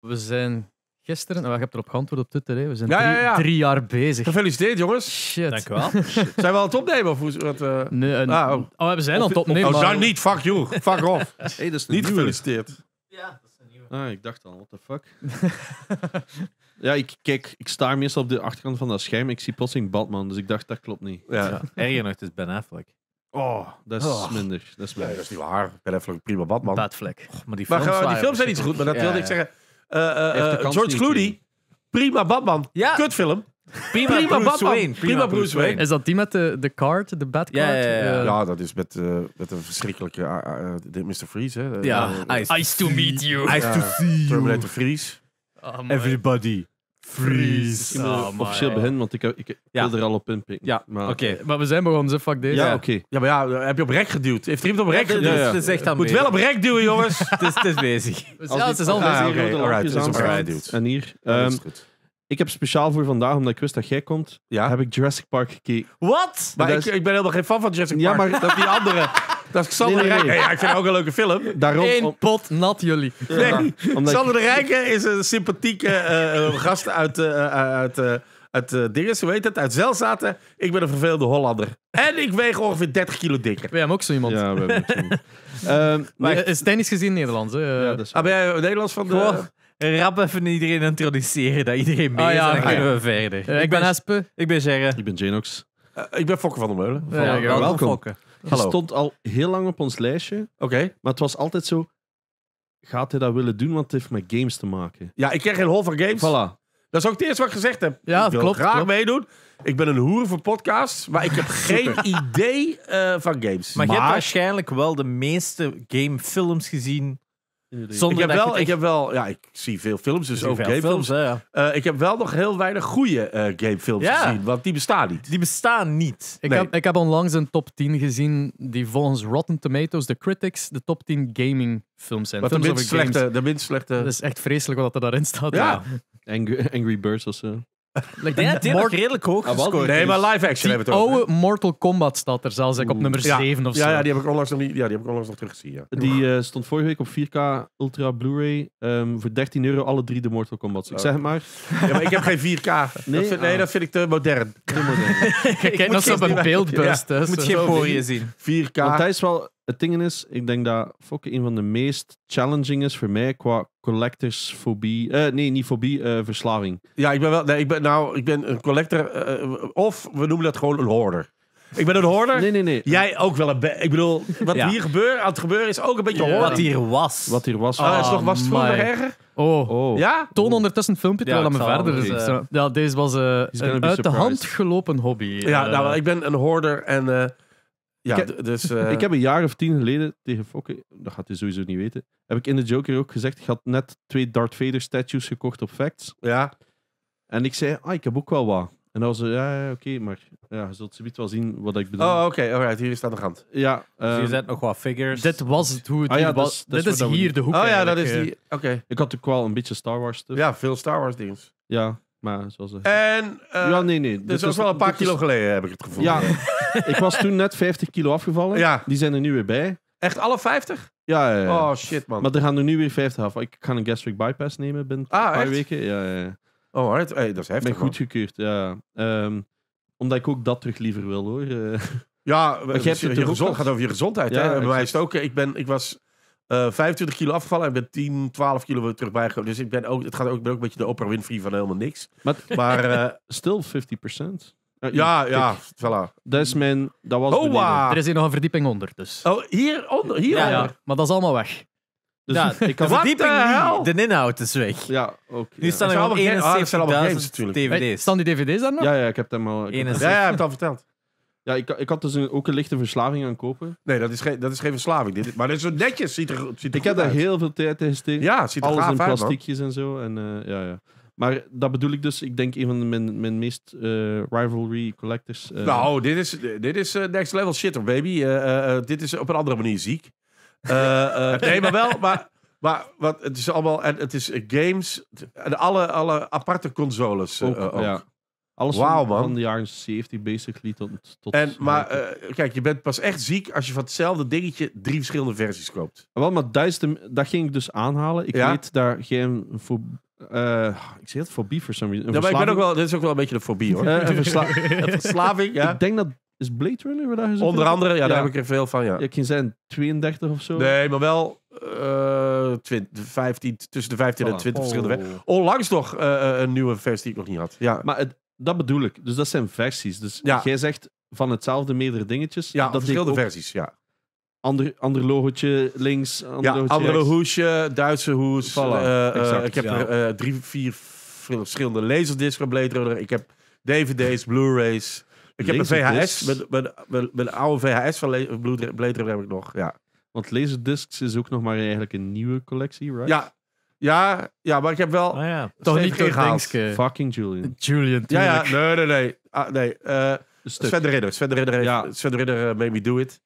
We zijn gisteren, nou, je hebt erop geantwoord op Twitter, hè. we zijn drie, jaar bezig. Gefeliciteerd, jongens. Shit. Dank Zijn we al het opnemen? Of wat, eh? Nee, een- ah, oh. oh. we zijn al het opnemen. Oh, zijn niet. Fuck you. Fuck off. Hey, dat is Niet gefeliciteerd. Ah, ik dacht al, what the fuck. ja, ik, kijk, ik sta meestal op de achterkant van dat scherm. Ik zie plotseling Batman, dus ik dacht, dat klopt niet. Ja. Erger het is Ben Affleck. Oh, Dat is oh. minder. Dat is dat is niet waar. ben Affleck, prima Batman. Bad maar die films, eh, die films zijn niet zo goed, maar dat wilde ik zeggen. Eh, eh, eh, George Clooney, prima Batman. Kutfilm. Prima, prima Bruce Wayne. Prima, Bruce Wayne. Is dat die met de, de card, de bad Ja, ja, ja. ja. dat is met, uh, met een verschrikkelijke Mr. Freeze. Hè? ja, ice, to meet you. Ice to see you. Terminator Freeze. Oh, Everybody Freeze. Ah, officieel bij want ik, ik, ik ja. wil er al op inpikken. Ja, maar... oké. Okay. Maar we zijn begonnen, ze fuck deze. Ja, oké. Okay. Ja, maar ja, heb je op rek geduwd? Heeft er iemand op rek geduwd? Ja, ja. Het Moet mee. wel op rek duwen, jongens. het, is, het is bezig. Het is al ah, bezig. Alright, alright. En hier... Um, dat is ehm, goed. Ik heb speciaal voor vandaag, omdat ik wist dat jij komt, Ja. heb ik Jurassic Park gekeken. Wat? Maar ik, ik ben helemaal geen fan van Jurassic Park. Ja, maar dat die andere. Dat is Xander de Rijken. Ja, ik vind het ook een leuke film. Daarom, om- pot nat, jullie. omdat Xander de Rijken is een sympathieke eh, eh, gast uit, eh, eh, uit, eh, uit eh, dinges, hoe heet het? Uit Zelzaten. Ik ben een vervelende Hollander. En ik weeg ongeveer 30 kilo dikker. We hebben ook zo iemand. Ja, we hebben zo gezien. Ehm, Maar is technisch gezien Nederlands. Hè? ja, dat is Ah, ben jij Nederlands van de rap even iedereen introduceren, dat iedereen oh mee ja, dan kunnen we verder. Eh, ik, ben Aspe. Ik ben Gerre. Ik ben Jenox. Eh, ik ben fokker van der Meulen. welkom. welkom. Hallo. stond al heel lang op ons lijstje. Oké. Maar het was altijd zo... Gaat hij dat willen doen? Want het heeft met games te maken. Ja, ik krijg geen hol van games. Voilà. Dat is ook het eerste wat ik gezegd heb. Ja, ik wil klopt, graag meedoen. Ik ben een hoer voor podcasts, maar ik heb geen idee eh, van games. Maar, maar, je hebt waarschijnlijk wel de meeste gamefilms gezien ik, heb wel, heb wel, ja, ik zie veel films, dus ook gamefilms. Films, eh, ik heb wel nog heel weinig goede eh, gamefilms gezien, want die bestaan niet. Die bestaan niet. Ik, heb, ik heb onlangs een top 10 gezien die volgens Rotten Tomatoes, de critics, de top 10 gamingfilms zijn. Wat films de, minst slechte, de minst slechte. Dat is echt vreselijk wat er daarin staat. Ja. Angry, Angry Birds of zo. Like, ja, die redelijk hoog ah, Nee, maar live action hebben we toch. oude Mortal Kombat staat er zelfs like, op nummer 7 of zo. Ja, ja, die heb ik onlangs nog, niet, ja, die heb ik onlangs nog teruggezien. Ja. Die eh, stond vorige week op 4K Ultra Blu-ray. Ehm, voor 13 euro alle drie de Mortal Kombat. Ik oh. zeg het maar. Ja, maar ik heb geen 4K. Nee, dat vind, nee, ah. dat vind ik te modern. Te modern. je kijkt nog op een beeldbus. Ja, dus. moet geen poriën zien. 4K. Want hij is wel het ding is, ik denk dat fokken een van de meest challenging is voor mij qua collectorsfobie. Uh, nee, niet fobie, uh, verslaving. Ja, ik ben wel. Nee, ik ben nou, ik ben een collector. Eh, of we noemen dat gewoon een hoorder. Ik ben een hoorder. Nee, nee, nee. Jij ook wel een. Ik bedoel, wat hier gebeurt, aan het gebeuren is ook een beetje hoorder. Wat hier was. Wat hier was. Ah, is nog was het voor erger? Oh. oh. Ja? Toon ondertussen een filmpje terwijl ja, me verder ja, deze was een uit de hand gelopen hobby. Ja, nou, ik ben een hoorder en ja, ik dus, ik eh, heb een jaar of tien geleden tegen Fokke, dat gaat hij sowieso niet weten, heb ik in de Joker ook gezegd, ik had net twee Darth Vader statues gekocht op Facts. Ja. En ik zei, ah, ik heb ook wel wat. En dan was ze, ja, oké, maar ja, je zult zoiets wel zien wat ik bedoel. Oh, oké, okay, alright, hier staat de rand. Ja. Dus je ehm, zet nog wat figures. Dit was het, hoe het ah, was. dit is, hier de hoek Oh ja, dat is die, eh. oké. Ik had ook wel een beetje Star Wars stuff. Ja, veel Star Wars dingen. Ja. Maar zoals ze... En, eh, ja, nee, nee. Dus is wel een paar kilo geleden, heb ik het gevoel. Ja, ik was toen net 50 kilo afgevallen. Ja. Die zijn er nu weer bij. Echt alle 50? Ja, ja, ja. Oh, shit, man. Maar er gaan er nu weer 50 af. Ik ga een gastric bypass nemen binnen ah, een paar weken. Ja, ja. Oh, right. Hey, dat is heftig, Ben goedgekeurd, ja. Ehm, omdat ik ook dat terug liever wil, hoor. Eh. Ja, dus het je, gaat over je gezondheid. hè? Bij mij is het ook... Eh, ik, ben, ik was 25 eh, kilo afgevallen en ben 10, 12 kilo weer terug bijgekomen. Dus ik ben ook, het gaat ook, ik ben ook een beetje de Oprah Winfrey van helemaal niks. Maar, maar eh, still 50%. Eh, ja, ja, voilà. Dus mijn, dat was wow. Er is hier nog een verdieping onder, dus. Oh, hieronder? Hier ja, maar dat is allemaal weg. Dus ja, ik kan verdieping de, de inhoud is weg. Ja, oké. nu staan er, allemaal ah, DVD's. staan die DVD's dan nog? Ja, ik heb dat al... Ja, ja, ik heb het al verteld. Ja, ik, ik had dus een, ook een lichte verslaving aan kopen. Nee, dat is, geen dat is geen verslaving. Dit, maar dat is zo netjes. Ziet er, ziet er ik heb daar heel veel tijd in gesteken Ja, ziet er Alles gaaf in uit, en zo. Eh, ja, ja. Maar dat bedoel ik dus. Ik denk een van mijn, mijn meest eh, rivalry collectors. Eh. Nou, dit is, dit is next level shit, baby. dit is op een andere manier ziek. nee, maar wel. Maar, maar wat, het is allemaal. En het is games. En alle, alle aparte consoles. ook, ook. ja. Alles van, man. van de jaren 70 basically tot... tot en, maar eh, kijk, je bent pas echt ziek als je van hetzelfde dingetje drie verschillende versies koopt. Ah, wel, maar dat, dat ging ik dus aanhalen. Ik ja? weet daar geen... Voor, eh, ik zeg het fobie voor some reason. Ja, maar ik ben ook wel, dit is ook wel een beetje de fobie hoor. Uh, verslaving, ja. Ik denk dat is Blade Runner waar daar is Onder andere, ja, daar heb ik er veel van, ja. Ik ging zijn 32 of zo. Nee, maar wel 20, 15, tussen de 15 en 20 oh. verschillende. Onlangs nog een nieuwe versie die ik nog niet had. Ja. Maar het, dat bedoel ik. Dus dat zijn versies. Dus Ja. jij zegt van hetzelfde meerdere dingetjes. Ja, dat verschillende heel de versies. Ja, Ander, ander logotje links, ander ja andere hoesje, Duitse hoes. Voilà, eh, eh, ik heb er eh, drie, vier verschillende laserdiscs van Blade Ik heb DVD's, Blu-rays. Ik heb een VHS. Mijn, mijn, mijn, oude VHS van Le- Blade heb ik nog. Ja, Want Laserdiscs is ook nog maar eigenlijk een nieuwe collectie, right? Ja, ja, ja, maar ik heb wel. Oh ja. Toch niet gegaan. Eh, Fucking Julian. Julian, ja, nee, nee, nee. Ah, nee. Uh, Sven de Ridder. Sven Ridder, Ridder uh, made me do it.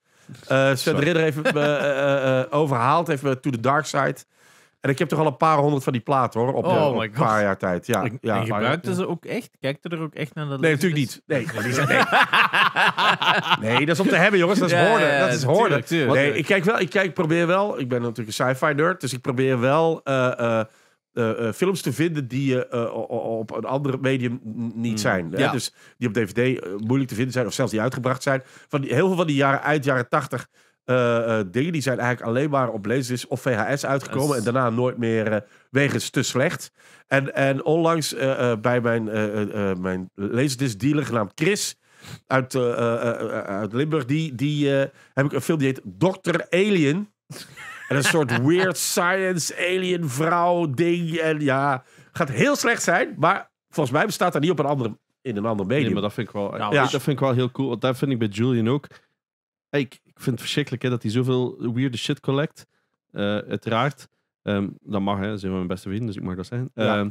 Uh, Sven de Ridder heeft me overhaald, heeft me to the dark side en ik heb toch al een paar honderd van die platen hoor. Op, oh eh, een paar jaar tijd. Ja, ik, en gebruikten ze ook echt? Kijkt er ook echt naar dat Nee, natuurlijk niet. Nee, nee, dat is om te hebben jongens. Dat is ja, hoorden. dat is hoorden. natuurlijk. Nee, ik kijk wel. Ik kijk, probeer wel. Ik ben natuurlijk een sci-fi nerd. Dus ik probeer wel... Eh, eh, films te vinden die uh, op een ander medium niet mm. zijn. Ja. Dus die op DVD moeilijk te vinden zijn, of zelfs die uitgebracht zijn. Van heel veel van die jaren uit, jaren 80, eh, eh, dingen die zijn eigenlijk alleen maar op Laserdisc of VHS uitgekomen. En daarna nooit meer eh, wegens te slecht. En, en onlangs bij mijn, mijn Laserdisc dealer genaamd Chris uit, uit Limburg. Die, die heb ik een film die heet Dr. Alien. en een soort weird science alien vrouw ding. En ja, gaat heel slecht zijn. Maar volgens mij bestaat dat niet op een andere, in een ander medium. Nee, maar dat vind ik wel, ja. dat vind ik wel heel cool. Want dat vind ik bij Julian ook. Ik, ik vind het verschrikkelijk hè, dat hij zoveel weirde shit collect. Eh, uiteraard. Ehm, dat mag, hè. zijn we mijn beste vrienden, dus ik mag dat zijn. Ehm,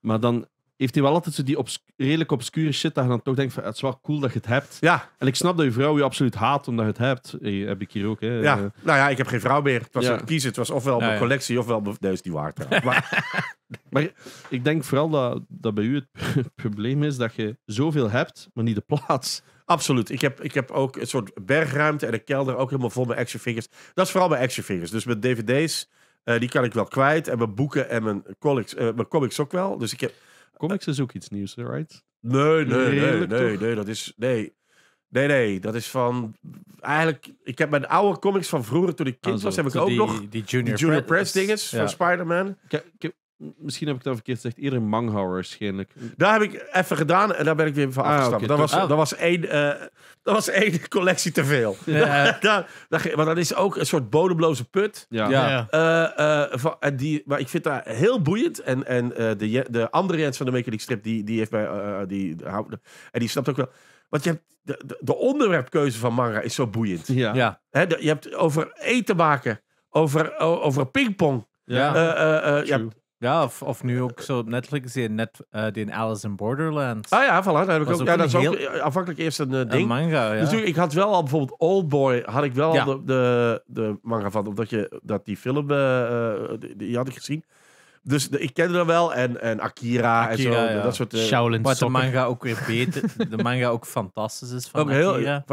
maar dan heeft hij wel altijd zo die redelijk obscure shit dat je dan toch denkt van, het is wel cool dat je het hebt. Ja. En ik snap dat je vrouw je absoluut haat omdat je het hebt. heb ik hier ook, hè. Ja. Eh, nou ja, ik heb geen vrouw meer. Het was ja. kiezen. Het was ofwel mijn collectie, ofwel... deze is die waard. maar, maar ik denk vooral dat, dat bij u het probleem is dat je zoveel hebt, maar niet de plaats. Absoluut. Ik heb, ik heb ook een soort bergruimte en een kelder ook helemaal vol met action figures. Dat is vooral mijn action figures. Dus mijn dvd's, eh, die kan ik wel kwijt. En mijn boeken en mijn comics, eh, mijn comics ook wel. Dus ik heb... Eh, comics is ook iets nieuws, right? Nee, nee, nee, nee, nee, dat is... Nee. Nee, nee, dat is van. Eigenlijk, ik heb mijn oude comics van vroeger toen ik kind ah, was, heb ik ook nog. Die Junior, Press, press van Spider-Man. Misschien heb ik dat verkeerd gezegd. Eerder manghouwer waarschijnlijk. Daar heb ik even gedaan en daar ben ik weer van ah, afgestapt. Dat, was, ah. dat, was één, eh, dat was één collectie te veel. Ja. maar dat is ook een soort bodemloze put. Ja. ja. Eh, eh, die, maar ik vind daar heel boeiend. En, en de, de andere Jens van de weekly strip, die, die heeft mij... die, en die snapt ook wel... Want je hebt de, de, onderwerpkeuze van manga is zo boeiend. Ja. ja. je hebt over eten maken, over, over pingpong. Ja. Uh, ja, of, nu ook zo op Netflix eh, die, net, uh, die in Alice in Borderlands. Ah ja, voilà, dat heb ook. ja, dat is ook eh, afhankelijk eerst een eh, ding. Een manga, ja. ik had wel al bijvoorbeeld Oldboy, had ik wel al de, de, manga van, omdat je, dat die film, uh, die, had ik gezien. Dus ik kende dat wel. En, en Akira, en zo. Dat soort, Wat de manga ook weer beter. de manga ook fantastisch is van ook Heel, ja,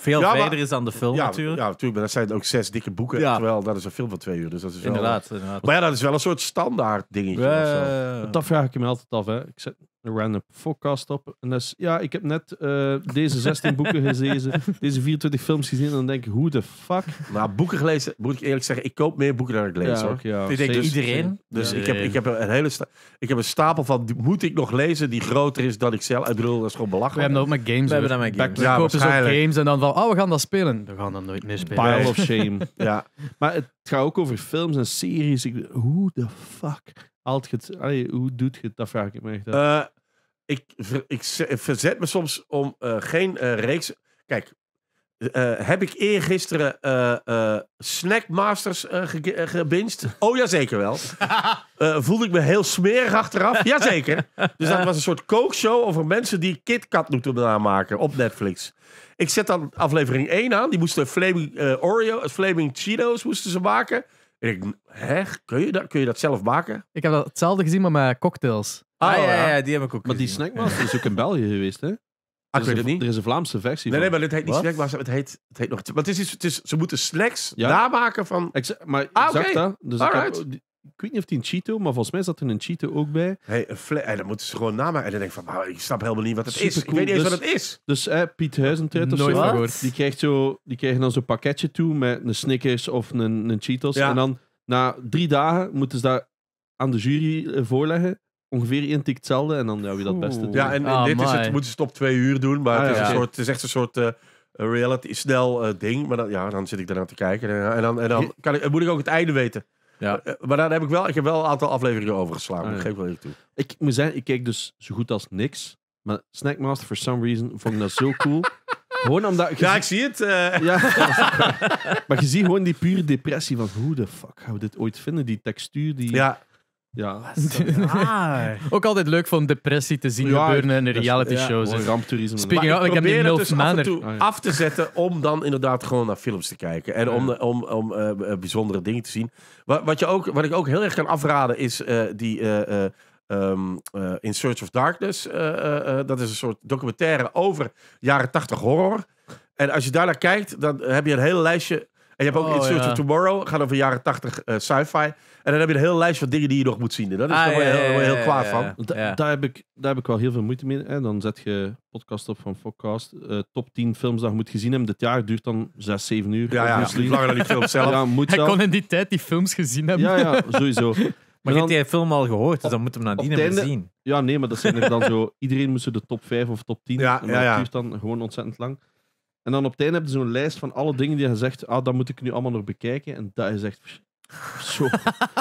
veel ja, breder is dan de film ja, natuurlijk. Ja, natuurlijk. Maar dat zijn ook zes dikke boeken. Terwijl, dat is een film van twee uur. Dus dat is wel, inderdaad, inderdaad. Maar ja, dat is wel een soort standaard dingetje. Uh, of Dat vraag ik je me altijd af. Hè. Ik zet, een random podcast op. En dat ja, ik heb net eh, deze 16 boeken gezien, deze 24 films gezien. En dan denk ik, hoe de fuck? Maar boeken gelezen, moet ik eerlijk zeggen, ik koop meer boeken dan ik lees. Ja, hoor. Ja, ik denk dus, iedereen. Dus Ik, heb, ik, heb een hele ik heb een stapel van, die moet ik nog lezen, die groter is dan ik zelf. Ik dat is gewoon belachelijk. We hebben dat ook met games. We hebben dan met games. Ja, kopen games en dan van, oh, we gaan dat spelen. We gaan dat nooit meer spelen. Pile of shame. ja. Maar het gaat ook over films en series. hoe de fuck? haalt je het? hoe doet je het? Dat vraag ik me echt af. Eh, ik, ik verzet me soms om eh, geen eh, reeks. Kijk, heb ik eergisteren gisteren eh, Snackmasters eh, Oh ja, zeker Oh, wel. voelde ik me heel smerig achteraf? Jazeker. Dus dat was een soort kookshow over mensen die Kit Kat moeten namaken op Netflix. Ik zet dan aflevering 1 aan. Die moesten Flaming Oreo, Flaming Cheetos moesten ze maken ik, hè, kun je, dat, kun je dat zelf maken? Ik heb dat hetzelfde gezien, maar met cocktails. Ah, ah ja, ja, die heb ik ook Maar die Snackmaster is ook in België geweest, hè? Ah, ik weet het niet. Er is een Vlaamse versie Nee, nee, maar het heet niet snackmaster, het heet, het heet nog... wat het is, iets- het is, ze moeten snacks Ja. namaken van... Exa- maar Ah, oké. dat. Dus ik ik weet niet of die een Cheeto, maar volgens mij zat er een Cheeto ook bij. Hey, een fle- dan moeten ze gewoon namaken. En dan denk ik van, ik snap helemaal niet wat het is. Ik weet niet eens wat dus- het is. Dus Piet Huizentruid of zo, die, krijgt zo, die krijgen dan zo'n pakketje toe met een Snickers of een, een Cheetos. En dan na drie dagen moeten ze dat aan de jury eh, voorleggen. Ongeveer één tik hetzelfde en dan ja, wie dat beste doen. Ja, en, ah, dit is het, moeten ze het op twee uur doen. Maar ah, het, is een soort, het is echt een soort... Eh, reality snel eh, ding, maar dan, ja, dan zit ik daarna te kijken en, en dan, en dan kan ik, moet ik ook het einde weten. Ja. Eh, maar daar heb ik wel, ik heb wel een aantal afleveringen over geslagen. Ah, ik geef wel even toe. Ik moet zeggen, ik keek dus zo goed als niks. Maar Snackmaster, for some reason, vond ik dat zo cool. Gewoon omdat... Ja, ik zie het. Eh. Ja, maar je ziet gewoon die pure depressie van hoe de fuck gaan we dit ooit vinden? Die textuur, die... Ja. Ook altijd leuk van depressie te zien gebeuren in een reality shows. ramptoerisme. Speaking Maar ik heb die het dus af en toe ah, af te zetten om dan inderdaad gewoon naar films te kijken. En om, om, om eh, eh, bijzondere dingen te zien. Wat, wat, je ook, wat ik ook heel erg kan afraden is eh, die ehm, In Search of Darkness. dat is een soort documentaire over jaren 80 horror. En als je daar naar kijkt, dan heb je een hele lijstje en je hebt ook oh, In Tomorrow. Gaat over jaren 80 eh, sci-fi. En dan heb je een hele lijst van dingen die je nog moet zien. dat is ah, daar word je heel, heel, kwaad van. daar, heb ik, daar heb ik wel heel veel moeite mee. Dan zet je podcast op van Foccast. Eh, top 10 films dat je moet gezien hebben. Dit jaar duurt dan 6, 7 uur. Ja, ja. langer dan die film zelf. Hij kon in die tijd die films gezien hebben. Ja, ja sowieso. Maar, je hebt die film al gehoord, dus op, dan moeten we nadien hebben zien. Ja, nee, maar dat zijn er dan zo... Iedereen moest de top 5 of top 10. Ja, ja, ja. Dat duurt dan gewoon ontzettend lang. En dan op het einde heb je zo'n lijst van alle dingen die je zegt, ah, dat moet ik nu allemaal nog bekijken. En dat is echt... Zo.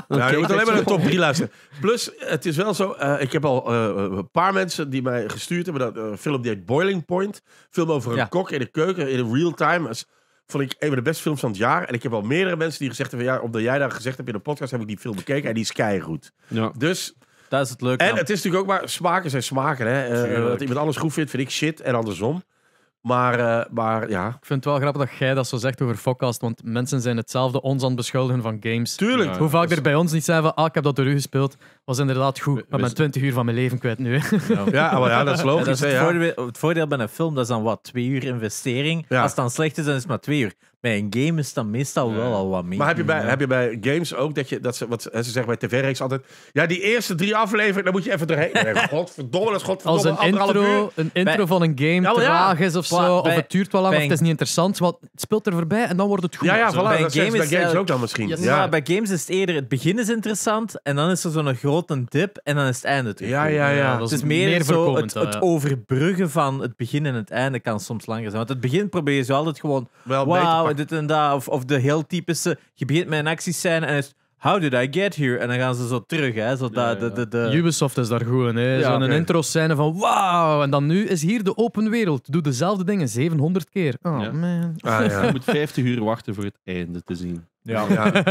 nou, je moet alleen maar naar top drie luisteren. Plus, het is wel zo, eh, ik heb al eh, een paar mensen die mij gestuurd hebben, dat eh, film die heet Boiling Point. Film over een kok in de keuken, in real time. Dat vond ik een van de beste films van het jaar. En ik heb al meerdere mensen die gezegd hebben, ja, omdat jij daar gezegd hebt in de podcast, heb ik die film bekeken en die is keigoed. Ja. Dus... Dat is het leuke. En het is natuurlijk ook maar, smaken zijn smaken. Hè? wat iemand anders goed vindt, vind ik shit en andersom. Maar, eh, maar ja. Ik vind het wel grappig dat jij dat zo zegt over Focast, want mensen zijn hetzelfde ons aan het beschuldigen van games. Tuurlijk. Hoe vaak er bij ons niet zijn van, ah, ik heb dat door u gespeeld, was inderdaad goed, Ik ben 20 uur van mijn leven kwijt nu. Ja, ja maar ah, ja, dat is logisch. het, voordeel, bij een film, dat is dan wat, twee uur investering. Als het dan slecht is, dan is het maar twee uur bij een game is dan meestal wel al wat meer. Maar heb je bij, heb je bij games ook dat je, dat ze, wat ze zeggen bij tv-reeks altijd, ja, die eerste drie afleveringen, dan moet je even doorheen. godverdomme, is godverdomme Als een intro, een intro van een game nou ja, traag is of zo, of het duurt wel lang, of het is niet interessant, want het speelt er voorbij en dan wordt het goed. Ja, ja, voilà, bij, dat games, is, bij games ook dan misschien. Ja, bij games is het eerder, het begin is interessant en dan is er zo'n grote dip en dan is het einde terug. Ja, ja, ja. Het is, meer, zo het, overbruggen van het begin en het einde kan soms langer zijn. Want het begin probeer je zo altijd gewoon, wel wow, dit en dat. Of, of de heel typische, je begint met een actiescène en is How did I get here? En dan gaan ze zo terug, hè? Zo dat, de, de, Ubisoft is daar goed hè? Zo'n okay. intro-scène van wauw. En dan nu is hier de open wereld. Doe dezelfde dingen 700 keer. Oh ja. man. Ah, je moet 50 uur wachten voor het einde te zien. Ja, ja.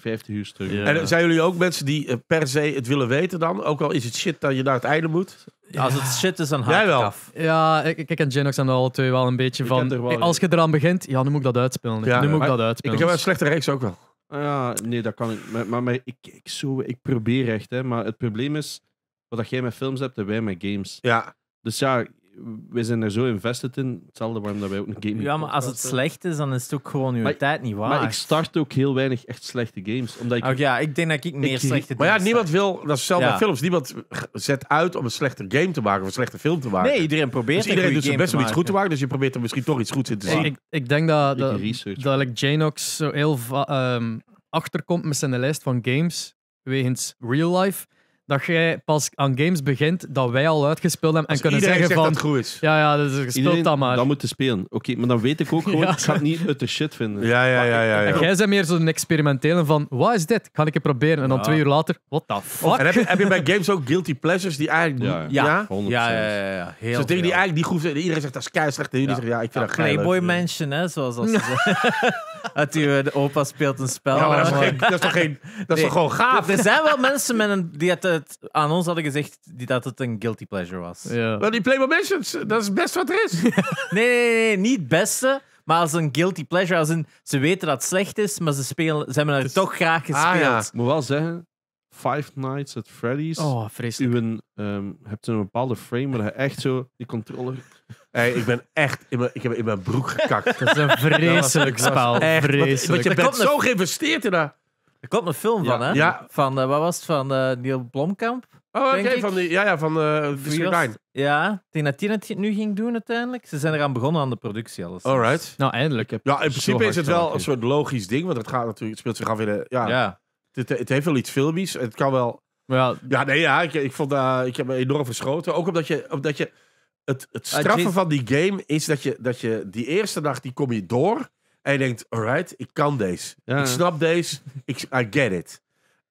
50 uur terug. En zijn jullie ook mensen die eh, per se het willen weten dan? Ook al is het shit dat je naar het einde moet? Ja. Als het shit is, dan haak Jij wel. af. Ja, ik, ik en Genox zijn er alle twee wel een beetje van... als je eraan begint, ja, nu moet ik dat uitspelen. nu moet ik dat uitspelen. Ik heb een slechte reeks ook wel. Ah ja, nee, dat kan ik. Maar, maar, ik, ik, zo, ik probeer echt, hè. Maar het probleem is, wat jij met films hebt, en wij met games. Ja. Dus ja, we zijn er zo invested in. Hetzelfde waarom dat wij ook een game. Ja, maar als het slecht is, dan is het ook gewoon uw tijd niet waar. Maar ik start ook heel weinig echt slechte games. Omdat ik, oh, ja, ik denk dat ik meer ik, slechte Maar ja, niemand wil... Dat is hetzelfde films. Niemand zet uit om een slechte game te maken of een slechte film te maken. Nee, iedereen probeert dus iedereen doet zijn best om iets goed te maken, dus je probeert er misschien toch iets goeds in te zien. Ik, ik denk dat, dat, dat Janox zo heel um, achterkomt met zijn lijst van games wegens real life dat jij pas aan games begint dat wij al uitgespeeld hebben en kunnen zeggen van... dat het goed is. Ja, ja, is dus gespeeld dan maar. dat moeten spelen. Oké, maar dan weet ik ook gewoon, ik ga het niet uit de shit vinden. Ja, ja, ja. ja, En jij bent meer zo'n experimentele van, wat is dit? Ga ik het proberen. En dan twee uur later, what the fuck? heb je, heb je bij games ook guilty pleasures die eigenlijk... Ja, ja, ja. ja, Heel dus dingen die eigenlijk die goed Iedereen zegt dat is keihard en jullie zeggen ja, ik vind dat geil. Playboy Mansion, hè, zoals als dat de opa speelt een spel. Ja, maar dat is toch, geen, dat is gewoon gaaf? Er zijn wel mensen met een, die het eh, aan ons hadden gezegd dat het een guilty pleasure was. Ja. Wel, die Playboy Mansions, dat is het wat er is. nee, nee, nee, niet het beste. Maar als een guilty pleasure, als een, ze weten dat het slecht is, maar ze, spelen, ze hebben het toch graag ah, gespeeld. Ik moet wel zeggen, Five Nights at Freddy's. Oh, vreselijk. U um, ehm, hebt een bepaalde frame waar je echt zo die controle... Hey, ik ben echt in mijn, ik heb in mijn broek gekakt. dat is een vreselijk spel. Vreselijk. Want, want je bent zo geïnvesteerd in dat... Er komt een film van, hè? Ja. Van, uh, wat was het? Van uh, Neil Blomkamp? Oh, oké. van die, ja, ja, van uh, Ja, Tina die het nu ging doen uiteindelijk. Ze zijn eraan begonnen aan de productie alles. Alright. Nou, eindelijk. Ja, in principe is het wel een soort logisch ding, want het gaat natuurlijk, het speelt zich af in de... Ja. ja. Het, het heeft wel iets filmisch. Het kan wel... Ja, ja nee, ja. Ik, ik vond, uh, ik heb me enorm verschoten. Ook omdat je... Omdat je het, het ah, straffen van die game is dat je, dat je die eerste dag, die kom je door... En je denkt, alright, ik kan deze. Ja. Ik snap deze. Ik, I get it.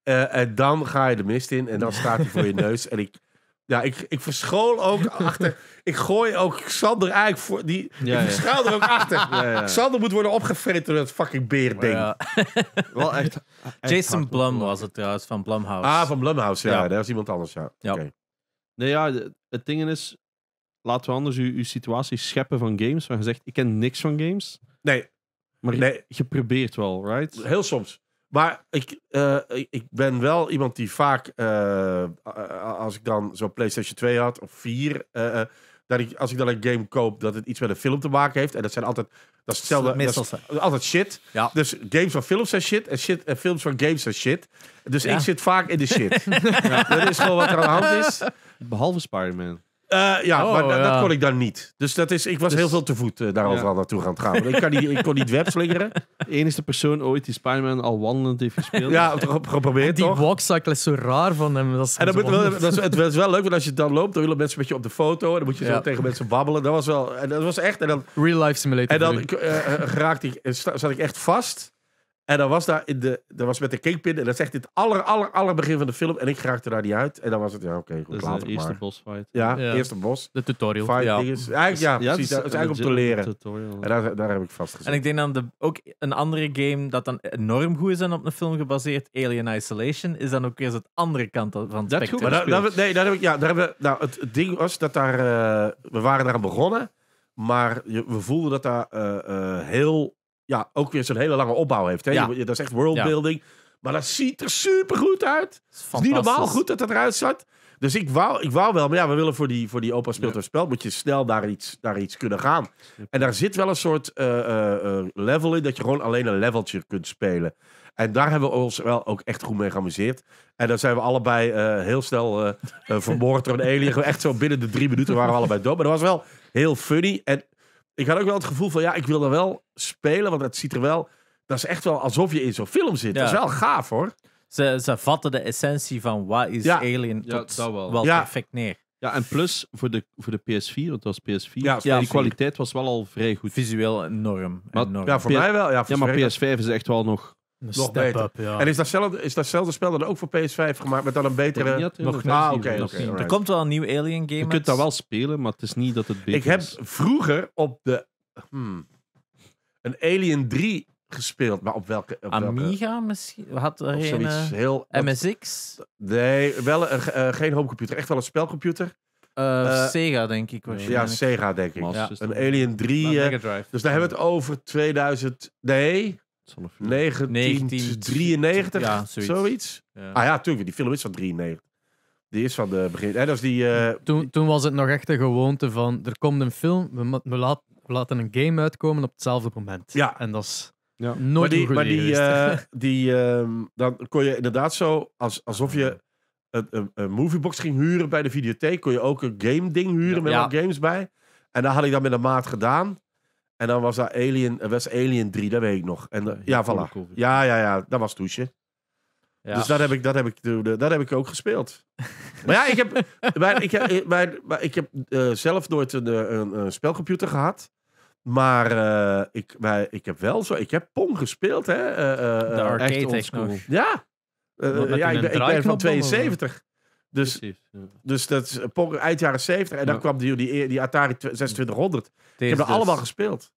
Eh, en dan ga je de mist in en dan staat hij voor je neus. En ik, ja, ik, ik verschool ook achter. Ik gooi ook Sander eigenlijk voor. Die, ja, ik ja. er ook achter. Ja, moet worden opgevreten door dat fucking beerding. Wel echt, Jason Blum was het trouwens, van Blumhouse. Ah, van Blumhouse, ja. Dat was iemand anders, ja. Okay. Nee, ja, het ding is... Laten we anders uw, situatie scheppen van games. Waar je zegt, ik ken niks van games. Nee. Maar nee. je probeert wel, right? Heel soms. Maar ik, eh, ik ben wel iemand die vaak, eh, als ik dan zo'n PlayStation 2 had of 4, eh, dat ik, als ik dan een game koop, dat het iets met een film te maken heeft. En dat zijn altijd, dat is hetzelfde, dat is altijd shit. Ja. Dus games van films zijn shit en, shit en films van games zijn shit. Dus ik zit vaak in de shit. ja, dat is gewoon wat er aan de hand is. Behalve Spider-Man. Eh, ja, oh, maar dat kon ik dan niet. Dus dat is, ik was dus- heel veel te voet uh, daar al naartoe gaan gaan. Ik, kan niet, ik kon niet webslingeren. De enige persoon ooit die Spider-Man al wandelend heeft gespeeld. ja, geprobeerd Die walkcycle is zo raar van hem. Dat is, wel, dat het is wel leuk, want als je dan loopt, dan willen mensen met je op de foto. En dan moet je zo tegen mensen babbelen. Dat was wel... En dat was echt... En dan, Real life simulator. En dan uh, ik, eh, zat ik echt vast... En dan was daar in de, dat was met de kingpin. En dat zegt dit aller, aller, aller begin van de film. En ik raakte daar niet uit. En dan was het, ja, oké, goed, later de eerste boss fight. Ja, eerste boss. De tutorial. Fight ja. Is, eigenlijk, ja, ja, precies. Dat is eigenlijk om te leren. En daar, daar heb ik vastgezet. En ik denk dan de, ook een andere game dat dan enorm goed is en op een film gebaseerd, Alien Isolation, is dan ook eens het andere kant van het dat Goed, nee, daar heb ja, daar hebben, nou, het ding was dat daar, eh, we waren daar begonnen. Maar we voelden dat daar eh, eh, heel ja, ook weer zo'n hele lange opbouw heeft. Hè? Dat is echt worldbuilding. Maar dat ziet er super goed uit. Het is niet normaal goed dat het eruit zat. Dus ik wou, ik wou wel, maar ja, we willen voor die, voor die opa speelt een spel, moet je snel naar iets, naar iets kunnen gaan. En daar zit wel een soort eh, eh, eh, level in, dat je gewoon alleen een leveltje kunt spelen. En daar hebben we ons wel ook echt goed mee geamuseerd. En dan zijn we allebei heel snel vermoord door een alien. Echt zo binnen de drie minuten waren we allebei dood. Maar dat was wel heel funny. En ik had ook wel het gevoel van, ja, ik wil er wel spelen, want het ziet er wel... Dat is echt wel alsof je in zo'n film zit. Dat is wel gaaf, hoor. Ze, ze vatten de essentie van wat is Alien tot dat wel, wel perfect neer. Ja, en plus voor de, voor de PS4, want dat was PS4, ja, die kwaliteit was wel al vrij goed. Visueel enorm. enorm. Ja, voor mij wel. Ja, ja maar PS5 is echt wel nog nog beter. Up, En is datzelfde, spel dan ook voor PS5 gemaakt met dan een betere... Nog, Ah, oké. Er komt wel een nieuw Alien game Je kunt dat wel spelen, maar het is niet dat het beter Ik heb vroeger op de... Hmm, een Alien 3 gespeeld, maar op welke... Op Amiga misschien? Had een... Zoiets, eh, heel, MSX? Nee, wel een, eh, geen homecomputer. Echt wel een spelcomputer. Eh, Sega, denk ik. Ja, Sega, denk ik. Een Alien 3. Uh, dus daar hebben we het over 2000. Nee, 1993, ja, zoiets. Ja. Ah ja, natuurlijk. Die film is van 93. Die is van de begin. Hè, dat is die, eh, toen, toen was het nog echt de gewoonte van... Er komt een film, we, we laten een game uitkomen op hetzelfde moment. Ja. En dat is ja. nooit maar die, maar die, eh, ehm, Dan kon je inderdaad zo... alsof je een, een, moviebox ging huren bij de videotheek... kon je ook een game ding huren met games bij. En dat had ik dan met een maat gedaan. En dan was daar Alien, was Alien 3, dat weet ik nog. En, eh, ja, voilà. Ja, ja, ja, dat was douche. Dus dat heb, ik, dat, heb ik, dat heb ik ook gespeeld. maar ja, ik heb, maar, ik heb, eh, maar, maar ik heb eh, zelf nooit een, een, een, spelcomputer gehad. Maar ik, maar ik heb wel zo... Ik heb Pong gespeeld, hè. de arcade echt Ja. ja, ik ben, ik ben van 72. Dus, dus dat is eh, Pong eind jaren 70. En dan kwam die, die, die Atari 2600. Die hebben dus. allemaal gespeeld.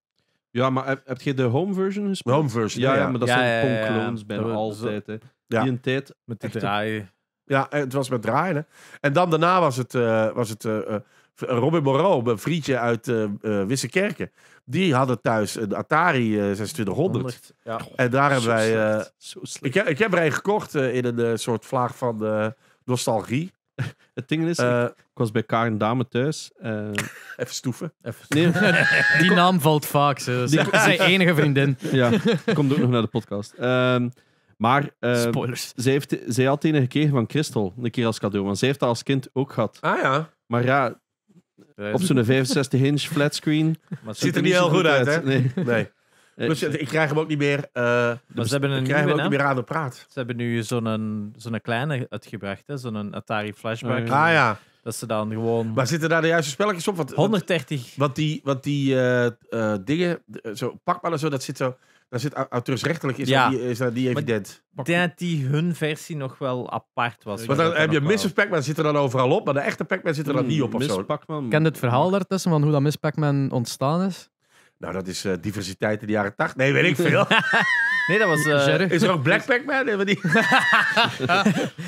Ja, maar heb, heb je de home version gespeeld? home version, ja. maar dat zijn Pong-clones bijna altijd. Hè. Die een tijd... Met die draaien. Ja, eh, het was met draaien. En dan daarna was het... Eh, was het Robin Moreau, mijn vriendje uit uh, Wissekerken. Die hadden thuis een Atari 2600. En daar hebben wij... Ik, ik, heb er een gekocht in een soort vlaag van nostalgie. Het ding is, ik, eh, was bij Karen Dame thuis. Eh, even stoeven. Even Die naam valt vaak. Ze, zijn enige vriendin. ja, komt ook nog naar de podcast. Ehm, maar ehm, Spoilers. zij, heeft, zij had een gekregen van Christel, een keer als cadeau. Want zij heeft dat als kind ook gehad. Ah ja. Maar ja, eh, op zo'n 65-inch flatscreen... Ziet er niet heel goed uit, hè? Nee. Nee. Eh, dus ik krijg hem ook niet meer. Uh, maar dus hebben een hem ook niet meer aan de praat. Ze hebben nu zo'n zo'n kleine uitgebracht, zo'n Atari Flashback. Eh, ah ja. Dat ze dan gewoon. Maar zitten daar de juiste spelletjes op? Want, 130. Wat die, wat die uh, uh, dingen, zo pakballen, zo, dat zit zo. Daar zit auteursrechtelijk is, ja. is dat die evident. Ik denk die hun versie nog wel apart was. Want dan heb je Mrs. Pac-Man zit er dan overal op, maar de echte Pac-Man zit er dan hmm, niet op. Of zo. Ken het verhaal daartussen van hoe dat Miss Pac-Man ontstaan is? Nou, dat is eh, diversiteit in de jaren 80. Nee, weet ik veel. nee, dat was... is er ook Black Pac Man?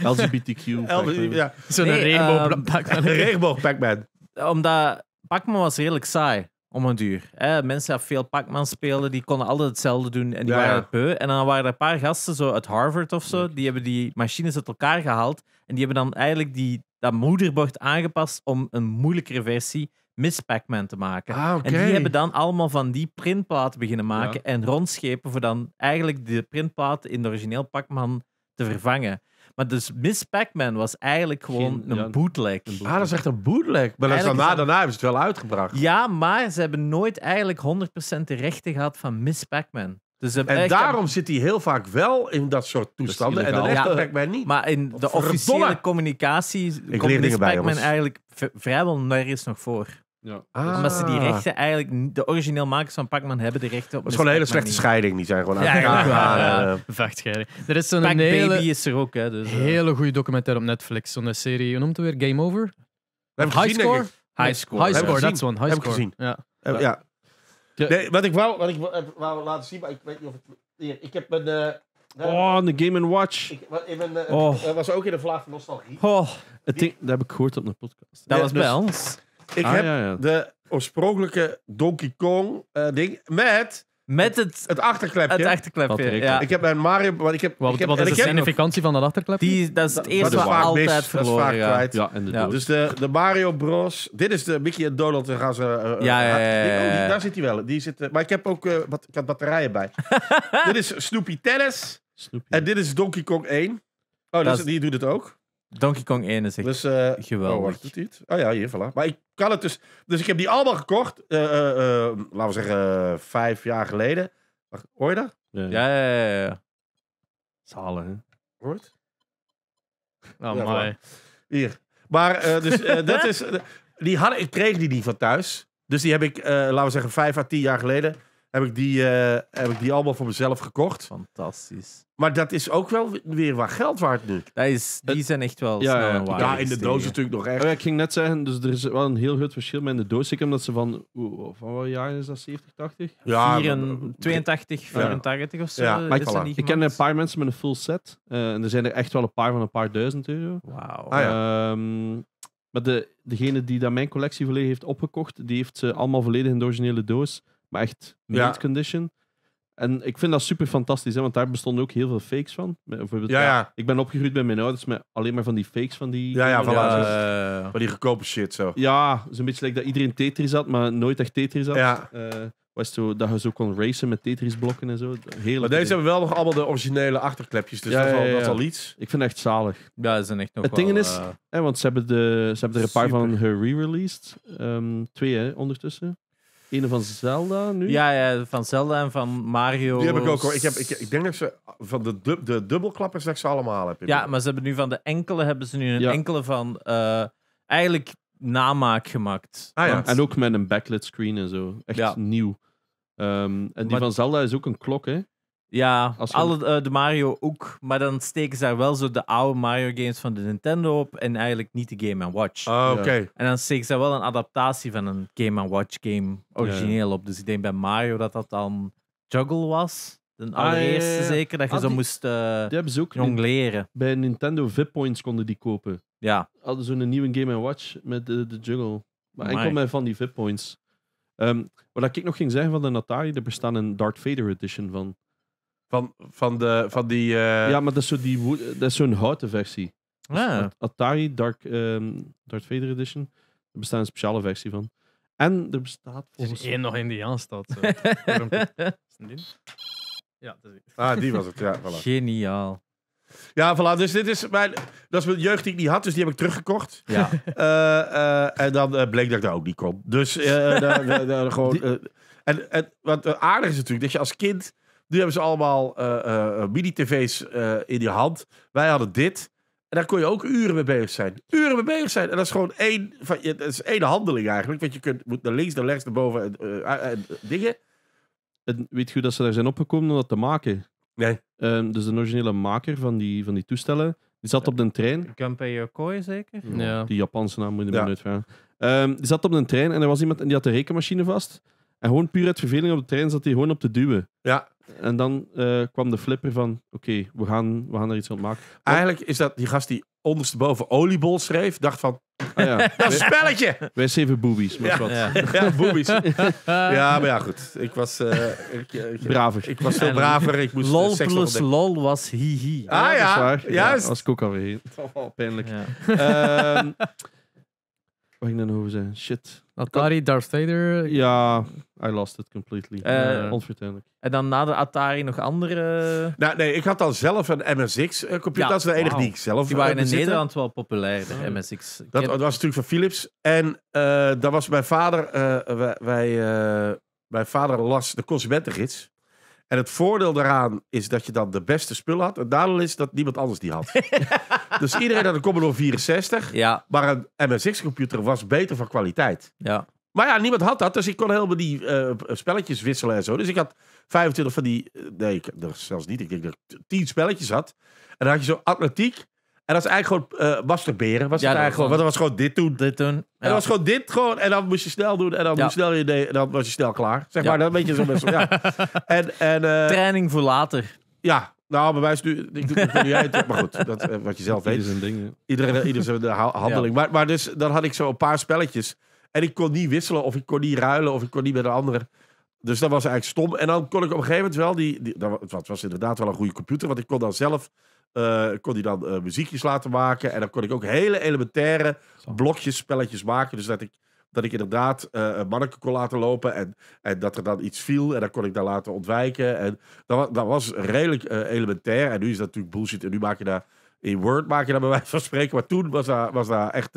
LGBTQ. LGBTQ ja. Zo'n nee, regenboog um, Pac-Man. regenboog Pac-Man. Omdat Pac-Man was redelijk saai. Om een duur. Mensen die veel Pac-Man speelden, die konden altijd hetzelfde doen en die waren het beu. En dan waren er een paar gasten zo uit Harvard of zo, die hebben die machines uit elkaar gehaald en die hebben dan eigenlijk die, dat moederbord aangepast om een moeilijkere versie Miss Pac-Man te maken. Ah, en die hebben dan allemaal van die printplaten beginnen maken en rondschepen voor dan eigenlijk de printplaten in de origineel Pac-Man te vervangen. Maar dus Miss Pac-Man was eigenlijk gewoon een, bootleg. een, Ah, dat is echt een bootleg. Maar daarna, daarna hebben ze het wel uitgebracht. Ja, maar ze hebben nooit eigenlijk 100% de rechten gehad van Miss Pac-Man. Dus en daarom zit hij heel vaak wel in dat soort toestanden. en de echte Pac-Man niet. Maar in de officiële communicatie komt Miss Pac-Man eigenlijk vrijwel nergens nog voor. Ja. Ah. Omdat ze die ah. rechten eigenlijk, de makers van Pac-Man hebben de rechten op. Het is gewoon een hele slechte scheiding, die zijn gewoon ja, aan ja, ja, eh. Er is zo'n Baby is er ook, hè, dus, eh. hele goede documentaire op Netflix, zo'n eh, serie, hoe noemt het weer? Game Over? We hebben High Score? High Score, High Score, High Score. gezien. Ja. ja. Nee, wat ik wou, wat ik wou laten zien, maar ik weet niet of het... ik heb mijn... Oh, de Game Watch. Ik, oh. Dat was ook in de vlaag van nostalgie. Oh, het ding, dat heb ik gehoord op de podcast. Dat was dus- bij ons. Ik ah, heb de oorspronkelijke Donkey Kong eh, ding met... Met het, het achterklepje. Het achterklepje, Ik heb een Mario... Maar ik heb, wat, ik heb, wat is de significantie van dat achterklepje? Die, dat is het eerste wat altijd mis, verloren. Dat is vaak ja. kwijt. Ja, en de Dus de, de Mario Bros. Dit is de Mickey en Donald en gaan ze... Eh, eh, ja, ja, ja, oh, die, daar zit hij wel. Die zit, maar ik heb ook wat, ik batterijen bij. dit is Snoopy Tennis. En dit is Donkey Kong 1. Oh, dus, die doet het ook. Donkey Kong 1 is dus, eh, geweldig. Oh, doet hij Oh ja, hier, voilà. Maar ik kan het dus... Dus ik heb die allemaal gekocht, eh, eh, laten we zeggen, vijf jaar geleden. Wacht, hoor je dat? Ja, ja, ja. ja, Zalen, hè? Hoort? Oh, mooi. Hier. Maar, dus dat is... die had, ik kreeg die niet van thuis. Dus die heb ik, laten we zeggen, vijf à tien jaar geleden heb ik die, eh, heb ik die allemaal voor mezelf gekocht. Fantastisch. Maar dat is ook wel weer wat geld waard nu. Dat is, die zijn echt wel ja, snel ja, in de doos natuurlijk nog echt. Oh ja, ik ging net zeggen, dus er is wel een heel groot verschil met de doos. Ik heb omdat ze van, van wat jaar is dat, 70, 80? Ja, 82, 84 of zo. Ja, ik, ken een paar mensen met een full set. Eh, en er zijn er echt wel een paar van een paar duizend euro. Wauw. Ah, ehm, maar de, degene die dat mijn collectie volledig heeft opgekocht, die heeft ze allemaal volledig in de originele doos maar echt mint condition. En ik vind dat super fantastisch, hè, want daar bestonden ook heel veel fakes van. Bijvoorbeeld, ja, Ik ben opgegroeid bij mijn ouders met alleen maar van die fakes van die... Ja, ja, eh, van, die goedkope shit zo. Ja, zo'n beetje like dat iedereen Tetris had, maar nooit echt Tetris had. Eh, was zo, dat je zo kon racen met Tetris-blokken en zo. Heerlijk. Maar deze hebben wel nog allemaal de originele achterklepjes, dus dat, is al, dat al iets. Ik vind het echt zalig. Ja, dat zijn echt nog Het ding is, eh, hè, want ze hebben, de, ze hebben er een paar van re-released. Um, ehm, twee, hè, ondertussen. Een van Zelda nu? Ja, ja, van Zelda en van Mario. Die heb ik ook hoor. Ik, heb, ik, ik denk dat ze van de, dub, de dubbelklappers dat ze allemaal hebben. Ja, maar ze hebben nu van de enkele hebben ze nu een enkele van eh, eigenlijk namaak gemaakt. Ah, ja. En ook met een backlit screen en zo. Echt nieuw. Ehm, en die van Zelda is ook een klok, hè? Ja, alle, eh, de Mario ook. Maar dan steken ze daar wel zo de oude Mario games van de Nintendo op. En eigenlijk niet de Game Watch. Ah, oké. En dan steken ze daar wel een adaptatie van een Game Watch game origineel op. Dus ik denk bij Mario dat dat dan Juggle was. De ah, allereerste zeker, dat je ah, zo moest uh, die ze ook jongleren. Bij Nintendo VIP-points konden die kopen. Ja. Hadden ze een nieuwe Game Watch met de, de Juggle. Maar ik kom mij van die VIP-points. Ehm, wat ik nog ging zeggen van de Natalie, er bestaat een Darth Vader edition van. Van, van, de, van die... Eh, ja, maar dat is, zo die, dat is zo'n houten versie. Dus ah, Atari Dark, ehm Dark Vader Edition. Er bestaat een speciale versie van. En er bestaat er één nog Indiaanstad. Is Ja, dat is ah, die was het. Ja, voilà. Geniaal. Ja, voilà. Dus dit is mijn, dat is mijn jeugd die ik niet had, dus die heb ik teruggekocht. Ja. Eh, eh, en dan bleek dat ik daar ook niet kon. Dus daar- gewoon... en, en wat aardig is natuurlijk, dat je als kind die hebben ze allemaal uh, mini-tv's in je hand. Wij hadden dit. En daar kon je ook uren mee bezig zijn. Uren mee bezig zijn. En dat is gewoon één, van, dat is één handeling eigenlijk. Want je kunt, moet naar links, naar rechts, naar boven en, en dingen. weet je dat ze daar zijn opgekomen om dat te maken? Nee. Ehm, dus de originele maker van die, van die toestellen, die zat op de trein. Gunpei Yokoi zeker? Ja. Die Japanse naam moet je ja. me niet vragen. Ehm, die zat op de trein en er was iemand en die had de rekenmachine vast. En gewoon puur uit verveling op de trein zat hij gewoon op te duwen. Ja. En dan eh, kwam de flipper van, oké, we, gaan, we gaan er iets aan maken. Eigenlijk is dat die gast die ondersteboven oliebol schreef, dacht van, ah, ja. dat een spelletje. Wij zeven boobies, maar ja. wat. Ja, boobies. ja, maar ja, goed. Ik was... Eh, ik, eh, ik, braver. Ik was veel braver. Ik moest lol plus lol was hihi. -hi. Ah ja, ja, juist. als ik ook alweer. Oh, oh. pijnlijk. Ehm, wat ik dan over zeggen? Shit. Atari, Darth Vader. Ja, I lost it completely. Uh, Onvertuinlijk. En dan na de Atari nog andere... Nou, nee, ik had dan zelf een MSX-computer. Eh, dat is de enige die ik zelf Die waren eh, in Nederland wel populair, de MSX. Dat, dat, was natuurlijk van Philips. En uh, dat was mijn vader... wij, mijn vader las de consumentenrits en het voordeel daaraan is dat je dan de beste spullen had. Het nadeel is dat niemand anders die had. dus iedereen had een Commodore 64. Ja. Maar een MSX-computer was beter van kwaliteit. Ja. Maar ja, niemand had dat. Dus ik kon helemaal die eh, spelletjes wisselen en zo. Dus ik had 25 van die... Eh, nee, ik, zelfs niet. Ik denk dat ik 10 spelletjes had. En dan had je zo atletiek. En dat is eigenlijk gewoon masturberen. Eh, was ja, het eigenlijk dat dat was gewoon dit doen. Dit doen. En dat was gewoon dit gewoon. En dan moest je snel doen. En dan, moest je snel je en dan was je snel klaar. Zeg maar, dat weet je zo best ja. En, en, eh, Training voor later. Ja, nou, bij mij is nu... Ik doe het nu uit. Maar goed, dat, eh, wat je zelf weet. Ieder ding. Iedereen, ieder handeling. Maar, maar dus, dan had ik zo een paar spelletjes. En ik kon niet wisselen. Of ik kon niet ruilen. Of ik kon niet met een andere... Dus dat was eigenlijk stom. En dan kon ik op een gegeven moment wel die. dat, was inderdaad wel een goede computer, want ik kon dan zelf eh, kon hij dan eh, muziekjes laten maken. En dan kon ik ook hele elementaire blokjes, spelletjes maken. Dus dat ik dat ik inderdaad uh, eh, manneken kon laten lopen en, en dat er dan iets viel en dan kon ik daar laten ontwijken. En dat, dat was redelijk elementair en nu is dat natuurlijk bullshit en nu maak je daar in Word maak je daar bij wijze van spreken, maar toen was daar, was daar echt...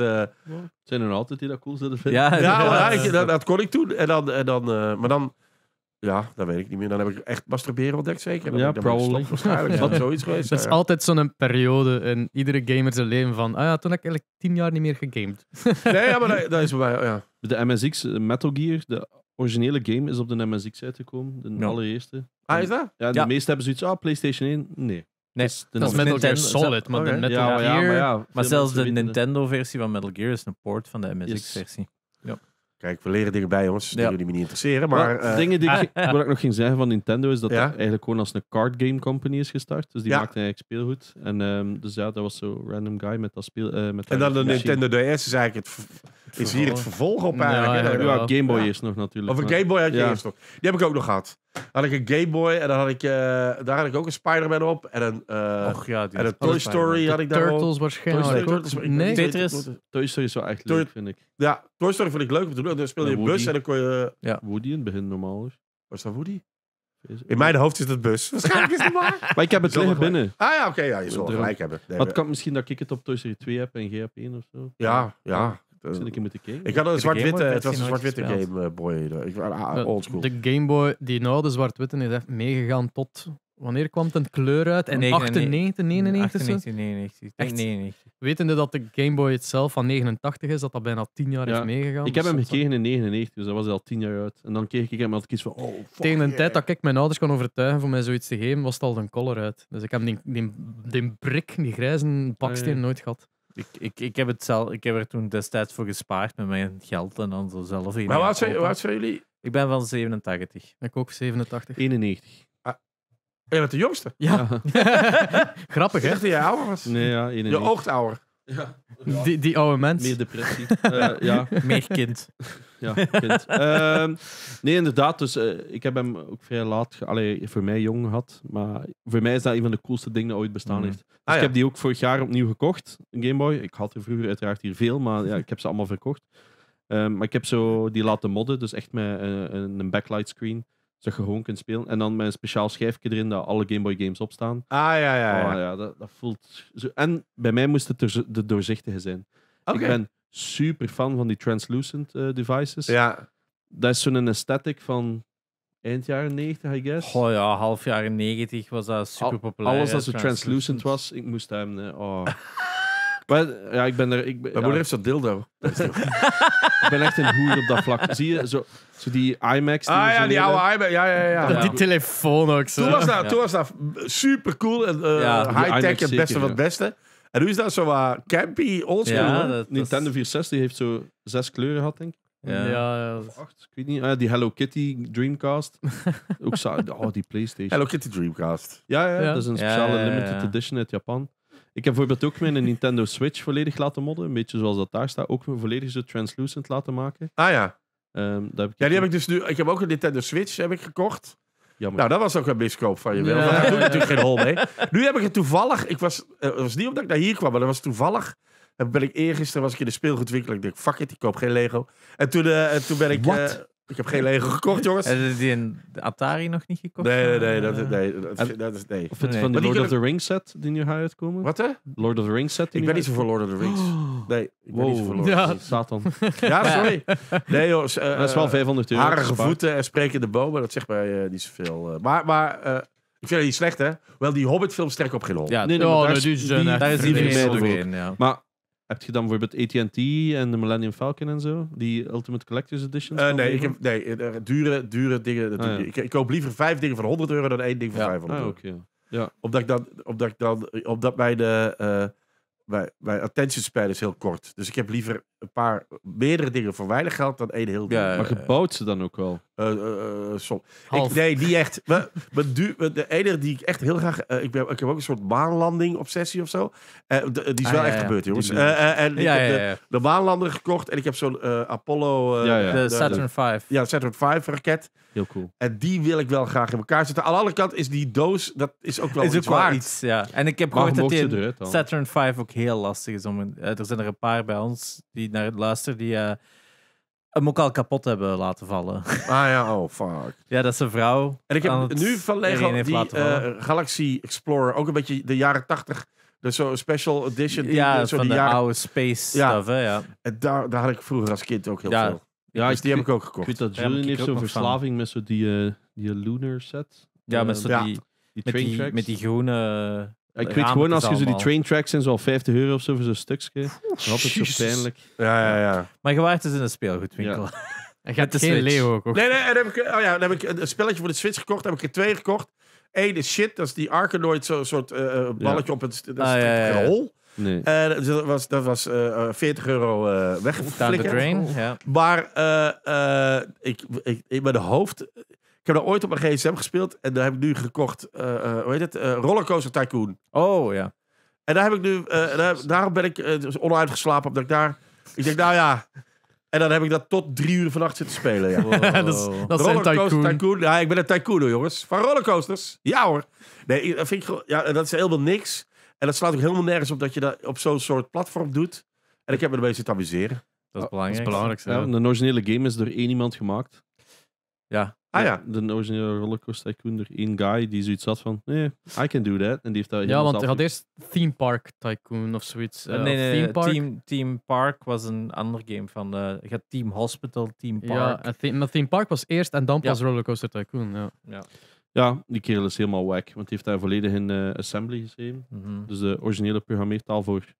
Zijn er altijd die dat cool zitten vinden? Ja, Dat, dat, kon ik toen. En dan, en dan, maar dan ja, dat weet ik niet meer. Dan heb ik echt masturberen ontdekt, zeker. Dan ja, probably. waarschijnlijk. zoiets geweest. Dat is altijd zo'n periode in iedere gamer zijn leven van... Ah ja, toen heb ik eigenlijk tien jaar niet meer gegamed. nee, ja, maar dat, dat is wel ja. De MSX Metal Gear, de originele game, is op de MSX uitgekomen. De allereerste. Ah, is dat? Ja, de ja. hebben zoiets... Ah, PlayStation 1? Nee. Nee, dus dat is Metal Gear Solid, maar okay. de Metal Gear... maar, maar zelfs de Nintendo-versie van Metal Gear is een port van de MSX-versie. Ja. Kijk, we leren dingen bij ons die jullie me niet interesseren. Maar, maar eh, dingen die ah. ik, ah. wat ik nog ging zeggen van Nintendo is dat ja. het eigenlijk gewoon als een card game company is gestart. Dus die maakte eigenlijk speelgoed. En ehm, dus ja, dat was zo random guy met dat speel. Uh, met en dan de Nintendo DS is eigenlijk het is hier het vervolg op eigenlijk. ja, Game Boy is nog natuurlijk. Of een Game Boy had je eerst nog. Die heb ik ook nog gehad. had ik een Game Boy en dan had ik, eh, daar had ik ook een Spider-Man op. En een, uh, ja, en een Toy Story had ik daar Turtles waarschijnlijk. Toy Story, nee. Toy Story is wel echt leuk, vind ik. Ja, Toy Story vind ik leuk. Want dan speel je bus en dan kon je... Ja. Woody in het begin normaal is. Was dat Woody? In mijn hoofd is het bus. Waarschijnlijk is het normaal? maar ik heb het liggen binnen. Ah ja, oké. ja, je zal gelijk hebben. Nee, het kan misschien dat ik het op Toy Story 2 heb en GP1 of zo. Ja, ja. Ik de Ik had een zwart-witte, het was een zwart-witte Game Boy. De Game Boy, die nou de zwart-witte is echt meegegaan tot... Wanneer kwam het een kleur uit? In 98, 99? 99. Wetende dat de Game Boy het zelf van 89 is, dat dat bijna 10 jaar is meegegaan. Ik heb hem dus gekregen in 99, dus dat was al 10 jaar uit. En dan keek ik hem en ik iets van... Oh, Tegen de tijd dat ik mijn ouders kon overtuigen voor mij zoiets te geven, was het al een color uit. Dus ik heb die, die, die brik, die grijze baksteen, ah, nooit gehad. Ik, ik, ik, heb het zelf, ik heb er toen destijds voor gespaard met mijn geld en dan zo zelf Maar wat zijn, wat zijn jullie? Ik ben van 87. Ik ook 87. 91. Ah, je bent de jongste? Ja. Grappig, hè? Echt, je ouder was? Nee, ja, 91. Je oogt ouder. Ja. Die, die oude mens. Meer depressie. Eh, ja. Meer kind. ja, kind. Ehm, nee, inderdaad. Dus eh, ik heb hem ook vrij laat, allee, voor mij jong gehad. Maar voor mij is dat een van de coolste dingen die ooit bestaan mm. heeft. Ah, dus ik heb die ook vorig jaar opnieuw gekocht, een Game Boy. Ik had er vroeger uiteraard hier veel, maar ja, ik heb ze allemaal verkocht. Ehm, maar ik heb zo die laten modden, dus echt met eh, een, een backlight screen dat je gewoon kunt spelen. En dan met een speciaal schijfje erin dat alle Game Boy games opstaan. Ah, ja, ja. ja. Ah, ja dat, dat, voelt... Zo. En bij mij moest het de doorzichtige zijn. Ik ben super fan van die translucent eh, devices. Ja. Dat is zo'n aesthetic van eind jaren 90, I guess. Oh ja, half jaren 90 was dat super populair. Alles dat zo translucent was, ik moest hem. Oh. Maar, ja, ik ben er... Ik, ben- Mijn ja. moeder heeft zo'n dildo. Ik ben echt een hoer op dat vlak. Zie je, zo, zo die IMAX. Ah ja, die oude iMac. Ja, ja, ja. Die telefoon ook zo. Toen was dat, toen was dat super cool en eh, high-tech, en het beste van het beste. En hoe is dat zo wat campy, oldschool. Ja, Nintendo 46, die Nintendo 64 heeft zo zes kleuren gehad, denk ik. Ja, Ja. Acht, ik weet niet. Ah, die Hello Kitty Dreamcast. Ook zo, oh, die PlayStation. Hello Kitty Dreamcast. Ja, ja, dat is een speciale limited edition uit Japan. Ik heb bijvoorbeeld ook mijn Nintendo Switch volledig laten modden. Een beetje zoals dat daar staat. Ook volledig zo translucent laten maken. Ah ja. Ehm, heb ik ja, die heb ik dus nu. Ik heb ook een Nintendo Switch heb ik gekocht. Jammer. Nou, dat was ook een miskoop van je wel. Ja. Daar doe ik natuurlijk geen hol mee. Nu heb ik het toevallig. Ik was, het was niet omdat ik naar hier kwam, maar dat was toevallig. En ben ik eergisteren was ik in de speelgoedwinkel. Ik dacht, fuck it, ik koop geen Lego. En toen, uh, toen ben ik. Wat? Eh, ik heb geen Lego gekocht, jongens. Hebben die een Atari nog niet gekocht? Nee, nee, nee. Eh, dat, dat, is, nee. Of het van de Lord of the Rings set die nu gaat uitkomen? Wat, hè? Lord of the Rings set. Ik ben niet zo voor Lord of the Rings. Oh. Nee, ik ben niet zo voor Lord ja. of the Rings. Ja, sorry. Nee, joh. Eh, dat is wel 500 eh, euro. Harige voeten en sprekende bomen, dat zegt bij niet zoveel. Uh, maar, maar ik vind het niet slecht, hè? Wel, die hobbit film sterk op geen hol. Ja, nee, no, no, die, daar is die mee. Ja. Maar heb je dan bijvoorbeeld AT&T en de Millennium Falcon en zo? Die Ultimate Collector's Editions? Eh, nee, ik heb, nee, eh, dure, dure dingen. Ah, ik, ik, koop liever vijf dingen voor 100 euro dan één ding voor 500 ah, euro. Ah, okay. ja. Omdat ik dan, omdat ik dan, omdat mijn, uh, mijn, mijn attention span is heel kort. Dus ik heb liever een paar meerdere dingen voor weinig geld dan één heel ding. Ja, maar eh, gebouwd ze dan ook wel? Eh, eh, som. Ik, nee, die echt. de enige die ik echt heel graag... ik, heb ook een soort maanlanding obsessie of zo. die is ah, wel echt gebeurd, jongens. en ik heb de, de, maanlander gekocht en ik heb zo'n Apollo... De, Saturn V. Ja, Saturn V raket. Heel cool. En die wil ik wel graag in elkaar zetten. Aan alle kant is die doos, dat is ook wel is iets waard. Iets, ja. En ik heb gehoord dat Saturn V ook heel lastig is om... er zijn er een paar bij ons die naar luister, die eh, hem ook al kapot hebben laten vallen. Ah ja, oh fuck. ja, dat is een vrouw. En ik heb nu van Lego die eh, Galaxy Explorer, ook een beetje de jaren tachtig... Dus zo'n special edition. Die, ja, eh, zo van die de oude space stuff, ja. En daar, had ik vroeger als kind ook heel veel. Ja, dus die heb ik ook gekocht. Ik weet dat Julian heeft zo'n verslaving met zo die, die Lunar set. Ja, met zo die... die met, die, met die groene ik weet gewoon, als je zo die train tracks en zo'n 50 euro of zo voor zo'n stukje. Dat altijd zo pijnlijk. Ja, ja, ja. Maar je waart dus in een speelgoedwinkel. En gaat de geen Leo ook. Nee, nee, en heb ik, oh ja, dan heb ik een spelletje voor de Switch gekocht. heb ik er twee gekocht. Eén is shit, dat is die Arkanoid, zo'n soort eh, eh, balletje op het dat ah, rol. Nee. Eh, dus dat was, dat was uh, 40 euro uh, weggeflikkerd. Down the drain, Maar ik, ik, ik, mijn hoofd... Ik heb daar ooit op mijn GSM gespeeld. En daar heb ik nu gekocht, eh, eh, hoe heet het? Eh, Rollercoaster Tycoon. Oh ja. En daar heb ik nu, daarom ben ik uh, dus onuitgeslapen. Omdat ik daar, ik denk nou ja... En dan heb ik dat tot drie uur vannacht zitten spelen. Ja. dat is, dat zijn tycoon. Ja, ik ben een tycoon hoor, jongens. Van rollercoasters. Ja hoor. Nee, dat, vind ik, ja, dat is helemaal niks. En dat slaat ook helemaal nergens op dat je dat op zo'n soort platform doet. En ik heb me ermee zitten amuseren. Dat is belangrijk. Oh, dat is belangrijk ja, een originele game is door één iemand gemaakt. Ja. Ah ja. De originele Rollercoaster Tycoon, er één guy die zoiets had van, nee, I can do that. En die heeft dat Ja, want er had eerst Theme Park Tycoon of zoiets. Uh, nee, nee, theme Park. Team, team Park was een ander game van, uh, je had Team Hospital, Team Park. Ja, en maar Theme Park was eerst en dan pas Rollercoaster Tycoon, ja. ja. Ja, die kerel is helemaal wack, want die heeft daar volledig in assembly geschreven. Mhm. Dus de originele programmeertaal voor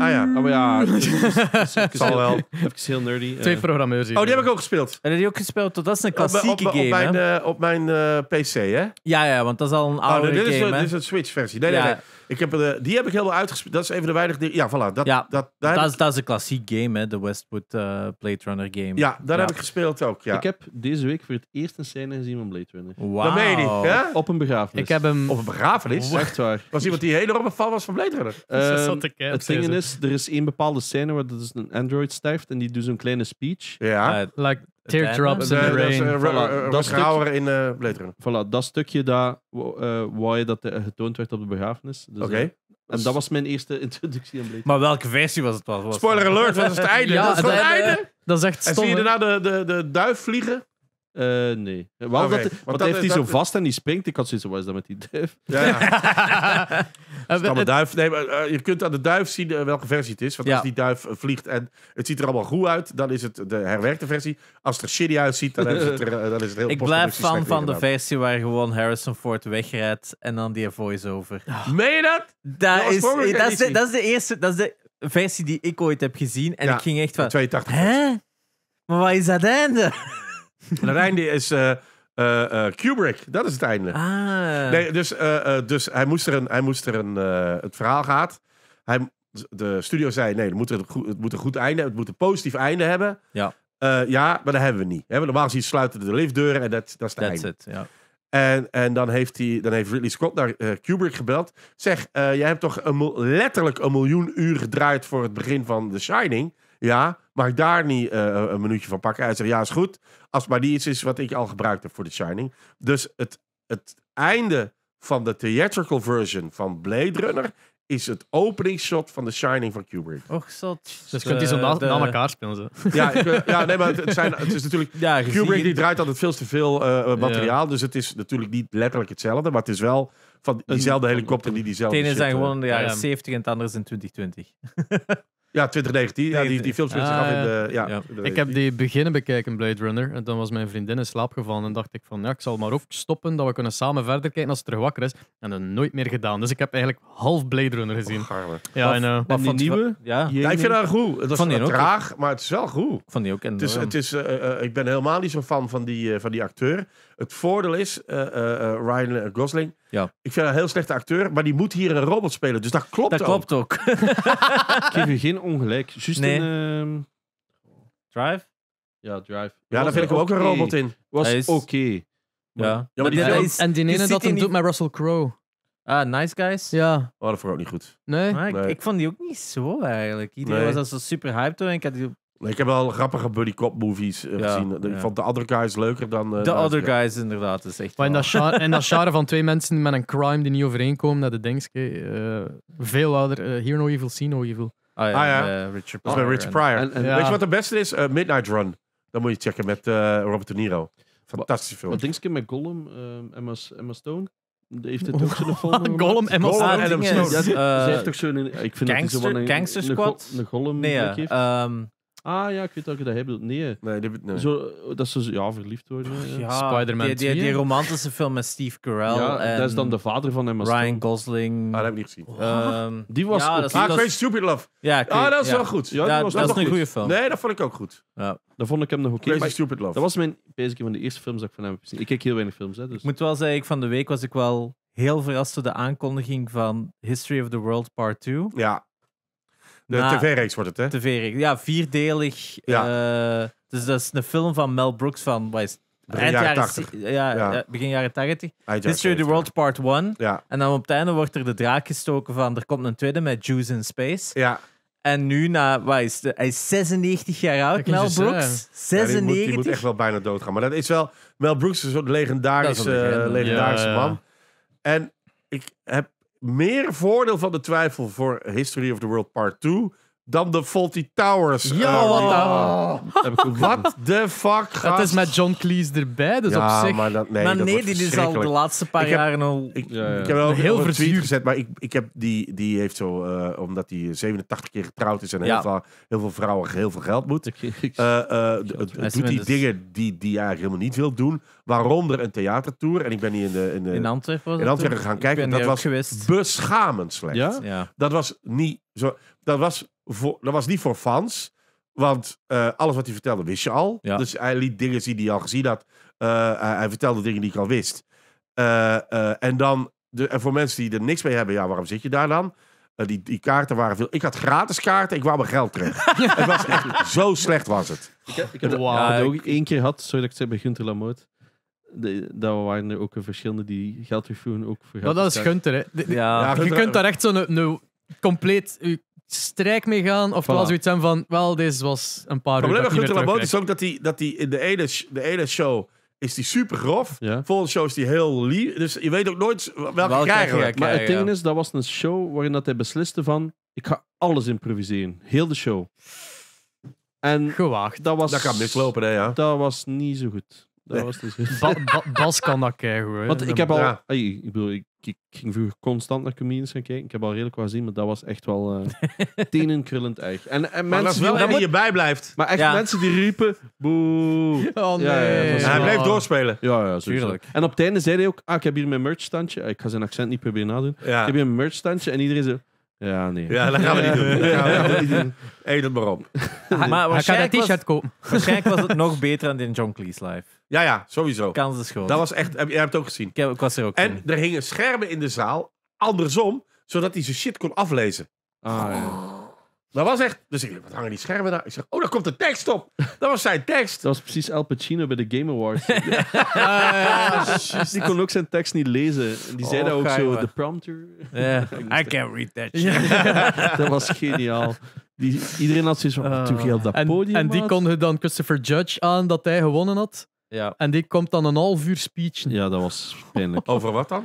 Ah ja. Oh maar ja, dat is- zal heel- wel. Even heel nerdy. Twee eh. programmeurs hier. Oh, die heb ik ook gespeeld. En heb je ook gespeeld? Dat is een klassieke game, klassieke op, op mijn, op eh, mijn eh, PC, hè? Ja, ja, want dat is al een oude Oh, dit, is, game, de- dit is het Switch-versie. Nee, nee, nee. Ik heb, eh, die heb ik helemaal uitgespeeld. Dat is even de weinig, Ja, voilà. Dat, dat, dat, is, dat is een klassiek game, hè? De Westwood eh, Blade Runner game. Ja, daar heb ik gespeeld ook. Ja. Ik heb deze week voor het eerst een scène gezien van Blade Runner. Wow. Op een begrafenis. Ik heb hem... Op een begrafenis? Wow. Echt waar. Was iemand die helemaal een fan was van Blade Runner? Ehm, het ding is, er is één bepaalde scène waar dat is een android stijft en die doet zo'n kleine speech. Ja. Eh, like Teardrops in the Dat in uh, Voilà, dat stukje daar eh, waar je dat eh, getoond werd op de begrafenis. Dus, Oké. En dat was mijn eerste introductie aan Blade Maar welke versie was het wel? Spoiler alert, was het einde. dat is het einde. Dat is echt En zie je daarna de, de, de duif vliegen. Eh, nee. wat ah, dat, heeft hij zo vast en die springt. Ik had zoiets wat is dat met die duif? Ja. ja. duif. Eh, je kunt aan de duif zien eh, welke versie het is. Want als die duif vliegt en het ziet er allemaal goed uit, dan is het de herwerkte versie. Als het er shitty uitziet, dan, is het heel dan is het heel Ik blijf fan van de versie waar gewoon Harrison Ford wegrijdt en dan die voice-over. Ah. Meen je dat? Dat, is, dat, is, de, eerste dat is de versie die ik ooit heb gezien. En ik ging echt van... 82 Hè? Maar wat is dat einde? En het is eh, eh, eh, Kubrick. Dat is het einde. Ah. Nee, dus, dus hij moest er een... Hij moest er een het verhaal gaat... Hij, de studio zei, nee, het moet, een goed, het moet een goed einde Het moet een positief einde hebben. Ja. ja, maar dat hebben we niet. Normaal gezien sluiten de liftdeuren en dat, is het That's einde. It, ja. En, en dan, heeft hij, dan heeft Ridley Scott naar Kubrick gebeld. Zeg, uh, jij hebt toch een, letterlijk een miljoen uur gedraaid voor het begin van The Shining? Ja, maar ik daar niet eh, eh, een minuutje van pakken? Hij zegt, ja, is goed. Als maar die iets is wat ik al gebruikt heb voor The Shining. Dus het, het einde van de theatrical version van Blade Runner is het openingsshot van The Shining van Kubrick. Och, zot. Dus je kunt die zo na, elkaar spelen. Zo. Ja, eh, ja, nee, maar het, zijn, het is natuurlijk... Kubrick die draait altijd veel te veel materiaal, dus het is natuurlijk niet letterlijk hetzelfde, maar het is wel van diezelfde helikopter die diezelfde... Het zijn gewoon in de jaren 70 en het andere is in 2020. Ja, 2019. Ja, die, die film ah, in de... Ja, ik heb die beginnen bekijken, Blade Runner. En dan was mijn vriendin in slaap gevallen. En dacht ik van, ja, ik zal maar ook stoppen, dat we kunnen samen verder kijken als het terug wakker is. En dat nooit meer gedaan. Dus ik heb eigenlijk half Blade Runner gezien. Oh, ja, en, uh, die nieuwe? Ja. ja, ik vind haar goed. Het was van traag, maar het is wel goed. ook. het is, het is, eh, eh, eh, ik ben helemaal niet zo'n fan van die, van die acteur. Het voordeel is, eh, eh, eh, Ryan Gosling. Ja. Ik vind hem een heel slechte acteur, maar die moet hier een robot spelen. Dus dat klopt dat klopt ook. Ik geef je geen ongelijk. Just nee. Ehm, Drive? Ja, Drive. Ja, daar vind ik ook een robot in. Was oké. Ja. maar die is... En die ene dat doet met Russell Crowe. Ah, Nice Guys? Ja. Oh, dat vond ik ook niet goed. Nee? Ik, vond die ook niet zo eigenlijk. Iedereen was al zo super hyped toen. ik had die ik heb wel grappige buddy cop movies eh, gezien. Ik vond The Other Guys leuker dan... The eh, Other Guys, inderdaad. Is echt maar in, dat genre, in dat van twee mensen met een crime die niet overeenkomen, dat de dingske eh, veel ouder... Hear No Evil, See No Evil. Ah ja, ah, Richard Pryor. Richard Pryor. En, Weet je wat de beste is? Midnight Run. Dat moet je checken met Robert De Niro. Fantastische film. Wat dingske met Gollum, Emma, Emma Stone? Heeft het ook zo'n film? Gollum en Adam Snow. Ze heeft toch zo'n... Gangster, gangster Squad? Een Gollum. Nee, Ah ja, ik weet ook dat hij Nee. Nee, dat nee. Zo, dat ze ja, verliefd worden. Spider-Man die, die, die romantische film met Steve Carell. Ja, dat is dan de vader van hem. Ryan Gosling. Ah, dat heb ik niet gezien. Ehm, die was ja, Ah, Crazy Stupid Love. ja, oké. Ah, dat is wel goed. Ja, Ja, was dat is een goede film. Nee, dat vond ik ook goed. Ja. Dat vond ik hem nog oké. Crazy Stupid Love. dat was mijn basically van de eerste films dat ik van hem heb gezien. Ik kijk heel weinig films, hè, dus. Ik moet wel zeggen, van de week was ik wel heel verrast door de aankondiging van History of the World Part 2. Ja, de tv-reeks wordt het, hè? TV-reeks, ja, vierdelig. Ja. Eh, dus dat is een film van Mel Brooks van, wat is Begin jaren, 80. Ja, begin jaren 80. This of the World Part 1. Ja. En dan op het einde wordt er de draak gestoken van er komt een tweede met Jews in Space. Ja. En nu, na, wat is hij is 96 jaar oud, Mel Brooks. 96. die, moet, echt wel bijna doodgaan. Maar dat is wel, Mel Brooks is een soort legendarische, legendarische man. En ik heb meer voordeel van de twijfel voor History of the World Part 2 dan de Faulty Towers. Eh, ja. wat dan? Wat de fuck, gaat. Dat is met John Cleese erbij, dus op zich. Maar, nee, die is al de laatste paar jaren al... Ik, heb wel heel veel tweet gezet, maar ik, ik heb die, die heeft zo... Eh, omdat hij 87 keer getrouwd is en heel, veel, heel veel vrouwen heel veel geld moet. Uh, doet die dingen die, die hij eigenlijk helemaal niet wil doen. Waaronder een theatertour. En ik ben hier in, de, in, Antwerpen, in Antwerpen gaan kijken. Dat was beschamend slecht. Dat was niet zo dat was, voor, dat was niet voor fans. Want eh, alles wat hij vertelde wist je al. Dus hij liet dingen zien die al gezien had. Eh, eh, hij, vertelde dingen die ik al wist. en dan, de, en voor mensen die er niks mee hebben, ja, waarom zit je daar dan? die, die kaarten waren veel. Ik had gratis kaarten, ik wou mijn geld terug. Het was echt, zo slecht was het. Ik, heb, ook één keer gehad sorry dat ik zei bij Gunther Lamoot. daar waren er ook verschillende die geld terugvoeren. Ook voor dat is Gunter. hè? ja. je kunt daar echt zo'n compleet strijk mee gaan. Of voilà. wel zoiets van, wel, deze was een paar uur. Het probleem met is ook dat hij, dat hij in de ene, de ene show is die super grof. Ja. Volgende show is die heel lief. Dus je weet ook nooit welke, welke krijgen we. Maar het ding is, dat was een show waarin dat hij besliste van, ik ga alles improviseren. Heel de show. En Gewaagd. Dat, was, dat kan mislopen, hè, ja. Dat was niet zo goed. Dus bas kan dat kijken. Want ik heb al. ik bedoel, ik, ging vroeger constant naar comedians gaan kijken. Ik heb al redelijk wat gezien, maar dat was echt wel eh, uh, tenenkrullend En, en maar mensen dat is wel dat Maar echt mensen die riepen: boe. Oh nee. hij bleef doorspelen. Ja, ja, En op het einde zei hij ook: ah, ik heb hier mijn merchstandje. Ah, ik ga zijn accent niet proberen nadoen. Ik heb hier een merchstandje en iedereen zei. Ja, nee. Ja, dat gaan we niet doen. Dat maar op. Maar Hij kan dat waarschijnlijk, t-shirt kopen. waarschijnlijk was het nog beter dan in John Cleese live. Ja, ja, sowieso. Kans Dat was echt... Jij hebt het ook gezien. Ik, heb, was er ook En er hingen schermen in de zaal, andersom, zodat hij zijn shit kon aflezen. Ah, ja. Dat was echt. Dus ik wat hangen die schermen daar? Ik zeg, oh, daar komt de tekst op. Dat was zijn tekst. Dat was precies Al Pacino bij de Game Awards. Ah, die kon ook zijn tekst niet lezen. Die zei oh, dat ook zo, de prompter. I can't read that shit. dat was geniaal. Die, iedereen had zoiets van, uh, ah. toen dat podium En die konden kon dan Christopher Judge aan dat hij gewonnen had. Ja. En die komt dan een half uur speech Ja, dat was pijnlijk. Over wat dan?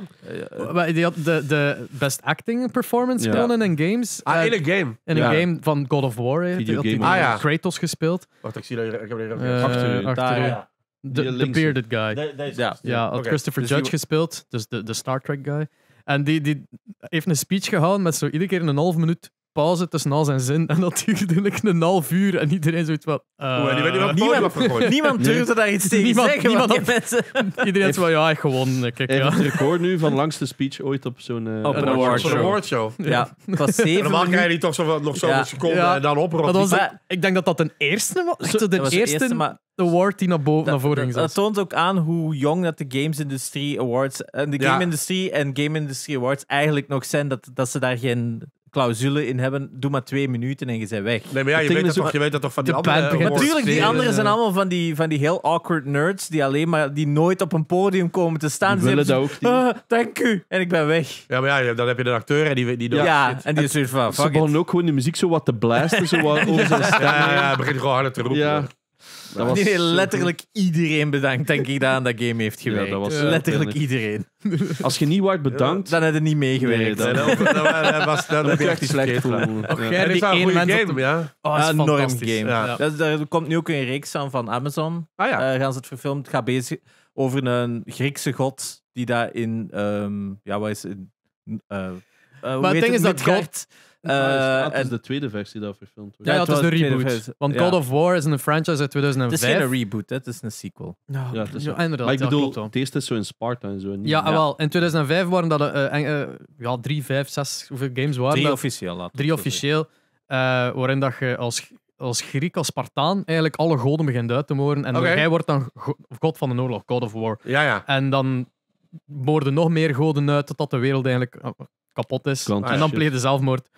Eh, die had de, de best acting performance gewonnen in games. Ah, eh, in een game. in een game van God of War. Die had Ah, ja. Kratos gespeeld. Wacht, ik zie dat hier. Ik heb hier achter achter De, de bearded guy. Ja. Ja, had Christopher dus Judge gespeeld, dus de, de Star Trek guy. En die, die heeft een speech gehouden met zo iedere keer een half minuut pauze tussen al zijn zin. En dat duurde een half uur. En iedereen zoiets van... Uh, Oeh, niemand, niemand, niemand, niemand durfde daar iets tegen niemand, zeggen. Niemand had, mensen... Iedereen zo van, ja, gewoon. Eh, kijk, ja. het record nu van langste speech ooit op zo'n... Uh, op een awardshow. show. Ja, was zeven Normaal krijg je die toch zo wat nog zo'n ja. ja. en dan oprotten. Ik denk dat dat een eerste was. de, was eerste, de eerste maar award die naar, boven, dat, naar voren ging. Dat, dat toont ook aan hoe jong dat de Games Industry awards en de game Industry en game Industry awards eigenlijk nog zijn, dat, dat ze daar geen clausule in hebben. Doe maar twee minuten en je bent weg. Nee, maar ja, je, weet dat, toch, je weet dat toch van die andere... Eh, Natuurlijk, die anderen zijn allemaal van die, van die heel awkward nerds die alleen maar... die nooit op een podium komen te staan. Die willen ook Dank ah, u. En ik ben weg. Ja, maar ja, dan heb je de acteur en die... die ja, en die is van... Ze begonnen ook gewoon de muziek zo wat te blazen, zo wat. Ja, ja, begint gewoon harder te roepen nee, letterlijk iedereen bedankt, denk ik, dat aan dat game heeft gewerkt. dat was letterlijk iedereen. Als je niet wordt bedankt... Dan heb je niet meegewerkt. dat, was, dat heb je echt slecht gevoel. Er is een game, ja. Oh, game. Er komt nu ook een reeks aan van Amazon. Ah eh, gaan ze het verfilmen. Het gaat bezig over een Griekse god die daar in... Ehm, ja, wat is... Uh, uh, het eh, eh, ding is dat God, dat ah, is eh, de tweede versie dat verfilmd wordt. Ja, het is de reboot. Want God of War is een franchise uit 2005. Het is geen reboot, het is een sequel. Nou, ja, het is ja inderdaad. Maar ik bedoel, het eerste is zo in Sparta en zo. ja, ah, wel. In 2005 waren dat eh, eh, ja, drie, vijf, zes, hoeveel games waren drie dat? Officieel, laat drie officieel. waarin dat je als, als Griek, als Spartaan, eigenlijk alle goden begint uit te moren. En okay. jij wordt dan god van de oorlog, God of War. Ja, ja. En dan moorden nog meer goden uit totdat de wereld eigenlijk oh, kapot is. en dan pleegde zelfmoord.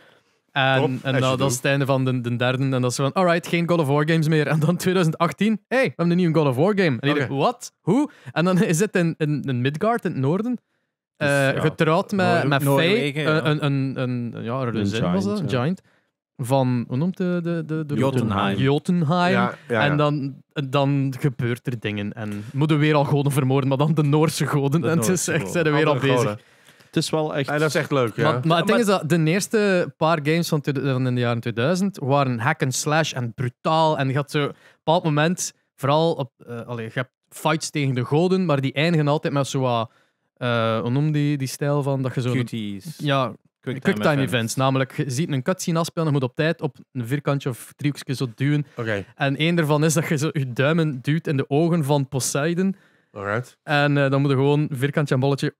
En, en dat, is het einde van de, de, derde. En dat is van, alright, geen God of War games meer. En dan 2018, hey, we hebben een nieuwe God of War game. En okay. wat? Hoe? En dan is het in, in, in Midgard, in het noorden. Dus eh, getrouwd met, met Faye, eh, een, een, een, ja, een giant. Van, hoe noemt de... de, de, Jotunheim. Jotunheim. en dan, dan gebeurt er dingen. En moeten weer al goden vermoorden, maar dan de Noorse goden. en Noorse dus goden. zijn er weer al bezig. Het is wel echt... dat is echt leuk, ja. Maar, het ding is dat de eerste paar games van, in de jaren 2000 waren hack and slash en brutaal. En je had zo, op een bepaald moment, vooral op... Eh, allee, je hebt fights tegen de goden, maar die eindigen altijd met zo'n eh, hoe noem die, die stijl van dat je zo... Ja, Quicktime, quick events. events. Namelijk, je ziet een cutscene afspelen en moet op tijd op een vierkantje of driehoekje zo duwen. Okay. En één daarvan is dat je zo je duimen duwt in de ogen van Poseidon. Alright. En eh, dan moet er gewoon vierkantje en bolletje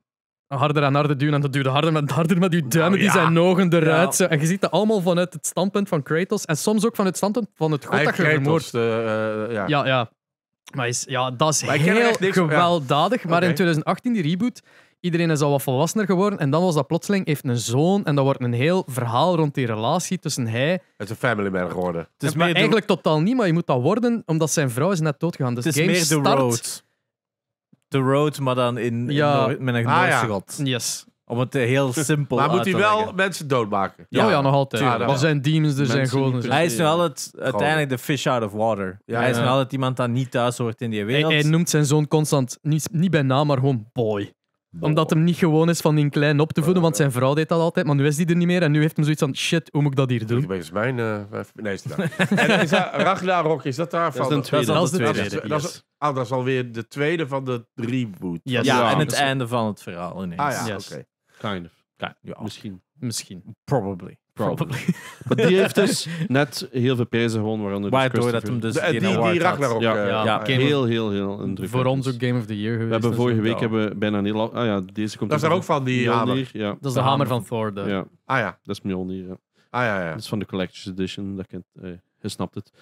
harder en harder duwen en dat duwde harder en harder met die duimen nou die zijn ogen eruit. En je ziet dat allemaal vanuit het standpunt van Kratos en soms ook vanuit het standpunt van het god dat je eh, eh, ja. ja. Maar is, ja, dat is heel gewelddadig. Maar in 2018, die reboot, iedereen is al wat volwassener geworden en dan was dat plotseling, heeft een zoon en dan wordt een heel verhaal rond die relatie tussen hij... Het is een family man geworden. Het is eigenlijk totaal niet, maar je moet dat worden omdat zijn vrouw is net doodgegaan. Dus het is game meer de road. The Road, maar dan in, in Ja. met een Ah, ja. Yes. Om het heel simpel Maar moet hij wel mensen doodmaken? Ja, nog altijd. Ja, zijn demons, er zijn Mensen goden. Hij is nu altijd uiteindelijk de fish out of water. hij is nu nog altijd iemand dat niet thuis hoort in die wereld. hij noemt zijn zoon constant, niet, niet bij naam, maar gewoon boy omdat hem niet gewoon is van in klein op te voeden, want zijn vrouw deed dat altijd, maar nu is die er niet meer. En nu heeft hem zoiets van, shit, hoe moet ik dat hier doen? Dat is mijn... Eh, nee, is het en is dat Ragnarok, is dat daarvan? Dat is een tweede. Dat is de dat ah, dat is alweer de tweede van de reboot. Yes. Ja, en het einde van het verhaal ineens. Ah ja, oké. Kind of. Ja, Misschien. Misschien. Probably. Probably. maar die heeft dus net heel veel prijzen gewoon waaronder Waardoor dat hem dus de, die, die, die Ragnarok. Ja, eh, Heel, heel, heel, indrukwekkend. Voor ons ook Game of the Year geweest. We hebben dus vorige week hebben we bijna niet heel... Ah ja, deze komt... Dat is dus daar ook van, die hamer. Ja. Dat is de hamer van Thor. De... Dus. Ja. Ah ja. Dat is Mjolnir, ja. Ah ja, ja. Dat is van de Collector's Edition. Dat kent... Eh, je snapt het.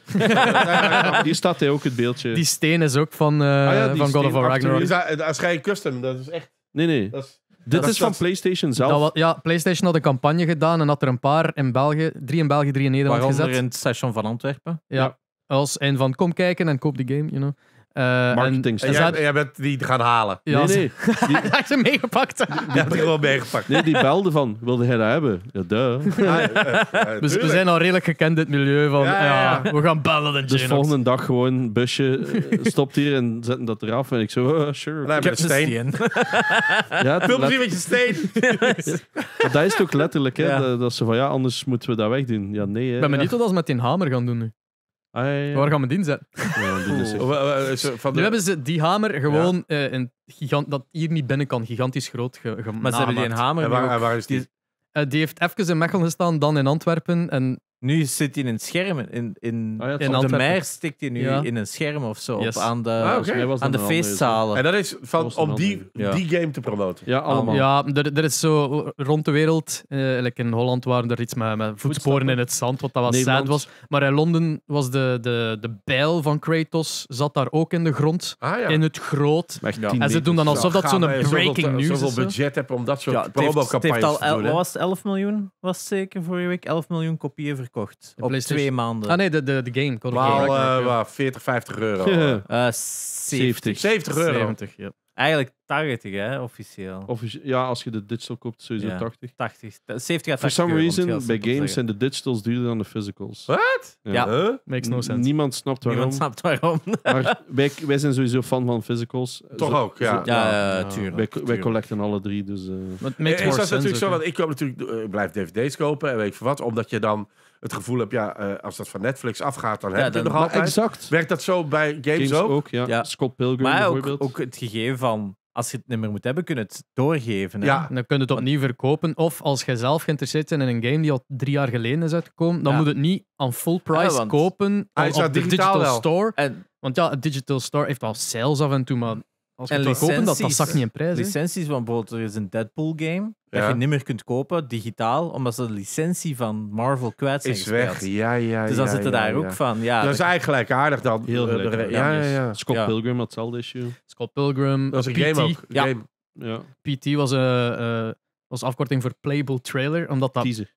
Hier staat hij ook het beeldje. Die steen is ook van, uh, van God steen, of Ragnarok. dat, dat is geen custom, dat is echt. Nee, nee. Dat is, dit is van PlayStation zelf. ja, PlayStation had een campagne gedaan en had er een paar in België, drie in België, drie in Nederland Waarom gezet. in het station van Antwerpen. Ja. Als en van kom kijken en koop die game, you know. Uh, En, jij, bent die gaan halen. Ja, nee, nee. Die, hij heeft hem meegepakt. Die heeft hem gewoon meegepakt. Nee, die belde van, wilde jij dat hebben? Ja, duh. Ah, dus we zijn al redelijk gekend dit milieu van, ja, we gaan bellen De Dus volgende dag gewoon busje eh, stopt hier en zetten dat eraf. En ik zo, uh, sure. ik heb een steen. ja, Veel plezier met je steen. Dat is toch letterlijk, hè? Dat, ze van, ja, anders moeten we dat wegdoen. Ja, nee. Hè. Ik ben benieuwd wat ze met die hamer gaan doen nu. Ah, ja, Waar gaan we die eh, eh, Nu hebben ze die hamer gewoon eh, een gigant, dat hier niet binnen kan, gigantisch groot gemaakt. Maar ze hebben die een hamer. En waar, is die? Eh, die heeft even in Mechelen gestaan, dan in Antwerpen. En nu zit hij in een scherm. In, in, oh de meer stikt hij nu in een scherm of zo. Op, aan de, ah, aan de feestzalen. En dat is van, om die, die game te promoten. Ja, allemaal. Ja, er, er is zo rond de wereld. Eh, in Holland waren er iets met, met voetsporen in het zand, wat dat was sad was. Maar in Londen was de, de, de bijl van Kratos zat daar ook in de grond. Ah, in het groot. En ze doen dan alsof dat zo'n breaking news is. Zoveel budget hebben om dat soort promo-campagnes te doen. Wat was het? 11 miljoen? Was zeker voor je week 11 miljoen kopieën verkocht. De op twee maanden. Ah nee, de, de, de game. Wel uh, eh, ja. 40, 50 euro. uh, 70. 70 euro. 70, ja. Eigenlijk 80, hè, officieel. Offici ja, als je de digital koopt, sowieso ja. 80. 80. 70 80 For some euro, reason, bij games zijn de digitals duurder dan de physicals. Wat? Ja. Makes no sense. Niemand snapt waarom. Niemand snapt waarom. wij, wij zijn sowieso fan van physicals. Toch ook, ja. Zo, ja, ja, tuurlijk, wij, wij, collecten alle drie, dus... Uh... Eh. Maar makes eh, is dat natuurlijk zo, want ik, koop natuurlijk, ik blijf dvd's kopen en weet je wat, omdat je dan het gevoel heb, ja, eh, als dat van Netflix afgaat, dan heb je nog altijd. Exact. Werkt dat zo bij games, ook? ja. Scott Pilgrim bijvoorbeeld. Ook, ook het gegeven van als je het nummer moet hebben, kun je het doorgeven. Hè? Ja. Dan kun je het opnieuw verkopen. Of als je zelf geïnteresseerd bent in een game die al drie jaar geleden is uitgekomen, dan moet het niet aan full price kopen ah, op, de digital store. En... Want ja, een digital store heeft wel sales af en toe, maar als en het kopen, dat, dat niet in prijs. hè? Licenties, van bijvoorbeeld is een Deadpool-game dat je niet meer kunt kopen, digitaal, omdat ze de licentie van Marvel kwijt zijn Is weg. Ja, ja, Dus dan ja, zitten daar ook van. Ja, dat is eigenlijk gelijkaardig dan. Heel eh, ja, ja, ja, Scott Pilgrim Pilgrim, hetzelfde issue. Scott Pilgrim. Dat is een PT. game ook. Ja. PT was, een eh, eh, was afkorting voor Playable Trailer, omdat dat teaser.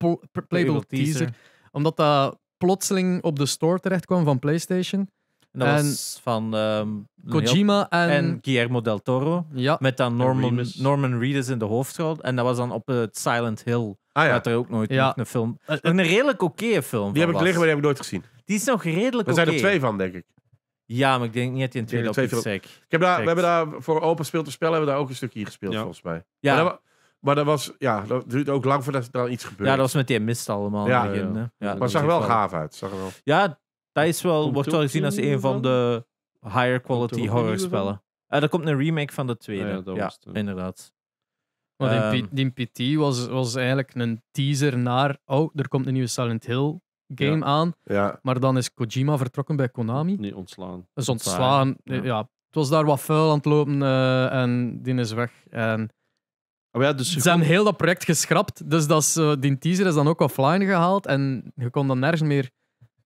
playable, teaser. teaser. Omdat dat plotseling op de store terecht kwam van PlayStation dat was van um, Kojima en... Guillermo del Toro. Met dan Norman, Norman Reedus in de hoofdrol. En dat was dan op het Silent Hill. Ah, ja. Had er ook nooit een film. Eh, eh, een redelijk oké film. Die heb ik liggen, maar die heb ik nooit gezien. Die is nog redelijk oké. Er zijn er twee van, denk ik. Ja, maar ik denk niet dat die een tweede op twee sec. Ik heb daar, We hebben daar voor Open Speel te spelen hebben we daar ook een stukje gespeeld, volgens mij. Ja. Maar dat, maar dat, was, ja, dat duurt ook lang voordat er dan iets gebeurt. Ja, dat was met die mist allemaal. begin, ja. maar het zag er wel gaaf uit. Zag er wel. Ja, dat is wel, wordt wel gezien als een van de higher quality horrorspellen. Uh, eh, er komt een remake van de tweede. Ah, ja, inderdaad. Want die ehm, PT was, was eigenlijk een teaser naar. Oh, er komt een nieuwe Silent Hill game aan. Ja. Maar dan is Kojima vertrokken bij Konami. Niet ontslaan. is ontslaan. Ja. Het was daar wat vuil aan het lopen eh, en die is weg. En oh ja, dus ze hebben heel dat project geschrapt. Dus dat is, eh, die teaser is dan ook offline gehaald en je kon dan nergens meer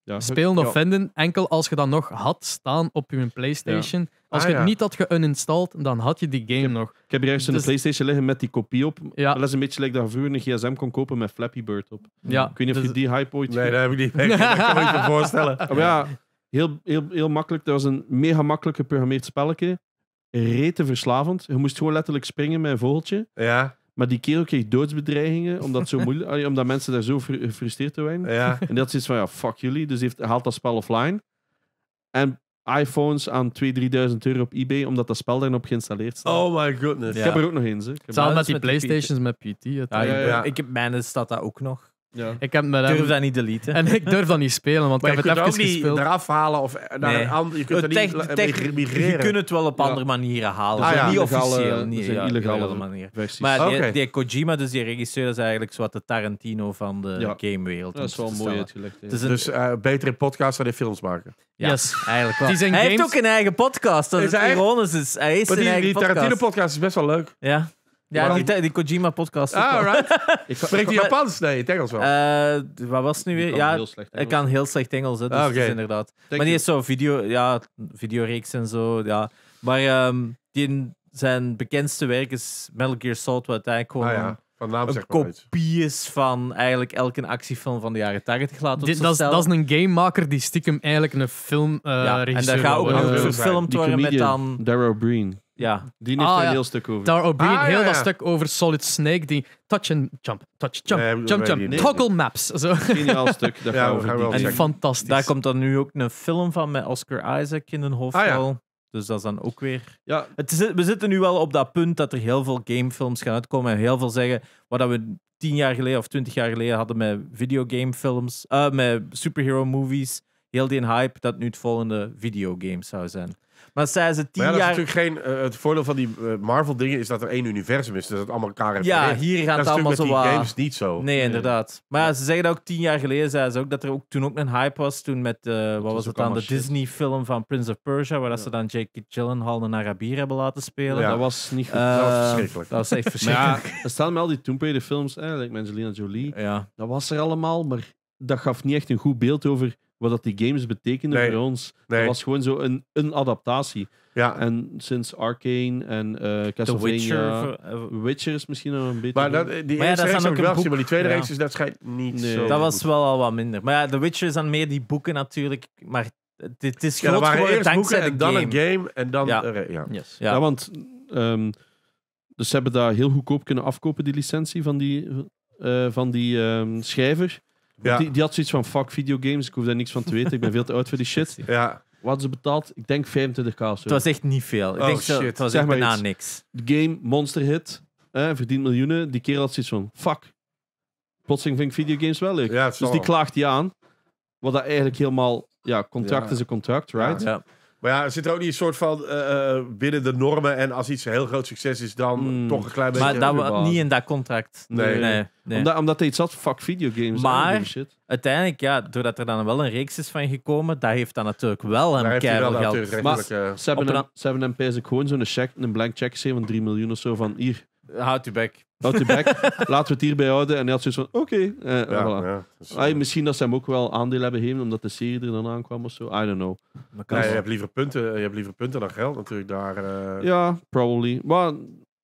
ja, Spelen of vinden, enkel als je dat nog had staan op je PlayStation. Als ah, je het niet had geuninstalled, dan had je die game nog. Ik heb hier ergens dus... een PlayStation liggen met die kopie op. Dat is een beetje lekker dat je vroeger een gsm kon kopen met Flappy Bird op. Ja. Ik weet niet of je dus- die hype ooit... Nee, dat heb ik niet. dat kan ik me voorstellen. Maar ja, heel, heel, heel makkelijk. Dat was een mega makkelijk geprogrammeerd spelletje. te verslavend. Je moest gewoon letterlijk springen met een vogeltje. Ja. Maar die kerel kreeg doodsbedreigingen, omdat, zo moeilijk, omdat mensen daar zo gefrustreerd te zijn. En dat is iets van, ja, fuck jullie. Dus heeft, haalt dat spel offline. En iPhones aan 2.000, 3.000 euro op eBay, omdat dat spel daarop geïnstalleerd staat. Oh my goodness. Ik heb er ook nog eens. Zal met die Playstations, met PT. Ah, ja, ja, Ik heb, mijne staat dat ook nog. Ja. Ik heb me durf dat niet deleten. En ik durf dat niet spelen, want maar ik heb je het kunt even ook niet gespeeld. eraf halen of naar nee. een ander. Je kunt het eh, tech, niet tech, migreren. Je kunt het wel op andere manieren halen. Ah, ja, niet illegale, officieel. Niet, ja, eh, illegale manier. Maar okay. die, die, Kojima, dus die regisseur, is eigenlijk zo de Tarantino van de ja. gamewereld. Dat is wel mooi uitgelegd. Dus een... Dus uh, betere podcast dan die films maken. Ja, yes, eigenlijk wel. Hij games... heeft ook een eigen podcast. Dat is ironisch. Is. Hij heeft die, eigen die Tarantino-podcast is best wel leuk. Ja. Ja, die, Kojima-podcast. Ah, Ik Spreekt hij Japans? Nee, het Engels wel. Eh, wat was het nu weer? ja, ik kan heel slecht Engels, hè, dus ah, is inderdaad. maar die is zo video, ja, videoreeks en zo, ja. Maar ehm, die, zijn bekendste werk is Metal Gear Solid, wat eigenlijk gewoon ah, ja, van naam een kopie is van eigenlijk elke actiefilm van de jaren 80. Laten dat, is, dat is een gamemaker die stiekem eigenlijk een film eh ja, en daar gaat ook nog worden. worden met dan... Darrow Breen. Ja, die heeft Ah, een heel stuk over. Daar O'Brien, ah, heel ja, dat stuk over Solid Snake, die touch and jump, touch, jump, jump, jump, toggle maps. Zo. Geniaal stuk. Dat En fantastisch. Daar komt dan nu ook een film van met Oscar Isaac in een ah, hoofdrol. Dus dat is dan ook weer. Ja, Het we zitten nu wel op dat punt dat er heel veel gamefilms gaan uitkomen en heel veel zeggen wat we tien jaar geleden of twintig jaar geleden hadden met videogamefilms, eh met superhero movies. Heel die hype dat nu het volgende videogame zou zijn. Maar zij ze tien maar dat is jaar... natuurlijk geen... Eh, het voordeel van die eh, Marvel-dingen is dat er één universum is. Dus dat het allemaal elkaar heeft Ja, hier gaat het allemaal zo waar. games niet zo. Nee, inderdaad. Maar ze zeggen ook tien jaar geleden, zeiden ze ook, dat er ook toen ook een hype was. Toen met, eh, wat was, het dan, de Disney-film van Prince of Persia, waar ze dan Jake Gyllenhaal en Arabier hebben laten spelen. Dat was niet goed. dat was verschrikkelijk. Dat was echt verschrikkelijk. er staan al die Tomb Raider films, eigenlijk, Angelina Jolie. Ja. Dat was er allemaal, maar dat gaf niet echt een goed beeld over wat dat die games betekenden voor ons. Dat was gewoon zo een, een adaptatie. Ja. En sinds Arcane en uh, Castlevania... The eh, Witcher. is misschien nog een beetje... Maar die eerste maar is dat een ook maar die tweede reeks is dat schijnt niet nee. zo... Dat was wel al wat minder. Maar ja, The Witcher is dan meer die boeken natuurlijk, maar... het is ja, groot geworden en dan een game en dan... Ja, ja. ja. want... Ehm, dus ze hebben daar heel goedkoop kunnen afkopen, die licentie van die, eh, van die um, schrijver. Die, die, had zoiets van, fuck videogames, ik hoef daar niks van te weten, ik ben veel te oud voor die shit. Ja. Wat ze betaald? Ik denk 25k zo. Het was echt niet veel. Ik oh, denk shit. het was echt bijna niks. Game, monster hit, verdient miljoenen. Die kerel had zoiets van, fuck. Plotseling vind ik videogames wel leuk. dus die klaagt die aan. Wat dat eigenlijk helemaal... Ja, contract is een contract, right? ja. Maar ja, zit er ook niet een soort van eh, eh, binnen de normen en als iets een heel groot succes is, dan hmm. toch een klein beetje... Maar dat we, niet in dat contract. Nee. nee. Omdat, omdat iets had, fuck videogames. Maar shit. uiteindelijk, ja, doordat er dan wel een reeks is van gekomen, dat heeft dan natuurlijk wel een keer. geld. Maar eh, ze hebben, een, ze hebben gewoon zo'n check, een blank check van 3 miljoen of zo van, hier... Houd je bek. Houd je back, laten we het hierbij houden. En hij had zoiets van, oké. Eh, voilà. Eh, misschien dat ze hem ook wel aandeel hebben gegeven, omdat de serie er dan aankwam of zo. I don't know. Maar je, hebt liever punten, je hebt liever punten dan geld natuurlijk daar. Eh. Ja, probably. Maar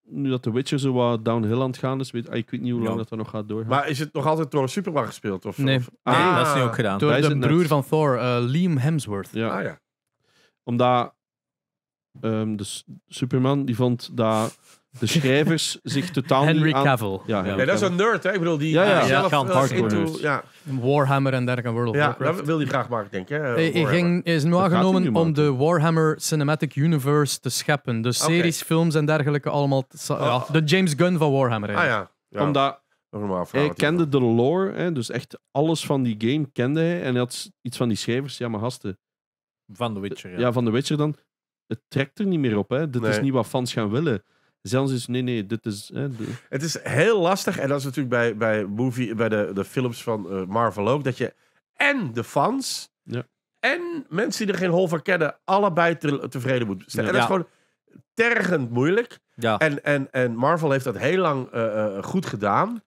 nu dat The Witcher zo wat downhill aan het gaan is, weet, ah, ik weet niet hoe lang dat, dat nog gaat doorgaan. Maar is het nog altijd door een gespeeld? Of, Nee. dat is nu ah. ook gedaan. Door Wij de zijn broer van Thor, Liam Hemsworth. ja. Ah ja. Omdat ehm, de Superman die vond dat de schrijvers zich totaal Henry niet aan... Cavill. Ja, ja, dat is een nerd, hè? Ik bedoel, die ja, ja. Eh, into, ja. Warhammer en dergelijke World of Warcraft. dat wil hij graag maken, denk ik. hij, ging, is nu aangenomen om de Warhammer Cinematic Universe te scheppen. Dus series, films en dergelijke allemaal... Oh. Ja. De James Gunn van Warhammer, Ah ja. Omdat... hij kende de lore, hè, dus echt alles van die game kende hij. En hij had iets van die schrijvers, ja maar gasten. Van The Witcher, ja. van The Witcher dan. Het trekt er niet meer op, hè. Dit is niet wat fans gaan willen. Zelfs is, nee, nee, dit is... Hè, Het is heel lastig. En dat is natuurlijk bij, bij, movie, bij de, de films van eh, Marvel ook. Dat je en de fans... Ja. En mensen die er geen hol van kennen, allebei tevreden moet stellen. En dat is gewoon tergend moeilijk. Ja. En, en, en Marvel heeft dat heel lang eh, eh, goed gedaan.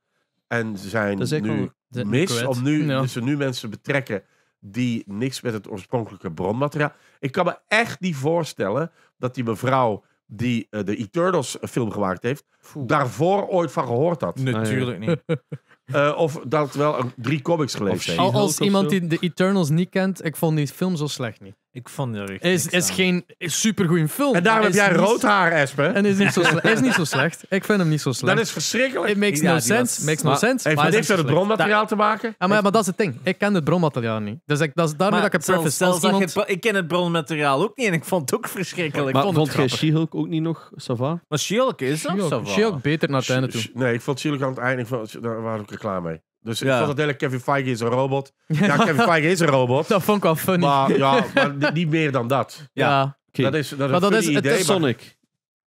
En ze zijn nu mis om nu, dus nu mensen betrekken die niks met het oorspronkelijke bronmateriaal. Ik kan me echt niet voorstellen dat die mevrouw die eh, de Eternals eh, film gemaakt heeft, daarvoor ooit van gehoord had. Natuurlijk niet. Eh, of dat wel drie comics geleefd heeft. Als, als iemand die de Eternals niet kent, ik vond die film zo slecht niet. Ik vond het echt Is, is geen supergoeie film. En daarom heb jij rood haar, Espen. En is niet, zo is niet zo slecht. Ik vind hem niet zo slecht. Dat is verschrikkelijk. It makes Ja, no Maakt was- sense. Makes no Heeft niks met het bronmateriaal te maken. Ja, maar, maar dat is het ding. Ik ken het bronmateriaal niet. Dus ik, dat is daarmee dat ik het zelf iemand- ik ken het bronmateriaal ook niet en ik vond het ook verschrikkelijk. Maar vond, jij she ook niet nog Sava? Maar Shielke is dat? Sava. she beter naar het einde toe. Nee, ik vond Chili aan het einde, van, daar waren we ook klaar mee. Dus ik vond het eigenlijk, Kevin Feige is een robot. Ja, Kevin Feige is een robot. Dat vond ik wel funny. Maar, ja, maar niet meer dan dat. Ja, dat is, dat is maar dat is, het Sonic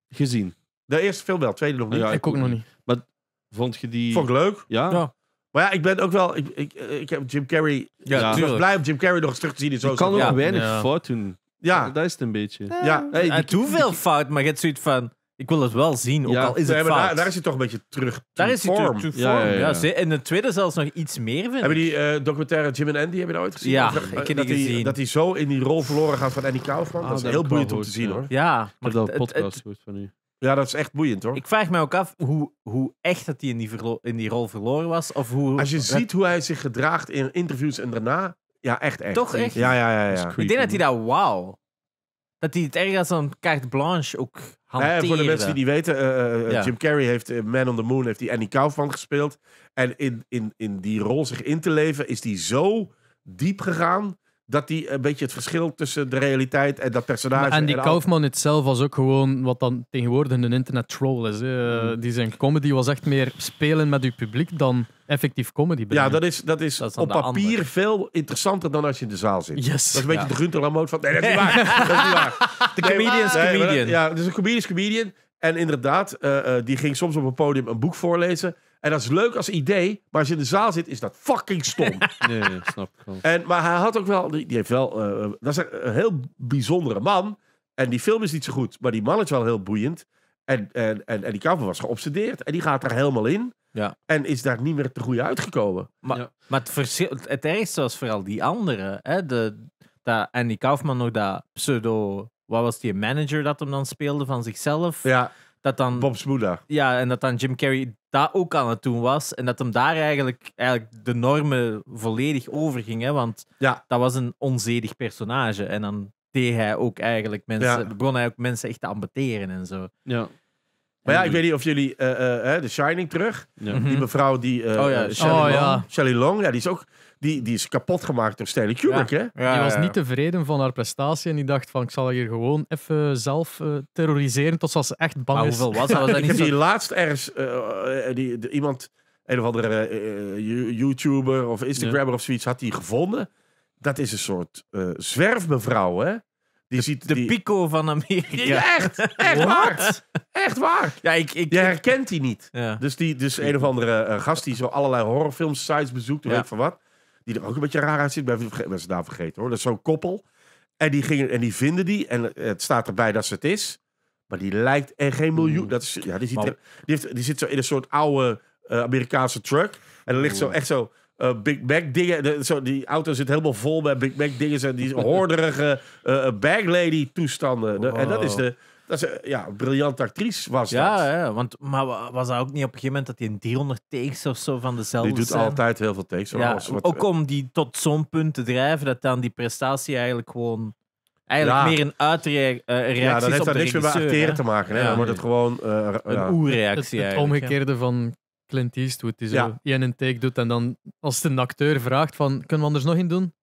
gezien. De eerste film wel, tweede nog niet. ik ook nog niet. Maar vond je die... Vond ik leuk. ja. Maar ja, ik ben ook wel. Ik, ik, ik heb Jim Carrey. Ja, ik was blij om Jim Carrey nog eens terug te zien. In zo kan ook weinig ja. fout doen. Ja. Dat is het een beetje. Ja. Eh, hey, die, veel fout, maar je hebt zoiets van. Ik wil het wel zien, ook al is het Daar, is hij toch een beetje terug. Daar is hij terug. Ja, En de tweede zelfs nog iets meer, vind Hebben die eh, documentaire Jim en Andy, heb je dat ooit gezien? Ja, dat, ik heb eh, die Dat hij zo in die rol verloren gaat van Andy Kaufman. Ah, dat is heel boeiend om te zien, hoor. Ja. Maar dat podcast van u. Ja, dat is echt boeiend hoor. Ik vraag me ook af hoe, hoe echt dat hij in die, in die rol verloren was. Of hoe, Als je ziet hoe hij zich gedraagt in interviews en daarna. Ja, echt echt. Toch echt? Ja, ja, ja. ja. ik denk dat hij daar wauw. Dat hij het ergens dan carte blanche ook voor de mensen die niet weten, eh, eh, eh, Jim Carrey heeft Man on the Moon, heeft die Annie Kaufman gespeeld. En in, in, in die rol zich in te leven is die zo diep gegaan dat die een beetje het verschil tussen de realiteit en dat personage. Maar en die Kaufman het zelf was ook gewoon wat dan tegenwoordig een internet troll is. Eh, hmm. Die zijn comedy was echt meer spelen met je publiek dan effectief comedy. Ja, dat is, dat is, op papier veel interessanter dan als je in de zaal zit. Yes. Dat is een beetje de Gunther van. Nee, dat is niet waar. dat is waar. De comedian comedian. ja, dus een comedian comedian. En inderdaad, eh, eh, die ging soms op een podium een boek voorlezen. En dat is leuk als idee, maar als je in de zaal zit, is dat fucking stom. Nee, snap ik wel. En, maar hij had ook wel, die, heeft wel, eh, dat is een heel bijzondere man. En die film is niet zo goed, maar die man is wel heel boeiend. En, en, en, en die Kaufman was geobsedeerd. En die gaat er helemaal in. Ja. En is daar niet meer te goede uitgekomen. Maar, Ja. Maar het, verschil, het ergste was vooral die andere. Hè? De, dat die Kaufman nog dat pseudo... Wat was die manager dat hem dan speelde van zichzelf? Ja, dat dan... Bob Ja, en dat dan Jim Carrey daar ook aan het doen was. En dat hem daar eigenlijk, eigenlijk de normen volledig overging. Hè? Want ja. dat was een onzedig personage. En dan deed hij ook eigenlijk mensen... Begon hij ook mensen echt te ambeteren en zo. Ja. Maar ja, ik weet niet of jullie de eh, eh, eh, The Shining terug. Die mhm. mevrouw die uh, oh, ja. oh, Long, ja. Shelley Long, ja, die is ook die, die is kapot gemaakt door Stanley Kubrick. Hè? die was niet tevreden van haar prestatie en die dacht van ik zal hier gewoon even zelf eh, terroriseren tot ze echt bang is. Hoeveel was dat? ik heb die laatst ergens eh, eh, die, iemand, een of andere YouTuber of Instagrammer of zoiets, had die gevonden. Dat is een soort zwerfmevrouw, hè? Die de, ziet de pico van Amerika. Ja, echt, echt waar. Echt waar. Ja, ik, ik, je herkent die niet. Dus, die, dus een of andere gast die zo allerlei horrorfilms, sites bezoekt, weet van wat die er ook een beetje raar uitziet. Ik ben daar vergeten hoor. Dat is zo'n koppel. En die, gingen, en die vinden die. En het staat erbij dat ze het is. Maar die lijkt er geen miljoen. Mm. Dat is, ja, die, ziet die, heeft, die zit zo in een soort oude eh, Amerikaanse truck. En er ligt zo mm. echt zo eh, Big Mac dingen. zo, die auto zit helemaal vol met Big Mac dingen. En die hoorderige uh, eh, bag lady toestanden. en dat is de, dat ze, eh, ja, een briljante actrice was ja, dat. Ja, want, maar was dat ook niet op een gegeven moment dat hij een 300 takes of zo van dezelfde Die doet altijd heel veel takes. Ja, ook om die tot zo'n punt te drijven dat dan die prestatie eigenlijk gewoon... Eigenlijk meer een uitreactie uh, Ja, dan heeft dat niks meer met acteren te maken. Hè? dan wordt het gewoon... Eh, een oerreactie Het, het omgekeerde van Clint Eastwood, die zo een take doet en dan als de een acteur vraagt van, kunnen we anders nog in doen?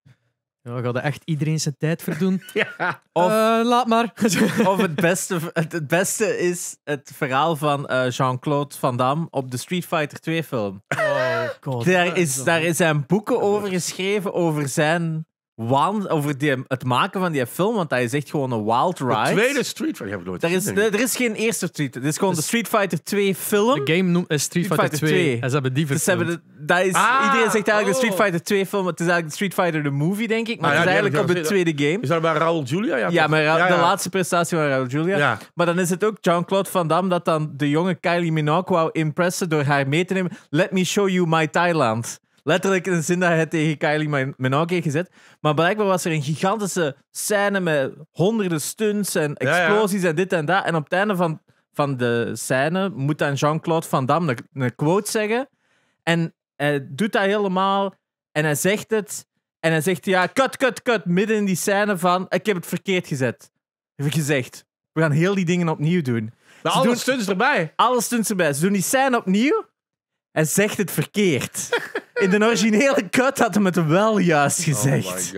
We we echt iedereen zijn tijd verdoen. ja. Eh, of, laat maar. of het beste, het, beste is het verhaal van eh, Jean-Claude Van Damme op de Street Fighter 2 film. Oh, God. Daar, is, daar zijn boeken over geschreven over zijn waan over die, het maken van die film, want hij is echt gewoon een wild ride. De tweede Street Fighter heb ik nooit er is, gezien. Er is geen eerste Street Het is gewoon de, Street Fighter 2 film. De game noemt eh, Street, Fighter, 2. ze hebben die dus hebben is, ah, Iedereen zegt eigenlijk de Street oh. Fighter 2 film, het is eigenlijk de Street Fighter the movie, denk ik. Maar ah, het is eigenlijk op de tweede game. Is dat bij Raul Julia? Ja, maar ja, de laatste prestatie van Raul Julia. Maar dan is het ook Jean-Claude Van Damme dat dan de jonge Kylie Minogue wou impressen door haar mee te nemen. Let me show you my Thailand letterlijk een zin dat hij tegen Kylie Minogue heeft gezet. Maar blijkbaar was er een gigantische scène met honderden stunts en explosies en dit en dat. En op het einde van, van de scène moet dan Jean-Claude Van Damme een, quote zeggen. En hij doet dat helemaal en hij zegt het. En hij zegt ja, cut, cut, cut, midden in die scène van ik heb het verkeerd gezet. Heb ik gezegd. We gaan heel die dingen opnieuw doen. Maar alle doen, stunts erbij. Alle stunts erbij. Ze doen die scène opnieuw en zegt het verkeerd. In de originele cut had hem het wel juist oh gezegd.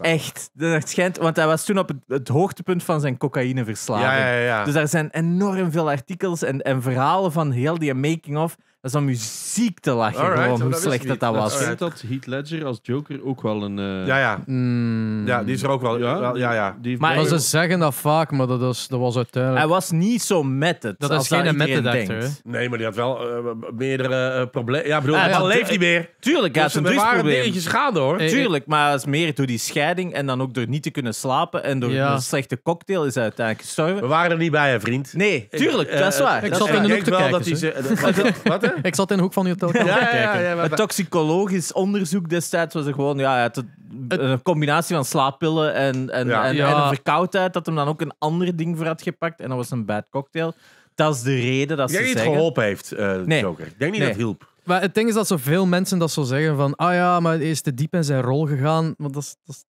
Echt. schijnt, want hij was toen op het, hoogtepunt van zijn cocaïneverslaving. Ja, ja, ja. Dus daar zijn enorm veel artikels en, en verhalen van heel die making-of. Dat is om muziek te lachen, gewoon, oh, hoe slecht dat dat was. Ik denk dat Heat Ledger als Joker ook wel een... Eh, ja, ja. Hmm. ja, die is er ook wel. Ja, wel- ja. ja. die Maar ze zeggen dat vaak, maar dat was, dat was Hij was niet zo met het. Dat is als geen met het actor, denkt. Nee, maar die had wel eh, meerdere eh, problemen. Ja, bedoel, ah, hij leeft niet meer. Tuurlijk, hij dus had een er waren dingetjes gaande, hoor. Tuurlijk, maar het is meer door die scheiding en dan ook door niet te kunnen slapen en door Ja. een slechte cocktail is hij uiteindelijk gestorven. We waren er niet bij, vriend. Nee, tuurlijk, dat is waar. Ik zat in de te wel kijken, dat hij ze- Wat, Ik zat in de hoek van je hotel. Ja, ja, ja, het toxicologisch onderzoek destijds was gewoon ja, een combinatie van slaappillen en, en, en, een verkoudheid. Dat hem dan ook een ander ding voor had gepakt. En dat was een bad cocktail. Dat is de reden dat ze zeggen... Ik niet geholpen heeft, eh, Joker. Ik denk niet dat het hielp. Maar het ding is dat zoveel mensen dat zo zeggen van... Ah ja, maar hij is te diep in zijn rol gegaan. Want dat is, dat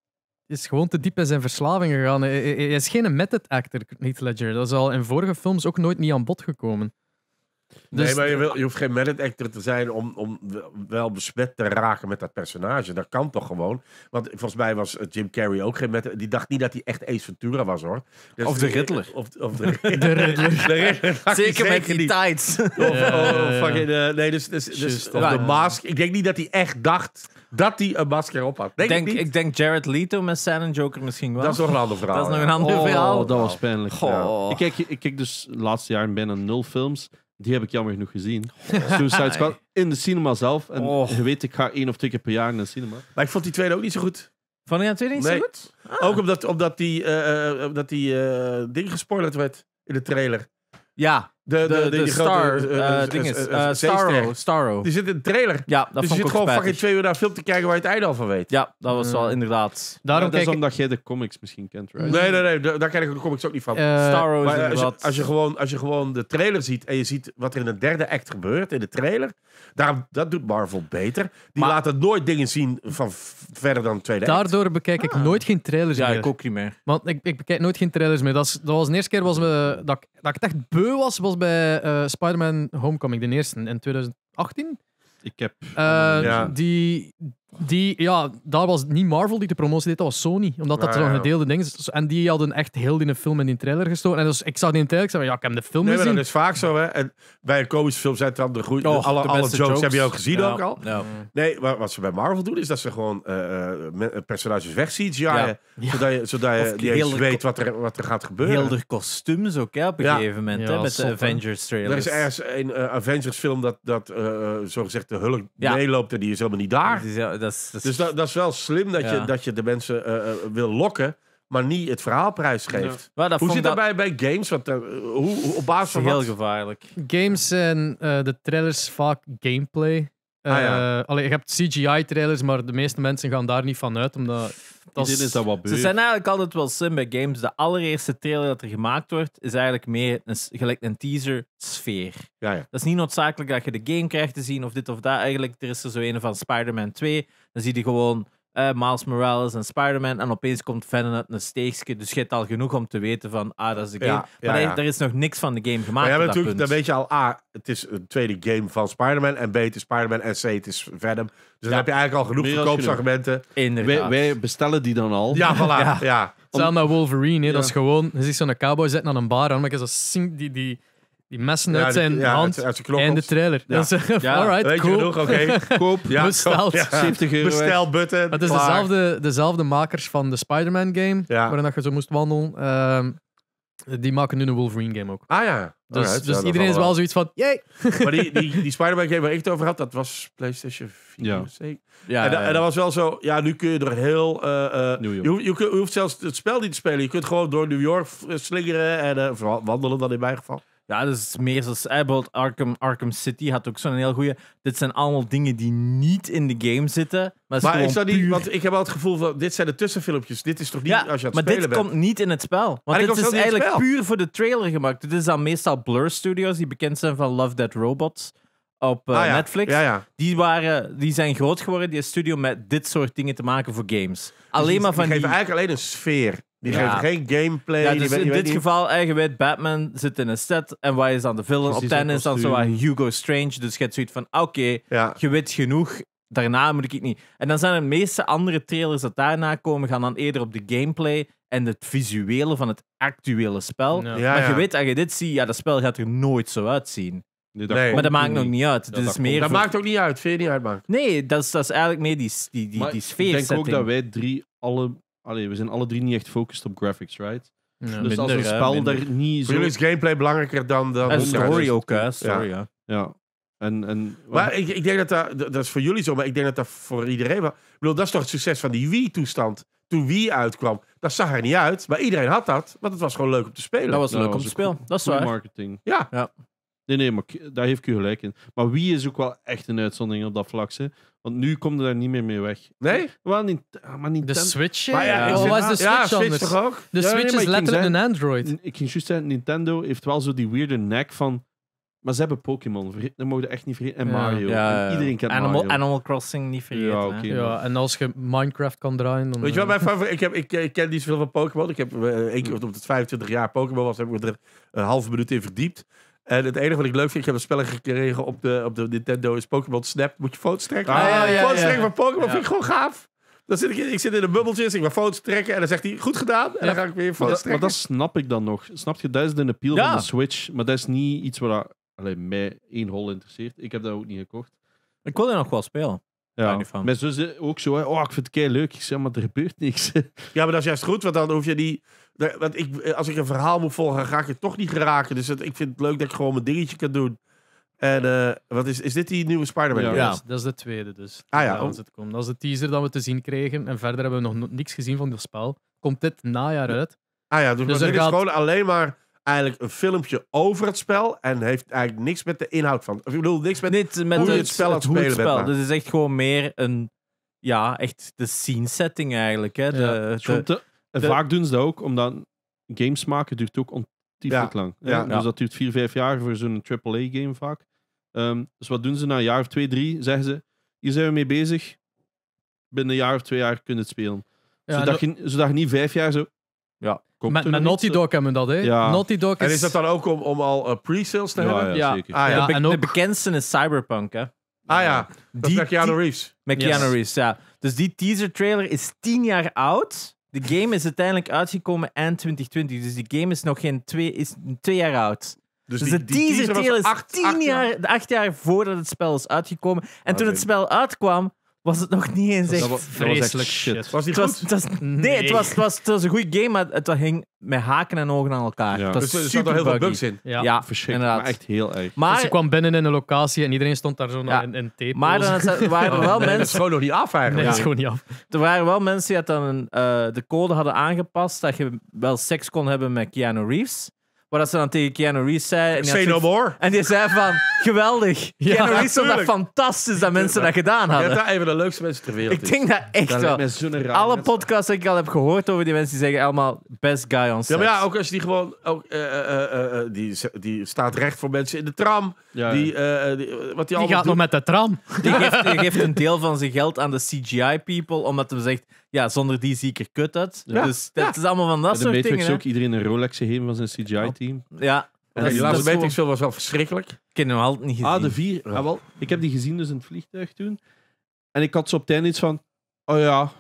is gewoon te diep in zijn verslaving gegaan. Hij, is geen method actor, niet Ledger. Dat is al in vorige films ook nooit niet aan bod gekomen nee, dus maar je, wil, je, hoeft geen Method actor te zijn om, om wel besmet te raken met dat personage. Dat kan toch gewoon? Want volgens mij was eh, Jim Carrey ook geen Die dacht niet dat hij echt Ace Ventura was, hoor. Dus of de Riddler. Of, of de, Riddler. de Riddler. Zeker met die tights. Of, Fucking, eh, nee, dus, dus- of de mask. Ik denk niet dat hij echt dacht dat hij een masker op had. Denk ik, ik, denk Jared Leto met Silent Joker misschien wel. Dat is nog een ander verhaal. Dat is nog een ander verhaal. Oh, dat was oh. pijnlijk. Ik, kijk, ik kijk dus laatste jaar bijna nul films. Die heb ik jammer genoeg gezien. Suicide Squad in de cinema zelf. En oh. je weet, ik ga één of twee keer per jaar naar de cinema. Maar ik vond die tweede ook niet zo goed. Vond je tweede niet zo goed? Ah. Ook omdat, omdat die, eh, eh, eh die eh, ding gespoilerd werd in de trailer. Ja. De, de, star, grote, eh, eh, eh, ding is, Starro, Starro. Die zit in de trailer. Ja, dat dus je zit gewoon fucking twee uur naar film te kijken waar je het einde al van weet. Ja, dat was wel inderdaad. Daarom dat is omdat jij de comics misschien kent, right? Nee, nee, nee, daar ken ik de comics ook niet van. Starro is wel. Als je, gewoon, als je gewoon de trailer ziet en je ziet wat er in de derde act gebeurt, in de trailer, daarom, dat doet Marvel beter. Die laten nooit dingen zien van verder dan de tweede Daardoor bekijk ik ah. nooit geen trailers meer. Ja, ik ook niet meer. Want ik, ik bekijk nooit geen trailers meer. Dat, was de eerste keer was me, dat, dat ik echt beu was bij uh, Spider-Man Homecoming, de eerste in 2018. Ik heb. Eh, ja. die, die, ja, daar was niet Marvel die de promotie deed, dat was Sony. Omdat dat ah, ja, zo'n gedeelde ding is. En die hadden echt heel in de film en in de trailer gestoken. En dus ik zag die in de trailer, ik zei, ja, ik heb de film nee, gezien. Nee, dat is vaak zo, hè. En bij een komische film zijn het dan de goede... Oh, alle, alle jokes, heb je ook gezien ook al. Nee, wat ze bij Marvel doen, is dat ze gewoon eh, eh, personages weg ja. Zodat je, zodat je niet eens weet wat er, wat er gaat gebeuren. Heel de kostuums ook, hè, op een gegeven moment. hè, met de Avengers trailer. Er is ergens een eh, Avengers film dat, dat uh, zogezegd de hulk meeloopt en die is helemaal niet daar dat Dus dat, is wel slim dat, je, dat je de mensen eh, eh, wil lokken maar niet het verhaal prijsgeeft. Ja. Hoe zit dat bij, games? Want, eh, hoe, hoe, op basis van heel gevaarlijk. Games en de trailers vaak gameplay. Ah, eh, je hebt CGI-trailers, maar de meeste mensen gaan daar niet van uit, omdat... is dat wat Ze zijn eigenlijk altijd wel slim bij games. De allereerste trailer dat er gemaakt wordt, is eigenlijk meer een, gelijk een teaser-sfeer. Ja, ja. Dat is niet noodzakelijk dat je de game krijgt te zien of dit of dat. Eigenlijk, er is er zo een van Spider-Man 2, dan zie je gewoon eh, Miles Morales en Spider-Man. En opeens komt Venom uit een steegje. Dus je hebt al genoeg om te weten van, ah, dat is de game. maar er is nog niks van de game gemaakt. Maar natuurlijk, dan weet je al, A, het is een tweede game van Spider-Man. En B, het is Spider-Man. En C, het is Venom. Dus dan heb je eigenlijk al genoeg verkoopsargumenten. Inderdaad. Wij, bestellen die dan al. Ja, voilà. ja. naar Wolverine, he. dat is gewoon, je ziet zo'n cowboy zitten aan een bar. En ik is dat die... die die messen uit zijn hand en de trailer. Ja. Dat is, ja. alright, oké. Okay. Koop, besteld. 70 euro. Bestel, button. Het is dezelfde, dezelfde makers van de Spider-Man game, waarin dat je zo moest wandelen. Ehm, die maken nu een Wolverine game ook. Ah ja. Dus, dus iedereen is wel, zoiets van, jee! Maar die, die, Spider-Man game waar ik het over had, dat was PlayStation 4. Ja. Zeker. en, en, dat was wel zo, ja, nu kun je er heel... Uh, Je, je, hoeft zelfs het spel niet te spelen. Je kunt gewoon door New York slingeren en eh, wandelen dan in mijn geval. Ja, dat is meer zoals eh, Arkham, Arkham City had ook zo'n heel goede. Dit zijn allemaal dingen die niet in de game zitten. Maar, maar ik zou niet, want ik heb wel het gevoel van dit zijn de tussenfilmpjes. Dit is toch niet als je aan het maar dit komt niet in het spel. Want dit is eigenlijk puur voor de trailer gemaakt. Dit is dan meestal Blur Studios die bekend zijn van Love That Robots op eh, ah, Netflix. Ja, ja. Die, waren, die zijn groot geworden, die studio, met dit soort dingen te maken voor games. Dus alleen maar van die... geven eigenlijk alleen een sfeer. Die geeft geen gameplay. Ja, dus in dit geval, eigenlijk, Batman zit in een set. En waar is dan de villain? Precies, op tennis. is dan zo Hugo Strange. Dus je hebt zoiets van: oké, je weet genoeg. Daarna moet ik het niet. En dan zijn de meeste andere trailers dat daarna komen, gaan dan eerder op de gameplay en het visuele van het actuele spel. Ja. maar je weet, als je dit ziet, ja, dat spel gaat er nooit zo uitzien. Nee, nee. maar dat maakt nog niet uit. Dat, is meer dat maakt ook niet uit, vind je niet uit, maar. Nee, dat is, dat is eigenlijk meer die, die, die, sfeer. Ik denk ook dat wij drie alle Allee, we zijn alle drie niet echt gefocust op graphics, right? dus minder, als een spel hè, daar niet zo... is gameplay belangrijker dan... dan en story ook, hè? ja. ja. En, en, maar ik, ik, denk dat, dat dat is voor jullie zo, maar ik denk dat dat voor iedereen. Maar, ik bedoel, dat is toch het succes van die Wii-toestand. Toen Wii uitkwam, dat zag er niet uit, maar iedereen had dat, want het was gewoon leuk om te spelen. Dat was leuk nou, om te spelen, dat is waar. Marketing. Ja. ja. Nee, nee, maar daar heeft u gelijk in. Maar wie is ook wel echt een uitzondering op dat vlak? Want nu komt er daar niet meer mee weg. Nee? Wel, niet, ah, maar niet de Switch? ja, eh, was de Switch ja, Switch toch ook? De Switch is letterlijk een Android. Ik ging juist zeggen, Nintendo heeft wel zo die weirde nek van... Maar ze hebben Pokémon, dat mogen echt niet vergeten. En Mario. En iedereen kent Animal, Mario. Animal Crossing niet vergeten. Ja, ja, en als je Minecraft kan draaien... Dan Weet je wat eh, mijn favoriet... Ik, heb, ik, eh, ik ken niet zoveel van Pokémon. Ik heb één keer op het 25 jaar Pokémon was, heb ik er een halve minuut in verdiept. En het enige wat ik leuk vind, ik heb een spelletje gekregen op de, op de Nintendo, is Pokémon Snap. Moet je foto's trekken. Ah, ja, ja, foto's trekken van Pokémon vind ik gewoon gaaf. Dan zit ik, ik zit in de bubbeltjes, ik ga foto's trekken en dan zegt hij goed gedaan en dan ga ik weer foto's trekken. Maar dat snap ik dan nog. Snap je, dat is de appeal van de Switch, maar dat is niet iets waar alleen mij één hol interesseert. Ik heb dat ook niet gekocht. Ik wilde nog wel spelen. Ja, mijn zus ook zo. Hè. Oh, ik vind het kei leuk. Ik zeg, maar er gebeurt niks. ja, maar dat is juist goed, want dan hoef je die want ik, eh, als ik een verhaal moet volgen, ga ik het toch niet geraken. Dus ik vind het leuk dat ik gewoon mijn dingetje kan doen. En eh, wat is, is dit die nieuwe Spider-Man? Ja, Dat, is, de tweede dus. Ah, ja. Dat is de teaser dat we te zien kregen. En verder hebben we nog niks gezien van het spel. Komt dit najaar uit. Ah ja, dus, dus er dit dus gaat... is gewoon alleen maar eigenlijk een filmpje over het spel. En heeft eigenlijk niks met de inhoud van. Ik bedoel, niks met, hoe het, je het spel aan het, spelen bent. Dus het is echt gewoon meer een... Ja, echt de scene setting eigenlijk. Hè? de en vaak doen ze dat ook, omdat games maken duurt ook ontzettend lang. Ja. Dus dat duurt vier, vijf jaar voor zo'n AAA-game vaak. Um, dus wat doen ze na een jaar of twee, drie? Zeggen ze, hier zijn we mee bezig. Binnen een jaar of twee jaar kunnen het spelen. zodat, je, zodat je niet vijf jaar zo... Ja. Met, Naughty Dog hebben we dat, hè? Ja. Naughty Dog is... En is dat dan ook om, om al eh, pre-sales te hebben? Ja, Ah, ja. De, bekendste is Cyberpunk, hè? Ah ja, die, dat met Reeves. Keanu Reeves, ja. Dus die teaser trailer is tien jaar oud. De game is uiteindelijk uitgekomen eind 2020. Dus die game is nog geen twee, is twee jaar oud. Dus, dus die, de is acht, acht jaar, acht jaar voordat het spel is uitgekomen. En toen het ah, spel uitkwam, was het nog niet eens echt dat was, vreselijk shit. Was het was, nee, Het, was, het, was, het was een goed game, maar het hing met haken en ogen aan elkaar. Ja. Dus er zaten heel veel bugs in. Ja, ja inderdaad. Maar echt heel erg. Maar, dus ik kwam binnen in een locatie en iedereen stond daar zo in, in tape. Maar dan waren oh, wel mensen... Het is gewoon nog niet af eigenlijk. Nee, gewoon niet af. Er waren wel mensen die dan, uh, de code hadden aangepast dat je wel seks kon hebben met Keanu Reeves. Wat ze dan tegen Keanu Reeves zei. En Say no more. En die zei van, geweldig. ja, Keanu Reeves vond dat fantastisch dat mensen dat gedaan hadden. Dat is een van de leukste mensen ter wereld Ik denk dus. dat echt wel. Alle podcasts die ik al heb gehoord over die mensen, die zeggen allemaal best guy on set. Ja, maar ja, ook als die gewoon... Ook, eh, eh, eh, die, die staat recht voor mensen in de tram. Die, wat die, die gaat nog met de tram. Die geeft, geeft een deel van zijn geld aan de CGI people, omdat ze zegt ja, zonder die zie ik er kut uit. Ja. Dus dat is allemaal van dat de soort Matrix ook iedereen een Rolex gegeven van zijn CGI-team. Ja. En die laatste Matrix was wel verschrikkelijk. Ik heb hem altijd niet gezien. Ah, de vier. Ah, wel. Ik heb die gezien dus in het vliegtuig toen. En ik had zo op het einde iets van... Oh ja,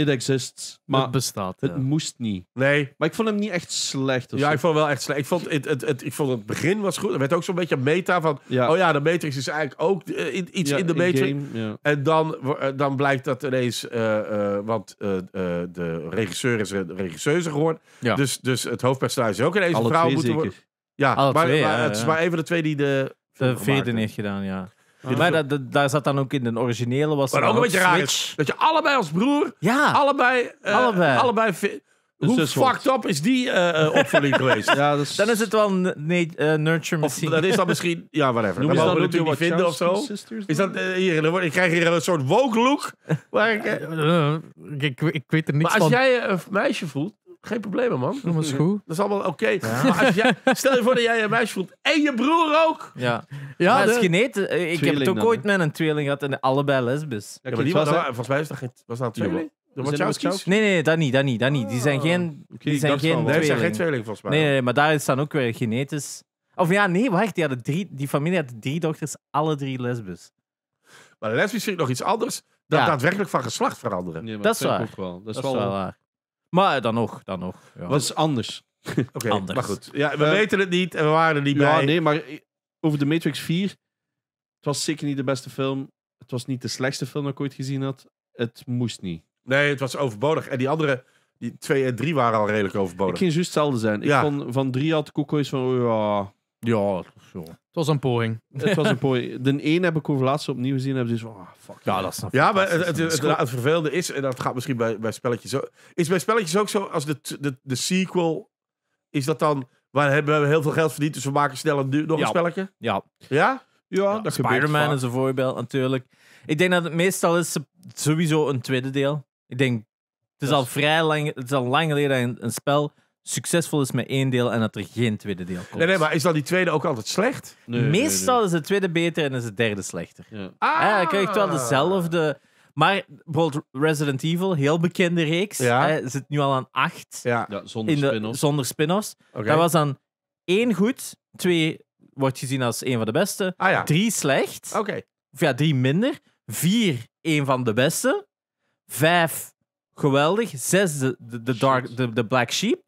it exists. Maar het bestaat. Het moest niet. Nee. Maar ik vond hem niet echt slecht. Ja, zo. ik vond hem wel echt slecht. Ik vond het, het, het, ik vond het begin was goed. Er werd ook zo'n beetje meta van. Ja. Oh ja, de Matrix is eigenlijk ook eh, iets in de Matrix. en dan, eh, dan blijkt dat ineens. Eh, want de regisseur is een regisseuse geworden. Dus, dus het hoofdpersonage is ook ineens Alle een vrouw moeten worden. Ja, maar, maar het is maar even de twee die de. De heeft gedaan, ja. Ah. Maar dat, dat, daar zat dan ook in de originele. Was maar ook een beetje raar Dat je allebei als broer. Ja. Allebei. Uh, allebei. allebei hoe fucked up is die uh, eh, eh, opvoeding geweest? Ja, dus... Dan is het wel nee, uh, nurture misschien. dat is dan misschien... Ja, whatever. Noem dan mogen we natuurlijk niet vinden of zo. Is dat, uh, hier, ik krijg hier een soort woke look. Waar ik, ik, ik, weet er niks van. Maar als jij een meisje voelt... Geen problemen, man. Dat is goed. Dat is allemaal oké. stel je voor dat jij een meisje voelt en je broer ook. Ja, ja maar dat is geneten. Eh, ik heb het ook ooit met een tweeling gehad en allebei lesbisch. maar die was, was, volgens mij is dat geen, was dat een tweeling. De Nee, nee, dat niet, dat niet, dat niet. Die zijn ah. geen, die zijn geen tweeling. Nee, zijn geen tweeling volgens mij. Nee, nee, maar daar is dan ook weer genetisch... Of ja, nee, wacht. Die, hadden drie, die familie had drie dochters, alle drie lesbisch. Maar lesbisch is ik nog iets anders dan daadwerkelijk van geslacht veranderen. dat, is waar. wel. Dat, is wel, wel waar. Maar dan nog, dan nog. Ja. Was anders. Oké, maar goed. Ja, we eh, weten het niet en we waren er niet Ja, nee, maar over de Matrix 4. Het was zeker niet de beste film. Het was niet de slechtste film dat ik ooit gezien had. Het moest niet. Nee, het was overbodig. En die andere, die twee en drie waren al redelijk overbodig. Ik ging juist hetzelfde zijn. Ik vond, van drie had ik ook van, ja, Ja, zo. Het was een poging. Het was een poging. De één heb ik over laatst opnieuw gezien heb dus fuck. Ja, dat snap ik. Ja, maar het, het, vervelende is, en dat gaat misschien bij, bij spelletjes ook, is bij spelletjes ook zo, als de, de, de sequel, is dat dan, waar hebben we heel veel geld verdiend, dus we maken snel een, nog een spelletje? Ja. Ja? Ja, ja Spider-Man is een voorbeeld natuurlijk. Ik denk dat het meestal is sowieso een tweede deel. Ik denk, het is, al vrij lang, het is al lang geleden een spel succesvol is met één deel en dat er geen tweede deel komt. Nee, nee maar is dan die tweede ook altijd slecht? Nee, Meestal is het tweede beter en is het derde slechter. Ja. Ah. dan krijg je wel dezelfde. Maar bijvoorbeeld Resident Evil, heel bekende reeks, hè, zit nu al aan acht. Ja. zonder spin-offs. Zonder spin-offs. Dat was dan één goed, twee wordt gezien als een van de beste, ah, ja. drie slecht, Oké. of ja, drie minder, vier een van de beste, vijf geweldig, zes de, de, de dark, de, de Black Sheep,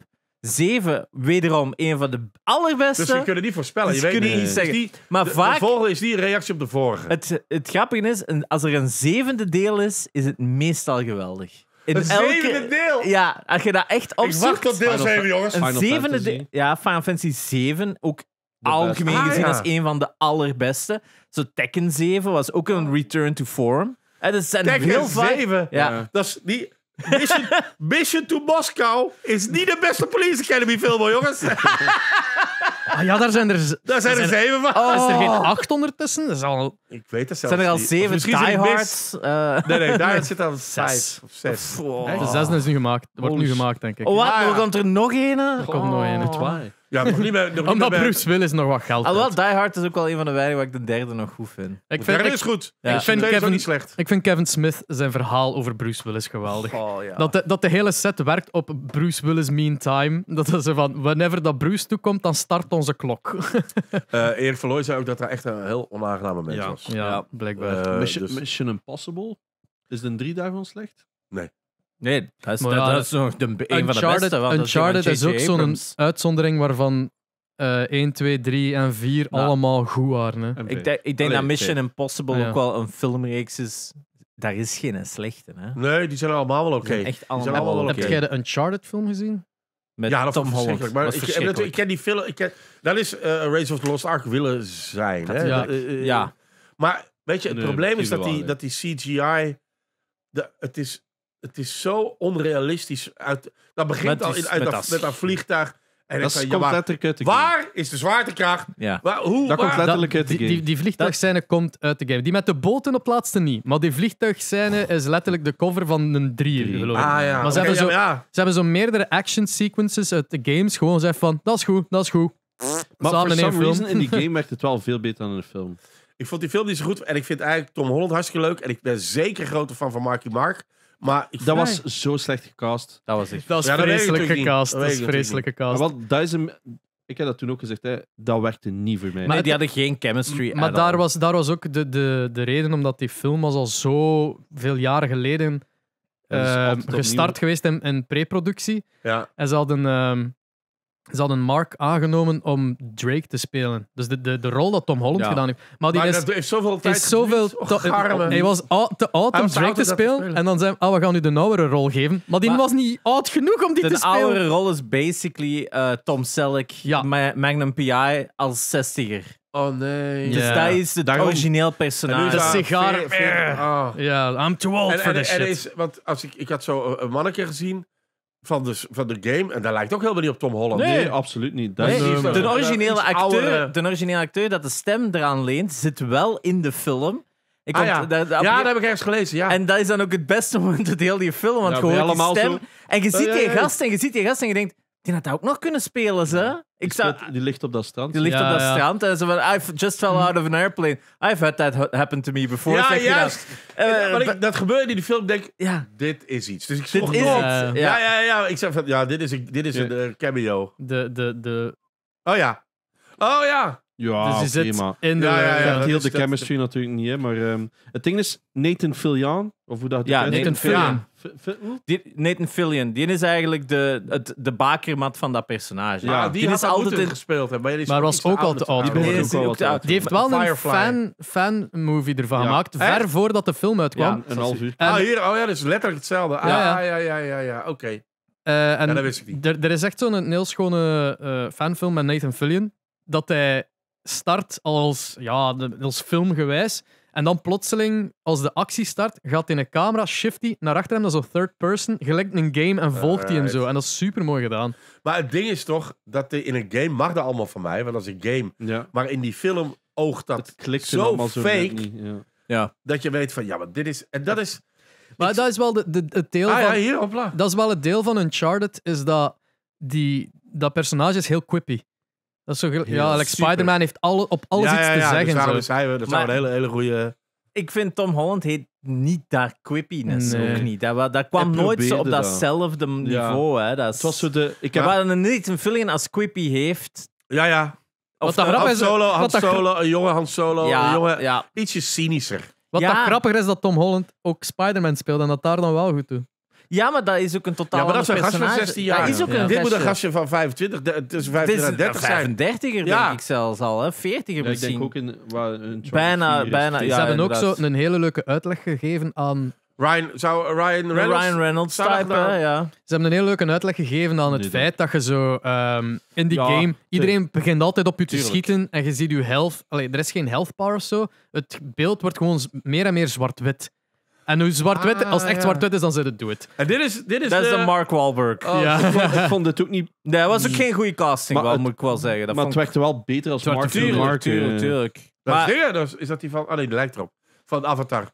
7, wederom een van de allerbeste. Dus je kunt het niet voorspellen. Dus je weet niet, niet zeggen. Die, maar de, vaak, de volgende is die reactie op de vorige. Het, het grappige is, als er een zevende deel is, is het meestal geweldig. In een elke, zevende deel? Ja, als je dat echt opzoekt... Ik wacht tot deel 7, jongens. Een Final zevende deel, ja, Final Fantasy 7, ook de algemeen ah, gezien ja. als een van de allerbeste. Zo Tekken 7 was ook een return to form. En Tekken 7? ja. ja. Dat is die... Mission, Mission to Moscow is niet de beste Police Academy film, hoor, jongens. Ah, ja, daar zijn er... Daar zijn er zeven van. Oh. Is er geen acht ondertussen? Dat is al... Ik weet het zelfs Zijn er al zeven Die Hards? Uh... Nee, nee, Daar zit al zes. Of zes. Oh. De zesde is nu gemaakt. Wordt nu gemaakt, denk ik. Oh, wat? Ah, er komt er nog een? Eh? Er komt nog een. Oh. Twee. Ja, nog niet bij... Nog niet Omdat Bruce Willis nog wat geld Alhoewel, Die Hard is ook wel een van de weinigen waar ik de derde nog goed vind. Ik vind, Verder is goed. Ik vind Kevin- niet slecht. ik vind Kevin Smith zijn verhaal over Bruce Willis geweldig. Oh, dat de, dat de hele set werkt op Bruce Willis mean time. Dat is van, whenever dat Bruce toekomt, dan start onze klok. Eh Erik Verlooy zei ook dat hij echt een heel onaangename mens was. Ja, blijkbaar. Eh, Mission, dus- Mission Impossible. Is de een drie daarvan slecht? Nee. Nee, dat is, nog een van de Uncharted, beste. want dat is ook zo'n uitzondering waarvan eh 1, 2, 3 en 4 nou. allemaal goed waren. Hè. Ik denk, ik denk Allee, dat Mission Impossible ook wel een filmreeks is. Daar is geen slechte. Hè? Nee, die zijn allemaal wel oké. Die zijn wel oké. Heb jij de Uncharted-film gezien? Met Ja, dat Tom Holland. Maar is ik, ik- ken die film. Ik ken, dat is eh, Race of the Lost Ark willen zijn. Hè? ja. Eh, eh, ja, eh. Maar weet je, het probleem is dat die, dat die CGI. De, het is het is zo onrealistisch. Uit, dat begint al in, uit met, dat, vliegtuig. En dan komt waar, waar, is de zwaartekracht? Ja. Waar, hoe, dat komt letterlijk uit de game. Die, die, vliegtuigscène komt uit de game. Die met de boten op laatste niet. Maar die vliegtuigscène is letterlijk de cover van een drieën, drie. Ah, ja. Maar ze, hebben zo, ze hebben zo meerdere action sequences uit de games. Gewoon gezegd van, dat is goed, dat is goed. Maar Samen in die game werkt het wel veel beter dan in de film. Ik vond die film niet zo goed. En ik vind eigenlijk Tom Holland hartstikke leuk. En ik ben zeker grote fan van Marky Mark. Maar dat was zo slecht gecast. Dat was echt. Dat is vreselijk gecast. Dat is vreselijke cast. Ah, wat, ik heb dat toen ook gezegd, hè, dat werkte niet voor mij. Maar die hadden geen chemistry. Maar daar was, daar was ook de, de, de reden omdat die film was al zo veel jaren geleden uh, gestart geweest in, in pre-productie. Ja. En ze hadden ehm, ze hadden Mark aangenomen om Drake te spelen. Dus de, de, de rol dat Tom Holland gedaan heeft. Maar die is, heeft zoveel tijd. Oh, is hij was te oud om Drake te spelen, En dan zijn ze: oh, ah, we gaan nu de oudere rol geven. Maar die was niet oud genoeg om die te spelen. De oudere rol is basically eh, Tom Selleck, ja. Magnum PI, als zestiger. Oh nee. Dus dat is het origineel personage. Dat sigaar. Ja, I'm too old for this en shit. Is, want als ik, ik had zo een manneke gezien van de, van de game. En dat lijkt ook helemaal niet op Tom Holland. Nee, absoluut niet. Eh, de, originele acteur, eh, de originele acteur dat de stem eraan leent, zit wel in de film. Ik ah, ja. dat heb ik ergens gelezen. Ja. En dat is dan ook het beste moment de heel die film. Want hoort die stem. En je ziet die gast en je ziet die gast en je denkt... Die had dat ook nog kunnen spelen, ze. Ik zou, die ligt op dat strand. Die ligt op dat strand. En ze van, I've just fell out of an airplane. I've had that happen to me before. Ja, juist. Dat. Eh, dat gebeurde in die film. denk ja. dit is iets. Dus ik zocht dit Ja. ja, ja, ja. Ik zei van, ja, dit is, dit is een eh, cameo. De, de, de... Oh ja. Oh ja. Ja, dus prima. In de, ja, ja, ja, dat heel de chemistry natuurlijk niet, hè, maar ehm, het ding is, Nathan Fillion, of hoe dat Ja, Nathan Fillion. Nathan Fillion, die is eigenlijk de, het, de bakermat van dat personage. Ja, die, is altijd in gespeeld Maar, was ook al oud. Die, heeft wel een fan, fan-movie ervan gemaakt, ver voordat de film uitkwam. Ja, een half uur. ah, hier, oh ja, dat is letterlijk hetzelfde. Ah, ja, ja, ja, ja, eh, ja, oké. en dat wist ik niet. Er, is echt zo'n heel schone eh, fanfilm met Nathan Fillion, dat hij start als, ja, als filmgewijs en dan plotseling, als de actie start, gaat in een camera, shift naar achter hem, dat is een third person, gelijk een game en volgt hij hem zo. En dat is super mooi gedaan. Maar het ding is toch, dat de- in een game mag dat allemaal van mij, want dat is een game. Ja. Maar in die film oogt dat klikt zo fake. ja. dat je weet van, ja, maar dit is... En dat is... Maar dat is wel de, het deel Ah ja, van... hier, Dat is wel het deel van Uncharted, is dat die, dat personage is heel quippy. Dat zo ja, like Spider-Man heeft alle, op alles iets te zeggen. zo. Dat zijn we, dat zou een hele, hele goede. Ik vind Tom Holland heet niet daar quippiness Nee. ook niet. Dat, dat kwam nooit op datzelfde niveau. Hè. Dat was zo de. Ik heb, Waar een niet een feeling als quippy heeft. ja, ja. Wat dat Solo, Han wat Solo, een jonge Han Solo, een jonge, ja, ietsje cynischer. Wat Ja. dat grappiger is dat Tom Holland ook Spider-Man speelt en dat daar dan wel goed toe. Ja, maar dat is ook een totaal ja, maar dat van 16 jaar. is ook een Dit moet een gastje van 25, tussen 25 en 30 nou, zijn. 35er denk ik zelfs al, 40er misschien. ik denk ook in, waar een bijna, bijna, Ze hebben ook zo een hele leuke uitleg gegeven aan Ryan, zou Ryan Reynolds... Ryan nou- ja. Ze hebben een heel leuke uitleg gegeven aan het feit dat je zo ehm, in die game... Iedereen begint altijd op je te schieten en je ziet je health... Allee, er is geen health bar of zo. Het beeld wordt gewoon meer en meer zwart-wit. En hoe zwart-wit, ah, als het echt zwart-wit is, dan zit het dood. En dit is, dit is Dat is de Mark Wahlberg. Oh, ja. ik, vond, het ook niet... Nee, was ook mm. geen goede casting, maar moet ik wel zeggen. Dat maar vond... het werkte wel beter als Mark Wahlberg. Natuurlijk, natuurlijk. Eh. Maar, dat is, is dat die van... Ah nee, die lijkt erop. Van Avatar.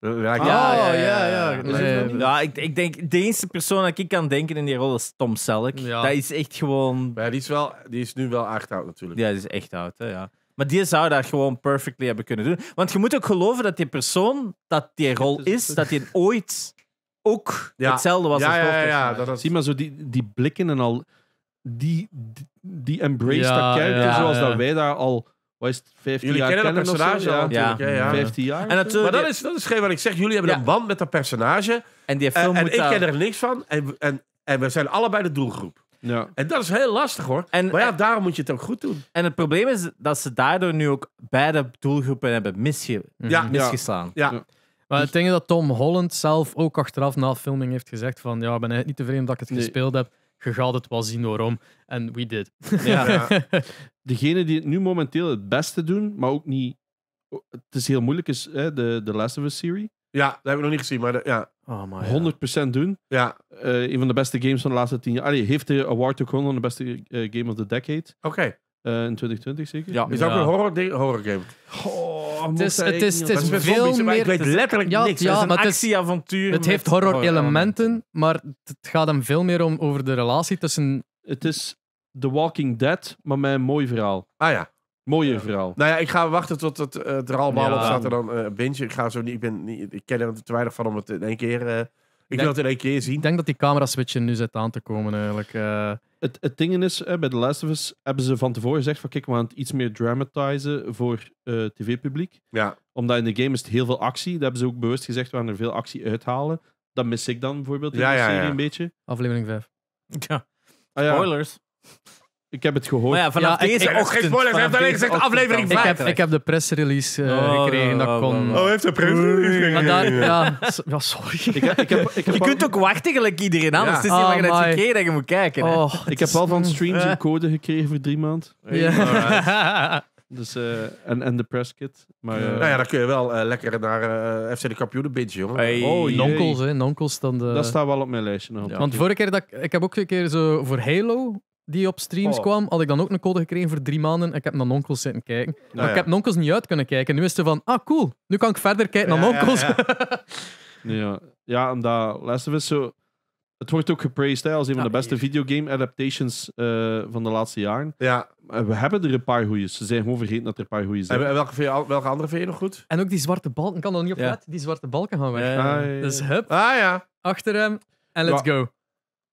Eh, ja, oh, ja, ja. ja, ja. ja ik, ik denk, de enige persoon dat ik kan denken in die rol is Tom Selleck. Dat is echt gewoon... Ja, die is, wel, die is nu wel echt oud natuurlijk. Ja, die is echt oud, hè, ja. Maar die zou dat gewoon perfectly hebben kunnen doen. Want je moet ook geloven dat die persoon, dat die rol is, dat die ooit ook hetzelfde was als ja, ja, ja, Zie maar zo die, die blikken en al... Die, die, embrace dat character zoals dat wij daar al... Wat is het, 15 jullie jaar kennen dat personage al Ja. jaar. En natuurlijk, maar dat is, dat is geen wat ik zeg. Jullie hebben een band met dat personage. En, die film en, en ik ken er niks van. En, en, en we zijn allebei de doelgroep. Ja. En dat is heel lastig hoor. En, maar ja, daarom moet je het ook goed doen. En het probleem is dat ze daardoor nu ook beide doelgroepen hebben misge mhm. misgeslaan. Ja. Maar het ding is dat Tom Holland zelf ook achteraf na filming heeft gezegd van ja, ik ben eigenlijk niet tevreden dat ik het gespeeld heb. Je gaat het wel zien waarom. En we did. Ja. Degene die het nu momenteel het beste doen, maar ook niet... Het is heel moeilijk, is hè, de, de Last of Us serie. Ja, dat heb ik nog niet gezien, maar ja. Oh, ja. 100% doen. Ja, eh, een van de beste games van de laatste tien jaar. Allee, heeft de award ook gewonnen de beste eh, game of the decade. oké. Eh, in 2020 zeker. Ja. Is ook een horror, horror game? Oh, het is- veel meer- ik weet het letterlijk niks. ja, een maar het Het heeft horror-elementen, maar het gaat hem veel meer om over de relatie tussen. Het is The Walking Dead, maar met een mooi verhaal. Ah ja, Mooie verhaal. Nou ja, ik ga wachten tot het, uh, er allemaal op staat en dan uh, binge. Ik ga zo niet, ik, ben niet, ik ken er te weinig van om het in één keer. Eh, ik wil het in één keer zien. Ik denk dat die camera switch nu zit aan te komen eigenlijk. Het, het ding is, bij The Last of Us hebben ze van tevoren gezegd van kijk, we gaan het iets meer dramatizen voor tv-publiek. Ja. Omdat in de game is het heel veel actie. Dat hebben ze ook bewust gezegd, we gaan er veel actie uithalen. Dat mis ik dan bijvoorbeeld in ja, de ja, serie een beetje. Aflevering 5. Ah, ja. Ah, Spoilers. Ik heb het gehoord. Maar ja, vanaf ja, deze ik, ochtend... Spoiler, vanaf heeft deze gezegd, aflevering ik heb, ik heb de pressrelease uh, oh, gekregen. Dat oh, kon... Oh, oh. oh, heeft de pressrelease gekregen. Daar, ja, ja, sorry. Ik heb, ik heb, ik heb je kunt ook wachten gelijk iedereen anders. Het is niet maar dat keer dat je moet kijken. Oh, ik heb wel van streams en code gekregen voor drie maanden. Ja. Eh, dus, uh, en, en de presskit. Maar, Nou ja, dan kun je wel uh, lekker naar FC de Kampioenen bitch, jongen. Hey. Oh, nonkels, hè. Nonkels dan de... Dat staat wel op mijn lijstje. Ja. Want vorige keer, dat ik, ik heb ook een keer zo voor Halo die op streams oh. kwam, had ik dan ook een code gekregen voor drie maanden. Ik heb naar Onkels zitten kijken. Nou maar ik heb Onkels niet uit kunnen kijken. Nu is ze van, ah cool, nu kan ik verder kijken naar Onkels. Ja, ja. ja. omdat Last of Us zo... Het wordt ook gepraised hè, als een van de beste videogame adaptations eh, van de laatste jaren. Ja. Eh, we hebben er een paar goeie. Ze zijn gewoon vergeten dat er een paar goeie zijn. En welke, welke andere vind nog goed? En ook die zwarte balken. kan er niet op letten. Die zwarte balken gaan weg. dus hup, ah, ja. achter hem en let's go.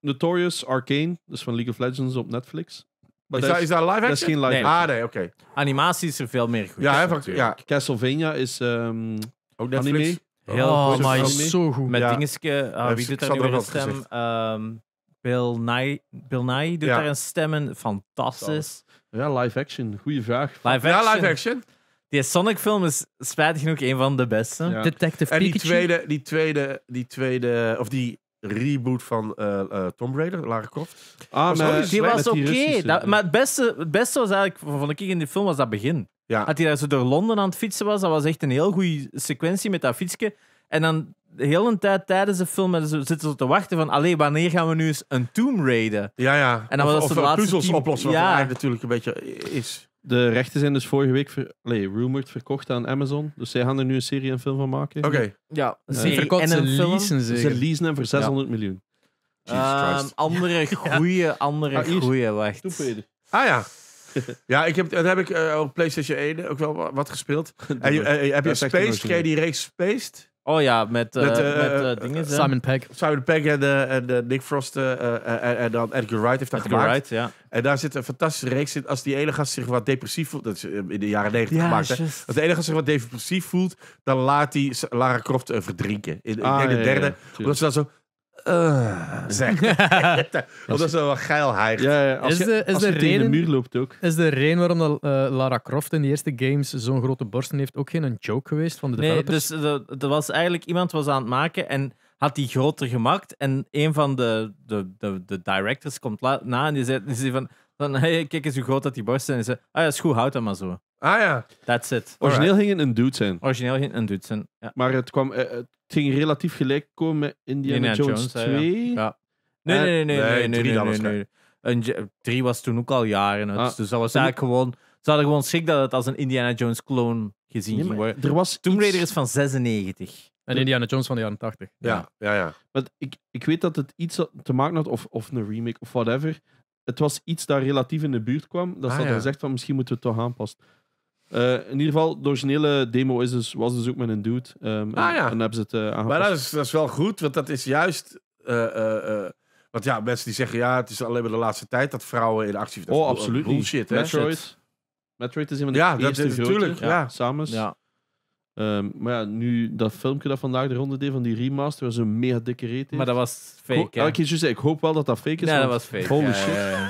Notorious Arcane, dus van League of Legends op Netflix. is, dat, is dat live action? live nee. Ah, nee, oké. Animatie is er veel meer goed. Ja, hè, dus ja. Castlevania is ehm, ook Netflix. anime. Oh, Heel oh, goed. is zo goed. Met ja. dingetje, eh, ah, wie doet daar nu een stem? Ehm, Bill Nye, Bill Nye doet daar een stem in. Fantastisch. Ja, live action. Goeie vraag. Live action. Ja, live action. Die Sonic film is spijtig genoeg een van de beste. Detective en Pikachu. En die tweede, die tweede, die tweede, of die reboot van uh, uh, Tomb Raider, Lara Croft. Ah, maar, die was oké. Maar het beste, beste was eigenlijk, vond ik in die film, was dat begin. Ja. Dat hij daar zo door Londen aan het fietsen was, dat was echt een heel goede sequentie met dat fietsje. En dan de hele tijd tijdens de film eh, zitten ze te wachten van, allee, wanneer gaan we nu eens een Tomb Raider? Ja, ja. En dan of, was dat de laatste puzzels oplossen, wat eigenlijk natuurlijk een beetje is. De rechten zijn dus vorige week ver, rumored verkocht aan Amazon. Dus zij gaan er nu een serie en film van maken. Oké. Ja, ze en ze leasen ze. leasen hem voor 600 miljoen. Ehm, andere goede, andere Ah, wacht. Ah ja. Ja, ik heb, dat heb ik eh, op PlayStation 1 ook wel wat gespeeld. En, eh, heb je Space? je die reeks Spaced? Oh ja, met, eh, met, eh, eh, dingen. Simon Pegg. Simon Pegg en, en Nick Frost en, dan Edgar Wright heeft dat Edgar Wright, ja. En daar zit een fantastische reeks in. Als die enige gast zich wat depressief voelt, dat is in de jaren negentig gemaakt. Als de enige gast zich wat depressief voelt, dan laat hij Lara Croft verdrinken. In, in ah, de derde. Ja, omdat ze dan zo zeg. dat is wel wat geil haar. Ja, als is de, is als de reden, de muur loopt ook. Is de reden waarom dat, eh, Lara Croft in de eerste games zo'n grote borsten heeft ook geen joke geweest van de developers? Nee, dus er was eigenlijk iemand was aan het maken en had die groter gemaakt. En een van de, de, de, de directors komt na en die zei, die zei van... Van, hey, kijk eens hoe groot dat die borst zijn. En ze, ah ja, is goed, houd dat maar zo. Ah ja. That's it. Origineel ging het een dude zijn. Origineel ging het een dude zijn. Ja. Maar het, kwam, het ging relatief gelijk komen met Indiana, Jones, 2. Ja. Nee, nee, nee, nee. nee, nee, nee, nee, nee. was toen ook al jaren. uit. Dus dat was eigenlijk gewoon... Ze hadden gewoon schrik dat het als een Indiana Jones clone gezien ging worden. er was Tomb Raider is van 96. En Indiana Jones van de jaren 80. Ja, ja, ja. Want ik, ik weet dat het iets te maken had, of, of een remake of whatever, het was iets dat relatief in de buurt kwam. Dat ah, ze hadden gezegd van misschien moeten we het toch aanpassen. Eh, in ieder geval, de originele demo is dus, was dus ook met een dude. Um, en, hebben ze het uh, aangepast. Maar dat is, dat is wel goed, want dat is juist... Eh, want ja, mensen die zeggen, ja, het is alleen maar de laatste tijd dat vrouwen in actie... Oh, absoluut bullshit, Metroid. Hè? Metroid is een van de ja, eerste is natuurlijk, ja. ja. Samus. Ja. Ehm, maar ja, nu dat filmpje dat vandaag de ronde deed van die remaster, was een mega dikke reet. Maar dat was fake. Ho ik, zei, ik hoop wel dat dat fake is. Ja, dat was fake. Holy shit.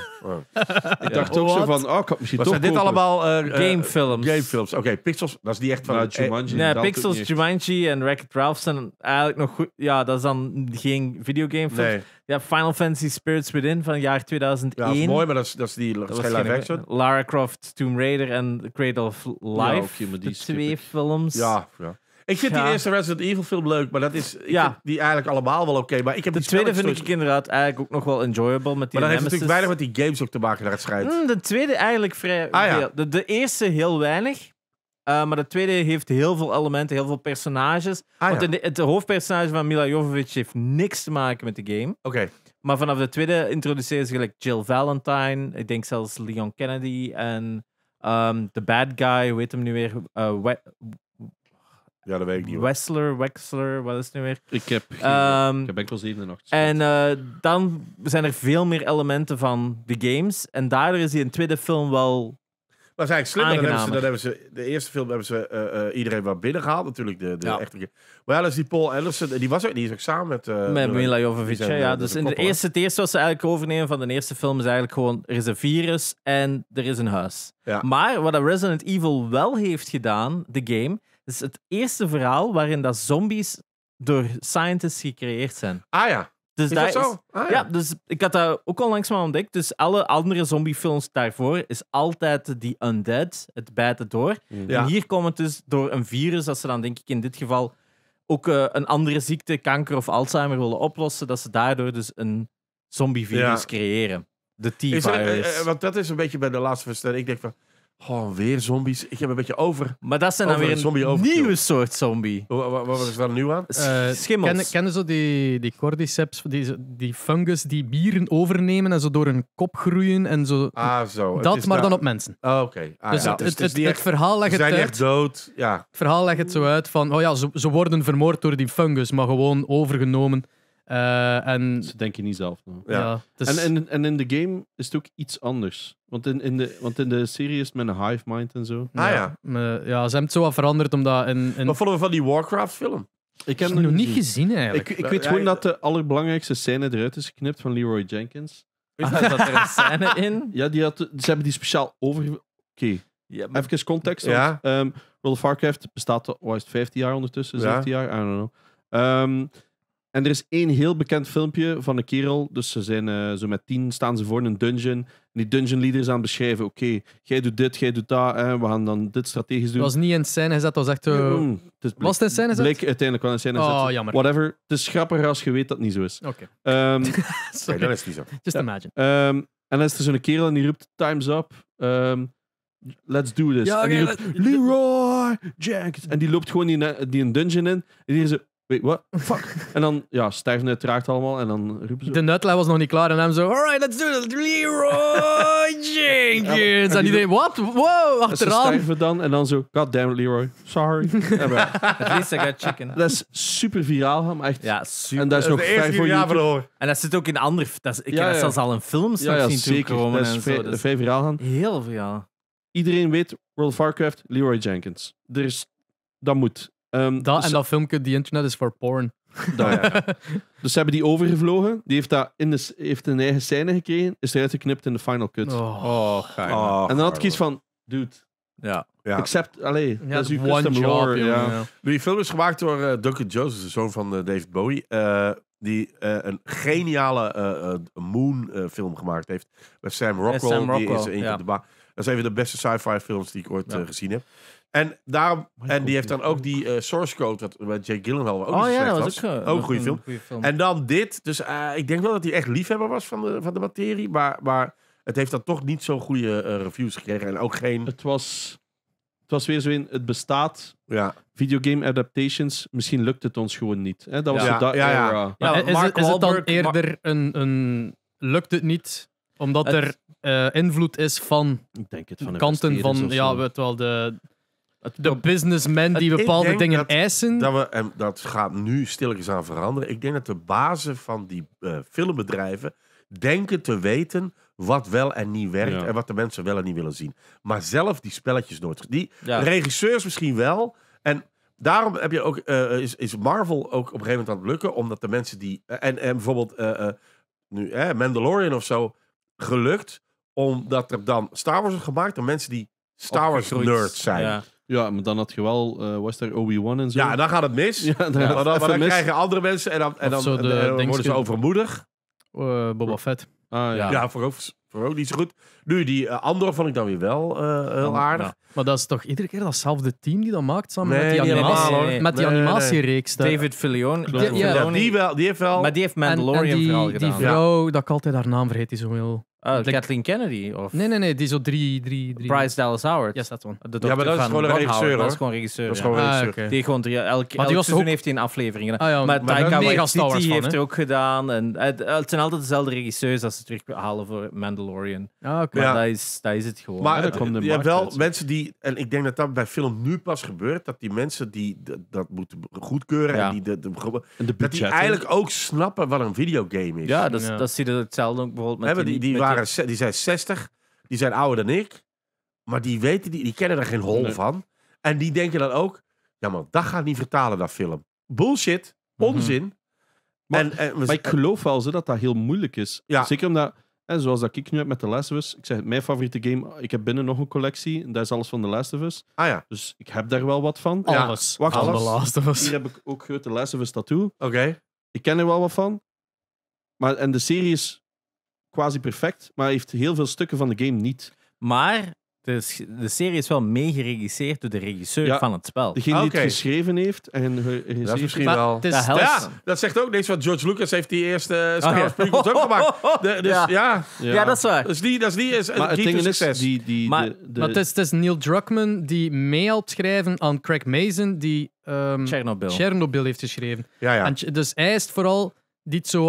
Ik dacht ook zo van, oh, ik had misschien Was zijn dit allemaal eh, eh, Gamefilms. Gamefilms. Oké, Pixels, dat is die echt vanuit nou, Jumanji. Eh, nee, Pixels, Jumanji en Wreck-It Ralph zijn eigenlijk nog goed. Ja, dat is dan geen videogamefilms. Nee, Ja, Final Fantasy Spirits Within van het jaar 2001. dat is mooi, maar dat is, dat is die dat was geen live action. Lara Croft, Tomb Raider en Cradle of Life. de twee films. Ja, ja. Ik vind die eerste Resident Evil film leuk, maar dat is ik ja. die eigenlijk allemaal wel oké. maar ik heb de tweede vind ik inderdaad eigenlijk ook nog wel enjoyable met die Maar dat heeft natuurlijk weinig met die games ook te maken naar het schijnt. Mm, de tweede eigenlijk vrij ah, veel, de, eerste heel weinig. Eh, maar de tweede heeft heel veel elementen, heel veel personages. Ah, Want het hoofdpersonage van Mila Jovovich heeft niks te maken met de game. Oké. Maar vanaf de tweede introduceert ze gelijk Jill Valentine. Ik denk zelfs Leon Kennedy en ehm, de bad guy, hoe heet hem nu weer? Eh, ja, dat weet niet. Wessler, Wexler, wat is het nu weer? Ik heb, geen- ehm, ik heb enkel 7 en En eh, dan zijn er veel meer elementen van de games. En daardoor is die een tweede film wel. dat is eigenlijk slim. Dan hebben ze, hebben ze, de eerste film hebben ze eh, eh, iedereen wat binnengehaald. Natuurlijk de, de Ja. echte... Wel ja, is die Paul Ellison. Die, was ook, niet is ook samen met... eh, met Mila Jovovich. Ja. Dus in de eerste, het eerste wat ze eigenlijk overnemen van de eerste film is eigenlijk gewoon: er is een virus en er is een huis. Ja. Maar wat Resident Evil wel heeft gedaan, de game, het is het eerste verhaal waarin dat zombies door scientists gecreëerd zijn. Ah ja. Dus is dat, zo? Is, ah, ja. ja. dus ik had dat ook onlangs maar ontdekt. Dus alle andere zombiefilms daarvoor is altijd die undead, het bijten door. Mm. Ja. En hier komen het dus door een virus, dat ze dan denk ik in dit geval ook eh, een andere ziekte, kanker of Alzheimer willen oplossen, dat ze daardoor dus een zombievirus virus creëren. De T-virus. Eh, eh, want dat is een beetje bij de laatste verstelling. Ik denk van, Oh, weer zombies. Ik heb een beetje over. Maar dat zijn dan weer een nieuwe soort zombie. Wat wat, Wat is daar nieuw aan? Eh, schimmels. Kennen, ze die, die cordyceps, die, die fungus die bieren overnemen en zo door hun kop groeien en zo. Ah, zo. dat, maar dan op mensen. Oh, oké. Ah, dus, dus het, het, verhaal legt het zijn dood. Ja. verhaal legt het zo uit van, oh ja, ze, ze worden vermoord door die fungus, maar gewoon overgenomen uh, en, Ze denken niet zelf. nou Ja. en, en, en in de game is het ook iets anders. Want in, in, de, want in de serie is het met een hive mind en zo. Ah ja. Ja, ze hebben het zo wat veranderd omdat... In, in... Wat vonden we van die Warcraft-film? Ik heb hem nog niet gezien, eigenlijk. Ik, ik weet gewoon dat de allerbelangrijkste scène eruit is geknipt van Leroy Jenkins. Weet je ah, dat er een scène in? Ja, die had, ze hebben die speciaal over... Oké, even context. Ja. Ehm, World of Warcraft bestaat al 15 jaar ondertussen, 17 jaar, I don't know. Um, en er is één heel bekend filmpje van een kerel. Dus ze zijn eh, zo met tien staan ze voor een dungeon. En die dungeon leaders aan het beschrijven. Oké, jij doet dit, jij doet dat. Hè, we gaan dan dit strategisch doen. Het was niet in scène gezet. Dat was echt... Eh, mm, was het in scène gezet? bleek uiteindelijk wel in scène Oh, jammer. Whatever. Het is grappiger als je weet dat het niet zo is. Oké. Okay. Ehm, dat is niet zo. Just imagine. Ehm, en dan is er zo'n kerel en die roept time's up. Ehm, let's do this. Ja, en die roept, Leroy Jenkins. En die loopt gewoon die een dungeon in. En die is Wait, what? Fuck. en dan ja, sterven uiteraard allemaal en dan roepen ze... De nutlijn was nog niet klaar en hem zo... Alright, let's do it. Leroy Jenkins. en iedereen, wat? Wow, achteraan. En stijven dan en dan zo... God damn it, Leroy. Sorry. At least I got chicken. Dat is super viraal maar echt... Ja, super. En dat is nog vijf voor YouTube. En dat zit ook in andere... Dat ik ja, heb ja. zelfs al een films ja, ja, zien zeker. Dat is dus vrij, viraal gaan. Heel viraal. Iedereen weet, World of Warcraft, Leroy Jenkins. Er is... Dat moet. Ehm, dus en dat filmpje, die internet is voor porn. Dat, ja. dus ze hebben die overgevlogen. Die heeft, dat in de, heeft een eigen scène gekregen. Is eruit geknipt in de final cut. Oh, oh, En dan oh, had ik iets van, dude. Ja. Except, Alleen. ja, dat is one job, Die film is gemaakt door uh, Duncan Jones, de zoon van eh, David Bowie. Eh, die een geniale Moon-film gemaakt heeft. Met Sam Rockwell. Sam Rockwell die is ja. de Dat is een van de beste sci-fi films die ik ooit gezien heb. En, daarom, en die heeft dan ook die uh, source code, dat met Jake Gyllenhaal ook oh, ja, dat was. Ook, eh, een goede film. En dan dit. Dus eh, ik denk wel dat hij echt liefhebber was van de, van de materie. Maar, maar het heeft dan toch niet zo'n goede reviews gekregen. En ook geen... Het was, het was weer zo in, het bestaat. Ja. Videogame adaptations, misschien lukt het ons gewoon niet. Hè? Dat was ja. dat ja, ja, ja. is, het dan eerder een, een... Lukt het niet omdat er invloed is van... Ik denk het, van kanten van... Ja, weet wel, de de businessmen die bepaalde dingen dat, eisen. Dat, en dat gaat nu stilletjes aan veranderen. Ik denk dat de bazen van die eh, filmbedrijven denken te weten wat wel en niet werkt. En wat de mensen wel en niet willen zien. Maar zelf die spelletjes nooit. Die regisseurs misschien wel. En daarom heb je ook, eh, is, is Marvel ook op een gegeven moment aan het lukken. Omdat de mensen die. Eh, en, en bijvoorbeeld nu Mandalorian of zo gelukt. Omdat er dan Star Wars is gemaakt door mensen die Star Wars nerds zijn. Ja. Ja, maar dan had je wel, uh, was er Obi-Wan en zo. Ja, dan gaat het mis. Ja, dan, dan, krijgen andere mensen en dan, en dan, worden ze overmoedig. Uh, Boba Fett. Ah, ja, ja voor, voor ook niet zo goed. Nu, die uh, eh, andere vond ik dan weer wel heel aardig. Maar dat is toch iedere keer datzelfde team die dat maakt samen met die, animatie, met die animatiereeks. David Fillion. Die, ja. die, wel, die heeft wel... Maar die heeft Mandalorian en, die, vooral gedaan. Die vrouw, dat ik altijd haar naam vergeet, die zo heel... Ah, Kathleen Kennedy? Of... Nee, nee, nee, die zo drie, drie, drie. Bryce Dallas Howard. Yes, dat one. De ja, maar dat is gewoon een regisseur, Dat is gewoon ah, regisseur. Dat is gewoon regisseur. Die gewoon drie, elk, seizoen heeft hij een aflevering ah, ja, maar, Taika Waititi heeft hij ook gedaan. En, eh, het zijn altijd dezelfde regisseurs als ze terughalen voor Mandalorian. Ah, okay. dat, is, dat is het gewoon. Maar het, komt je wel mensen die... En ik denk dat dat bij film nu pas gebeurt. Dat die mensen die dat moeten goedkeuren... En die de, de, de, dat die eigenlijk ook snappen wat een videogame is. Ja, dat, dat zie je hetzelfde ook bijvoorbeeld met die die zijn 60, die zijn ouder dan ik. Maar die, weten, die, kennen er geen hol van. En die denken dan ook, ja man, dat gaat niet vertalen, dat film. Bullshit, mhm. onzin. maar, ik geloof wel ze dat dat heel moeilijk is. Zeker omdat, en zoals dat ik nu heb met The Last of Us, ik zeg mijn favoriete game, ik heb binnen nog een collectie, en daar is alles van The Last of Us. Ah ja. Dus ik heb daar wel wat van. Alles. Ja, wacht, alles. Last of Us. Hier heb ik ook grote The Last of Us tattoo. Oké. Ik ken er wel wat van. Maar, en de serie is quasi perfect, maar heeft heel veel stukken van de game niet. Maar de, de serie is wel meegeregisseerd door de regisseur van het spel. Degene die het geschreven heeft. En dat is misschien wel... ja, dat zegt ook niks, want George Lucas heeft die eerste eh, oh, Star Wars oh, ja. ook gemaakt. dus, ja. Ja. dat is waar. Dus die, dat is is het ding is, die, die, de, maar het, is, Neil Druckmann die mee had schrijven aan Craig Mason, die um, ehm, Chernobyl. heeft geschreven. Ja, ja. En, dus hij is vooral niet zo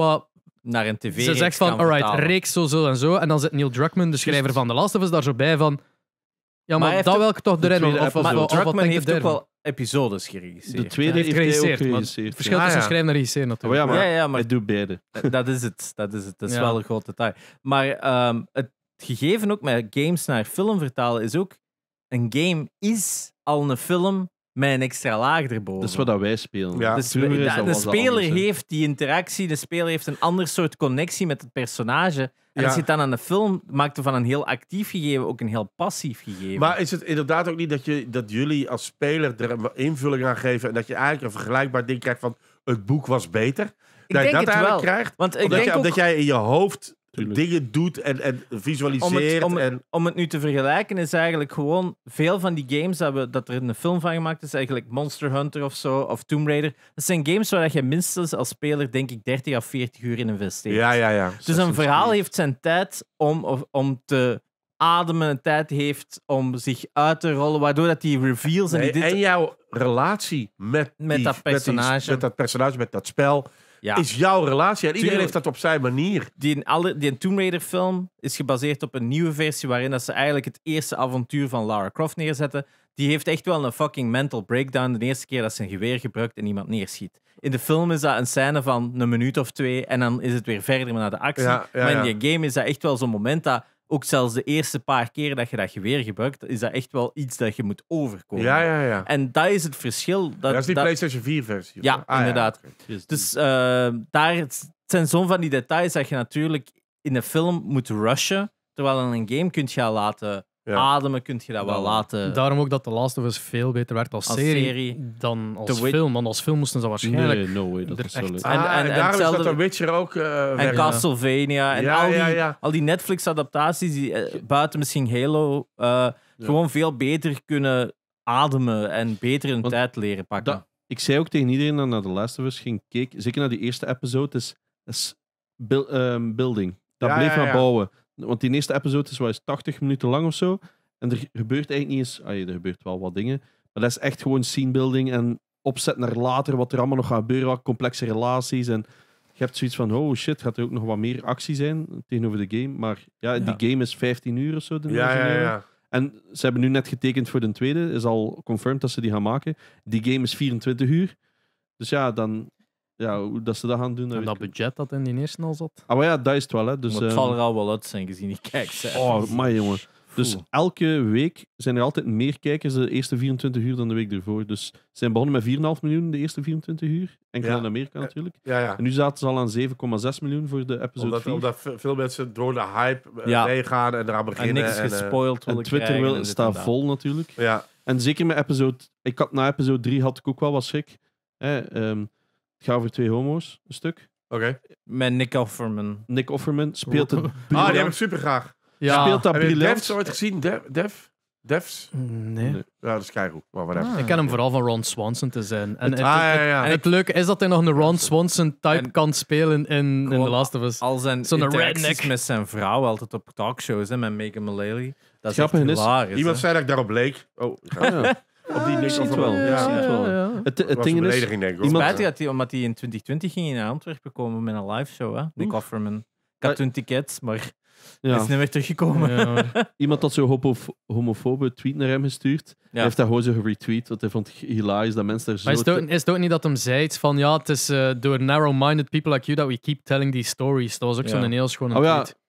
naar een tv Ze zegt van, alright, reeks zo, zo en zo. En dan zit Neil Druckmann, de schrijver van The Last of Us, daar zo bij van... Ja, maar, maar dat welk toch de erin? Of, maar Druckmann heeft ook wel episodes geregisseerd. De tweede heeft, geregisseerd. Het verschil tussen ah, schrijven en regisseren natuurlijk. Oh, ja, maar, ja, ja, doe beide. dat is het. Dat is het. Dat is wel een groot detail. Maar ehm, het gegeven ook met games naar film vertalen is ook... Een game is al een film met een extra laag erboven. Dat is wat dat wij spelen. Ja. de speler heeft die interactie, de speler heeft een ander soort connectie met het personage. En ja. als je het dan aan de film maakt van een heel actief gegeven ook een heel passief gegeven. Maar is het inderdaad ook niet dat, je, dat jullie als speler er invulling aan geven en dat je eigenlijk een vergelijkbaar ding krijgt van het boek was beter? Ik dat denk je dat eigenlijk wel. krijgt? Want ik denk ook... omdat jij in je hoofd Tuurlijk. dingen doet en, en visualiseert. Om het, om, om het nu te vergelijken, is eigenlijk gewoon veel van die games dat, we, dat er een film van gemaakt is, eigenlijk Monster Hunter of zo, of Tomb Raider. Dat zijn games waar je minstens als speler, denk ik, 30 of 40 uur in investeert. Ja, ja, ja. Dus een verhaal heeft zijn tijd om, om te ademen, een tijd heeft om zich uit te rollen, waardoor dat die reveals en die dit... En jouw relatie met, met, dat personage. met dat personage, met dat spel is jouw relatie. En iedereen heeft dat op zijn manier. Die, alle, die Tomb Raider film is gebaseerd op een nieuwe versie waarin dat ze eigenlijk het eerste avontuur van Lara Croft neerzetten. Die heeft echt wel een fucking mental breakdown de eerste keer dat ze een geweer gebruikt en iemand neerschiet. In de film is dat een scène van een minuut of twee en dan is het weer verder naar de actie. maar in die game is dat echt wel zo'n moment dat ook zelfs de eerste paar keer dat je dat geweer gebruikt, is dat echt wel iets dat je moet overkomen. Ja, ja, ja. En dat is het verschil. Dat, dat is die PlayStation 4-versie. Ah, ja, inderdaad. Dus eh, daar het zijn zo'n van die details dat je natuurlijk in een film moet rushen, terwijl in een game kunt je laten ademen kun je dat wel laten. Daarom ook dat The Last of Us veel beter werkt als, serie, dan als film. Want als film moesten ze waarschijnlijk... Nee, no way, dat is zo ah, En, en, daarom is dat The Witcher ook... Eh, en Castlevania. En al die, al die Netflix-adaptaties, die eh, buiten misschien Halo, eh, gewoon veel beter kunnen ademen en beter hun tijd leren pakken. ik zei ook tegen iedereen dat naar The Last of Us ging keek, zeker naar die eerste episode, is, is ehm, building. Dat bleef maar bouwen. Want die eerste episode is wel eens 80 minuten lang of zo. En er gebeurt eigenlijk niet eens. Ah, er gebeurt wel wat dingen. Maar dat is echt gewoon scene building en opzet naar later. Wat er allemaal nog gaat gebeuren. Wat complexe relaties. En je hebt zoiets van: oh shit, gaat er ook nog wat meer actie zijn tegenover de game. Maar ja, die game is 15 uur of zo. De ja, ja, ja. En ze hebben nu net getekend voor de tweede. Is al confirmed dat ze die gaan maken. Die game is 24 uur. Dus ja, dan ja, hoe dat ze dat gaan doen. Dat budget dat in die eerste al zat. Ah, maar ja, dat is het wel. Hè. Dus, maar het eh, zal er al wel uit zijn gezien die kijkers Oh, maar jongen. Dus elke week zijn er altijd meer kijkers de eerste 24 uur dan de week ervoor. Dus ze zijn begonnen met 4,5 miljoen de eerste 24 uur. Enkel ja. in Amerika natuurlijk. Ja, ja. En nu zaten ze al aan 7,6 miljoen voor de episode omdat, Omdat veel mensen door de hype eh, meegaan en eraan beginnen. En niks en, eh, gespoild en, en Twitter wil, staat vol natuurlijk. Ja. En zeker met episode... Ik had, na episode 3 had ik ook wel wat schrik. Hè, ehm, het gaat over twee homo's, een stuk. Oké. Met Nick Offerman. Nick Offerman speelt het. Ah, die heb ik super graag. Ja. Speelt dat Heb je briljant. Devs ooit gezien? Dev? Dev? Devs? Nee. Ja, dat is keigoed. Maar whatever. Ah. Ik ken hem vooral van Ron Swanson te zijn. En, het, Ah, het leuke is dat hij nog een Ron Swanson-type kan spelen in, in The Last of Us. Al zijn Zo'n redneck. met zijn vrouw, altijd op talkshows, hè, met Megan Mullally. Dat is waar echt is, hilarisch. Iemand hè. zei dat ik daarop leek. Oh, ah, ja. Op die ah, niks of wel. Ja, Het, het ding is, denk spijtig dat hij, omdat hij in 2020 ging in Antwerpen komen met een live show, hè? De Kofferman. Ik had ah, toen tickets, maar ja. is niet meer teruggekomen. Ja. Iemand had zo'n homofobe tweet naar hem gestuurd. Hij heeft dat gewoon zo retweet, want hij vond hilarisch dat mensen daar zo... Maar is, het ook, is niet dat hem zei van ja, het is eh, door narrow-minded people like you that we keep telling these stories. Dat was ook zo'n heel schone oh, tweet.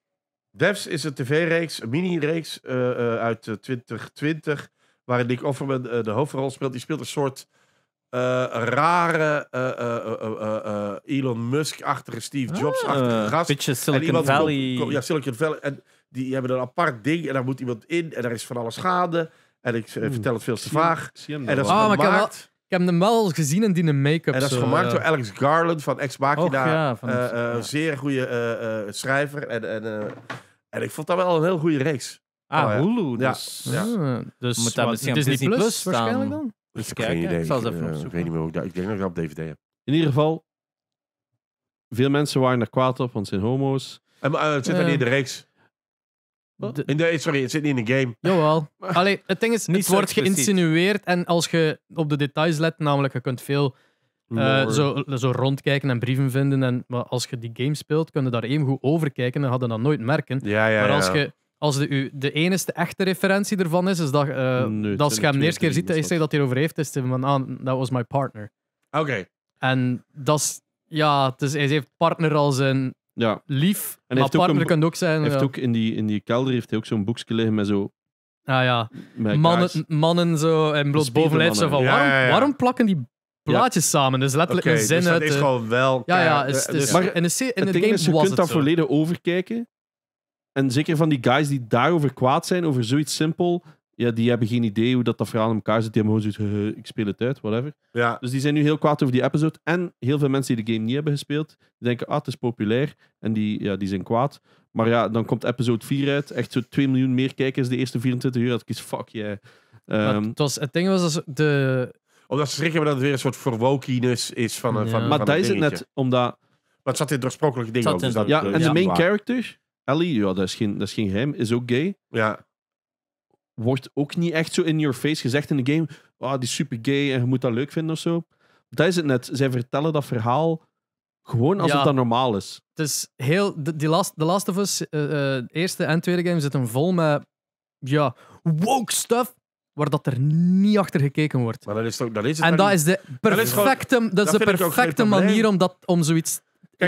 Devs is een tv-reeks, een mini-reeks eh, eh, uit 2020 waarin Nick Offerman eh, de hoofdrol speelt, die speelt een soort eh, rare eh, Elon Musk-achtige, Steve ah, Jobs-achtige gast. Beetje Silicon Valley. ja, Silicon Valley. En die hebben een apart ding en daar moet iemand in en er is van alles schade. En ik hmm. vertel het veel te vaag. en dat is ah, gemaakt... Ik heb hem wel gezien en die een make-up. En dat is gemaakt door Alex Garland van Ex Machina. Zeer goede schrijver. En, en, en ik vond dat wel een heel goede reeks. Ah, oh, Hulu. ja. dus het is niet Disney, Plus, waarschijnlijk dan? Dus ik heb Geen idee. Ik, eh, zal ik weet niet meer ik, denk dat ik dat op DVD heb. In ieder geval, veel mensen waren er kwaad op, want zijn homo's. En, eh, het zit er niet in de eh, reeks. in de, sorry, het zit niet in de game. Jawel. Allee, het ding is, het wordt geïnsinueerd en als je op de details let, namelijk, je kunt veel zo, zo rondkijken en brieven vinden. En, maar als je die game speelt, kun je daar één goed over kijken en hadden dat nooit merken. Ja, ja, maar als je als de, u, de enige echte referentie ervan is, is dat, uh, dat als je hem de eerste keer ziet, is hij dus dat hij erover heeft, is hij van, ah, that was my partner. Oké. En dat is, ja, het hij heeft partner als een ja. lief, en maar partner een, kan ook zijn. Heeft ook in, die, in die kelder heeft hij ook zo'n boekje liggen met zo Ah ja, mannen, mannen zo en bloot bovenlijf zo ja, waarom, ja, waarom plakken die plaatjes samen? Dus letterlijk okay, een zin dus uit. dat is gewoon wel. Ja, ja, is, is, dus maar het, game is, je kunt dat volledig overkijken. En zeker van die guys die daarover kwaad zijn, over zoiets simpel, ja, die hebben geen idee hoe dat, dat verhaal in elkaar zit. Die hebben gewoon zoiets, ik speel het uit, whatever. Ja. Dus die zijn nu heel kwaad over die episode. En heel veel mensen die de game niet hebben gespeeld, die denken, ah, het is populair. En die, ja, die zijn kwaad. Maar ja, dan komt episode 4 uit. Echt zo 2 miljoen meer kijkers de eerste 24 uur. Dat ik fuck yeah. Um, het, was, het ding was, dat de... Omdat ze schrikken dat het weer een soort verwokiness is van een van, Maar dat is het net, omdat... Wat zat in het oorspronkelijke ding ook. Dus dat, ja, en de main character Ellie, ja, dat is geen, dat is geen geheim, is ook gay. Ja. Wordt ook niet echt zo in your face gezegd in de game. Ah, oh, die is super gay en je moet dat leuk vinden of zo. Dat is het net. Zij vertellen dat verhaal gewoon als het dan normaal is. Het is heel. De, die last, Last of Us, uh, eerste en tweede game, zitten vol met. Ja, woke stuff waar dat er niet achter gekeken wordt. Maar dat is toch, dat is het en dat is de perfecte, dat is de perfecte manier om, dat, om zoiets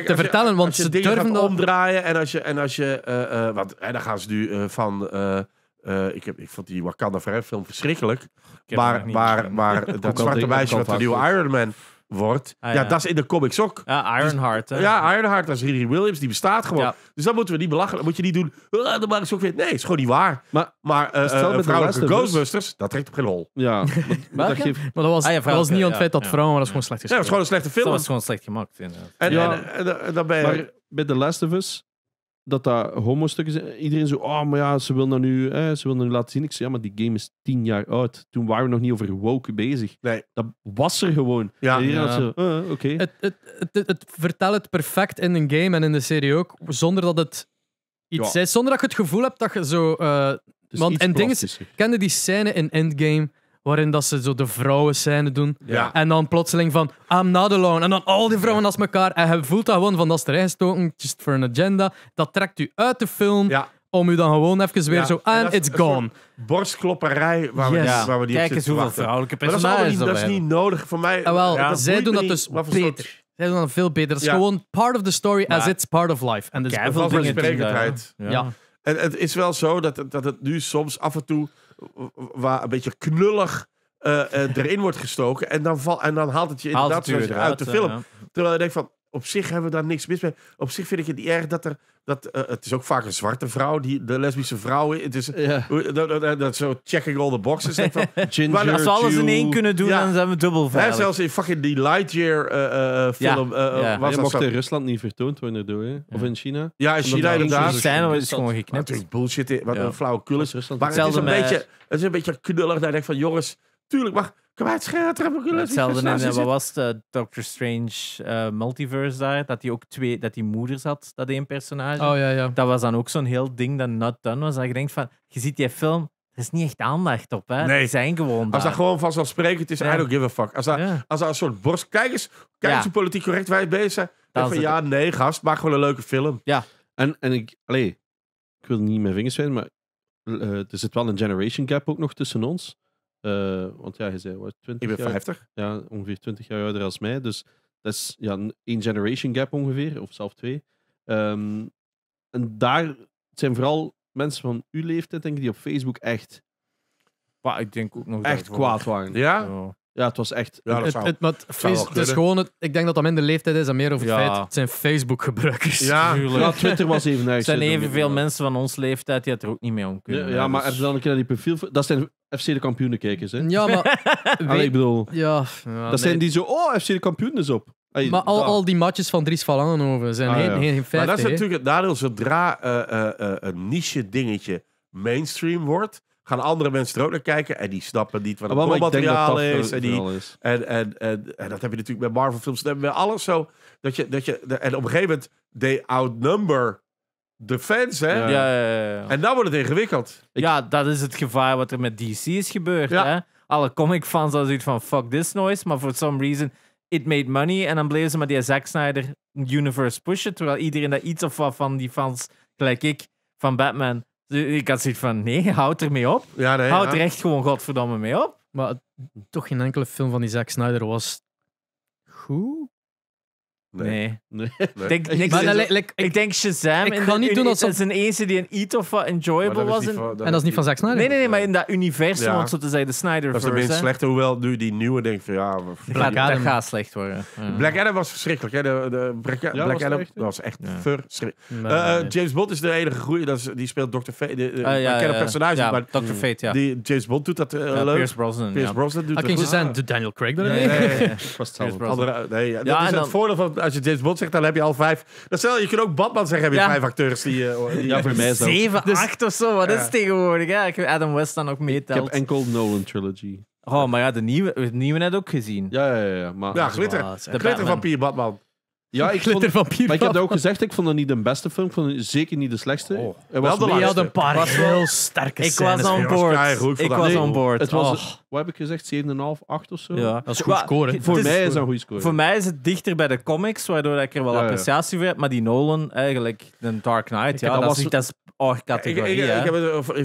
te vertellen, want ze durven omdraaien en als je, en als je, uh, want en dan gaan ze nu eh, van, ik, heb, ik vond die Wakanda Forever film verschrikkelijk, maar, maar, maar, dat zwarte meisje wat de nieuwe Iron Man wordt. Ah, ja. dat is in de comics ook. Ja, dus- Ironheart. Dus, ja, Ironheart als Riri Williams, die bestaat gewoon. Dus dat moeten we niet belachen. Moet je niet doen, eh, de dan maken ook weer. Nee, is gewoon niet waar. Maar, maar uh, uh, met vrouwelijke Ghostbusters, dat trekt op geen hol. Ja. maar, dat, dat was, ah, was niet ontvet dat vrouwen, maar dat is gewoon slecht Ja, dat is gewoon een slechte film. Dat was gewoon slecht gemaakt. En, en, en, dan ben je... bij The Last of Us dat dat homo-stukken zijn. Iedereen zo, oh, maar ja, ze wil dat nu, hè, ze wil dat nu laten zien. Ik zei, ja, maar die game is tien jaar oud. Toen waren we nog niet over woke bezig. Nee. Dat was er gewoon. Ja. Zo, oh, oké. Het, het, vertelt het perfect in een game en in de serie ook, zonder dat het iets is. Zonder dat je het gevoel hebt dat je zo... Eh, want en dingen kende die scène in Endgame waarin dat ze zo de vrouwen scène doen. En dan plotseling van, I'm not alone. En dan al die vrouwen naast elkaar. En je voelt dat gewoon van, dat is erin gestoken, just for an agenda. Dat trekt u uit de film. Om u dan gewoon even weer zo, and it's gone. Borstklopperij waar, we, waar we die Kijk eens vrouwelijke personages dat is, niet, dat is niet nodig voor mij. En ah, wel, zij doen dat dus beter. Zij doen dat veel beter. Dat is gewoon part of the story as it's part of life. En dus veel dingen. Ja. En het is wel zo dat, dat het nu soms af en toe waar een beetje knullig eh, eh, erin wordt gestoken. En dan, val, en dan haalt het je inderdaad het uit de film. Eh, Terwijl je denkt van, op zich hebben we daar niks mis mee. Op zich vind ik het niet erg dat er. Dat, eh, het is ook vaak een zwarte vrouw, die, de lesbische vrouw. Het is ja. dat, dat, zo checking all the boxes. van, maar als we alles in één kunnen doen, dan zijn we dubbel veilig. zelfs in fucking die Lightyear uh, film. Ja. was dat in Rusland niet vertoond worden, door, doen, of in China. Ja, in China inderdaad. zijn is gewoon geknipt. Natuurlijk bullshit, wat een flauwe kul is. het is, een beetje, het is een beetje knullig. Dat je denkt van, jongens, tuurlijk, maar kwijtschelden. Hetzelfde in, uh, wat was de eh, Doctor Strange eh, Multiverse daar, dat hij ook twee, dat die moeders had, dat één personage. Oh, ja, ja. Dat was dan ook zo'n heel ding dat not done was. Dat je denkt van, je ziet die film, er is niet echt aandacht op, hè. Nee. zijn gewoon Als dat gewoon vanzelfsprekend is, ja. I don't give a fuck. Als dat, als een soort borst... Kijk eens, kijk eens hoe politiek correct wij bezig zijn. ja, nee, gast, maak gewoon een leuke film. Ja. En, en ik... Allee, ik wil niet mijn vingers zijn, maar er zit wel een generation gap ook nog tussen ons. Eh, want ja, je zei wat, 20 Ik ben 50. ja, ongeveer 20 jaar ouder als mij. Dus dat is ja, één generation gap ongeveer, of zelfs twee. Ehm, en daar zijn vooral mensen van uw leeftijd, denk ik, die op Facebook echt. ik denk ook nog echt kwaad waren. ja. Ja, het was echt. Ja, dat het, het, is gewoon het, ik denk dat dat minder leeftijd is en meer over het feit. Het zijn Facebook-gebruikers. Ja, Ja, Twitter was even Er zijn evenveel mensen van ons leeftijd die het er ook niet mee om kunnen. Ja, maar dus- hebben zijn dan een keer die profiel... Dat zijn FC de kampioenenkijkers, hè? Ja, maar. ik bedoel, ja, dat zijn die zo... Oh, FC de kampioenen is op. Maar al, al die matches van Dries van zijn Ah, geen, ja. Maar dat is natuurlijk het Zodra eh, eh, eh een niche dingetje mainstream wordt, gaan andere mensen er ook naar kijken. En die snappen niet wat het materiaal is. En, die, is. En, en, en, en, dat heb je natuurlijk met Marvel films. Met alles zo. Dat je, dat je, en op een gegeven moment, they outnumber de fans, hè? Ja. Ja, ja, en dan wordt het ingewikkeld. Ja, dat is het gevaar wat er met DC is gebeurd, hè? Alle comic fans hadden zoiets van, fuck this noise. Maar for some reason, it made money. En dan bleven ze met die Zack Snyder universe pushen. Terwijl iedereen dat iets of wat van die fans, gelijk ik, van Batman ik had zoiets van, nee, houd er mee op. Ja, houd er echt gewoon godverdomme mee op. Maar toch geen enkele film van die Snyder was goed. Nee. ik, denk Shazam. Ik ga niet doen is een eentje die een iets of wat enjoyable was. En... dat is niet van Zack Snyder. Nee, nee, nee, maar in dat universum, ja. want zo te zeggen, de Snyder Dat is een beetje slechter, hoewel nu die nieuwe denkt van ja... Black Adam. gaat slecht worden. Black Adam was verschrikkelijk. Hè? De, de Black, Black was Adam echt? was echt verschrikkelijk. Uh, James Bond is de enige goede. die speelt Dr. Fate. De, uh, ja, een personage. Ja, maar, Dr. Fate, ja. Die, James Bond doet dat eh, leuk. Pierce Brosnan. Pierce Brosnan doet dat goed. Daniel Craig dan Nee, dat is het voordeel van als je James Bond zegt, dan heb je al vijf. Dat je kunt ook Batman zeggen, heb je vijf acteurs die... Uh, ja, voor mij Zeven, dus- acht of zo, wat is tegenwoordig? Hè? Ik heb Adam West dan ook meetelt. Ik heb enkel Nolan Trilogy. Oh, maar ja, de nieuwe, nieuwe net ook gezien. Ja, ja, ja. Maar... Ja, Glitter. Ah, glitter van Pier Batman. Ja, ik vond, maar ik heb dat ook gezegd, ik vond dat niet de beste film. Ik vond zeker niet de slechtste. Oh. was wel de had een paar heel sterke Ik was on board. Ik was on board. Het was, Oh. Wat heb ik gezegd? 7,5, 8 of zo? Ja. Dat is goed score. scoren. Voor mij is dat een goede score. Voor mij is het dichter bij de comics, waardoor ik er wel appreciatie voor heb. Maar die Nolan, eigenlijk, de Dark Knight, ja, dat, was- niet- dat is oor Ik, categorie. ik, ik heb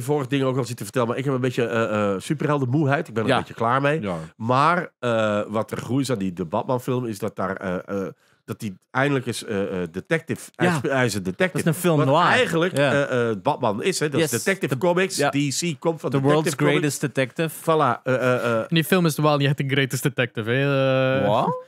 er dingen in ook al zitten vertellen, maar ik heb een beetje eh, eh, superheldenmoeheid. Ik ben er een beetje klaar mee. Maar eh, wat er goed is aan die Batman-film, is dat daar eh, eh, dat hij eindelijk is eh, eh, detective. Hij, is, een detective. Dat is een film eigenlijk yeah. uh, eh, Batman is. Hè? Dat is Detective Comics. die DC komt van The World's Greatest Detective. Voilà. Uh, die film is wel niet echt de greatest detective.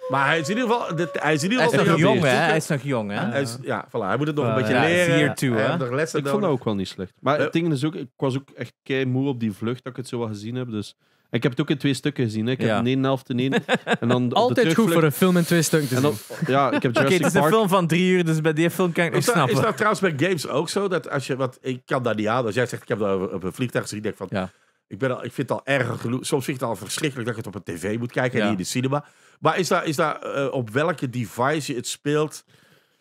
Maar hij is in ieder geval... De, hij is, in ieder geval hij is nog jong, hè? Hij is nog jong, hè? Hij is, ja, voilà. Hij moet het nog een beetje leren. hè? Ik vond dat ook wel niet slecht. Maar het ding is ook... Ik was ook echt kei moe op die vlucht dat ik het zo wel gezien heb. Dus... Ik heb het ook in twee stukken gezien. Hè. Ik heb een de ene helft één. En dan Altijd goed voor een film in twee stukken te zien. Ja, ik heb Jurassic het is een film van drie uur, dus bij die film kan ik niet snappen. is dat trouwens bij games ook zo? Dat als je, wat, ik kan dat niet aan. Als jij zegt, ik heb dat op een vliegtuig gezien, denk ik van... Ja. Ik, ben al, ik vind het al erg genoeg. Soms vind ik het al verschrikkelijk dat ik het op een tv moet kijken en niet in de cinema. Maar is daar is daar eh, op welke device je het speelt?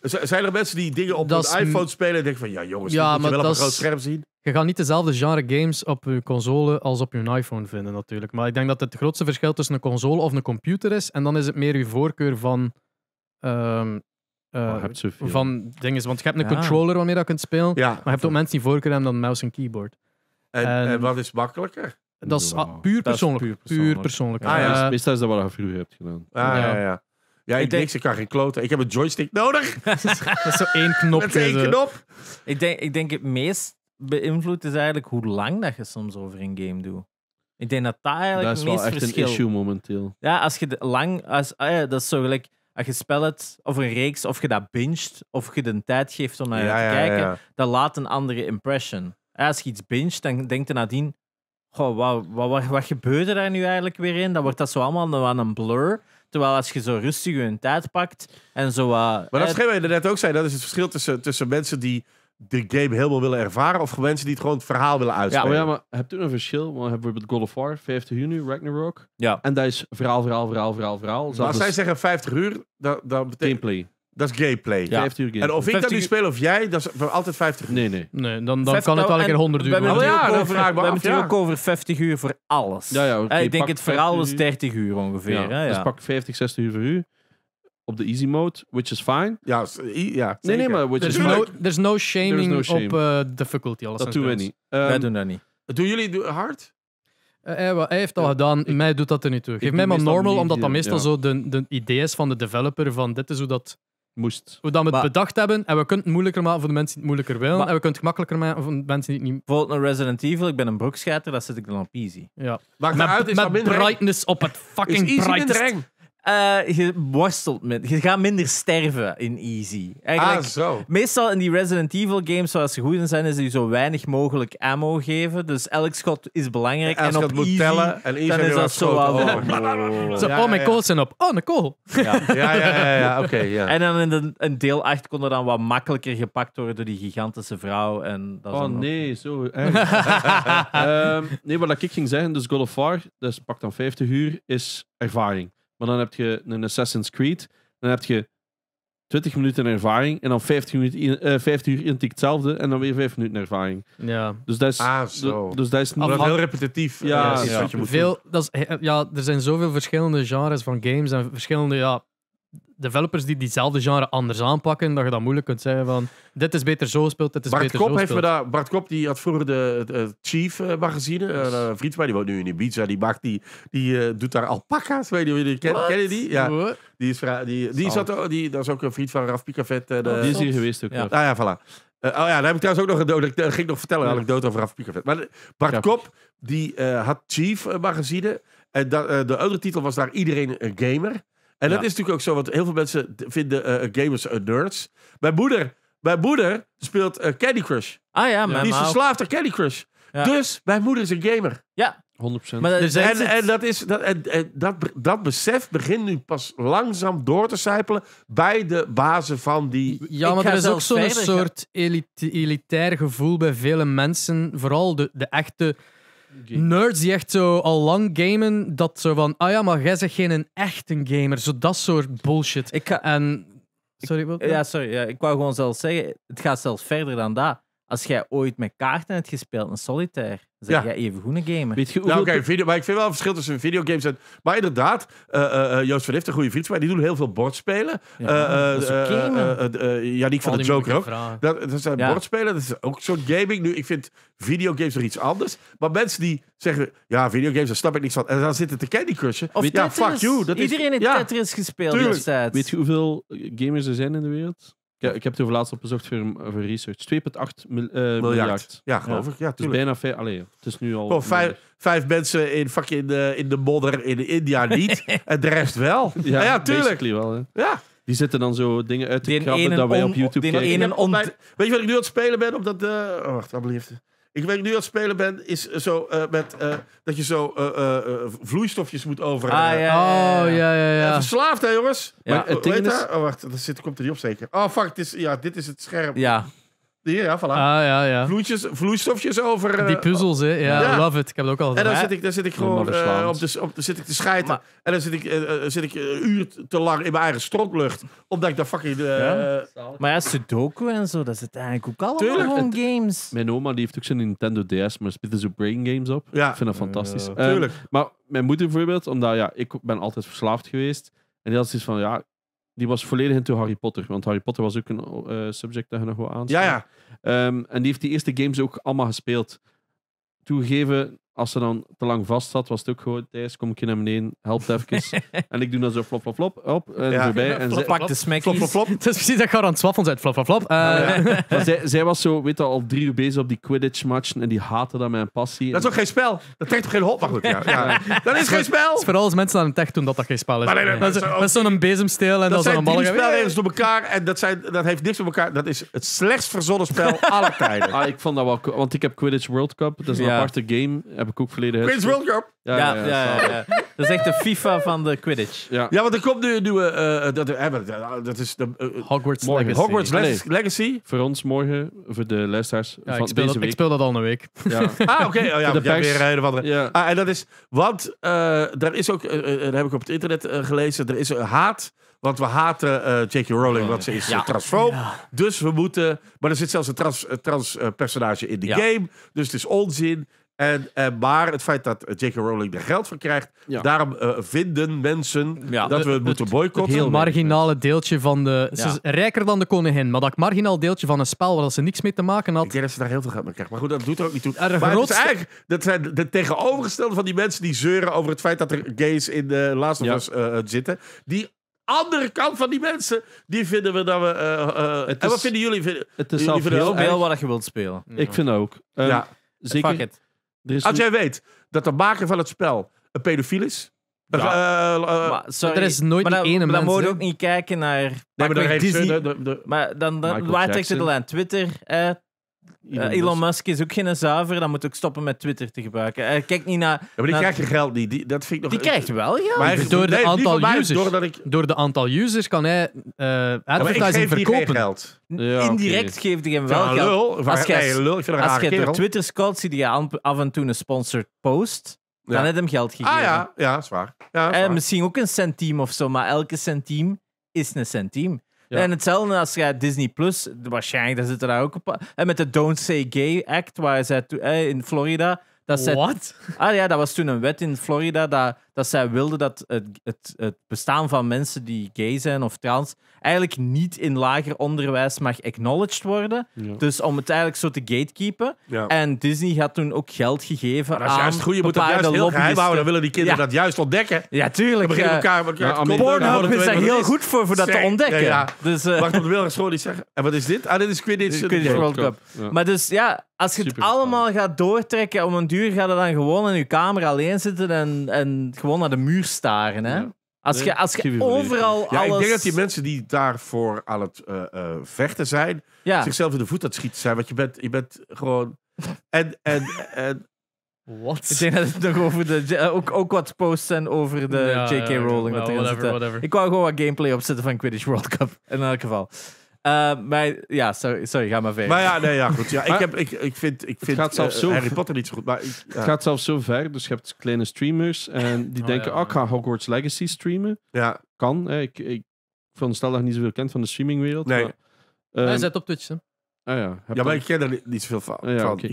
zijn er mensen die dingen op hun iPhone spelen en denken van... Ja jongens, Ja, moet je wel op een groot scherm zien? Je gaat niet dezelfde genre games op je console als op je iPhone vinden, natuurlijk. Maar ik denk dat het grootste verschil tussen een console of een computer is. En dan is het meer je voorkeur van. Ehm, eh, van dingen. Want je hebt een controller waarmee je kunt spelen. maar je hebt ook mensen die voorkeur hebben dan mouse en keyboard. En, en, wat is makkelijker? Dat is, puur, persoonlijk, puur persoonlijk. Ah, ja. Eh, meestal is dat wat je vroeger hebt gedaan. Ah, ja, ja. ja. ik, ik denk, ze kan geen kloten. Ik heb een joystick nodig. dat is zo één knop. is één knop. Ik denk, ik denk het meest beïnvloedt is eigenlijk hoe lang dat je soms over een game doet. Ik denk dat dat eigenlijk dat is wel echt een issue momenteel. Ja, als je lang... Als, ah ja, dat is zo gelijk... Als je spelt of een reeks, of je dat binget, of je de tijd geeft om naar te kijken, ja, dat laat een andere impression. Als je iets binget, dan denkt je nadien... Goh, wat, wat, wat, gebeurde daar nu eigenlijk weer in? Dan wordt dat zo allemaal een blur. Terwijl als je zo rustig hun tijd pakt en zo... maar dat is eh, wat je net ook zei. Dat is het verschil tussen, tussen mensen die de game helemaal willen ervaren? Of mensen die het gewoon het verhaal willen uitspelen? Ja, maar, ja, maar hebt u een verschil? We hebben bijvoorbeeld God of War, 50 uur nu, Ragnarok. Ja. En dat is verhaal, verhaal, verhaal, verhaal, verhaal. Maar als zij zeggen 50 uur, dat, dat betekent... Gameplay. Dat is gameplay. Ja. En of ik dat nu speel of jij, dat is altijd 50 uur. Nee, nee. nee dan dan kan het nou, wel een keer 100 uur. We hebben ja, het ook over 50 uur voor alles. Ja, ja, okay, ik denk het verhaal was 30 uur ongeveer. hè, dus ja. Dus pak 50, 60 uur voor u op de easy mode, which is fine. Ja, ja Nee, nee, maar which There's, is no, there's no shaming op eh, difficulty. Dat doen we niet. Ehm, Wij doen dat niet. Doen jullie hard? hij, eh, eh, hij heeft al gedaan, mij doet dat er niet toe. Geef mij maar normal, omdat dat meestal zo de, de idee is van de developer: van dit is hoe dat moest. hoe dan we het bedacht hebben. En we kunnen het moeilijker maken voor de mensen die het moeilijker willen. en we kunnen het makkelijker maken voor de mensen die het niet... Bijvoorbeeld een Resident Evil, ik ben een broekscheiter, dat zit ik dan op easy. Ja. maar uit, is Met brightness op het fucking easy eh, je worstelt met. Je gaat minder sterven in easy. Eigenlijk, ah, zo. Meestal in die Resident Evil games, zoals ze goed zijn, is die zo weinig mogelijk ammo geven. Dus elk schot is belangrijk. Ja, en op moet easy, tellen en dan is dat zo al. Oh, mijn kool zijn op. Oh, kool. Ja, ja, ja, ja, oké. En dan in, deel 8 kon er dan wat makkelijker gepakt worden door die gigantische vrouw. En dat oh nee, zo. Ehm, ehm, nee, wat ik ging zeggen, dus God of War, dus pak dan 50 uur, is ervaring. Maar dan heb je een Assassin's Creed. Dan heb je 20 minuten ervaring. En dan 50, minuten, uh, eh, 50 uur intikt hetzelfde. En dan weer 5 minuten ervaring. Ja. Dus dat is, ah, zo. Dus dat is niet... heel repetitief. Ja, eh, ja. Is Wat je moet veel, dat is, ja, er zijn zoveel verschillende genres van games. En verschillende ja, developers die diezelfde genre anders aanpakken, dat je dan moeilijk kunt zeggen van dit is beter zo gespeeld, dit is Bart beter Kop zo heeft we dat, Bart Kop die had vroeger de, Chief eh, magazine, eh, een vriend van die woont nu in Ibiza, die, maakt, die, die eh, doet daar alpaca's, weet je, die, ken, ken je die? Ja. Die is, die, die, zat, die, dat is ook een vriend van Raf Picafet. die is hier geweest ook. Ja. Ah ja, voilà. oh ja, daar heb ik trouwens ook nog een dood. ging nog vertellen een anekdote over Raf Picafet. Maar Bart Kop, die had Chief magazine. En dat, de andere titel was daar Iedereen een Gamer. En dat is natuurlijk ook zo, want heel veel mensen vinden eh, eh, gamers eh, nerds. Mijn moeder, mijn moeder speelt Candy Crush. Ah ja, mijn Die is verslaafd aan Candy Crush. Dus mijn moeder is een gamer. Ja, 100%. Dus en, en, dat, is, dat, dat, dat besef begint nu pas langzaam door te sijpelen bij de bazen van die. Ja, maar er is ook zo'n soort elitair gevoel bij vele mensen, vooral de, de echte nerds die echt zo al lang gamen, dat zo van, ah ja, maar jij zegt geen een echte gamer. Zo dat soort bullshit. Ik ga, en, sorry, ik, Ja, sorry. Ja, ik wou gewoon zelfs zeggen, het gaat zelfs verder dan dat. Als jij ooit met kaarten hebt gespeeld, een solitaire, zeg jij even goede gamer. Weet je nou, hoeveel... Nou, maar ik vind wel een verschil tussen videogames en... Maar inderdaad, eh, eh, eh, Joost van Lift, een goede vriend van mij, die doen heel veel bordspelen. Ja, dat van de Joker ook. Dat, dat zijn Ja. bordspelen, dat is ook soort gaming. Nu, ik vind videogames nog iets anders. Maar mensen die zeggen, ja, videogames, daar snap ik niks van. En dan zitten te Candy Crushen. Of ja, fuck you. Dat Iedereen is, Tetris gespeeld Weet je hoeveel gamers er zijn in de wereld? Ik, heb het over laatst opgezocht voor, voor research. 2,8 eh, miljard. Ja, geloof ja. ik. Dus bijna vijf... Allee, het is nu al... vijf, vijf, mensen in, in de, eh, in de modder in India niet. en de rest wel. Ja, ah ja tuurlijk. wel. Ja. Die zitten dan zo dingen uit te krabben dat wij op YouTube kijken. Weet je wat ik nu aan het spelen ben? Op dat... Eh, oh, wacht, alstublieft. Ik weet nu dat spelen ben, is zo eh, met eh, dat je zo uh, vloeistofjes moet over Ah, ja, ja, ja. Oh, verslaafd, hè, jongens? Ja, weet Oh, wacht, dat zit, komt er niet op zeker. Oh, fuck, dit is, ja, dit is het scherm. Ja, ja, voilà. Ah, ja, ja. vloeistofjes over... Die eh, puzzels, hè. Ja, love it. Ik heb het ook al En dan zit ik, dan zit ik gewoon eh, op de, op, zit ik te schijten. en dan zit ik, eh, zit ik een uur te lang in mijn eigen strotlucht. Omdat ik daar fucking... Uh, ja. Maar ja, Sudoku en zo, dat is het eigenlijk ook allemaal gewoon games. Mijn oma die heeft ook zijn Nintendo DS, maar speelt dus brain games op. Ja. Ik vind dat fantastisch. Ehm, maar mijn moeder bijvoorbeeld, omdat ja, ik ben altijd verslaafd geweest. En die had zoiets van, ja, die was volledig into Harry Potter. Want Harry Potter was ook een uh, subject dat je nog wel aanspreekt. Ja, ja. Ehm, en die heeft die eerste games ook allemaal gespeeld. Toegeven, als ze dan te lang vast zat, was het ook gewoon, Thijs, kom ik je naar beneden, helpt even. en ik doe dan zo flop, flop, flop, op, en ja. En pak de smack. Flop, Het is precies dat ik aan het zwaffen zei, flop, flop, flop. ja. Eh. maar zij, was zo, weet je, al drie uur bezig op die Quidditch-matchen en die haatte dat mijn passie. Dat is ook geen spel. Dat trekt toch geen hoop. maar goed, ja. ja. Dat is geen spel. Het is vooral als mensen aan het tech doen dat dat geen spel is. dat, is, zo'n bezemsteel en dat, is zo'n bal. Dat zijn spelregels door elkaar en dat, zijn, dat heeft niks door elkaar. Dat is het slechtst verzonnen spel aller tijden. Ah, ik vond dat wel, want ik heb Quidditch World Cup, dat is een aparte game Cook ook verleden. Prince World Cup. Ja, ja, ja, ja, Dat is echt de FIFA van de Quidditch. Ja, ja want er komt nu een nieuwe... eh, eh dat, eh, eh, ah, dat is de, Hogwarts Legacy. Hogwarts Legacy. Voor ons morgen, voor de luisteraars Ja, van ik, speel deze dat, ik speel dat al een week. Ja. Ah, oké. Oh, ja, de weer van Ah, en dat is, want eh daar is ook, dat heb ik op het internet gelezen, er is haat. Want we haten eh, J.K. Rowling, want ze is Ja. Dus we moeten, maar er zit zelfs een trans, trans personage in de game. Dus het is onzin. En, en, eh, maar het feit dat J.K. Rowling er geld voor krijgt, daarom eh, vinden mensen dat we het moeten boycotten. Het heel marginale dus. deeltje van de... Ze is rijker dan de koningin, maar dat marginaal deeltje van een spel waar ze niks mee te maken had... Ik denk dat ze daar heel veel geld mee krijgt, maar goed, dat doet er ook niet toe. maar grootste... het is eigenlijk dat zijn de tegenovergestelde van die mensen die zeuren over het feit dat er gays in de eh, Last of Us zitten, die andere kant van die mensen, die vinden we dat we. en wat vinden jullie? het is jullie heel veel wat je wilt spelen. Ik vind ook. Um, ja. Zeker, als een... jij weet dat de maker van het spel een pedofiel is. Ja. Uh, uh, maar, sorry, er is nooit maar dan, ene Dan moet je ook niet kijken naar... Nee, maar, de, de, maar dan, dan, dan, dan, dan, dan, dan, dan, eh, Elon, Musk is ook geen zuiver, dan moet ik stoppen met Twitter te gebruiken. Hij eh, kijkt niet naar. Ja, maar die krijgt je geld niet. Die, dat vind ik nog... die krijgt wel geld. Maar door, de aantal mij, users, ik... door de aantal users kan hij uh, advertising verkopen. Geld. Ja, Indirect geeft hij hem wel ja, lul, geld. Als jij door Twitter scout, zie je af en toe een sponsored post. Dan heb heeft hem geld gegeven. Ah ja, ja, zwaar. Ja, En misschien ook een centiem of zo, maar elke centiem is een centiem. En hetzelfde als je Disney Plus, waarschijnlijk, daar zitten daar ook een En met de Don't Say Gay Act, waar zei in Florida. Dat Ah ja, dat was toen een wet in Florida dat dat zij wilden dat het, het, het, bestaan van mensen die gay zijn of trans eigenlijk niet in lager onderwijs mag acknowledged worden. Dus om het eigenlijk zo te gatekeepen. En Disney had toen ook geld gegeven aan juist goed. Je moet dat juist heel geheim houden. Dan willen die kinderen dat juist ontdekken. Ja, tuurlijk. Dan beginnen elkaar... elkaar ja, is daar heel goed voor, voor dat te ontdekken. Dus, uh, Wacht, op de wilde school die zeggen... En wat is dit? Ah, dit is Quidditch. Quidditch World Cup. Maar dus, ja, als je het allemaal gaat doortrekken, om een duur gaat het dan gewoon in je kamer alleen zitten en, en gewoon naar de muur staren. Hè? Als je, als je overal ja, Ik denk dat die mensen die daarvoor aan het eh, eh, vechten zijn, ja. zichzelf in de voet aan het schieten zijn. Want je bent, je bent gewoon... En... en, en wat Ik denk dat het nog over de... Eh, ook, ook wat posts zijn over de J.K. Rowling. whatever, whatever. Ik wou gewoon wat gameplay opzetten van Quidditch World Cup. In elk geval. Eh, maar ja, sorry, sorry, ga maar verder. Maar ja, nee, ja goed. Ja, ik, heb, ik, ik vind, ik vind eh, Harry Potter niet zo goed. Maar Het gaat zelfs zo ver. Dus je hebt kleine streamers en die oh, denken, oh, ik ga Hogwarts Legacy streamen. Ja. Kan. Hè. Ik, ik veronderstel dat niet zoveel kent van de streamingwereld. Nee. Maar, um, Hij zit op Twitch, hè? Ah, ja, ja, maar ik ken er niet zoveel van. Ah,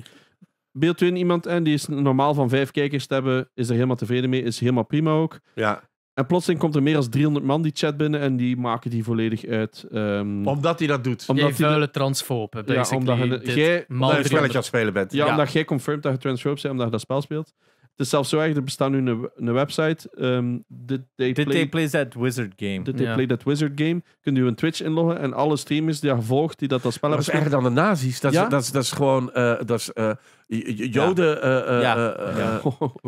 Beeld u in iemand en die is normaal van vijf kijkers te hebben, is er helemaal tevreden mee, is helemaal prima ook. Ja. En plotseling komt er meer dan 300 man die chat binnen en die maken die volledig uit. Ehm, omdat hij dat doet. Omdat jij vuile transfopen. Ja, omdat je jij, spelletje aan spelen bent. Ja, omdat jij confirmed dat je transfoop bent, omdat je dat spel speelt. Het is zelfs zo erg, er bestaat nu een, een website. Um, ehm, did, they, did play, that wizard game? Did they play that wizard game? Kun je een Twitch inloggen en alle streamers die je volgt, die dat, dat spel hebben... Dat is erger dan de nazi's. Dat, ja? is, dat, is, dat is gewoon... Eh, dat is, eh, Joden...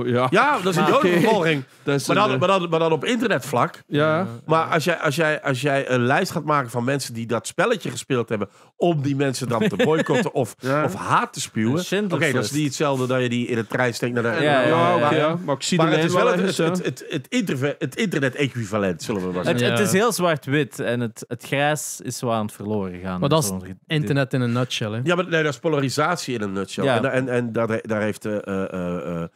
Ja. ja. dat is een ah, jodenvervolging. Maar eh, maar, maar dan op internetvlak. Ja. Maar als jij, als, jij, als jij een lijst gaat maken van mensen die dat spelletje gespeeld hebben om die mensen dan te boycotten of, of haat te spuwen. Oké, dat is niet hetzelfde dat je die in het trein steekt naar de... Ja, ja, maar ik zie maar het is wel het, het, het, het internet-equivalent, zullen we maar zeggen. Het, is heel zwart-wit en het, het grijs is zo aan het verloren gaan. Maar dat is internet in een nutshell, Ja, maar nee, dat is polarisatie in een nutshell. En, en, en daar, daar heeft... Eh, eh, eh,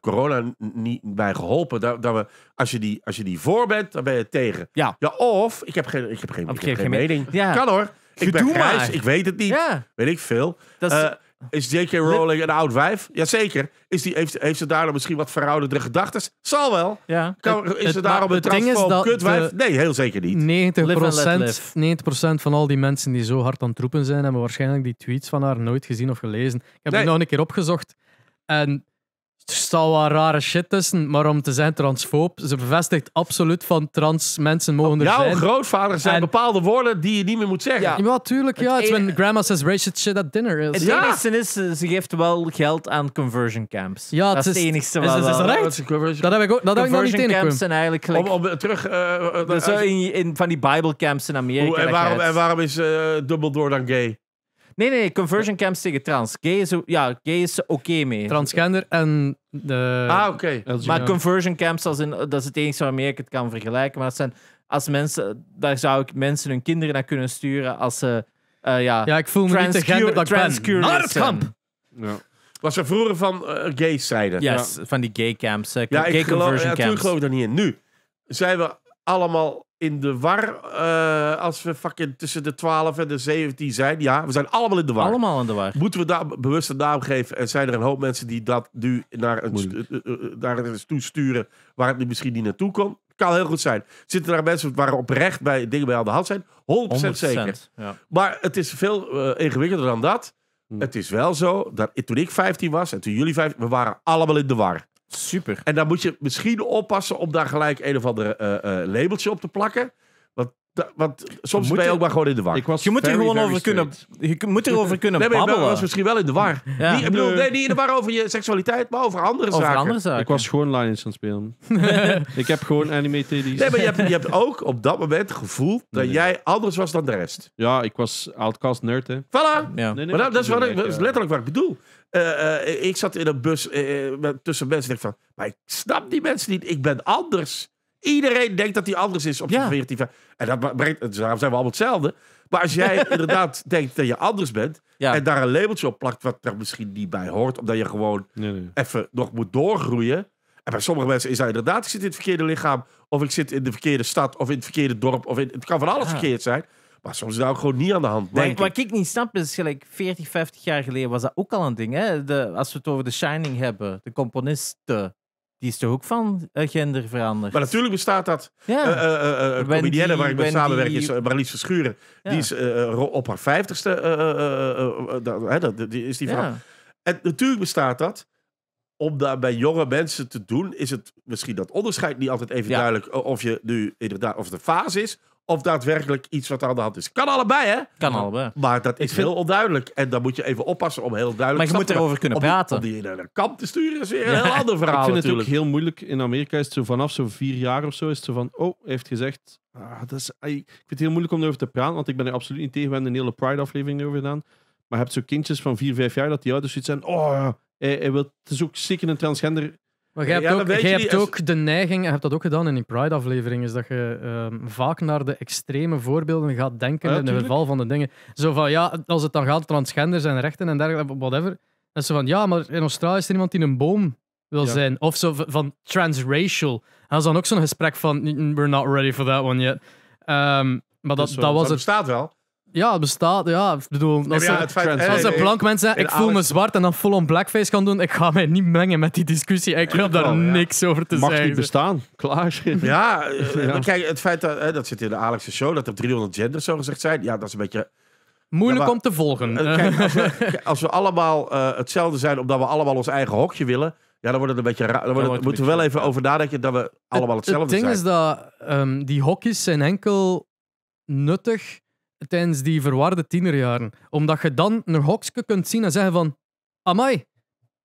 corona niet bij geholpen. Dat, dat, we, als, je die, als je die voor bent, dan ben je tegen. Ja. ja of ik heb geen, ik heb geen, ik heb geen, geen mening. Ja. Kan hoor ik ben grijs, ik weet het niet. Weet ik veel. is... Eh, J.K. Rowling een oud wijf? Jazeker. Is die, heeft, heeft ze daarom misschien wat verouderde gedachten? Zal wel. Ja. is ze daarom een kut kutwijf? Nee, heel zeker niet. 90%, 90 van al die mensen die zo hard aan troepen zijn... hebben waarschijnlijk die tweets van haar nooit gezien of gelezen. Ik heb nee. die een keer opgezocht. En er staat wel rare shit tussen, maar om te zijn transfoop, ze bevestigt absoluut van trans mensen mogen er Jouw grootvader zijn bepaalde woorden die je niet meer moet zeggen. Ja, tuurlijk, ja. Het when enige- grandma says racist shit at dinner. is. Het Ja. is, eh, ze geeft wel geld aan conversion camps. Ja, dat is het enigste wat... wel- Dat is een conversion. Dat heb ik ook dat heb ik nog niet Conversion camps eigenlijk... Om, eh, terug... Eh, zo in, van die Bible camps in Amerika. en, waarom, en waarom is eh Dumbledore dan gay? Nee, nee, conversion camps tegen trans. Gay is, ja, gay is ze oké mee. Transgender en de ah, oké. Maar conversion camps, als in, dat is het enige waarmee ik het kan vergelijken. Maar dat zijn, als mensen, daar zou ik mensen hun kinderen naar kunnen sturen als ze... Uh, ja, ja, ik voel me niet te gender dat ik ben. Naar Ja. Was er vroeger van uh, eh, gay ja, van die gay camps. Uh, ja, gay ik conversion geloof, camps. Ja, toen geloof ik daar niet in. Nu zijn we allemaal in de war eh, als we fucking tussen de 12 en de 17 zijn. Ja, we zijn allemaal in de war. Allemaal in de Moeten we daar bewust een naam geven? En zijn er een hoop mensen die dat nu naar een, eh, eh, naar toe sturen waar het misschien niet naartoe kon? Kan heel goed zijn. Zitten er mensen waar oprecht bij dingen bij aan de hand zijn? 100%, zeker. Ja. Maar het is veel ingewikkelder dan dat. Hm. Het is wel zo dat toen ik 15 was en toen jullie 15, we waren allemaal in de war. Super. En dan moet je misschien oppassen om daar gelijk een of ander eh, eh, labeltje op te plakken. Want, soms ben je ook maar gewoon in de war. je moet er gewoon over kunnen, je moet erover kunnen nee, babbelen. was misschien wel in de war. niet, ik bedoel, nee, niet in de war over je seksualiteit, maar over andere, over andere zaken. Ik was gewoon Lions aan het spelen. ik heb gewoon anime Nee, maar je hebt, je hebt ook op dat moment gevoeld dat jij anders was dan de rest. Ja, ik was outcast nerd, hè. Voilà! Ja. maar dat, is wat ik, dat is letterlijk wat ik bedoel. Eh, eh, ik zat in een bus eh, tussen mensen. Ik van, maar ik snap die mensen niet. Ik ben anders. Iedereen denkt dat hij anders is op ja. 14 En dat brengt, dus daarom zijn we allemaal hetzelfde. Maar als jij inderdaad denkt dat je anders bent en daar een labeltje op plakt wat er misschien niet bij hoort, omdat je gewoon even nog moet doorgroeien. En bij sommige mensen is dat inderdaad, ik zit in het verkeerde lichaam, of ik zit in de verkeerde stad, of in het verkeerde dorp, of het kan van alles verkeerd zijn. Maar soms is dat ook gewoon niet aan de hand. Nee, wat, ik. niet snap is, gelijk 40, 50 jaar geleden was dat ook al een ding. Hè? De, als we het over The Shining hebben, de componisten. Die is toch ook van eh, gender veranderd? Maar natuurlijk bestaat dat. Ja. Uh, waar ik mee samenwerk is Marlies Die is op haar vijftigste... die is die van. En natuurlijk bestaat dat. Om daar bij jonge mensen te doen... is het misschien dat onderscheid niet altijd even duidelijk... of je nu of de fase is of daadwerkelijk iets wat aan de hand is. Kan allebei, hè? Kan allebei. Maar dat is vind... heel onduidelijk. En dan moet je even oppassen om heel duidelijk... Maar je moet erover kunnen om die, praten. Om die, naar de kant te sturen is weer een heel ander verhaal Ik vind natuurlijk. het ook heel moeilijk. In Amerika is het zo vanaf zo'n vier jaar of zo, is het zo van... Oh, hij heeft gezegd... Ah, dat is, ah, ik vind het heel moeilijk om erover te praten, want ik ben er absoluut niet tegen. We hebben een hele Pride-aflevering over gedaan. Maar je hebt zo kindjes van vier, vijf jaar dat die ouders zoiets zijn... Oh, hij, hij wil, het is ook zeker een transgender maar jij hebt, ook, hebt ook de neiging, je hebt dat ook gedaan in die Pride-aflevering, is dat je ehm, vaak naar de extreme voorbeelden gaat denken ja, in het geval van de dingen. Zo van, ja, als het dan gaat transgenders en rechten en dergelijke, whatever. En ze van, ja, maar in Australië is er iemand die een boom wil zijn. Of zo van transracial. En dat is dan ook zo'n gesprek van, we're not ready for that one yet. Ehm, maar dat, dat, was dat het. wel. Ja, het bestaat. Ja, ik bedoel, als, ja, als een blank mens zijn, ik voel me zwart en dan vol on blackface gaan doen, ik ga mij niet mengen met die discussie. Ik heb daar niks over te zeggen. Mag niet bestaan. Klaar. Ja, eh, ja, kijk, het feit dat, dat zit in de Alex's show, dat er 300 genders zo gezegd zijn, ja, dat is een beetje... Moeilijk om te volgen. Eh, als we, allemaal eh, hetzelfde zijn, omdat we allemaal ons eigen hokje willen, ja, dan wordt het een beetje raar. Dan moeten we wel even over nadenken dat we allemaal hetzelfde zijn. Het ding is dat ehm, die hokjes zijn enkel nuttig tijdens die verwarde tienerjaren. Omdat je dan een hokje kunt zien en zeggen van... Amai,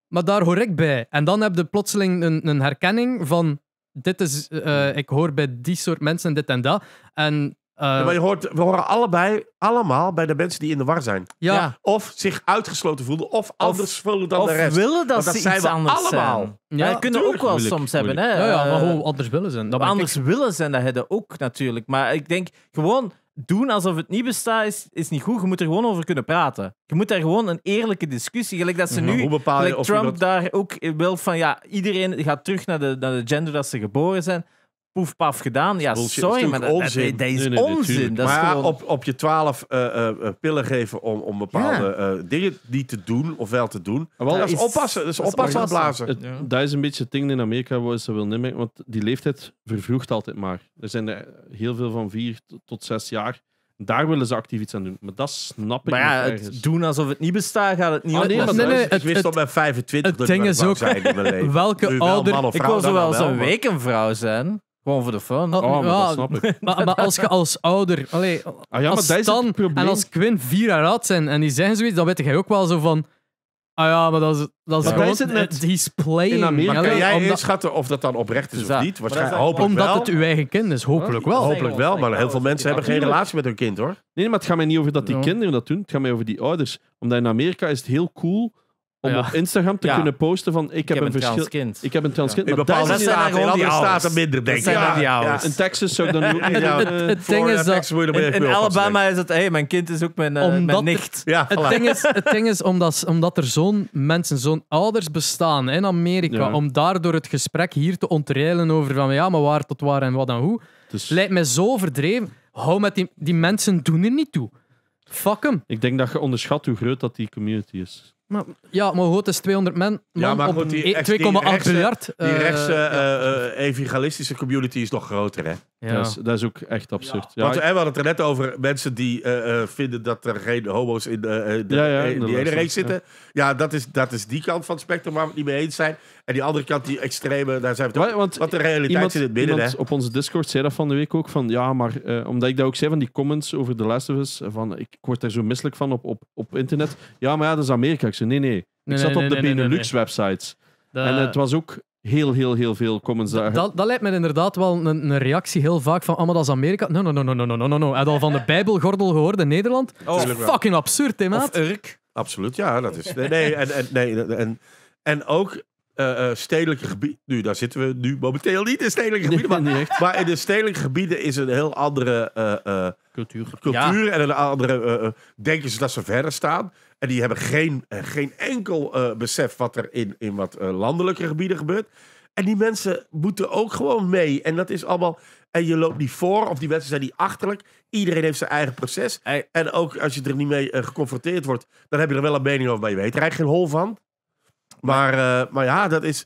maar daar hoor ik bij. En dan heb je plotseling een, een herkenning van... Dit is, eh, ik hoor bij die soort mensen dit en dat. En uh, ja, we horen allebei, allemaal bij de mensen die in de war zijn. Ja. Of zich uitgesloten voelen, of, anders voelen dan de rest. Of willen dat, dat ze zijn iets anders allemaal. zijn. Ja, ja kunnen ook wel soms hebben. Hè. Ja, ja, maar hoe eh, anders willen zijn. Nou, anders willen zijn, dat hebben ook natuurlijk. Maar ik denk gewoon doen alsof het niet bestaat is, is niet goed. Je moet er gewoon over kunnen praten. Je moet daar gewoon een eerlijke discussie. Gelijk dat ze nu. Gelijk Trump daar ook wil van ja, iedereen gaat terug naar de, naar de gender dat ze geboren zijn poefpaf gedaan. Ja, Bullshit, sorry, maar dat, onzin. dat, is onzin. Dat maar op, op je twaalf uh, uh, pillen geven om, om bepaalde ja. dingen niet te doen of wel te doen. dat, is oppassen. Dat is oppassen aan blazen. ja. Dat is een beetje het ding in Amerika waar ze wil nemen. Want die leeftijd vervroegt altijd maar. Er zijn er heel veel van vier tot zes jaar. Daar willen ze actief iets aan doen. Maar dat snap ik Maar ja, het doen alsof het niet bestaat, gaat het niet. Oh, nee, maar nee, nee, het, ik wist het, al bij 25 het dat ding is ook, zijn in mijn leven. Welke ouder... ik wil zowel zo'n week een vrouw zijn. Gewoon voor de fun. Ah, maar als je als ouder... Allee, ah als Stan en als Quinn vier jaar oud zijn en die zeggen zoiets, dan weet jij ook wel zo van... Ah ja, maar dat is, dat is ja. gewoon... Is het net, he's playing. In Amerika kan jij omdat, inschatten of dat dan oprecht is of niet? Waarschijnlijk, hopelijk omdat het uw eigen kind is, hopelijk wel. Hopelijk wel, maar heel veel mensen hebben geen relatie met hun kind, hoor. Nee, maar het gaat mij niet over dat die kinderen dat doen. Het gaat mij over die ouders. Omdat in Amerika is het heel cool om op Instagram te kunnen posten van ik, heb, een, verschil. Ik heb een transkind. In bepaalde staten, in andere staten minder, denk ik. Ja. In Texas zou ik dan nu In, Alabama is het, hé, mijn kind is ook mijn, eh, nicht. Het ding is, het ding is omdat, omdat er zo'n mensen, zo'n ouders bestaan in Amerika, om daardoor het gesprek hier te ontreilen over van ja, maar waar tot waar en wat en hoe, dus- lijkt mij zo verdreven. Hou met die, die mensen doen er niet toe. Fuck hem. Ik denk dat je onderschat hoe groot dat die community is. Maar, ja, maar goed, is 200 men. ja, maar goed, 2,8 e- miljard. Die eh, rechtse uh, community is nog groter, hè? Ja. Dat, is, dat is ook echt absurd. Ja. Want we hadden het er net over mensen die vinden dat er geen homo's in, de, in die hele reeks zitten. Ja, dat is, dat is die kant van het spectrum waar we het niet mee eens zijn. En die andere kant, die extreme, daar zijn we toch. want, de realiteit iemand, zit in het midden. Hè. Op onze Discord zei dat van de week ook. Van, ja, maar eh, omdat ik dat ook zei van die comments over de Last of Van, ik, word daar zo misselijk van op, op, op internet. Ja, maar ja, dat is Amerika. nee, nee. Ik zat op de Benelux-websites. En het was ook heel, heel, heel veel comments daar. Dat, dat lijkt me inderdaad wel een, een reactie heel vaak van, allemaal ah, dat is Amerika. No, no, no, no, no, no, no, no. Had al van de Bijbelgordel gehoord in Nederland? Oh, fucking absurd, hè, maat? Absoluut, ja, dat is. Nee, nee en, en, nee, en, en ook eh, eh, stedelijke gebieden. Nu, daar zitten we nu momenteel niet in stedelijke gebieden. Nee, maar, in de stedelijke gebieden is een heel andere eh, cultuur. cultuur en een andere. denken ze dat ze verder staan. En die hebben geen, geen enkel besef wat er in, in wat landelijke gebieden gebeurt. En die mensen moeten ook gewoon mee. En dat is allemaal. En je loopt niet voor, of die mensen zijn niet achterlijk. Iedereen heeft zijn eigen proces. En ook als je er niet mee eh, geconfronteerd wordt, dan heb je er wel een mening over. Maar je weet er eigenlijk geen hol van. Maar, maar eh, ja, dat is.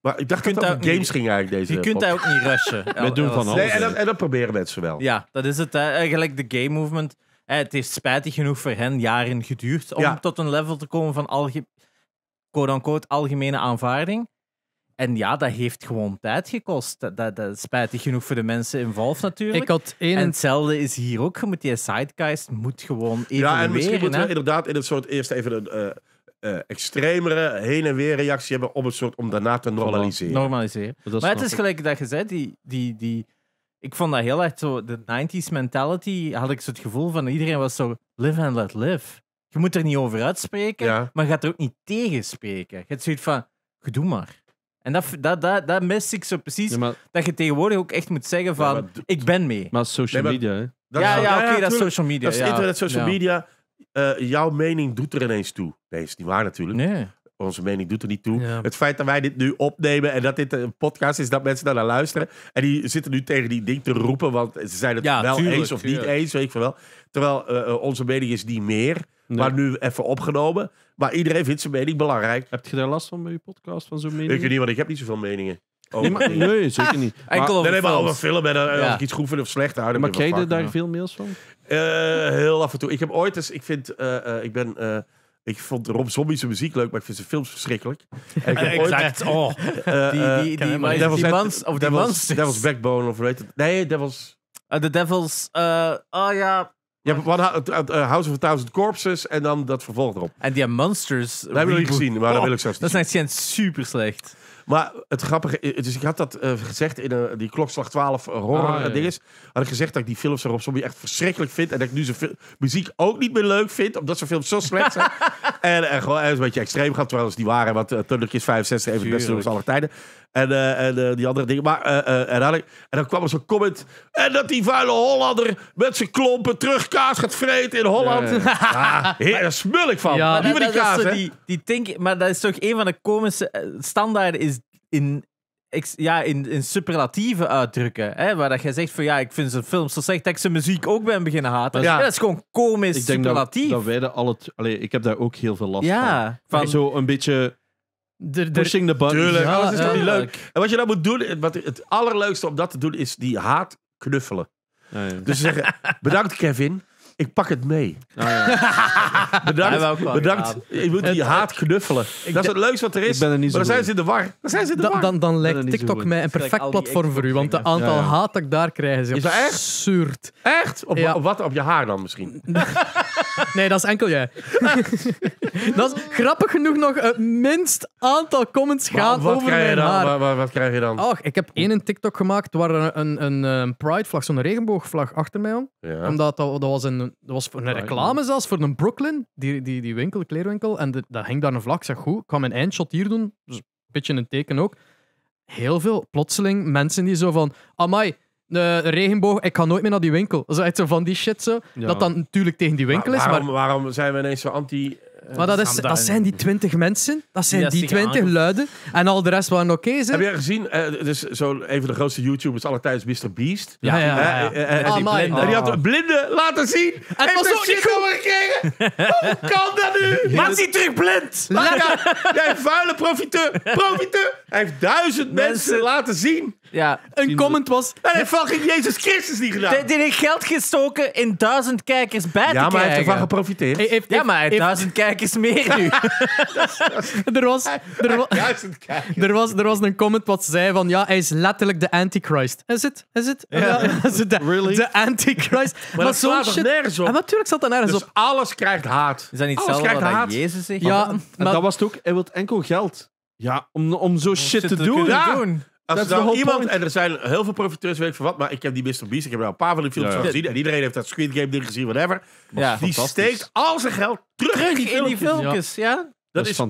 Maar ik dacht dat het games ging eigenlijk deze Je kunt daar ook niet rushen. We doen van alles. en, dat, proberen mensen wel. Ja, dat is het. Eigenlijk eh, de game movement. het heeft spijtig genoeg voor hen jaren geduurd om tot een level te komen van alge quote-unquote algemene aanvaarding. En ja, dat heeft gewoon tijd gekost. Dat, dat, spijtig genoeg voor de mensen involved natuurlijk. En hetzelfde is hier ook. Je moet die sidegeist moet gewoon even Ja, en misschien moet je inderdaad in het soort eerst even een uh, extremere heen en weer reactie hebben om het soort om daarna te normaliseren. normaliseren. maar het is gelijk dat je zei, die, die, die, ik vond dat heel erg zo, de 90s mentality, had ik zo het gevoel van iedereen was zo live and let live. Je moet er niet over uitspreken, maar je gaat er ook niet tegen spreken. Je hebt zoiets van, doe maar. En dat, dat, dat, dat mis ik zo precies. Dat je tegenwoordig ook echt moet zeggen van, ik ben mee. Maar social media, hè? ja, ja, oké, dat is social media. Dat internet, social media. Eh, jouw mening doet er ineens toe. Nee, is niet waar natuurlijk. Nee. Onze mening doet er niet toe. Het feit dat wij dit nu opnemen en dat dit een podcast is, dat mensen daar naar luisteren. En die zitten nu tegen die ding te roepen, want ze zijn het wel eens of niet eens, weet ik van wel. Terwijl eh, eh, onze mening is niet meer. Maar nu even opgenomen. Maar iedereen vindt zijn mening belangrijk. Heb je daar last van bij je podcast, van zo'n mening? Ik weet niet, want ik heb niet zoveel meningen. nee, nee, zeker niet. Ah, enkel over, nee, maar over eh, ik iets goed vind of slecht houden. Maar krijg je daar veel mails van? Eh, heel af en toe. Ik heb ooit eens... Ik vind... Eh, ik ben... ik vond Rob Zombie zijn muziek leuk, maar ik vind zijn films verschrikkelijk. En ik heb exact. oh. die die, die, Devils, die of weet Devils, Devils Backbone of... Nee, Devils... De Devils... oh ja ja, hebt eh, House of a Thousand Corpses en dan dat vervolg erop. En die Monsters. Dat hebben we niet gezien, maar dat wil ik zelfs oh, niet. Dat is super slecht. Maar het grappige eh, dus ik had dat eh, gezegd in die klokslag 12 horror ah, Had ik gezegd dat ik die films erop soms Zombie echt verschrikkelijk vind. En dat ik nu zijn muziek ook niet meer leuk vind, omdat ze films zo slecht zijn. en, gewoon een beetje extreem gaat, terwijl ze die waren. Want uh, Tunneltjes 65 even het beste films aller tijden. En, eh, en eh, die andere dingen. Maar, eh, en, en, dan kwam er zo'n comment. En dat die vuile Hollander met zijn klompen terug kaas gaat vreten in Holland. Ja, ja. daar smul ik van. Ja, maar, die dat, kaas, die, die think, maar dat is toch een van de komische standaarden is in, ja, in, in uitdrukken. Hè? Waar dat jij zegt van ja, ik vind zijn films zo slecht dat ik zijn muziek ook ben beginnen haten. Ja. dat is gewoon komisch ik denk superlatief. Dat, dat al het, allee, ik heb daar ook heel veel last van. van. Zo een beetje de, pushing the button. Tuurlijk, ja, alles is wel niet leuk. En wat je dan nou moet doen, wat, het allerleukste om dat te doen, is die haat knuffelen. Ja, ja. Dus zeggen, bedankt Kevin. Ik pak het mee. Nou ja. bedankt. bedankt. Ik moet die haat knuffelen. dat is het leukste wat er is. maar dan zijn ze in de war. Dan zijn ze in de war. Dan, dan lijkt TikTok mij een perfect platform voor u. Want de aantal haat dat ik daar krijg is absurd. Echt? Op, wat? Op je haar dan misschien? nee, dat is enkel jij. dat is grappig genoeg nog het minst aantal comments gaat over krijg Haar. Wat, krijg je dan? Och, ik heb één TikTok gemaakt waar een, een, een eh, pride-vlag, zo'n regenboogvlag achter mij om, Omdat dat, dat was een dat was een reclame zelfs, voor een Brooklyn, die, die, die winkel, kleerwinkel. En dat hing daar een vlak. zeg, goed, ik kan mijn eindshot hier doen. Dus een beetje een teken ook. Heel veel, plotseling, mensen die zo van... Amai, de regenboog, ik ga nooit meer naar die winkel. Dat is zo van die shit zo. Dat dan natuurlijk tegen die winkel waarom, is. Maar... Waarom zijn we ineens zo anti eh, maar dat, dat zijn die twintig mensen. Dat zijn die twintig luiden. En al de rest waren oké. Okay, Heb je gezien? Eh, dus zo een van de grootste YouTubers aller is Mr. Beast. Ja, ja, ja. ja. Eh, oh. die, had Oh. had blinde laten zien. En was ook niet gekregen. Hoe kan dat nu? Laat hij terug blind. Jij vuile profiteur. Profiteur. Hij heeft duizend mensen laten zien ja, een comment was... hij heeft fucking Jezus Christus niet gedaan. Die, heeft geld gestoken in duizend kijkers bij te Ja, maar hij heeft ervan geprofiteerd. Hij heeft- ja, maar hij heeft duizend kijkers meer nu. er, was, er, Duizend kijkers. er, was, er was een comment wat zei van... Ja, hij is letterlijk de antichrist. Is het? Is het? Ja. is het Really? de antichrist. Maar, dat zo'n shit... nergens op? natuurlijk zat dat nergens Dus alles krijgt haat. Is dat niet Alles dat krijgt haat. Jezus zegt? Ja, En maar... dat was het ook, hij wil enkel geld. Ja, om, om zo shit te, doen. Ja. doen. Als er nou iemand, en er zijn heel veel profiteurs, weet ik van wat, maar ik heb die Mr. Beast, ik heb wel een paar van die films gezien en iedereen heeft dat Squid Game ding gezien, whatever. Ja, die steekt al zijn geld terug, in die filmpjes. In die filmpjes ja. Dat, is 100.000.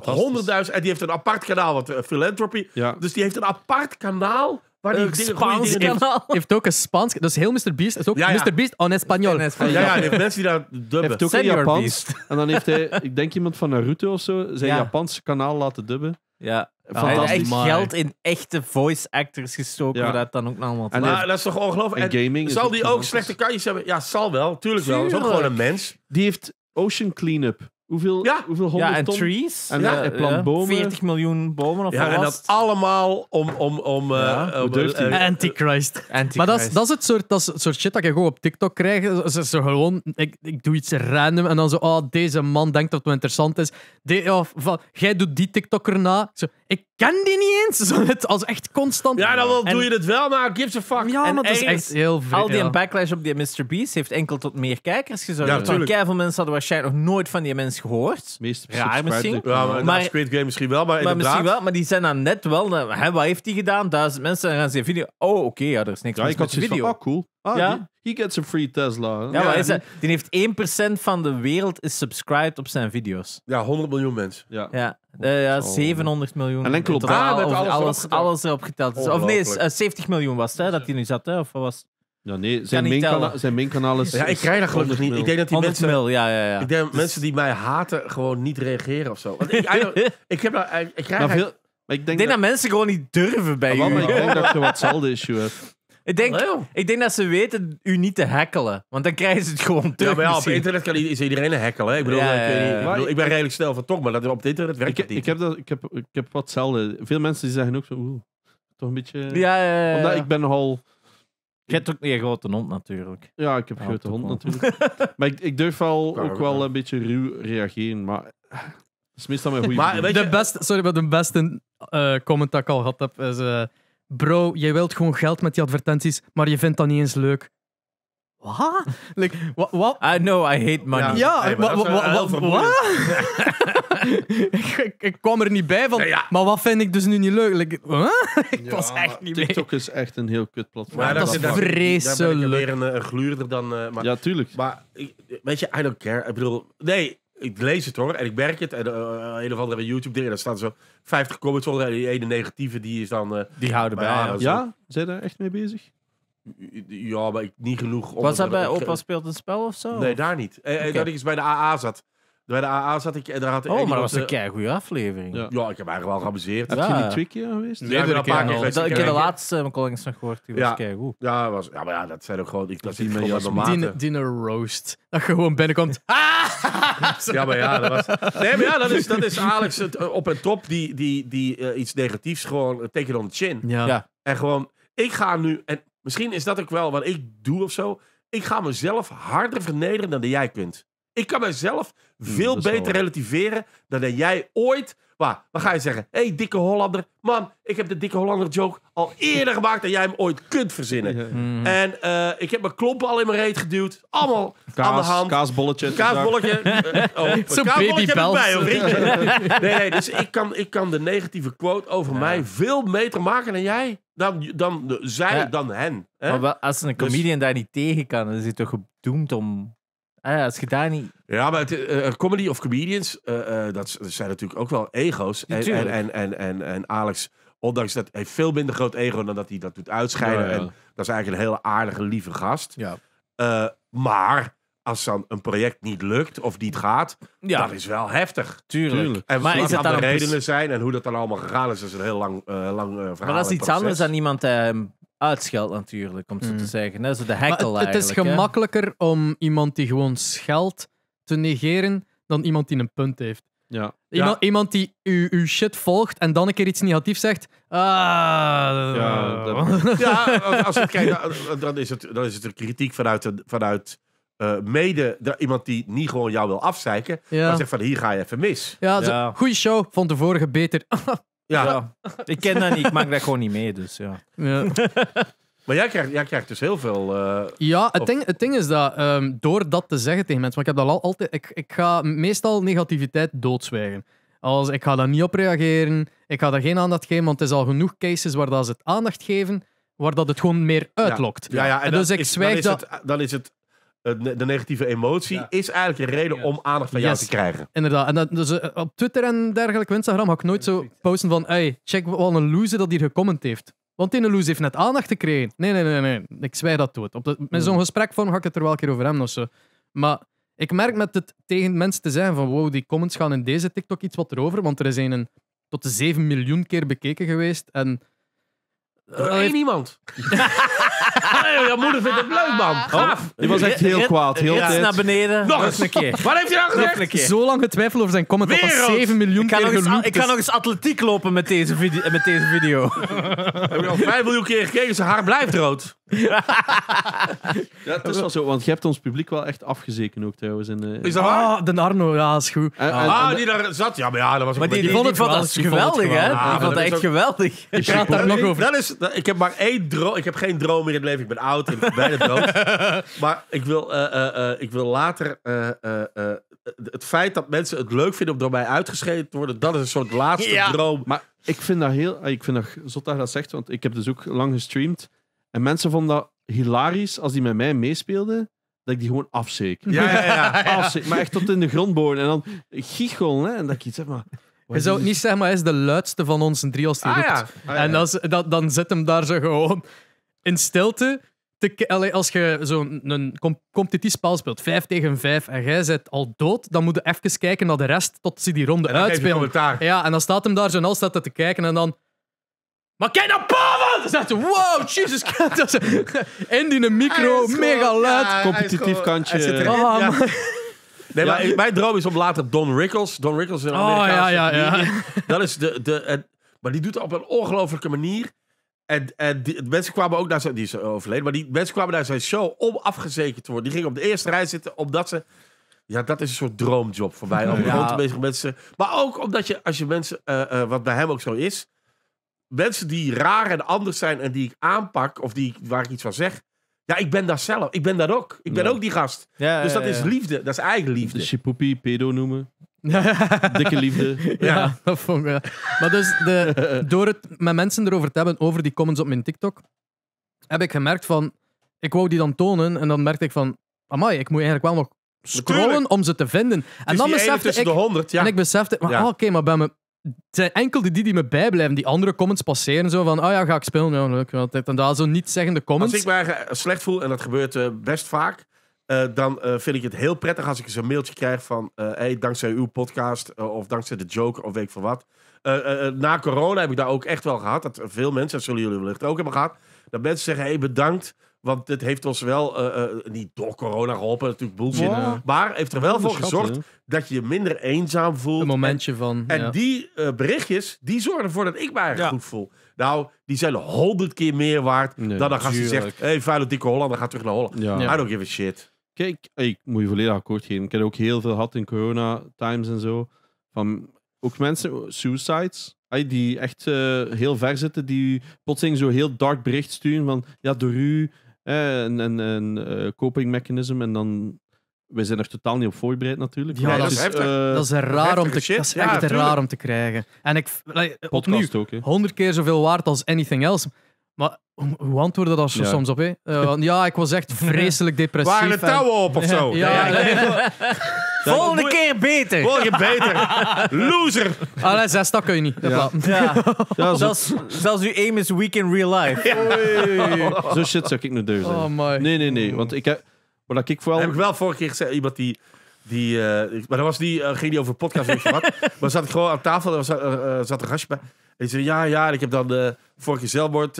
En die heeft een apart kanaal, wat eh, Philanthropy. Dus die heeft een apart kanaal Waar die Spaans heeft, heeft ook een Spaans. is heel Mr. Beast is ook ja, ja. Mr. Beast en Espanol. Ja, ja, die mensen die daar dubben. heeft ook een En dan heeft hij, ik denk iemand van Naruto of zo, zijn ja. Japanse kanaal laten dubben. Ja. Fantastisch. Hij heeft geld in echte voice actors gestoken, ja. dat dan ook nog wat. En dat is toch ongelooflijk. zal die ook slechte kanjes hebben? Ja, zal wel. Tuurlijk wel. Dat is ook gewoon een mens. Die heeft Ocean Cleanup Hoeveel, ja. hoeveel honderd ja, en ton? trees. En, ja. en eh, plant bomen. 40 miljoen bomen of ja, en dat allemaal om... om, om ja, eh, eh, Antichrist. Antichrist. Maar dat is, dat, is het soort, dat is het soort shit dat je gewoon op TikTok krijgt. Ze zo gewoon, ik, ik doe iets random en dan zo, oh, deze man denkt dat het interessant is. De, of, oh, van, jij doet die TikToker na. Ik ken die niet eens. Zo als echt constant. Ja, dan doe je het wel, maar give a fuck. Ja, maar dat is echt heel veel. Al die backlash op die Mr. Beast heeft enkel tot meer kijkers gezorgd. Ja, natuurlijk veel mensen hadden waarschijnlijk nog nooit van die mensen gehoord. Meest Raar misschien. Ja, maar, misschien wel, maar, maar wel, maar die zijn dan net wel... Hè, wat heeft hij gedaan? Duizend mensen, en gaan ze video... Oh, oké, ja, er is niks ja, mis met de video. Ja, oh, cool. Ah, ja? he, he, gets a free Tesla. Ja, ja is die heeft 1% van de wereld is subscribed op zijn video's. Ja, 100 miljoen mensen. Ja, ja. 700 eh, miljoen. En enkel op totaal, alles, ah, alles, alles, erop geteld. Dus, of nee, 70 eh, miljoen was het dat hij nu zat, of was Ja, nee, zijn, main kanaal, zijn kanaal Ja, ik krijg dat gelukkig niet. Ik denk dat die mensen. ja, ja, ja. Ik denk dat dus- mensen die mij haten gewoon niet reageren of zo. ik, ik, heb ik krijg. ik denk, dat... mensen gewoon niet durven bij ah, je. ik denk dat je wat hetzelfde issue hebt. Ik denk, ik denk dat ze weten u niet te hackelen. Want dan krijgen ze het gewoon terug. Ja, maar op internet kan iedereen een hackelen. Ik bedoel, Ja, ik, ik, ben redelijk snel van toch, maar dat, op het internet werkt Ik, het niet. ik, heb dat, ik, heb, ik heb wat hetzelfde. Veel mensen die zeggen ook zo, oeh, toch een beetje... Ja, ja, ja, Omdat ik ben nogal... Je hebt ook een grote hond natuurlijk. Ja, ik heb grote hond natuurlijk. maar ik, ik durf wel ook wel een beetje ruw reageren, maar... Dat is meestal mijn goede Maar De beste, sorry, maar de beste eh, comment dat ik al gehad heb is... Eh, bro, jij wilt gewoon geld met die advertenties, maar je vindt dat niet eens leuk. Wat? Like, what, I know, I hate money. Ja, ja wa, wa, ik, ik, kwam er niet bij van, maar wat vind ik dus nu niet leuk? Like, huh? ik was echt niet TikTok TikTok is echt een heel kut platform. Maar dat, is vreselijk. Daar ben ik meer een, gluurder dan... Uh, maar, ja, tuurlijk. Maar eh, weet je, I don't care. Ik bedoel, nee, ik lees het hoor en ik merk het. En eh, eh, een of andere YouTube dingen, daar staan zo 50 comments onder. En die ene negatieve, die is dan... Eh, die houden bij. Ja, ja? zijn daar echt mee bezig? Ja, maar ik, niet genoeg. Om Was dat bij Opa speelt een spel of zo? Nee, daar niet. En, dat ik eens bij de AA zat. Bij de AA zat ik... Eh, daar had oh, maar dat was een kei goede aflevering. Ja. ja. ik heb eigenlijk wel geamuseerd. Heb je die twee geweest? Nee, ja, ik, paar keer dat, ik heb de laatste mijn collega's nog gehoord. Die was ja. kei goed. Ja, was, ja, maar ja, dat zijn ook gewoon... Ik, dat zit gewoon Dinner roast. Dat je gewoon binnenkomt. Ah! ja, maar ja, dat was... Nee, maar dat is, dat is Alex op en top die, die, die eh, iets negatiefs gewoon... Uh, take on the chin. Ja. En gewoon... Ik ga nu... En misschien is dat ook wel wat ik doe of zo. Ik ga mezelf harder vernederen dan dat jij kunt. Ik kan mijzelf hmm, veel beter relativeren dan dat jij ooit. Waar, dan ga je zeggen: hé, hey, dikke Hollander. Man, ik heb de dikke Hollander joke al eerder gemaakt dan jij hem ooit kunt verzinnen. Mhm. En eh, ik heb mijn klompen al in mijn reet geduwd. Allemaal Kaas, aan de hand. Kaasbolletje. Kaasbolletje. oh, Zo'n babypels. nee, nee, dus ik kan, ik kan de negatieve quote over mij veel beter maken dan jij. Dan, dan de, zij, dan hen. Hè? Maar als een dus- comedian daar niet tegen kan, dan is hij toch gedoemd om Ah, als je niet... Ja, maar eh, eh, comedy of comedians, eh, dat zijn natuurlijk ook wel ego's. En, en, en, en, en, Alex ondanks dat hij veel minder groot ego dan dat hij dat doet uitscheiden. En dat is eigenlijk een hele aardige, lieve gast. Ja. maar als dan een project niet lukt of niet gaat, dat is wel heftig. Tuurlijk. Tuurlijk. maar is het dan de redenen dus- zijn en hoe dat dan allemaal gegaan is, is een heel lang, uh, lang verhaal. Maar als iets anders dan iemand ehm, uitscheldt natuurlijk, om het zo te mm. zeggen. Hè? Zo de maar het, het is gemakkelijker om iemand die gewoon scheldt te negeren dan iemand die een punt heeft. Ja. Iemand, die u, uw shit volgt en dan een keer iets negatiefs zegt. Ah, Ja, als dan- is het, dan is het een kritiek vanuit, vanuit eh, mede iemand die niet gewoon jou wil afzeiken. Ja. Maar zegt van, hier ga je even mis. Ja, show, vond de vorige beter. Ja. Ik ken dat niet, ik maak dat gewoon niet mee, dus ja. ja. Maar jij krijgt, jij krijgt dus heel veel. Eh, ja, het, ding, het ding is dat ehm, door dat te zeggen tegen mensen, want ik heb dat al altijd. Ik, ik ga meestal negativiteit doodzwijgen. Als ik ga daar niet op reageren, ik ga daar geen aandacht geven, want er zijn al genoeg cases waar dat ze het aandacht geven, waar dat het gewoon meer uitlokt. Ja, ja, en, dus ik zwijg dan is het, dat. is het eh, de negatieve emotie is eigenlijk een reden om aandacht van jou te krijgen. Inderdaad. En dat, dus, eh, op Twitter en dergelijke, Instagram, had ik nooit zo posten van hey, check wat een loser dat hier gecomment heeft. Want die loser heeft net aandacht gekregen. Nee, nee, nee, nee. Ik zwijg dat dood. Op met zo'n gesprekvorm ga ik het er wel een keer over hebben of zo. Maar ik merk met het tegen mensen te zeggen van wow, die comments gaan in deze TikTok iets wat erover, want er is een tot de 7 miljoen keer bekeken geweest. En Eén oh, niemand. iemand. jouw moeder vindt het leuk, man. Oh, Gaaf. Oh, die was echt heel kwaad. Heel naar beneden. Nog eens een keer. Wat heeft hij dan gezegd? Zo lang getwijfeld over zijn comment. op Dat 7 miljoen ik keer eens, Ik ga nog eens atletiek lopen met deze, video. met deze video. Heb ik al 5 miljoen keer gekeken. Zijn haar blijft rood. ja, het is wel zo, want je hebt ons publiek wel echt afgezeken ook trouwens. In, eh, is dat Ah, de Arno, ja, is goed. ah, ah die daar zat. Ja, maar ja, dat was maar die, die, vond het wel geweldig, hè? Ah, ik vond dat echt geweldig. Je praat daar nog over. Dat is, dat, ik heb maar één droom. Ik heb geen droom meer in het leven. Ik ben oud en bijna dood. maar ik wil, eh, eh, ik wil later het feit dat mensen het leuk vinden om door mij uitgeschreven te worden, dat is een soort laatste ja. droom. Maar ik vind dat heel, ik vind dat zot dat dat zegt, want ik heb dus ook lang gestreamd. En mensen vonden dat hilarisch als die met mij meespeelden. Dat ik die gewoon afzeek. Ja, ja, ja. ja. Afzeek, maar echt tot in de grond boren. En dan giechel. Hè, en dat ik iets zeg maar. Je zou het niet zeggen, maar hij is de luidste van ons drie als hij ah, ja. Ah, ja. En dan dan zit hem daar zo gewoon in stilte. Te, als je zo'n competitief spel speelt, 5 tegen 5, en jij zit al dood, dan moet je even kijken naar de rest tot ze die ronde uitspelen. Ja, en dan staat hem daar zo'n al staat te kijken en dan. Maar kijk dan, nou, dat is wow, Jesus Christ. En die een micro, mega luid. Competitief kantje. Oh, nee, maar mijn droom is om later Don Rickles. Don Rickles is een Oh, ja, ja, ja. Dat is de... de maar die doet het op een ongelofelijke manier. En, en die, mensen kwamen ook naar zijn... Die is overleden. Maar die mensen kwamen naar zijn show om afgezekerd te worden. Die gingen op de eerste rij zitten omdat ze... Ja, dat is een soort droomjob voor mij. Om gewoon te bezig met mensen. Maar ook omdat je, als je mensen... Eh, eh, wat bij hem ook zo is mensen die raar en anders zijn en die ik aanpak of die, waar ik iets van zeg. Ja, ik ben daar zelf. Ik ben dat ook. Ik ben ook die gast. dus dat is liefde. Dat is eigen liefde. De chipoepie, pedo noemen. Dikke liefde. Ja, dat vond ik Maar dus, de, door het met mensen erover te hebben, over die comments op mijn TikTok, heb ik gemerkt van... Ik wou die dan tonen en dan merkte ik van... Amai, ik moet eigenlijk wel nog scrollen om ze te vinden. En dan besefte ik... En ik besefte, ah, oké, maar bij mijn het zijn enkel de die die me bijblijven. Die andere comments passeren zo van, oh ja, ga ik spelen? Ja, leuk. Altijd. En daar zo niet zeggende comments. Als ik me eh, slecht voel, en dat gebeurt eh, best vaak, eh, dan vind ik het heel prettig als ik eens een mailtje krijg van... Uh, hey, dankzij uw podcast of dankzij de Joker of weet ik veel wat. na corona heb ik daar ook echt wel gehad. Dat veel mensen, dat zullen jullie wellicht ook hebben gehad. Dat mensen zeggen, hey, bedankt want het heeft ons wel, eh, eh, niet door corona geholpen, natuurlijk bullshit. Maar heeft er wel voor gezorgd dat je je minder eenzaam voelt. Een momentje en, van. En die eh, berichtjes, die zorgen ervoor dat ik me eigenlijk goed voel. Nou, die zijn honderd keer meer waard nee, dan een gast die zegt... hey, vuile dikke Hollander, gaat terug naar Holland. I don't give a shit. Kijk, ik moet je volledig akkoord geven. Ik heb ook heel veel gehad in corona times en zo. Van ook mensen, suicides die echt heel ver zitten, die plotseling zo heel dark bericht sturen van ja, door u een, een, een eh, coping En dan wij zijn er totaal niet op voorbereid natuurlijk. Ja, eh, dat, is, dat is raar om te, dat is echt raar om te krijgen. En ik opnieuw, honderd keer zoveel waard als anything else. Maar hoe antwoordde dat ja. soms op? Hè? Eh, ja, ik was echt vreselijk depressief. Waren de touwen op of zo? ja, Volgende keer beter. Volgende keer beter. Loser. Alles ah, zes, dat kun je niet. Ja. Ja. Ja, Zelfs, zelfs aim is weak in real life. zo shit zou ik nu deur oh, zijn. Oh, Nee, nee, nee. Want ik heb... Wat ik vooral... Heb ik wel vorige keer gezegd, iemand die die, uh, maar dan was die, uh, ging die over podcast of wat. maar zat ik gewoon aan tafel, daar zat, eh, zat een gastje bij. En die zei, ja, ja, ik heb dan uh, vorige keer zelfmoord,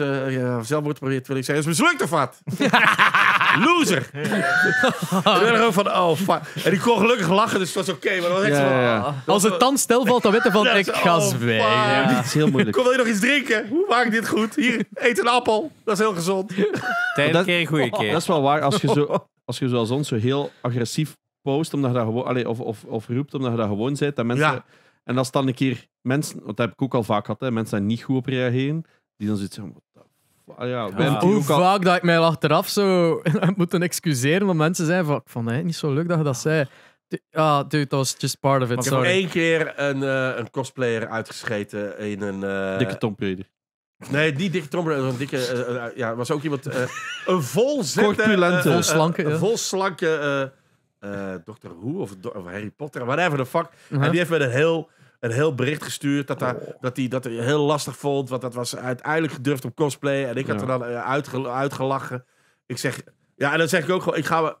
zelfmoord geprobeerd. wil ik zei, is mislukt of wat? Loser! ik ben gewoon van, oh En ik kon gelukkig lachen, dus het was oké. maar dan was echt oh. Als het dan stilvalt, valt, dan weet je ik ga oh, weg. heel moeilijk. Kom, wil je nog iets drinken? Hoe maak ik dit goed? Hier, eet een appel. Dat is heel gezond. een keer een goede oh, keer. Dat is wel waar, als je zo als je zoals ons zo heel agressief post omdat je dat gewoon, of, of, of roept omdat je dat gewoon bent. Dat mensen, En als dan een keer mensen, want dat heb ik ook al vaak gehad, hè, mensen daar niet goed op reageren, die dan zoiets van, ah, ja, Hoe vaak dat ik mij achteraf zo moeten excuseren, want mensen zijn van, ik vond niet zo leuk dat je dat zei. ja, ah, dude, dat was just part of it, sorry. Ik heb één keer een, uh, een cosplayer uitgescheten in een... Eh, dikke Tom Nee, die dikke Tom een dikke... Eh, ja, was ook iemand... een vol zette... volslanke, slanke. Ja. Eh, dokter Doctor Who of, of, Harry Potter, whatever the fuck. En uh-huh. die heeft me een heel, een heel bericht gestuurd dat, oh. dat hij dat hij heel lastig vond. Want dat was uiteindelijk gedurfd op cosplay. En ik had er dan eh, uitgelachen. Ik zeg, ja, en dan zeg ik ook gewoon, ik ga me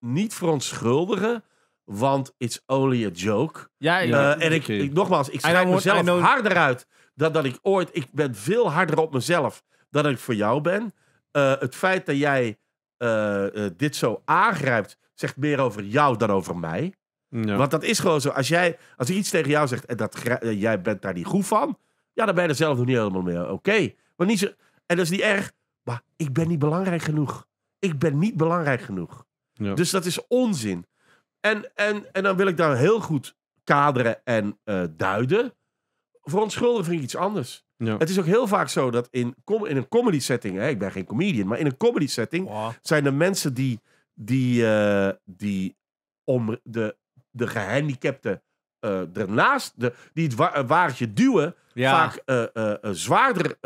niet verontschuldigen. Want it's only a joke. Ja, eh, en ik, ik, nogmaals, ik schrijf mezelf know... harder uit dan dat ik ooit. Ik ben veel harder op mezelf dan ik voor jou ben. het feit dat jij dit zo aangrijpt, zegt meer over jou dan over mij. Ja. Want dat is gewoon zo. Als, jij, als iets tegen jou zegt en dat, eh, jij bent daar niet goed van, ja, dan ben je er zelf nog niet helemaal mee eh, oké. Maar niet en dat is niet erg, maar ik ben niet belangrijk genoeg. Ik ben niet belangrijk genoeg. Ja. Dus dat is onzin. En, en, en dan wil ik daar heel goed kaderen en uh, duiden. Voor vind ik iets anders. Ja. Het is ook heel vaak zo dat in, in een comedy setting, hè, ik ben geen comedian, maar in een comedy setting zijn er mensen die die, eh, die om de, de gehandicapten uh, eh, daarnaast, de, die het wa eh, duwen, vaak zwaarder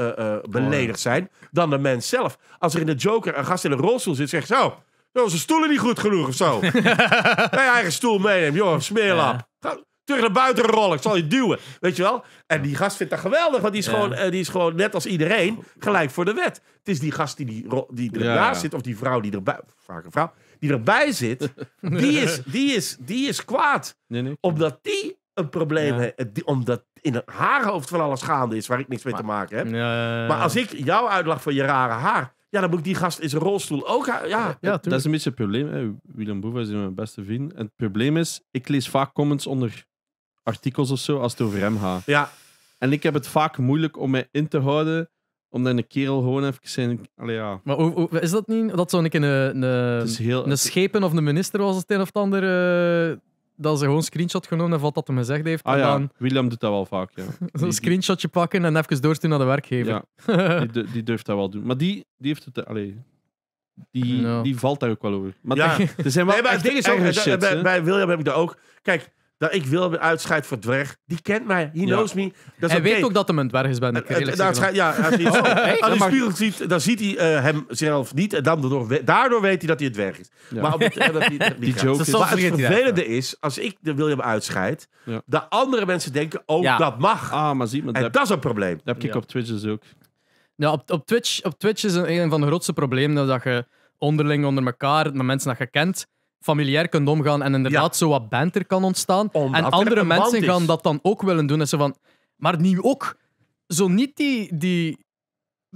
beledigd zijn dan de mens zelf. Als er in de Joker een gast in een rolstoel zit, zegt zo. zo zijn stoelen niet goed genoeg of zo. Mijn eigen stoel meenemen, joh, smeerlap. Ja terug naar buiten rollen. Ik zal je duwen. Weet je wel? En die gast vindt dat geweldig, want die is, gewoon, eh, die is gewoon net als iedereen gelijk voor de wet. Het is die gast die, die, die zit, of die vrouw die erbij... Vaak een vrouw. Die erbij zit, die is, die is, die is kwaad. Omdat die een probleem heeft. Omdat in haar hoofd van alles gaande is waar ik niks mee te maken heb. Maar als ik jou uitlag voor je rare haar... Ja, dan moet die gast in zijn rolstoel ook. Ja, ja, dat is een beetje het probleem. Hè. Willem Boeva is mijn beste vriend. En het probleem is, ik lees vaak comments onder artikels of zo als het over hem gaat. Ja. En ik heb het vaak moeilijk om mij in te houden, omdat een kerel gewoon even zijn. Allee, ja. Maar is dat niet dat zo'n ik een, een, een schepen of een minister was het een of ander, eh, dat ze gewoon een screenshot genomen heeft wat dat hem gezegd heeft, ah ja, William doet dat wel vaak. Ja. Die- screenshotje pakken en even doorsturen naar de werkgever. Ja, die, die durft dat wel doen. Maar die, die heeft het. Allee, die, die valt daar ook wel over. Maar Ja. er zijn wel Nee, maar echt shit. bij, bij William heb ik dat ook. Kijk, dat ik wil uitscheid voor dwerg. Die kent mij. He knows me. Dat hij weet ook dat hem een dwerg is, ben eh, eh, ik Ja, oh, als hij, oh, spiegel ziet, dan ziet hij eh, hem zelf niet. En dan daardoor, daardoor weet hij dat hij een dwerg is. Maar omdat het, hij, die joke is. Maar het vervelende is, als ik de William uitscheid, dat andere mensen denken, oh, dat mag. Ah, maar zie, maar en dat is een probleem. Dat heb ik op Twitch dus ook. Nou, op, op, Twitch, op Twitch is een, een van de grootste problemen dat je onderling onder elkaar, met mensen dat je kent, familiair kunt omgaan en inderdaad zo wat banter kan ontstaan. en andere mensen gaan dat dan ook willen doen. En ze van, maar nu ook. Zo niet die, die,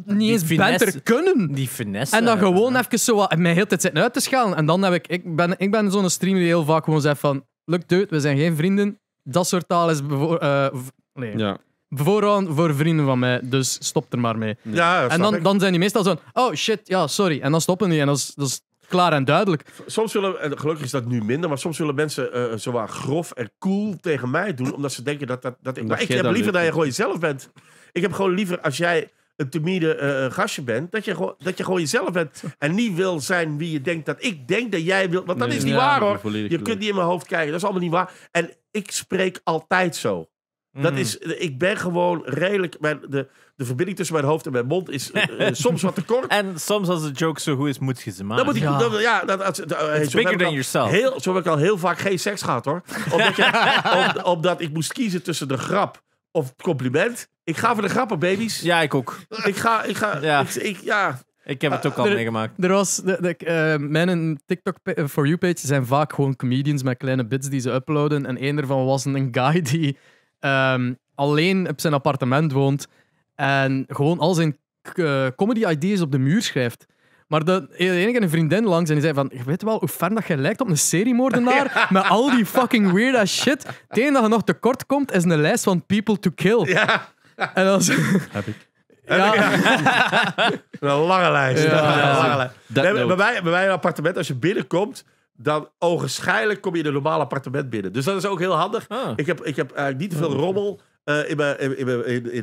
niet eens banter kunnen. Die finesse. En dan gewoon even zo wat, mij heel tijd zit uit te schalen. En dan heb ik, ik ben, ik ben zo'n streamer die heel vaak gewoon zegt van, lukt dude, we zijn geen vrienden. Dat soort taal is bevoor, eh, nee. Ja. Vooraan voor vrienden van mij, dus stop er maar mee. Ja, en dan, dan zijn die meestal zo, oh shit, ja, sorry. En dan stoppen die. En dat is, dat is Klaar en duidelijk. Soms willen, en gelukkig is dat nu minder, maar soms willen mensen uh, eh, eh, zowaar grof en cool tegen mij doen, omdat ze denken dat, dat, dat ik... Maar ik heb liever dat je gewoon jezelf bent. Ik heb gewoon liever als jij een timide eh, gastje bent, dat je, gewoon, dat je gewoon jezelf bent en niet wil zijn wie je denkt dat ik denk dat jij wil. Want dat is niet waar hoor. Je kunt niet in mijn hoofd kijken, dat is allemaal niet waar. En ik spreek altijd zo. Dat mm. is, ik ben gewoon redelijk. Mijn, de, de verbinding tussen mijn hoofd en mijn mond is eh, eh, soms wat te kort. En soms als de joke zo goed is, moet je ze maken. moet ik, ja, dat, eh, bigger than yourself. Heel, zo heb ik al heel vaak geen seks gehad hoor. Omdat, je, ik moest kiezen tussen de grap of het compliment. Ik ga voor de grappen, baby's. Ja, ik ook. Ik ga, ik ga, ja. ik, ja, ik heb het ook ah, al meegemaakt. Er was, de, de, uh, mijn TikTok For You page zijn vaak gewoon comedians met kleine bits die ze uploaden. En een ervan was een guy die Ehm, alleen op zijn appartement woont en gewoon al zijn eh, comedy-ideas op de muur schrijft. Maar de enige een vriendin langs en die zei van... Je weet wel hoe ver dat je lijkt op een seriemoordenaar ja. met al die fucking weird ass shit. Het enige dat je nog tekort komt is een lijst van people to kill. Ja. En dan Heb ik. Ja. een lange lijst. Ja. Een bij, bij mij een appartement, als je binnenkomt dan ogenschijnlijk kom je in een normaal appartement binnen. Dus dat is ook heel handig. Ah. Ik heb, ik heb eigenlijk eh, niet te veel rommel eh, in mijn... In,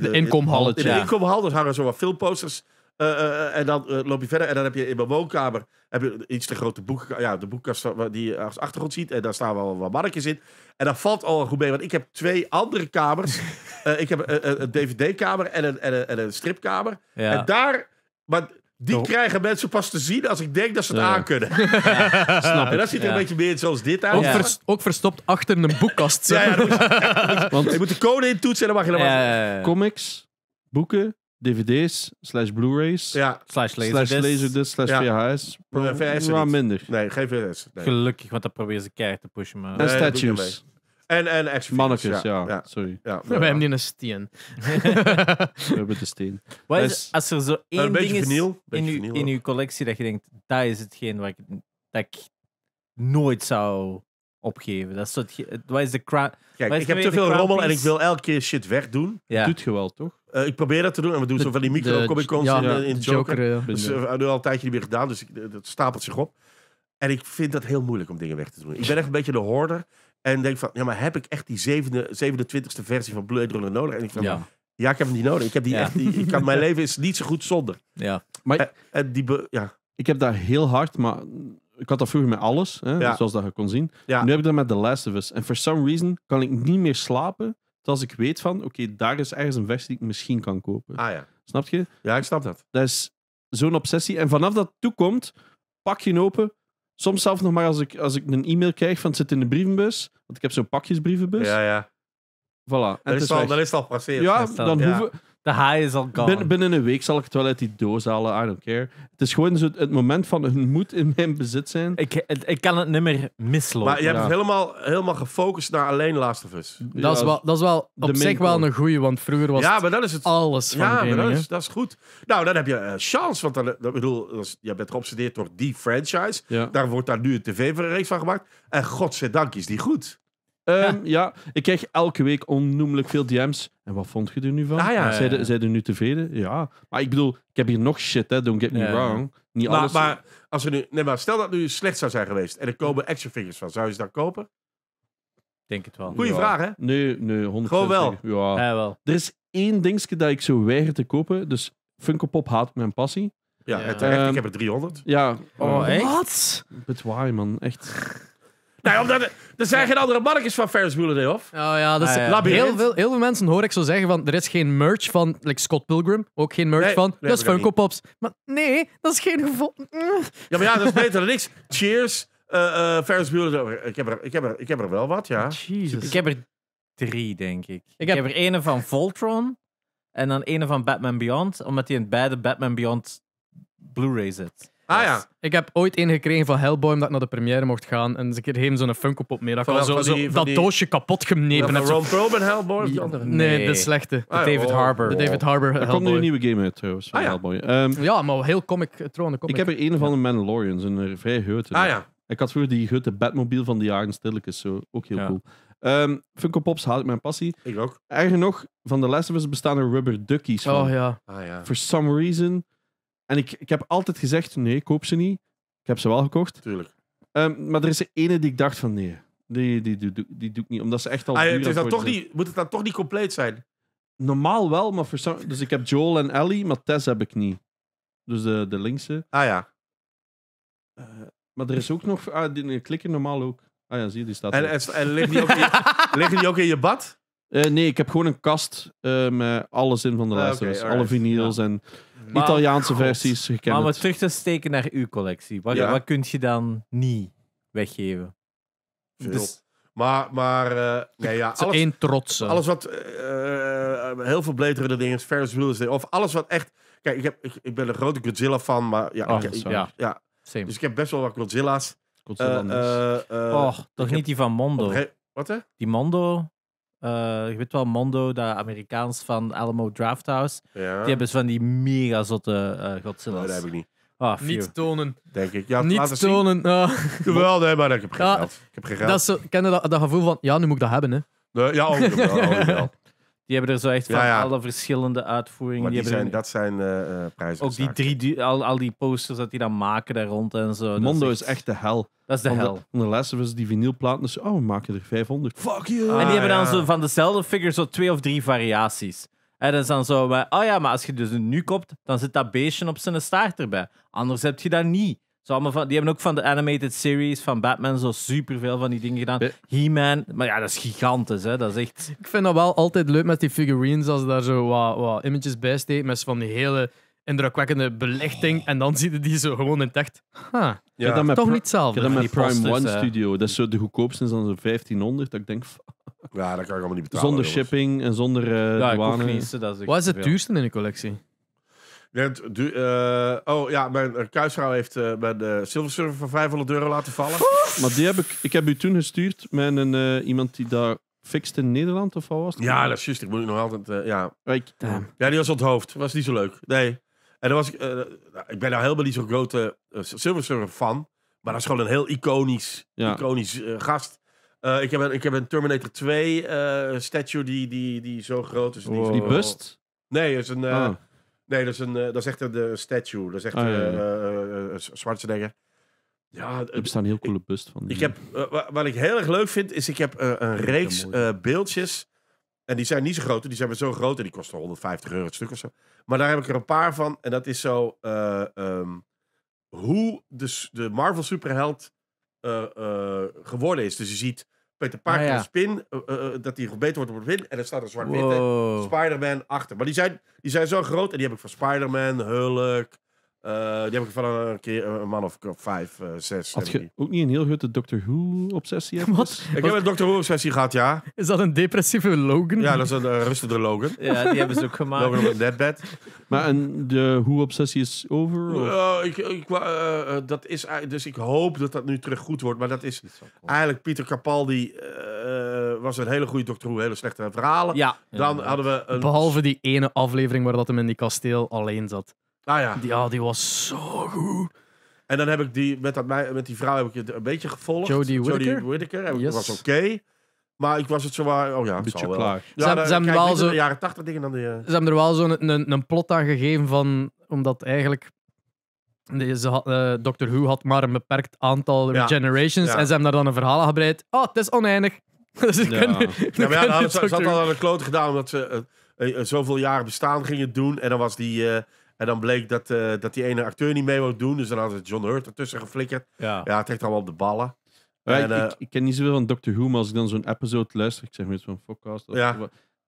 de inkomhal. In de inkomhal, hangen zo wat filmposters. Eh, en dan loop je verder en dan heb je in mijn woonkamer heb je iets te grote boek, ja, de boekkast die je als achtergrond ziet. En daar staan wel wat mannetjes in. En dat valt al goed mee, want ik heb twee andere kamers. ik heb een, een DVD-kamer en een, en een, stripkamer. Ja. En daar... Maar die krijgen mensen pas te zien als ik denk dat ze het aan kunnen. snap En dat ziet er een beetje meer zoals dit uit. Ook, verstopt achter een boekkast. Ja, je, Want- je moet de code in toetsen en dan mag je helemaal maar... Comics, boeken, dvd's, slash blu-rays, Ja, Slash slash laser. slash VHS. Pro- minder. nee, geen VHS. Gelukkig, want dat probeer ze keihard te pushen. Maar... En statues. En, en Mannetjes, ja. Sorry. Ja, We hebben niet een steen. We hebben de steen. Wat is- als er zo één ding is in, beetje uw, in uw collectie dat je denkt, dat is hetgeen wat ik, dat nooit zou opgeven. Dat is het- wat is de crown... Kijk, ik heb te veel rommel en ik wil elke keer shit wegdoen. Ja. Doet je wel, toch? Eh, ik probeer dat te doen en we doen zo van die micro-comic-cons in, eh, in Joker. Joker. ja. Dus, eh, we hebben al een tijdje niet meer gedaan, dus dat stapelt zich op. En ik vind dat heel moeilijk om dingen weg te doen. Ik ben echt een beetje de hoorder. En denk van, ja, maar heb ik echt die 27e versie van Blade Runner nodig? En ik van, ja. ik heb hem niet nodig. Ik heb die echt, die, ik kan, mijn leven is niet zo goed zonder. Ja. Maar eh, en, die, ja. Ik heb daar heel hard, maar ik had dat vroeger met alles, hè, zoals dat je kon zien. Nu heb ik dat met The Last of Us. En for some reason kan ik niet meer slapen als ik weet van, oké, daar is ergens een versie die ik misschien kan kopen. Ah ja. Snap je? Ja, ik snap dat. Dat is zo'n obsessie. En vanaf dat toekomt, pak je open, Soms zelf nog maar als ik, als ik een e-mail krijg van het zit in de brievenbus. Want ik heb zo'n pakjesbrievenbus. Ja, ja. Voilà. En dan, is al, dat is al passeerd. Ja, dan, hoeven... De high is al Binnen, binnen een week zal ik het wel uit die doos halen. I don't care. Het is gewoon zo het moment van een moet in mijn bezit zijn. Ik, ik kan het niet meer mislopen. Maar je hebt helemaal, helemaal gefocust naar alleen Last of Us. Dat, is, wel, dat is wel op zich wel een goeie, want vroeger was ja, maar dat is het, alles van Ja, maar dat is, dat is, goed. Nou, dan heb je een eh, chance, want dan, bedoel, je bent geobsedeerd door die franchise. Daar wordt daar nu een tv-reeks van gemaakt. En godzijdank is die goed. Um, ja. ik krijg elke week onnoemelijk veel DM's. En wat vond je er nu van? Ah, ja, Zijn, ze nu tevreden? Ja. Maar ik bedoel, ik heb hier nog shit, hè. don't get me wrong. Niet maar, alles... maar, als er nu, nee, maar stel dat het nu slecht zou zijn geweest en er komen extra figures van, zou je ze dan kopen? denk het wel. Goeie vraag, hè? Nee, nee, 100%. Gewoon wel. Ja. ja. wel. Er is één dingetje dat ik zo weiger te kopen. Dus Funko Pop haat mijn passie. Ja, ja. echt, ehm, ik heb er 300. Ja. Oh, echt? Wat? But man? Echt. Nee, omdat er, er zijn geen andere mannetjes van Ferris Bueller-Day-Off. Oh ja, dat ah, is, ja. heel, veel, heel veel mensen hoor ik zo zeggen van, er is geen merch van like Scott Pilgrim, ook geen merch van, nee, dat is Funko Pops. Maar nee, dat is geen gevoel. Ja, maar ja, dat is beter dan niks. Cheers, eh, eh, Ferris bueller Ik, heb er- ik, heb er- ik heb er wel wat, ja. Jezus. Ik heb er drie, denk ik. Ik heb, er een van Voltron en dan een van Batman Beyond, omdat die in beide Batman Beyond Blu-ray zit. Ah ja. Ik heb ooit één gekregen van Hellboy omdat ik naar de première mocht gaan. En ze kregen zo'n Funko Pop mee. Dat zo, dat doosje kapot gemnepen Proben Hellboy of die andere? Nee, de slechte. Ah, David oh. Harbour. De David Harbour Er komt nu een nieuwe game uit trouwens. Ah, ja. Hellboy. Ehm, ja, maar heel comic, eh, comic. ik heb er een van de Mandalorians, een eh, vrij grote. Ah ja. Ik had vroeger die grote Batmobile van die jaren stilletjes, zo. ook heel cool. Ehm, Funko Pops haal ik mijn passie. Ik ook. Erger nog, van de Last bestaan er rubber duckies oh, van. Oh ja. Ah ja. For some reason. En ik, ik heb altijd gezegd, nee, koop ze niet. Ik heb ze wel gekocht. Tuurlijk. Ehm, maar er is er ene die ik dacht van, nee, die, die, die, die, doe ik niet. Omdat ze echt al... Ah, het is dan toch niet, moet het dan toch niet compleet zijn? Normaal wel, maar voor some... Dus ik heb Joel en Ellie, maar Tess heb ik niet. Dus de, de linkse. Ah ja. Eh, maar er is ook nog... Ah, die, klikken normaal ook. Ah ja, zie je, die staat En, er. en, liggen, die ook in, die ook in je bad? Eh, nee, ik heb gewoon een kast eh, met alles in van de ah, lijst. alle vinyls en maar, Italiaanse versies gekend. Maar om het terug te steken naar uw collectie, wat, wat kun je dan niet weggeven? Dus- maar, maar nee, eh, ja, alles, één trotse. Alles wat eh, eh, heel veel bleedere dingen, Ferris Wheels, of alles wat echt. Kijk, ik, heb, ik, ik ben een grote Godzilla fan, maar ja, oh, ja. ja. dus ik heb best wel wat Godzilla's. Godzilla uh, oh, toch niet die van Mondo? Wat hè? Die Mondo? Uh, je weet wel, Mondo, dat Amerikaans van Alamo Drafthouse. Ja. Die hebben zo van die mega zotte uh, eh, Godzilla's. Nee, oh, dat heb ik niet. Oh, niet tonen. Denk ik. Ja, niet tonen. Geweldig, ah. nee, maar ik heb geen ja, Ik heb geen Dat, is zo, ken je dat, dat, gevoel van, ja, nu moet ik dat hebben, hè. ja, ook oh, Die hebben er zo echt van alle verschillende uitvoeringen. Maar die zijn, dat zijn eh, eh, prijzen. Ook die drie, al, al die posters dat die dan maken daar rond en zo. Mondo is echt, de hel. Dat is de hel. De, van de was die vinylplaten. Dus, oh, we maken er 500. Fuck you! en die ah, hebben dan zo van dezelfde figure zo twee of drie variaties. En dat is dan zo, eh, oh ja, maar als je dus nu koopt, dan zit dat beestje op zijn staart erbij. Anders heb je dat niet. Zo allemaal van, die hebben ook van de animated series van Batman zo superveel van die dingen gedaan. He-Man, maar ja, dat is gigantisch. Hè? Dat is echt... Ik vind dat wel altijd leuk met die figurines, als ze daar zo wat, wat images bij steekt, met van die hele indrukwekkende belichting. En dan zie je die zo gewoon in het echt. Huh. Ja, toch niet zelf. Ik dat met Prime posters, One Studio. Dat is zo de goedkoopste, zo'n zo 1500. Dat ik denk, ja, dat kan ik allemaal niet betalen. Zonder shipping en zonder uh, ja, douane. Niet, is Wat is het duurste in de collectie? Rent, du, eh, oh ja, mijn eh, kuisvrouw heeft uh, mijn uh, Silver van 500 euro laten vallen. Maar die heb ik, ik heb u toen gestuurd met een, iemand die daar fixt in Nederland of wat was het? Ja, dat is juist. Ik moet nog altijd, ja. Ik, ja, die was hoofd Was niet zo leuk. Nee. En dan was ik, nou, ik ben nou helemaal niet zo'n grote Silver fan. Maar dat is gewoon een heel iconisch, iconisch gast. ik, heb een, ik heb een Terminator 2 statue die, die, die zo groot is. Die, oh. die bust? Nee, is een... Ah. Nee, dat is, een, eh, dat is echt de eh, statue. Dat is echt ah, ja, ja. Eh, Schwarzenegger. Ja, er bestaan heel coole bust van. Ik heb, wat ik heel erg leuk vind, is ik heb een reeks uh, beeldjes. En die zijn niet zo groot. Die zijn maar zo groot. En die kosten 150 euro het stuk of zo. Maar daar heb ik er een paar van. En dat is zo ehm, hoe de, de Marvel superheld geworden is. Dus je ziet met een paar ah, spin, eh, eh, eh, dat die gebeten wordt op het win. En er staat een zwart-witte wow. Spider-Man achter. Maar die zijn, die zijn zo groot. En die heb ik van Spider-Man, Hulk, eh, die heb ik van een keer eh, een man of vijf, eh, zes. Had je ook niet een heel grote Doctor Who-obsessie? Wat? Dus- ik heb een Doctor Who-obsessie gehad, ja. Is dat een depressieve Logan? Ja, dat is een rustige Logan. ja, die hebben ze ook gemaakt. Logan op een deadbed. Maar de Who-obsessie is over? Ik, ik, dat is, dus ik hoop dat dat nu terug goed wordt. Maar dat is eigenlijk Pieter Capaldi was een hele goede Doctor Who, hele slechte verhalen. Ja. Dan hadden we een... Behalve die ene aflevering waar dat hem in die kasteel alleen zat. Ah ja. Die, al ah, die was zo goed. En dan heb ik die, met, dat, met die vrouw heb ik een beetje gevolgd. Jodie Whittaker? Whittaker. En ik was oké. Maar ik was het zo Oh ja, het Beetje wel. klaar. Ze hebben- ze wel zo- jaren 80 dingen dan die. Eh. Ze hebben er wel zo'n een, een plot aan gegeven van... Omdat eigenlijk... deze eh, Doctor Who had maar een beperkt aantal Ja. regenerations. En ze hebben daar dan een verhaal aan gebreid. Oh, het is oneindig. Dus ik Ja. maar dan hadden nou, ze, ze al aan de klote gedaan omdat ze eh, zoveel jaren bestaan gingen doen. En dan was die, eh, en dan bleek dat, eh, dat die ene acteur niet mee wou doen. Dus dan hadden ze John Hurt ertussen geflikkerd. Ja, ja het heeft allemaal op de ballen. en, eh, ik, ken niet zoveel van Doctor Who, maar als ik dan zo'n episode luister, ik zeg maar zo'n podcast. Ja.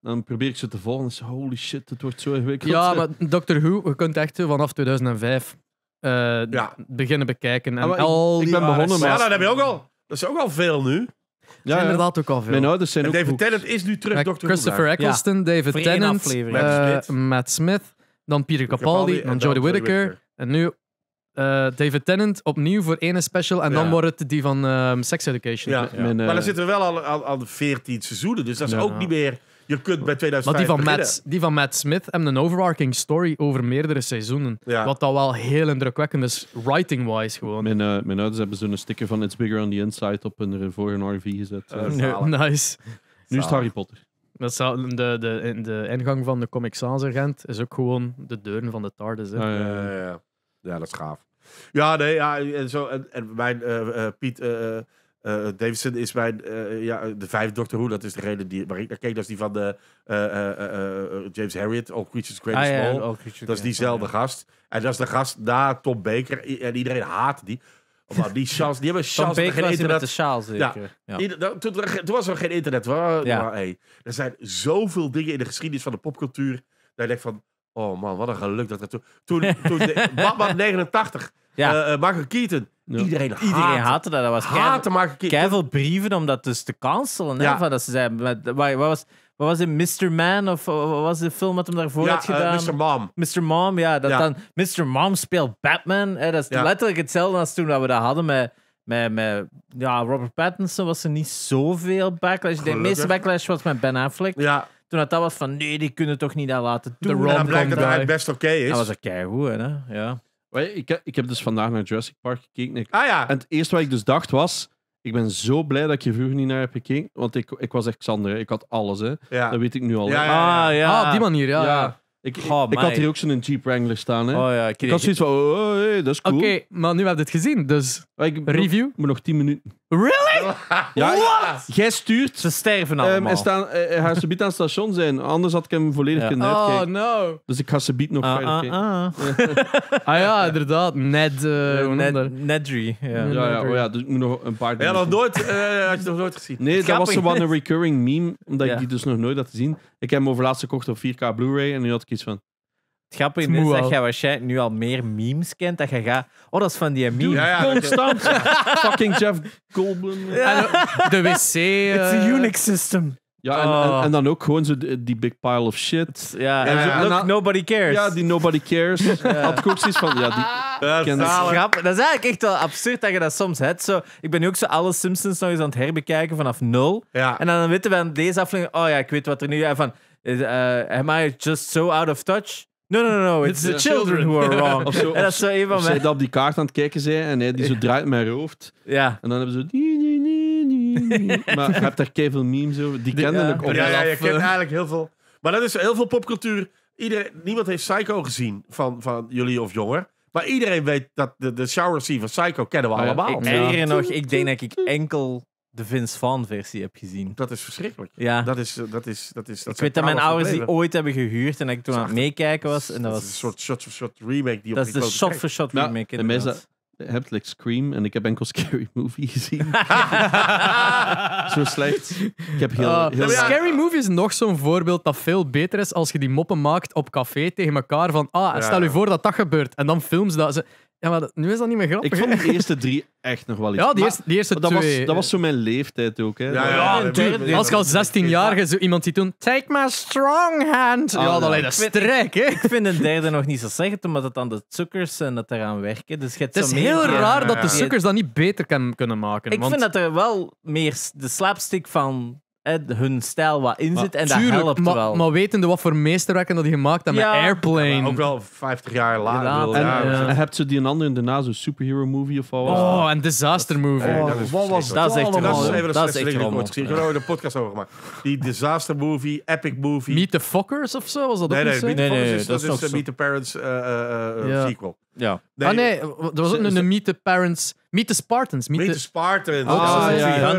dan probeer ik ze te volgen. Dus holy shit, het wordt zo ingewikkeld. Ja, maar Doctor Who, je kunt echt vanaf 2005 eh, beginnen bekijken. En ah, al ik, ben begonnen met... Ja, dat heb je ook al. Dat is ook al veel nu. Ja, inderdaad ook al veel. Mijn ouders zijn en David Tennant is nu terug, Dr. Christopher Eccleston, David Tennant, Matt Smith dan Peter Capaldi, Capaldi dan Jodie Whittaker. En nu eh, David Tennant opnieuw voor één special. En dan wordt het die van ehm, Sex Education. Ja. Eh, maar dan zitten we wel al aan, aan 14 seizoenen. Dus dat is ook niet meer. Je kunt bij 2005 maar die van, Matt, die van Matt Smith hebben een overarching story over meerdere seizoenen. Wat dan wel heel indrukwekkend is, writing-wise gewoon. Mijn, eh, mijn ouders hebben zo'n sticker van It's Bigger on the Inside op een vorige RV gezet. nice. Nu is het Harry Potter. Dat is de, de, de ingang van de Comic Sans Agent is ook gewoon de deuren van de TARDIS. Hè. Ah, ja, ja, ja, ja. dat is gaaf. Ja, nee, ja, en, zo, en, mijn eh, eh, Piet eh, Davidson is mijn, ja, de vijf Doctor Who, dat is reden die, waar ik naar keek, dat is die van de, James Harriet, All Creatures Great Small. Ah, dat is diezelfde gast. En dat is de gast na top Baker. En iedereen haat die maar oh, die sjaals, die hebben sjaals. Van geen internet. met de sjaal zeker. Ja. ja. Nou, toen, toen, was er geen internet. Maar, ja. maar, hey, er zijn zoveel dingen in de geschiedenis van de popcultuur. Dat je denkt van, oh man, wat een geluk dat er toen... Toen, toen de, Batman 89, ja. Uh, Michael Keaton. Ja. Iedereen, haatte, Iedereen haatte dat. Dat was keiveel brieven om dat dus te cancelen. Ja. Hè? Van dat ze zeiden, wat was wat was het, Mr. Man of wat was de film wat hem daarvoor had eh, gedaan? Uh, Mr. Mom. Mr. Mom, ja. Dat dan Mr. Mom speelt Batman. dat is letterlijk hetzelfde als toen dat we dat hadden met, met, met ja, Robert Pattinson. Was er niet zoveel backlash. Gelukkig. De meeste backlash was met Ben Affleck. Ja. Toen dat, dat was van nee, die kunnen toch niet dat laten doen. En dan blijkt dat hij best oké is. Dat was oké, okay, hè? Ja. Ik, ik heb dus vandaag naar Jurassic Park gekeken. ah ja. En het eerste wat ik dus dacht was ik ben zo blij dat ik je vroeger niet naar heb gekeken. Want ik, ik was echt Xander. Ik had alles, hè. Ja. Dat weet ik nu al. Ja, Ah, ja. Ah, die manier, ja. Ik, ik, had hier ook zo'n Jeep Wrangler staan, hè. Oh ja, ik deed. had zoiets van, oh, dat is cool. Oké, cool. maar nu hebben we het gezien, dus review. ik nog- review. nog 10 minuten. Really? Wat? What? Jij stuurt. Ze sterven ehm, allemaal. staan, eh, hij gaat ze biedt aan het station zijn. Anders had ik hem volledig ja. kunnen Oh, no. Dus ik ga ze nog Ah, verder ah, kijken. ah. ja, ah, inderdaad. Ned. Eh, Ned- Nedry. Ja. Ja, ja, oh ja, dus ik moet nog een paar Ja, nog nooit. eh, had je nog nooit gezien. Nee, dat was zo'n een recurring meme, omdat ik die dus nog nooit had gezien. Ik heb hem over gekocht op 4K Blu-ray en nu had ik iets van... Het grappige is, dat jij waarschijnlijk nu al meer memes kent. Dat je gaat... Oh, dat is van die meme. Ja, ja, Constant. Fucking Jeff Goldblum. Eh, de wc... Uh... It's a eh, Unix system. Ja, en, oh. en, dan ook gewoon zo die, big pile of shit. Ja, look, nobody cares. Ja, die nobody cares. ja. Had van, ja, die... Dat is, grappig. dat is eigenlijk echt wel absurd dat je dat soms hebt. Zo, ik ben nu ook zo alle Simpsons nog eens aan het herbekijken vanaf nul. Ja. En dan weten we aan deze aflevering, oh ja, ik weet wat er nu... Van, eh, am I just so out of touch? No, no, no, it's, the, children, who are wrong. en dat is zo een van mij. dat op die kaart aan het kijken zijn en hij die zo draait met mijn hoofd. Ja. En dan hebben ze zo... maar je hebt daar veel memes over. Die kennen ik ook. Ja, je kent eh. eigenlijk heel veel... Maar dat is heel veel popcultuur. Iedereen, niemand heeft Psycho gezien van, van jullie of jonger. Maar iedereen weet dat de, de shower scene van Psycho kennen we ah, allemaal. Ik, ja. nog, ik denk dat ik enkel de Vince Vaughn versie heb gezien. Dat is verschrikkelijk. Ja. Dat is, eh, dat is, dat is, dat ik weet dat mijn ouders die ooit hebben gehuurd en ik toen aan het meekijken was. En dat, was een soort shot-for-shot remake. Die dat is de shot-for-shot nou, remake. in de je hebt like Scream en ik heb enkel Scary Movie gezien. zo slecht. Ik heb heel, oh, heel Scary Movie is nog zo'n voorbeeld dat veel beter is als je die moppen maakt op café tegen elkaar. Van ah, stel je voor dat dat gebeurt. En dan films dat ze. Ja, maar nu is dat niet meer grappig. Ik vond de eerste drie echt nog wel iets. Ja, die eerste, dat twee. Was, dat was eh. zo mijn leeftijd ook. Hè. Ja, ja, als ik al 16-jarige zo iemand die toen... Take my strong hand. Ah, ja, dat lijkt strek, hè. Ik vind een derde nog niet zo slecht, omdat het aan de sukkers en dat eraan werken. Dus het is heel raar dat de sukkers dat niet beter kan, kunnen maken. Ik vind dat er wel meer de slapstick van hun stijl wat in zit. en tuurlijk, dat helpt maar, wel. Maar wetende wat voor meesterwerken dat hij gemaakt heeft met Airplane. Ja, ook wel 50 jaar later. En, ja. Eh, ze die een ander in daarna, zo'n superhero movie of wat? Oh, een disaster movie. Oh, wat was dat? Dat is echt Dat is even de ding Daar hebben de podcast over gemaakt. Die disaster movie, epic movie. Meet the Fockers of zo? Was dat nee, ook nee, nee, nee, nee, is, dat is, is Meet the Parents eh, eh, sequel. Ja. Nee, ah nee, er was ook een Meet the Parents... Meet the Spartans. Meet, the Spartans. Ah, ja,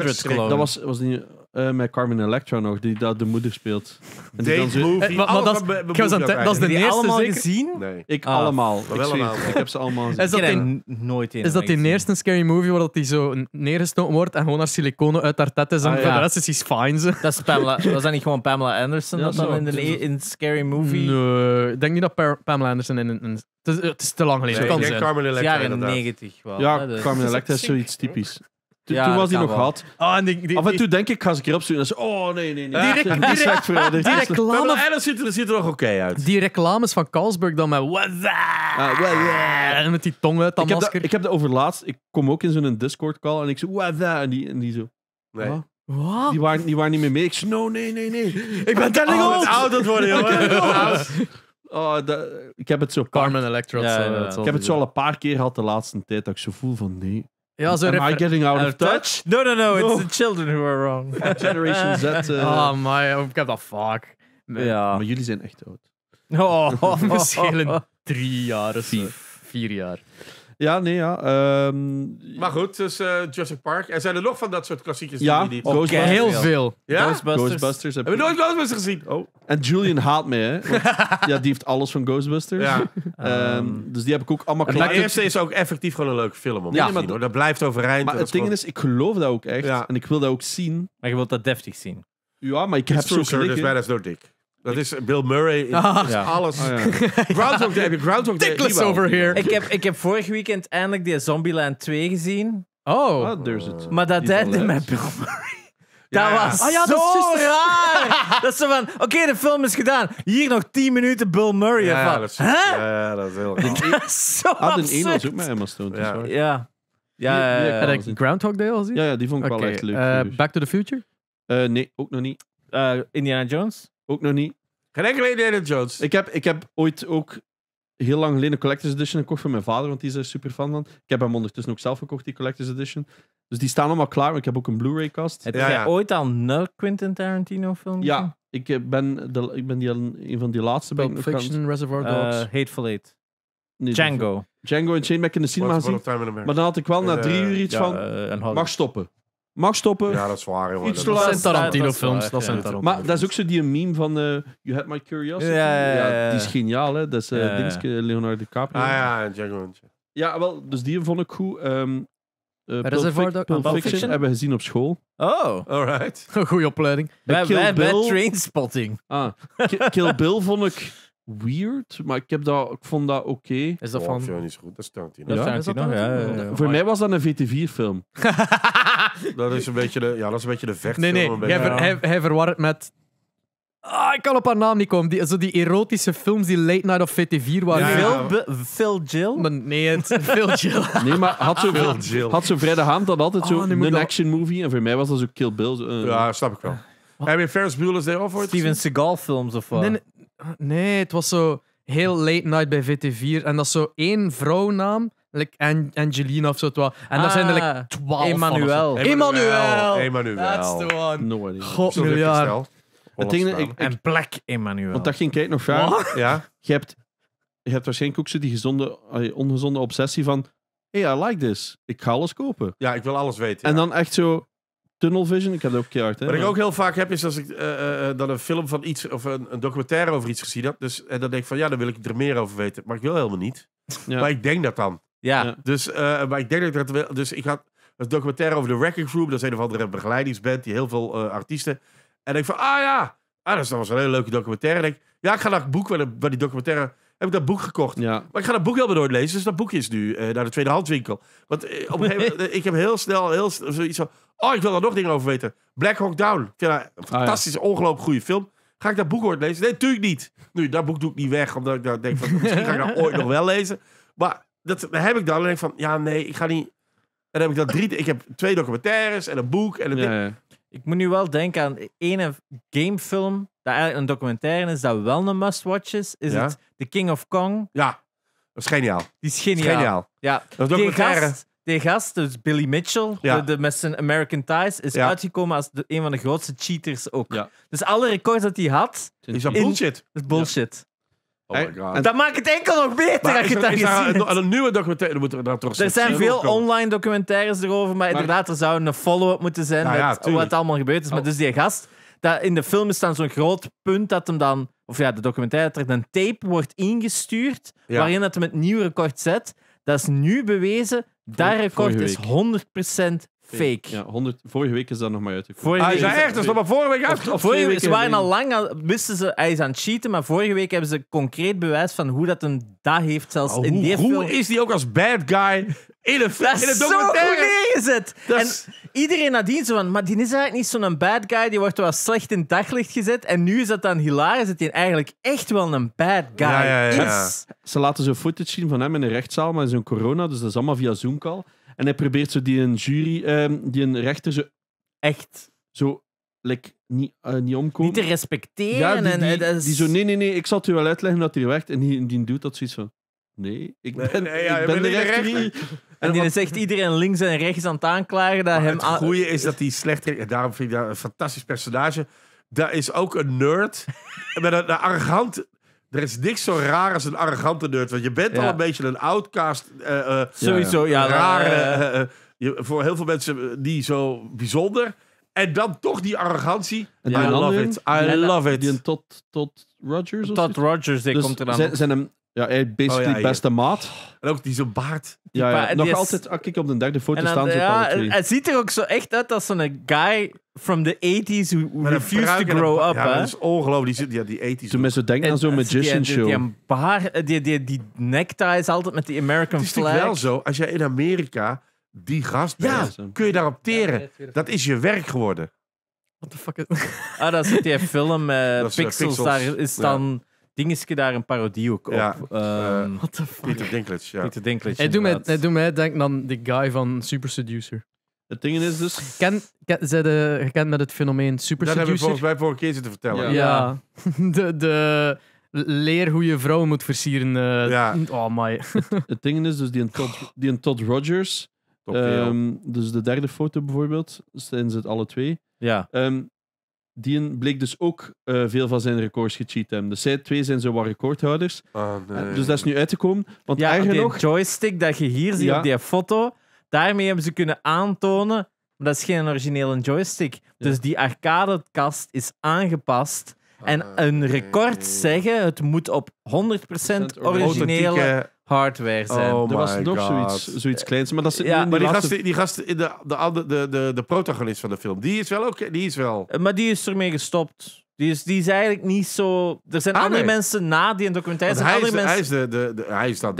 Dat was, was niet... Eh, met Carmen Electra nog, die dat de moeder speelt. En die Deze zo... movie. Eh, dat, is, dat is de eerste allemaal gezien? Nee. Ik ah. allemaal. Ik, allemaal. ik heb ze allemaal gezien. Is dat nooit Is dat die eerste scary movie waar dat die zo neergestoken wordt en gewoon haar siliconen uit haar tet ah, is en ah, voor de rest is hij fine Dat is Pamela. Was dat niet gewoon Pamela Anderson dat dan in, de, in Scary Movie? Nee, ik denk niet dat Pamela Anderson in een... Het is, te lang geleden. Nee, Carmen Electra. Jaren 90 Ja, dus- Carmen Electra is zoiets typisch toen was hij nog hot. hard. Ah, en die, die, Af en toe denk ik, ga eens een keer oh, nee, nee, nee. Direct, ja. direct, die reclame... En dat ziet er, ziet er nog oké uit. Die reclames van Carlsberg dan met... What's ah, well, yeah. En met die tong uit ik Heb dat, ik heb Ik kom ook in zo'n Discord-call en ik zeg: What's En die, en die zo... Nee. Wat? Die waren, niet meer mee. Ik zei, no, nee, nee, nee. Ik ben telling oh, niet oud. oud dat worden, Oh, dat, ik heb het zo... Carmen Electra. Ja, ik heb het zo al een paar keer gehad de laatste tijd, dat ik zo voel van, nee... Ja, zo Am I getting out, of touch? No, no, no. It's the children who are wrong. Generation Z. Eh. Oh my, oh, ik heb dat fuck. ja. maar jullie zijn echt oud. misschien oh, drie jaar of vier, vier jaar. Ja, nee, ja. Ehm, maar goed, dus eh, Jurassic Park. er zijn er nog van dat soort klassiekers? Ja, die okay. heel veel. Ja? Ghostbusters. Ghostbusters heb, nooit Ghostbusters gezien? Oh. En Julian haalt mee hè. ja, die heeft alles van Ghostbusters. Ehm, ehm, dus die heb ik ook allemaal klaar. Maar eerste is ook effectief gewoon een leuke film om ja, te zien, Dat blijft overeind. Maar het ding is, ik geloof dat ook echt. En ik wil dat ook zien. Maar je wilt dat deftig zien. Ja, maar ik heb zo Dus bijna door dik. Dat is Bill Murray. in- ah. alles. Groundhog Day Groundhog Day. Tickless over here. Ik heb, ik heb vorig weekend eindelijk die Zombieland 2 gezien. Oh. there's ah, it. Maar dat deed met Bill Murray. dat was ah, zo raar. dat is zo van, oké, de film is gedaan. Hier nog 10 minuten Bill Murray. Ja, ervan. dat is, ja, dat is heel raar. Dat is zo Ah, de 1 met Emma Stone. Ja. Ja. Ja. Heb Groundhog Day al gezien? ja, ja, die vond ik wel echt leuk. eh, Back to the Future? Eh, nee, ook nog niet. eh, Indiana Jones? Ook nog niet. Geen enkele Jones. Ik heb, ik heb ooit ook heel lang geleden een Collector's Edition gekocht van mijn vader, want die is er super fan van. Ik heb hem ondertussen ook zelf gekocht, die Collector's Edition. Dus die staan allemaal klaar, maar ik heb ook een Blu-ray-kast. Heb jij ooit al een Quentin Tarantino-film Ja, ik ben, de, ik ben die, een van die laatste. Pulp Fiction, Reservoir eh, Dogs. Uh, Hateful Eight. Django. Django en Chainback in de cinema Maar dan had ik wel na eh, drie uur iets van, eh, mag stoppen. Mag stoppen. Ja, dat is waar. Jongen. Iets Dat zijn Tarantino-films. Dat Maar dat is ook zo die meme van uh, You Had My Curiosity. Ja, die is geniaal, hè. Dat is uh, eh, Dingske, Leonardo DiCaprio. Ah ja, Django. Ja, wel, dus die vond ik goed. Um, ehm, uh, eh, Reservoir Pulp, Fiction, hebben we gezien op school. Oh, alright. Goede opleiding. Bij, bij, Bill... Trainspotting. Ah, Kill Bill vond ik weird, maar ik, heb dat, ik vond dat oké. Is dat van... goed, dat is Tarantino. Ja, is dat Tarantino? Ja, ja, Voor mij was dat een VT4-film. dat is een beetje de, ja, dat is een beetje de vechtfilm. Nee, nee, hij, ver, hij, hij met... Ah, ik kan op haar naam niet komen. Die, zo die erotische films die Late Night of VT4 waren. Phil, Phil Jill? Maar nee, het, Phil Jill. nee, maar had zo, veel Jill. had zo vrijdagavond dat altijd zo ah, een action movie. En voor mij was dat zo Kill Bill. Eh. ja, snap ik wel. Heb je Ferris Bueller's Day Off Steven Seagal films of wat? Ah, nee, het was zo heel late night bij VT4. En dat is zo één vrouwnaam. Like Angelina of zo. En ah, zijn er like ah, twaalf Emmanuel. Emmanuel. Emmanuel. That's the one. No God, miljard. Het ding, en Black Emmanuel. Want dat ging kijken nog vaak. Ja. Je hebt, je hebt waarschijnlijk ook zo die gezonde, ongezonde obsessie van... Hey, I like this. Ik ga alles kopen. Ja, ik wil alles weten. En dan echt zo... Tunnelvision, Ik heb dat ook keihard. Hè? Wat ik ook heel vaak heb, is als ik eh, eh, eh, dan een film van iets of een, een, documentaire over iets gezien heb. Dus, en dan denk ik van ja, dan wil ik er meer over weten. Maar ik wil helemaal niet. Ja. Maar ik denk dat dan. Ja. Dus, maar ik denk dat ik dat wil. Dus ik had een documentaire over de Wrecking Group. Dat is een of andere begeleidingsband die heel veel artiesten. En ik van ah ja, ah, dat was een hele leuke documentaire. ja, ik ga naar boek wel, waar die documentaire heb ik dat boek gekocht. Ja. Maar ik ga dat boek wel weer lezen. Dus dat boek is nu eh, naar de tweedehandswinkel. Want eh, op een gegeven moment, eh, ik heb heel snel heel, zoiets van... Oh, ik wil daar nog dingen over weten. Black Hawk Down. Ik vind een fantastische, ah, ongelooflijk goede film. Ga ik dat boek ooit lezen? Nee, natuurlijk niet. Nu, dat boek doe ik niet weg. Omdat ik denk van... Misschien ga ik dat ooit nog wel lezen. Maar dat, heb ik dan. En denk van... Ja, nee, ik ga niet... En dan heb ik dat drie... Ik heb twee documentaires en een boek en een... ik moet nu wel denken aan één gamefilm dat eigenlijk een documentaire is dat wel een must-watch is, is het The King of Kong. Ja, dat is geniaal. Die is geniaal. Ja. Dat documentaire. Die gast, dus Billy Mitchell, de, de, met zijn American Ties, is uitgekomen als een van de grootste cheaters ook. Ja. Dus alle records dat hij had... Is dat bullshit? is bullshit. Oh my God. En dat maakt het enkel nog beter als je dat gezien een, een, nieuwe documentaire moet er daar toch Er zijn veel online documentaires erover, maar, inderdaad, er zou een follow-up moeten zijn met wat allemaal gebeurd is. Maar oh. dus die gast dat in de film is dan zo'n groot punt dat hem dan, of ja, de documentaire, dat er een tape wordt ingestuurd waarin dat hem het nieuw record zet. Dat is nu bewezen. Dat record is 100% Fake. Ja, vorige week is dat nog maar uitgekomen. Hij ah, is echt? Dat is nog maar vorige week uitgekomen? Vorige week, ze waren al lang, aan, ze, hij is aan het cheaten, maar vorige week hebben ze concreet bewijs van hoe dat een dag heeft, zelfs oh, in die hoe film. Hoe is die ook als bad guy in een film, in documentaire? neergezet. En iedereen nadien ze van, maar die is eigenlijk niet zo'n bad guy, die wordt wel slecht in het daglicht gezet. En nu is dat dan hilarisch, dat hij eigenlijk echt wel een bad guy is. Ze laten zo footage zien van hem in de rechtszaal, maar in zo'n corona, dus dat is allemaal via Zoom-call. En hij probeert zo die een jury, ehm, die een rechter, zo echt zo like, niet, eh, niet omkomen. Niet te respecteren. Ja, die, en, eh, die zo, nee, nee, nee, ik zal het u wel uitleggen dat hij werkt. En die, die doet dat zoiets van, nee, ik ben, nee, ik ben, de rechter. En, die zegt iedereen links en rechts aan het aanklagen dat hem... Het goede is dat hij slecht... Daarom vind ik dat een fantastisch personage. daar is ook een nerd. met een, een arrogant er is niks zo raar als een arrogante nerd. Want je bent al een beetje een outcast. Eh, eh, Sowieso, ja. Rare, eh, je, voor heel veel mensen die zo bijzonder. En dan toch die arrogantie. I love it. I love it. Tot, tot Rogers? Tot Rogers, die dus komt er dan. Zijn hem ja, hij basically oh, beste maat. En ook die zo'n baard. ja, Nog altijd, ah, kijk, op de derde foto foto's staan ja, Het ziet er ook zo echt uit als zo'n guy from the 80s who refused to grow up. Ja, hè? dat is ongelooflijk. Die, ja, die 80s. Tenminste, denk aan zo'n magician die, show. Die, die, eh, die, die, die necktie is altijd met die American flag. Het is flag. wel zo, als jij in Amerika die gast ja, bent, kun je daarop teren. dat is je werk geworden. What the fuck? Is... ah, eh, dat is die eh, film Pixels, Pixels, Daar is dan dingetje daar een parodie ook op. Eh, ehm, fuck? Peter Dinklage, ja. Peter Dinklage, hij, doe mij, denk doet mij denken aan de guy van Super Seducer. Het ding is dus... Ken, ken, zij de, gekend met het fenomeen Super Seducer? Dat hebben we volgens mij een keer zitten vertellen. Ja. De, de leer hoe je vrouwen moet versieren. Eh, ja. Oh my. het, ding is dus die een Todd, die een Todd Rogers... Top, ehm, dus de derde foto bijvoorbeeld, zijn ze het alle twee. Ja. Um, die bleek dus ook eh, veel van zijn records gecheat hebben. Dus zij twee zijn zo recordhouders. Ah, nee. Eh, dus dat is nu uitgekomen. Want ja, die joystick dat je hier ziet op die foto, daarmee hebben ze kunnen aantonen, maar dat is geen originele joystick. Dus die arcadekast is aangepast. Ah, en een record zeggen, het moet op 100% originele hardware zijn. Oh er was nog zoiets, zoiets kleins. Maar, dat maar die, gast, die gast, de, de, de, de, de protagonist van de film, die is wel ook. die is wel... Eh, maar die is ermee gestopt. Die is, die is eigenlijk niet zo. Er zijn ah, andere mensen na die een documentaire. Zijn hij, andere is, mensen... hij is de, de, de hij is dan de,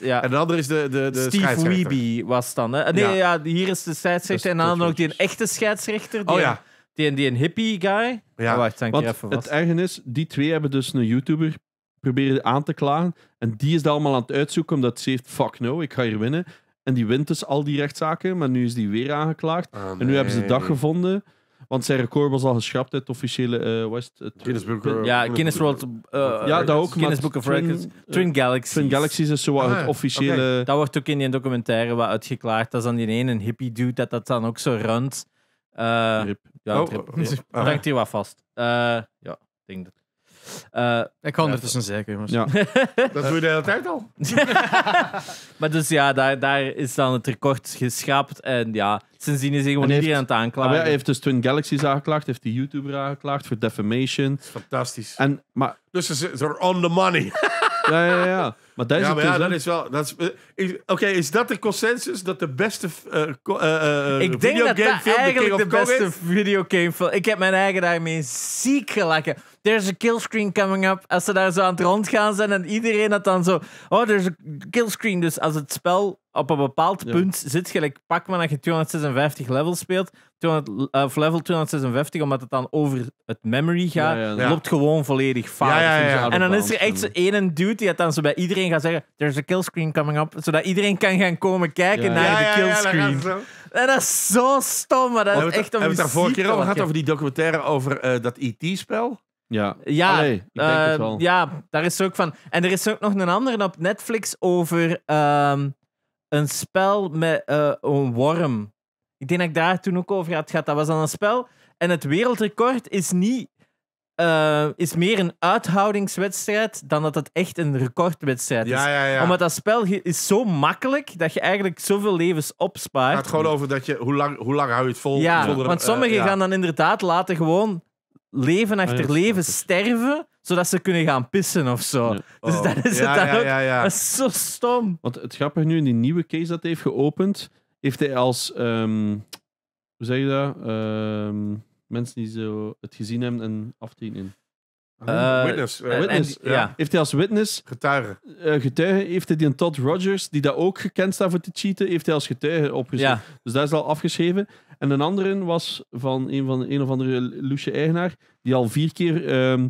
de En de andere is de. de, de Steve Wiebe was dan. Nee, ja. hier is de scheidsrechter. en dan ook die een echte scheidsrechter. Die oh ja. Die, die een hippie guy. Ja. Oh, je Het eigen is, die twee hebben dus een YouTuber proberen aan te klagen. En die is dat allemaal aan het uitzoeken, omdat ze heeft, fuck no, ik ga hier winnen. En die wint dus al die rechtszaken, maar nu is die weer aangeklaagd. Ah, en nu hebben ze de dag gevonden. Want zijn record was al geschrapt uit eh, het officiële uh, West... Guinness Ja, Guinness World... Uh, ja, dat ook. Guinness Book of Records. Twin Galaxies. Twin Galaxies is zo ah, het officiële... Dat wordt ook in die documentaire wat uitgeklaard. Dat is dan die ene een hippie dude dat dat dan ook zo runt. Eh, rip. Ja, oh, rip. Ja. Ah. hangt hier wat vast. ja, ik denk dat... Uh, ik hou er tussen zeker, jongens. Ja. dat doe je de hele tijd al. maar dus ja, daar, daar is dan het record geschrapt. En ja, sindsdien is hij gewoon iedereen aan het aanklagen. Ah, hij heeft dus Twin Galaxies aangeklaagd, heeft de YouTuber aangeklaagd voor defamation. Fantastisch. En, maar... Dus ze zijn on the money. ja, ja, ja. Maar dat is, ja, dus dat is wel. Dat eh, Oké, is dat de consensus dat de beste uh, eh, game ik denk dat dat eigenlijk de beste videogame film. Ik heb mijn eigen daarmee ziek gelakken there's a kill screen coming up. Als ze daar zo aan het rondgaan zijn en iedereen dat dan zo, oh, there's a kill screen. Dus als het spel op een bepaald punt zit, gelijk pak maar dat je 256 eh, level speelt, 200, level 256, omdat het dan over het memory gaat, ja, loopt gewoon volledig fout. Dus en dan is er echt zo'n één dude die het dan zo bij iedereen gaat zeggen, there's a kill screen coming up, zodat iedereen kan gaan komen kijken naar de kill screen. En dat is zo stom, maar dat is echt We hebben het daar vorige keer al gehad over die documentaire over eh, dat E.T.-spel. Ja, ja, ik denk het ehm, wel. ja daar is ook van. En er is ook nog een andere op Netflix over ehm, een spel met eh, een worm. Ik denk dat ik daar toen ook over had gehad. Dat was dan een spel. En het wereldrecord is niet. Eh, is meer een uithoudingswedstrijd dan dat het echt een recordwedstrijd is. Ja, ja, ja. Omdat dat spel is zo makkelijk dat je eigenlijk zoveel levens opspaart. Het gaat gewoon over dat je, hoe, lang, hoe lang hou je het vol. Ja, want sommigen eh, gaan dan inderdaad later gewoon leven ah, achter leven sterven, zodat ze kunnen gaan pissen of zo. Dus oh. dat is ja, het dan ja, Dat is zo stom. Want het grappige nu, in die nieuwe case dat hij heeft geopend, heeft hij als... Ehm, hoe zeg je dat? Ehm, mensen die zo het gezien hebben en aftekenen. Uh, witness. witness. ja. Heeft hij als witness... Getuige. Eh, getuige heeft hij die een Todd Rogers, die daar ook gekend staat voor te cheaten, heeft hij als getuige opgeschreven. Dus dat is al afgeschreven. En een andere was van een, van een of andere loesje eigenaar, die al vier keer ehm,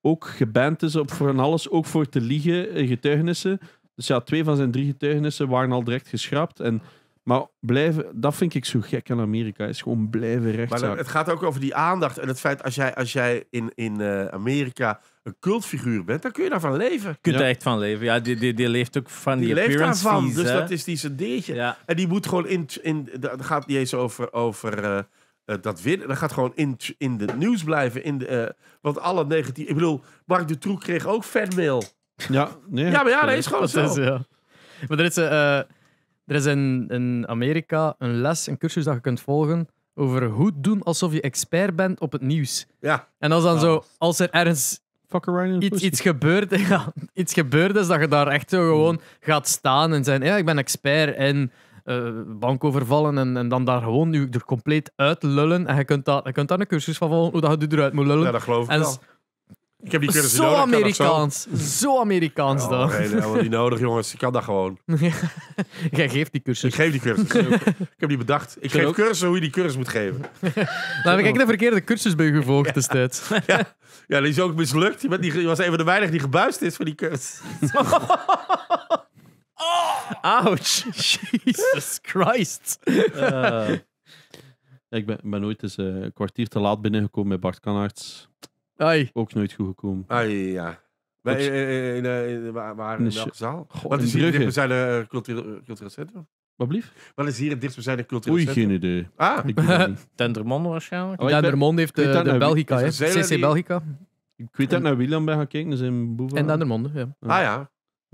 ook geband is op voor alles, ook voor te liegen, eh, getuigenissen. Dus ja, twee van zijn drie getuigenissen waren al direct geschrapt. En maar blijven, dat vind ik zo gek in Amerika, is gewoon blijven rechtszaken. het gaat ook over die aandacht en het feit als jij, als jij in, in eh, Amerika een cultfiguur bent, dan kun je daarvan leven. Je kunt echt van leven. Ja, die, die, die leeft ook van die, die leeft daarvan, dus dat is die zijn deertje. En die moet gewoon in... in dat gaat niet eens over... over eh, eh, dat winnen. Dat gaat gewoon in, in het nieuws blijven. In de, eh, want alle negatieve... Ik bedoel, Mark de Troek kreeg ook fanmail. Ja, nee. ja, maar ja, dat is gewoon zo. Maar er is, er is in, in Amerika een les, een cursus dat je kunt volgen over hoe doen alsof je expert bent op het nieuws. Ja. En als dan zo, als er ergens iets, iets ja, iets gebeurd is dat je daar echt zo gewoon gaat staan en zijn. Ja, ik ben expert in uh, bankovervallen en, en dan daar gewoon je er compleet uit lullen. En je kunt, dat, je kunt daar een cursus van volgen hoe dat je eruit moet lullen. Ja, dat geloof ik wel. Ik heb die cursus zo, Amerikaans, zo. Amerikaans. Zo oh, Amerikaans dan. Nee, nee, niet nodig, jongens. Ik kan dat gewoon. Jij geeft die cursus. Ik geef die cursus. ik heb die bedacht. Ik, geef cursussen hoe je die cursus moet geven. nou, heb ik de verkeerde cursus bij gevolgd destijds. ja. Ja, die is ook mislukt. Je, was een van de weinigen die gebuist is voor die kut. Oh! Ouch! Jesus Christ! ja, eh, ik ben, ben nooit eens eh, een kwartier te laat binnengekomen met Bart Kanaerts. Ook nooit goed gekomen. Ah, ja. Eh, in, waar, in de welke zaal? Wat is hier zijn culture cultureel centrum? Wat blief? Wel is hier een dichtstbijzijnde cultureel Oei, geen idee. Ah, Ik, weet niet. waarschijnlijk. Oh, heeft eh, de, Belgica, CC Belgica. ik weet dat ik naar William ben gaan kijken, in En Dendermonde, ja. ah ja.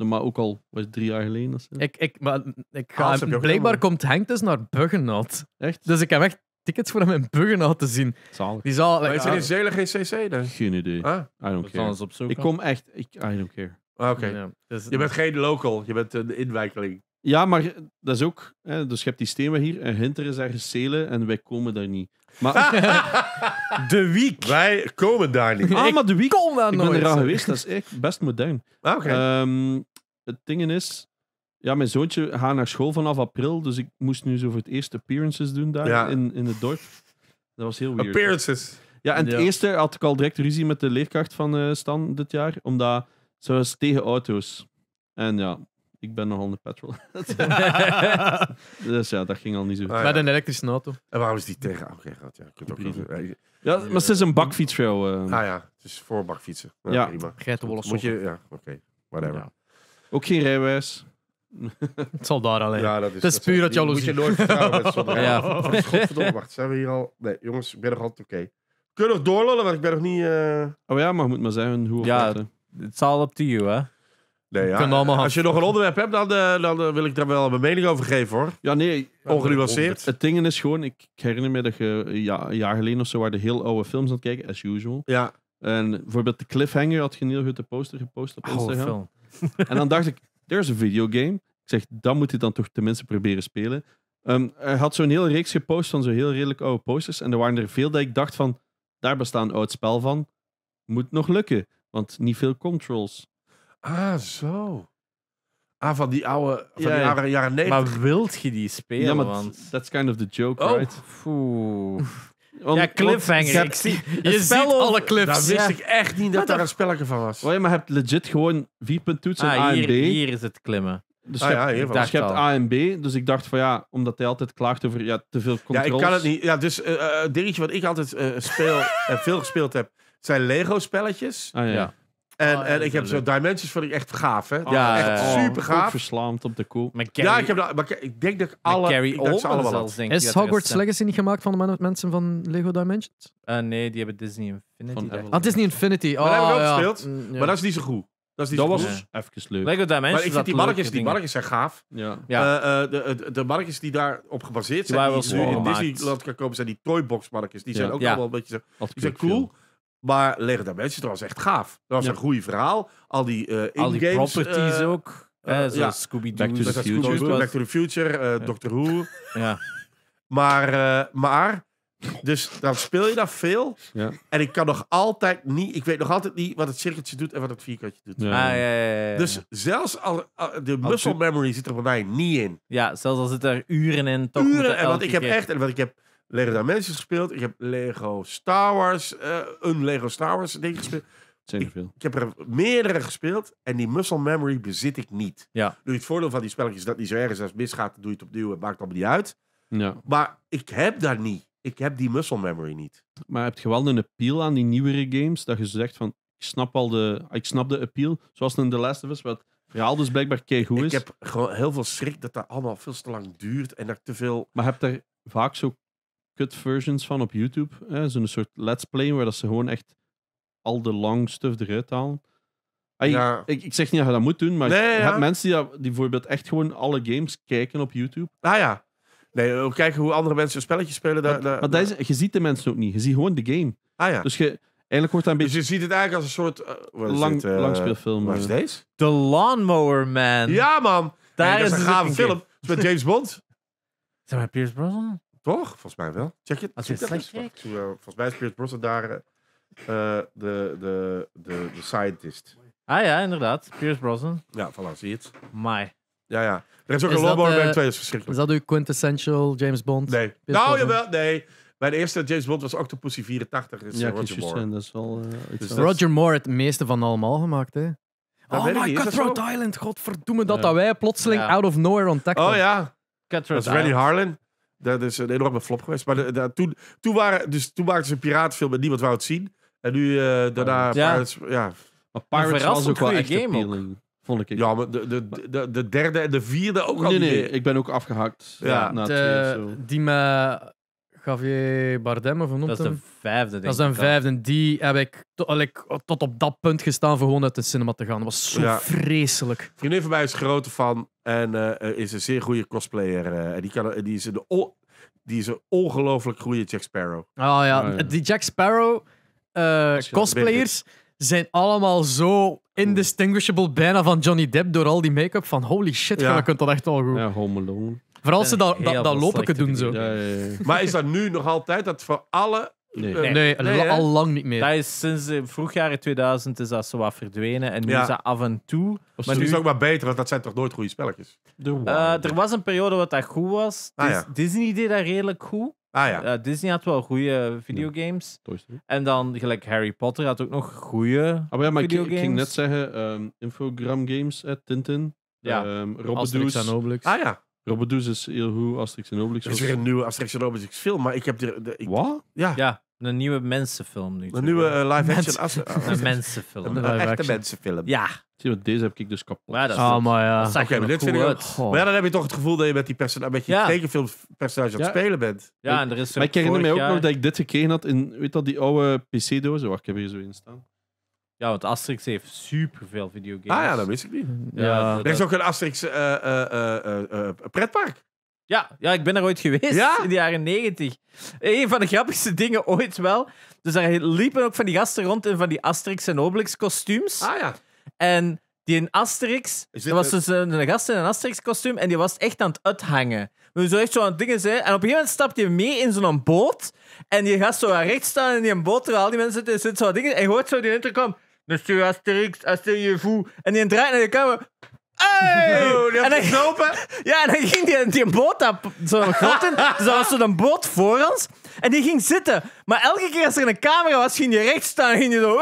Maar ook al was het drie jaar geleden. Ik, ik, maar, ik ga, ah, blijkbaar komt Henk dus naar Buggenhout. Echt? Dus ik heb echt tickets voor hem in Buggenhout te zien. Zalig. Die zal... Maar is er in geen CC dan? Geen idee. Ah, Ik kom echt... Ik, I don't care. Ah, oké. dus- Je bent geen local, je bent een eh, inwijkeling. Ja, maar dat is ook. Hè, dus je hebt die steenweg hier en Hinter is daar Celen en wij komen daar niet. Maar, de Wiek. Wij komen daar niet. Ah, maar de Wiek. Kom ik ben er al geweest, dat is echt best modern. Ah, oké. Ehm, het ding is, ja, mijn zoontje gaat naar school vanaf april, dus ik moest nu zo voor het eerst appearances doen daar in, in het dorp. Dat was heel weird. Appearances. Ja, en het eerste had ik al direct ruzie met de leerkracht van eh, Stan dit jaar, omdat ze was tegen auto's. En ja, ik ben nogal een petrol. dus ja, dat ging al niet zo goed. Ah, met een elektrische auto. En waarom is die tegen? Oké, okay, ja. kunt ook ja, maar het is een eh, bakfiets eh. Ah ja, het is voor bakfietsen. Ja, ja. prima. Geitenwolle Moet je, ja, oké. Whatever. Ook geen rijwijs. het zal daar alleen. Ja, dat is, het is puur dat jaloezie. Moet je nooit vertrouwen ja. Godverdomme, wacht. Zijn we hier al... Nee, jongens, ik ben nog altijd oké. Kunnen we nog doorlullen, want ik ben nog niet... Uh... Oh ja, maar moet maar zeggen hoe Ja, het zal op to you, hè ja. Als je nog een onderwerp hebt, dan, eh, dan eh, wil ik daar wel mijn mening over geven hoor. Ja, nee. Eh, Ongenuanceerd. Het ding is gewoon, ik herinner me dat je ja, een jaar geleden of zo waren de heel oude films aan het kijken, as usual. Ja. En bijvoorbeeld de Cliffhanger had je een heel goed de poster gepost op Instagram. en dan dacht ik, there's a videogame. Ik zeg, dan moet je dan toch tenminste proberen spelen. Ehm, hij had zo'n hele reeks gepost van zo'n heel redelijk oude posters. En er waren er veel dat ik dacht van, daar bestaan oud spel van. Moet nog lukken, want niet veel controls. Ah, zo. Ah, van die oude van ja, jaren, jaren 90. Maar wilt je die spelen? Ja, want... that's kind of the joke, oh. right? Oh. ja, cliffhanger. ik zie, je ziet alle clips. Dat wist ik echt niet dat, daar een spelletje van was. Oh maar je hebt legit gewoon vier punten ah, A en B. Hier is het klimmen. Dus ah, je, hebt, A en B, dus ik dacht van ja, omdat hij altijd klaagt over ja, te veel controles. Ja, ik kan het niet. Ja, dus uh, dingetje wat ik altijd eh, speel en veel gespeeld heb, zijn Lego-spelletjes. Ah, ja. En, ah, en ik heb zo Dimensions vond ik echt gaaf, hè? Ah, ja, echt super gaaf. verslaamd op de Cool. Ja, ik, heb dat, ik denk dat alle. Carrie ik Is Hogwarts eh, Legacy niet gemaakt van de mensen van Lego Dimensions? Eh, nee, die hebben Disney Infinity. ah, Disney Infinity. dat hebben we ook oh, gespeeld. Mm, maar dat is niet zo goed. Dat, was even leuk. Lego Dimensions. Maar ik vind die mannetjes, die zijn gaaf. Ja. Eh, de, de, de daar die daarop gebaseerd zijn, die, die nu in Disneyland kan komen, zijn die Toybox markjes. Die zijn ook allemaal een beetje zo. zijn cool. Maar Lego Dimensions, dat was echt gaaf. Dat was een goede verhaal. Al die uh, Al die properties eh, ook. Eh, zoals ja. Scooby-Doo. Back, Back, to the Future, Doctor Who. ja. Maar, maar dus dan speel je dat veel. Ja. En ik kan nog altijd niet... Ik weet nog altijd niet wat het cirkeltje doet en wat het vierkantje doet. Ja. Ah, ja, dus zelfs al, de muscle memory zit er bij mij niet in. Ja, zelfs al zit er uren in. Toch uren. En want ik heb echt... En ik heb Lego Dimensions gespeeld. Ik heb Lego Star Wars, eh, een Lego Star Wars ding gespeeld. Zijn veel. Ik, heb er meerdere gespeeld en die muscle memory bezit ik niet. Ja. Nu, het voordeel van die spelletjes dat die zo erg is als misgaat, doe je het opnieuw, en maakt allemaal niet uit. Ja. Maar ik heb daar niet. Ik heb die muscle memory niet. Maar heb je wel een appeal aan die nieuwere games? Dat je zegt van, ik snap al de, ik snap de appeal. Zoals in The Last of Us, wat verhaal dus blijkbaar hoe is. Ik heb gewoon heel veel schrik dat dat allemaal veel te lang duurt en dat ik te veel... Maar heb er vaak zo cut versions van op YouTube. Zo'n soort let's play waar dat ze gewoon echt al de long stuff eruit halen. ik, zeg niet dat je dat moet doen, maar je hebt mensen die, bijvoorbeeld echt gewoon alle games kijken op YouTube. Ah ja. Nee, ook kijken hoe andere mensen spelletjes spelen. Daar, maar, deze, je ziet de mensen ook niet. Je ziet gewoon de game. Ah ja. Dus je, Eigenlijk wordt dat een dus beetje... Dus je ziet het eigenlijk als een soort... Uh, lang, eh, langspeelfilm. Wat is eh. deze? The Lawnmower Man. Ja, man. Daar dat is, een gave film. met James Bond. Is dat Pierce Brosnan? Toch? Volgens mij wel. Check je het? Volgens mij is Pierce Brosnan daar uh, de, de, de, de scientist. Ah ja, inderdaad. Pierce Brosnan. Ja, voilà, zie je het. My. Ja, ja. Er is ook een Lobo 2 eh, is verschrikkelijk. Is dat uw quintessential James Bond? Nee. nou, Brosnan? jawel, nee. Bij de eerste James Bond was Octopussy 84. Is ja, eh, Roger Moore. Zijn, dat is wel, dus Roger Moore het meeste van allemaal gemaakt, hè? oh my god, Island. Godverdomme ja. dat, dat wij plotseling out of nowhere ontdekten. Oh ja. Cutthroat dat is Randy Harlan. Dat is een enorme flop geweest. Maar de, toen, toen, waren, dus, toen maakten ze een piratenfilm en niemand wou het zien. En nu uh, daarna... Ja. Pirates, ja. Maar Pirates was ook wel echt game ook. Vond ik. Ja, maar de, de, de, derde en de vierde ook al Nee, nee, ik ben ook afgehakt. Ja. ja na twee, zo. Die me Javier Bardem, of noemt Dat is de vijfde, Dat is een vijfde. Die heb ik tot op dat punt gestaan voor gewoon uit de cinema te gaan. Dat was zo vreselijk. Vriendin van mij is grote fan en eh, is een zeer goede cosplayer. Eh, en die, kan, die is een die is een ongelooflijk goede Jack Sparrow. Ah ja, ah, die Jack Sparrow eh, cosplayers zijn allemaal zo indistinguishable bijna van Johnny Depp door al die make-up. Van holy shit, Ja. je kunt dat echt al goed. Ja, Home Alone. Vooral als ze dat, dat, dat lopen doen zo. Ja, ja, Maar is dat nu nog altijd dat voor alle Nee, eh, al lang niet meer. Dat is sinds de vroeg jaren 2000 is dat zo wat verdwenen. En nu is dat af en toe. Maar nu is het ook wat beter, want dat zijn toch nooit goede spelletjes? Eh, er was een periode wat dat goed was. Ah, Disney deed dat redelijk goed. Ah, eh, Disney had wel goede videogames. En dan, gelijk Harry Potter had ook nog goede. Ah, ik, ging net zeggen, ehm, Infogram Games, eh, Tintin, Ja. ehm Asterix en Ah ja. Robert is heel goed, Asterix en Obelix. Er is weer een nieuwe Asterix en Obelix film, maar ik heb er... de- ik- Wat? Ja, Ja, een nieuwe mensenfilm nu. een nieuwe eh, live-action Een mensenfilm. Een echte mensenfilm. Ja, Zie, want deze heb ik dus kapot. ja, dat, is- ah, maar ja. zag maar oh. Maar dan heb je toch het gevoel dat je met die, persona met je Ja. tekenfilmpersonage aan het spelen bent. Ja, en er is Maar ik herinner mij ook nog dat ik dit gekregen had in weet dat, die oude PC-dozen. Wacht, ik heb hier zo in staan. Ja, want Asterix heeft superveel videogames. Ah ja, dat wist ik niet. Ja, Er is ook een Asterix eh, eh, eh, pretpark. Ja, ja, ik ben er ooit geweest in de jaren negentig. Een van de grappigste dingen ooit wel. Dus daar liepen ook van die gasten rond in van die Asterix en Obelix kostuums. Ah ja. En die in Asterix, er was dus een, gast in een Asterix kostuum en die was echt aan het uithangen. We zo echt zo aan dingen zijn. En op een gegeven moment stapt je mee in zo'n boot. En je gaat zo aan staan in die boot, terwijl al die mensen zitten, zitten dingen. En je hoort zo die intercom. Monsieur Asterix, Asterix, vous. En die draait naar de kamer. Hey! Oh, en dan knopen. Ja, en dan ging die, die boot op zo'n grot in. Dus dat was zo'n boot voor ons. En die ging zitten. Maar elke keer als er een camera was, ging je recht staan en ging die zo...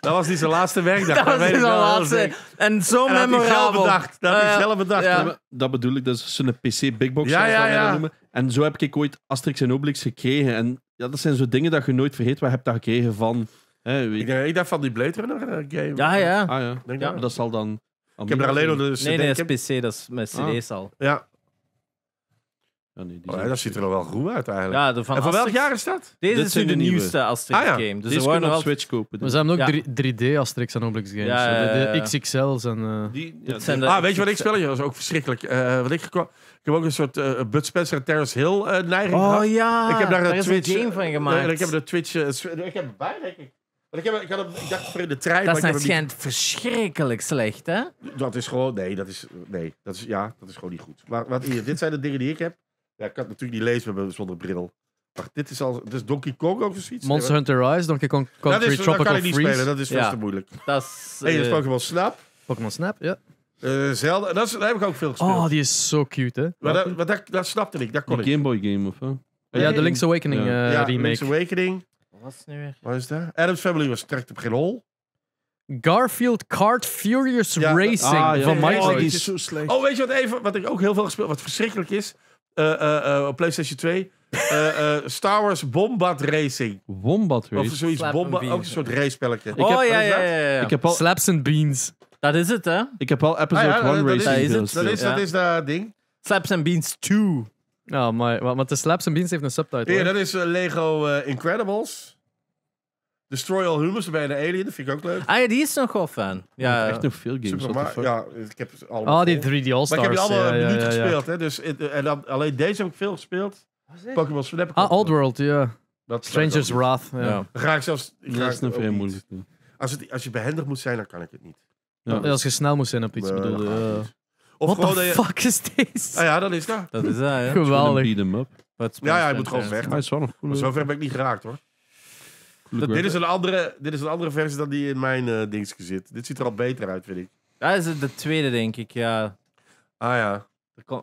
Dat was niet zijn laatste werkdag. Dat, dat was niet zijn laatste. En zo en memorabel. Dat had hij uh, zelf bedacht. dat bedoel ik, dat is een PC Big Box. Ja, ja, Noemen. En zo heb ik ooit Asterix en Obelix gekregen. En ja, dat zijn zo dingen dat je nooit vergeet. Wat heb je daar gekregen van ik, denk, dacht van die Blade Runner eh, game. Ja, ja. Ah, ja. Denk dat zal dan... Ik heb er alleen nog de CD. Nee, nee, dat PC. Dat is met CD's ah. al. Ja. ja nee, die oh, dat ziet er wel goed uit eigenlijk. Ja, de van en van welk jaar is dat? Deze Dit is de, nieuwste Asterix ah, game. Dus we kunnen op Switch kopen. we zijn hebben ook 3D Asterix en Obelix games. De, XXL's en... Eh, die, Zijn ah, weet je wat ik spel? Dat is ook verschrikkelijk. Eh, wat ik gekocht... Ik heb ook een soort uh, Bud Spencer en Hill uh, neiging oh, ja. Ik heb daar, een Twitch, game van gemaakt. ik heb de Twitch... ik heb bij, denk ik. Ik, ik, had ik dacht voor in de trein. Dat is schijnt verschrikkelijk slecht, hè? Dat is gewoon. Nee, dat is. Nee, dat is. Ja, dat is gewoon niet goed. Maar wat, hier, dit zijn de dingen die ik heb. Ja, ik kan het natuurlijk niet lezen met, zonder bril. Maar dit is al. Dit is Donkey Kong ook zoiets. Monster Hunter Rise, Donkey Kong Country, dat is, Tropical dat kan ik niet spelen, dat is ja. te moeilijk. Dat is. Uh, hey, eh, Pokémon Snap. Pokémon Snap, ja. Uh, dat is, daar heb ik ook veel gespeeld. Oh, die is zo cute, hè? Maar, dat, dat, snapte ik, dat kon ik. Game Boy game, of? Hè? ja, de Link's Awakening ja. Eh, remake. Link's Awakening. Wat is het Wat is dat? Adam's Family was trekt op geen hol. Garfield Kart Furious Racing van is Oh, weet je wat even, wat ik ook heel veel gespeeld, wat verschrikkelijk is? Eh, eh, eh, op PlayStation 2. Star Wars Bombat Racing. Wombat Of zoiets. ook een soort race-spelletje. Ik heb- oh ja, ja, ja, Ik heb al, Slaps and Beans. dat is het, hè? ik heb al episode 1 ah, Racing het. Dat is, dat is ding. Slaps and Beans 2. Oh maar, maar de Slaps and Beans heeft een subtitle. Nee dat is Lego Incredibles. Destroy All Humans, bij de Alien, dat vind ik ook leuk. Ah ja, die is nog wel fan. Ja, echt nog veel games. Super Mario, ja, ik heb allemaal. Oh, die 3D All-Stars. Maar ik heb die allemaal ja, gespeeld. Hè, dus, en dan, alleen deze heb ik veel gespeeld. Pokémon Snap. Ah, Old World, ja. That's Stranger's Wrath. Ja. Dan ga ik zelfs... Ik dat is nog veel moeilijk. Als, het, als je behendig moet zijn, dan kan ik het niet. als je snel moet zijn op iets, bedoel je... Of What the je... fuck is deze? Ah ja, dan is dat. Dat is dat, ja. Geweldig. up. Ja, ja, hij moet gewoon weg. Zover zo ver ben ik niet geraakt, hoor. Dit is, een andere, dit is een andere versie dan die in mijn uh, dingetje zit. Dit ziet er al beter uit, vind ik. Dat is de tweede, denk ik, ja. Ah ja.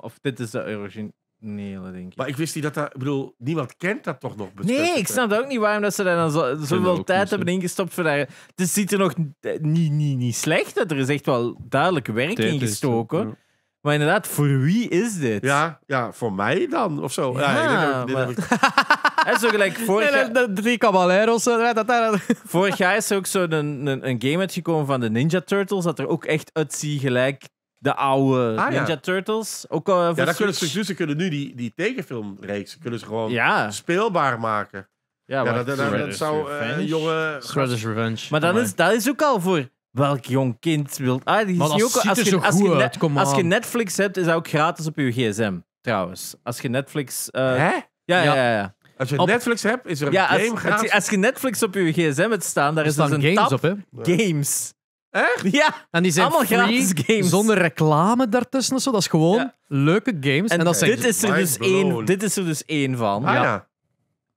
Of dit is de originele, denk ik. Maar ik wist niet dat dat... Ik bedoel, niemand kent dat toch nog? Nee, ik snap ook niet waarom dat ze daar dan zo, zoveel tijd hebben ingestopt voor daar... Het ziet er nog niet niet niet slecht uit. Er is echt wel duidelijk werk in gestoken. Maar inderdaad, voor wie is dit? Ja, ja voor mij dan, of zo. Ja, ja ik denk heb ik... is ook gelijk vorig nee, De Drie caballeros. vorig jaar is er ook zo'n een, een, game uitgekomen van de Ninja Turtles, dat er ook echt uitzie gelijk de oude ah, Ninja Turtles. Ook, eh, ja, dat kunnen ze, ze kunnen nu die, die Ze kunnen ze gewoon speelbaar maken. Ja, ja dat, zou eh, een jonge... Shredder's Revenge. Maar dan is, dat is ook al voor Welk jong kind wil. Ah, die maar is ook, als, je, als, je, als je Netflix hebt, is dat ook gratis op je gsm. Trouwens. Als je Netflix. Uh, Hè? ja, ja. ja. Als je Netflix hebt, is er een game als, gratis. Als je Netflix op je gsm hebt staan, daar is dus een games tab, op, hè? Games. Echt? Ja. allemaal gratis games. Zonder reclame daartussen. Zo. Dat is gewoon leuke games. En, en zijn dit, is er dus één, dit is er dus één van. Ah, ja.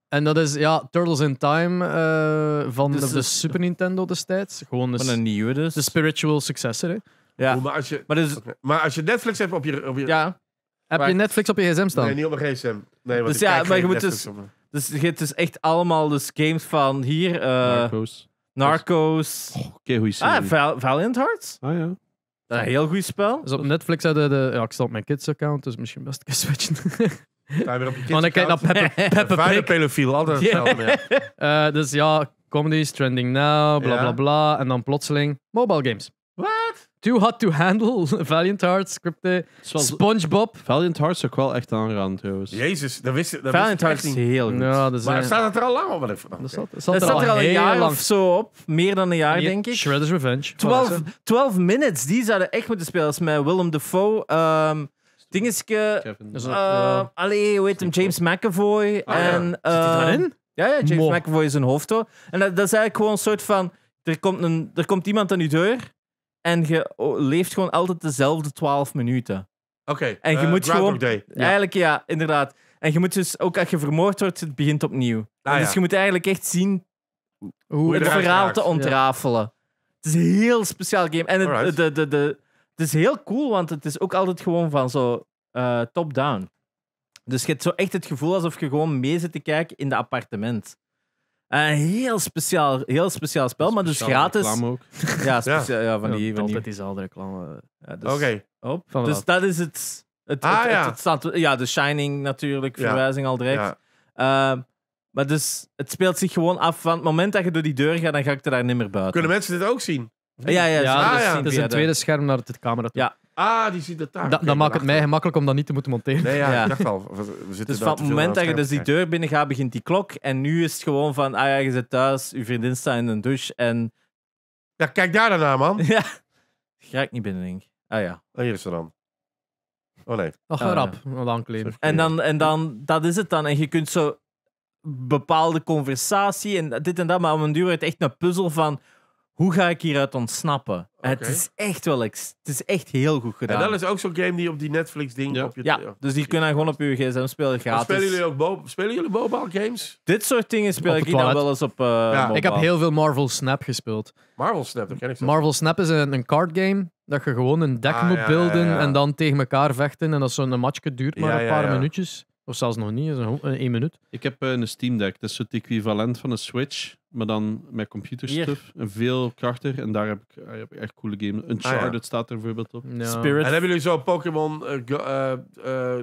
En dat is ja, Turtles in Time uh, van de, de, dus- Super Nintendo destijds. Gewoon van een nieuwe dus. De spiritual successor. Hè. Ja. Oh, maar, als je, dus- maar, als je Netflix hebt op je... Op je ja. Heb je Netflix op je gsm staan? Nee, niet op mijn gsm. Nee, want dus ja, maar je moet dus... Dus je hebt dus echt allemaal dus games van hier... Uh, Narcos. Narcos. Oh, Oké, okay, hoe is het? Ah, Valiant Hearts? Ah ja. Dat is een heel goed spel. Dus op Netflix hadden de. Ja, ik stond op mijn kids-account, dus misschien best een switchen. Ga weer op je kids Want ik kijk naar Peppa Peppe pedofiel, altijd hetzelfde. Ja. Uh, dus ja, comedies, trending now, bla bla bla. En dan plotseling mobile games. Too Hot to Handle, Valiant Hearts, Crypte, Spongebob. Valiant Hearts ook wel echt aanraden trouwens. Jezus, dat wist, dat Valiant Hearts is heel goed. Ja, dat Maar staat het er al lang op? Wat even? dat staat er al een jaar lang. of zo op. Meer dan een jaar, denk ik. Shredder's Revenge. 12, 12 minutes, die zouden echt moeten spelen. Dat met Willem Dafoe. ehm dingetje... Eh, allee, hoe heet hem? James McAvoy. Ah, ja. en, dan ehm, daarin? Ja, ja, James McAvoy is een hoofdrol. En dat, is eigenlijk gewoon een soort van... Er komt, een, er komt iemand aan je deur en je oh, leeft gewoon altijd dezelfde 12 minuten. Oké. en je eh, moet gewoon. Day. Eigenlijk, ja. inderdaad. En je moet dus ook als je vermoord wordt, het begint opnieuw. Ah, dus ja. Dus je moet eigenlijk echt zien hoe, het verhaal te ontrafelen. Het is een heel speciaal game. En het, de, de, de, het is heel cool, want het is ook altijd gewoon van zo eh, top-down. Dus je hebt zo echt het gevoel alsof je gewoon mee zit te kijken in de appartement. Een heel speciaal, heel speciaal spel, maar dus gratis. ook. Ja, ja, van die. Van die. Altijd diezelfde Ja, dus, Oké. dus dat is het. het, Ah, het, ja. staat, ja, The Shining natuurlijk, verwijzing al direct. Ehm, maar dus, het speelt zich gewoon af van het moment dat je door die deur gaat, dan ga ik er daar niet meer buiten. Kunnen mensen dit ook zien? Ja, ja, Ah, ja. dat is een tweede scherm naar de camera toe. Ja. Ah, die ziet de daar. dan maakt het mij gemakkelijk om dat niet te moeten monteren. Nee, ja, ja. ik al. We zitten dus van het moment dat je dus die deur binnen gaat, begint die klok. En nu is het gewoon van, ah ja, je zit thuis, je vriendin staat in een douche en... Ja, kijk daar naar, man. ja. Ga ik niet binnen, denk ik. Ah ja. Oh, hier is ze dan. Oh nee. Nog een ah, rap, lang En dan, en dan, dat is het dan. En je kunt zo bepaalde conversatie en dit en dat, maar om een duur wordt echt een puzzel van hoe ga ik hieruit ontsnappen? Het is echt wel, het is echt heel goed gedaan. En dat is ook zo'n game die op die Netflix ding op je... Ja, dus die kunnen gewoon op je gsm spelen gratis. Spelen jullie ook spelen jullie mobile games? Dit soort dingen speel ik dan nou wel eens op eh, ja. Ik heb heel veel Marvel Snap gespeeld. Marvel Snap, dat ken ik zo. Marvel Snap is een, een card game dat je gewoon een deck ah, moet ja, beelden en dan tegen elkaar vechten. En dat zo'n matchje duurt maar een paar minuutjes. Of zelfs nog niet, eh, één minuut. Ik heb eh, een Steam Deck. Dat is het equivalent van een Switch, maar dan met computerstuff. En veel krachtiger. En daar heb ik, ah, heb ik echt coole games. Ah, Uncharted staat er bijvoorbeeld op. Spirit. En hebben jullie zo Pokémon... Eh,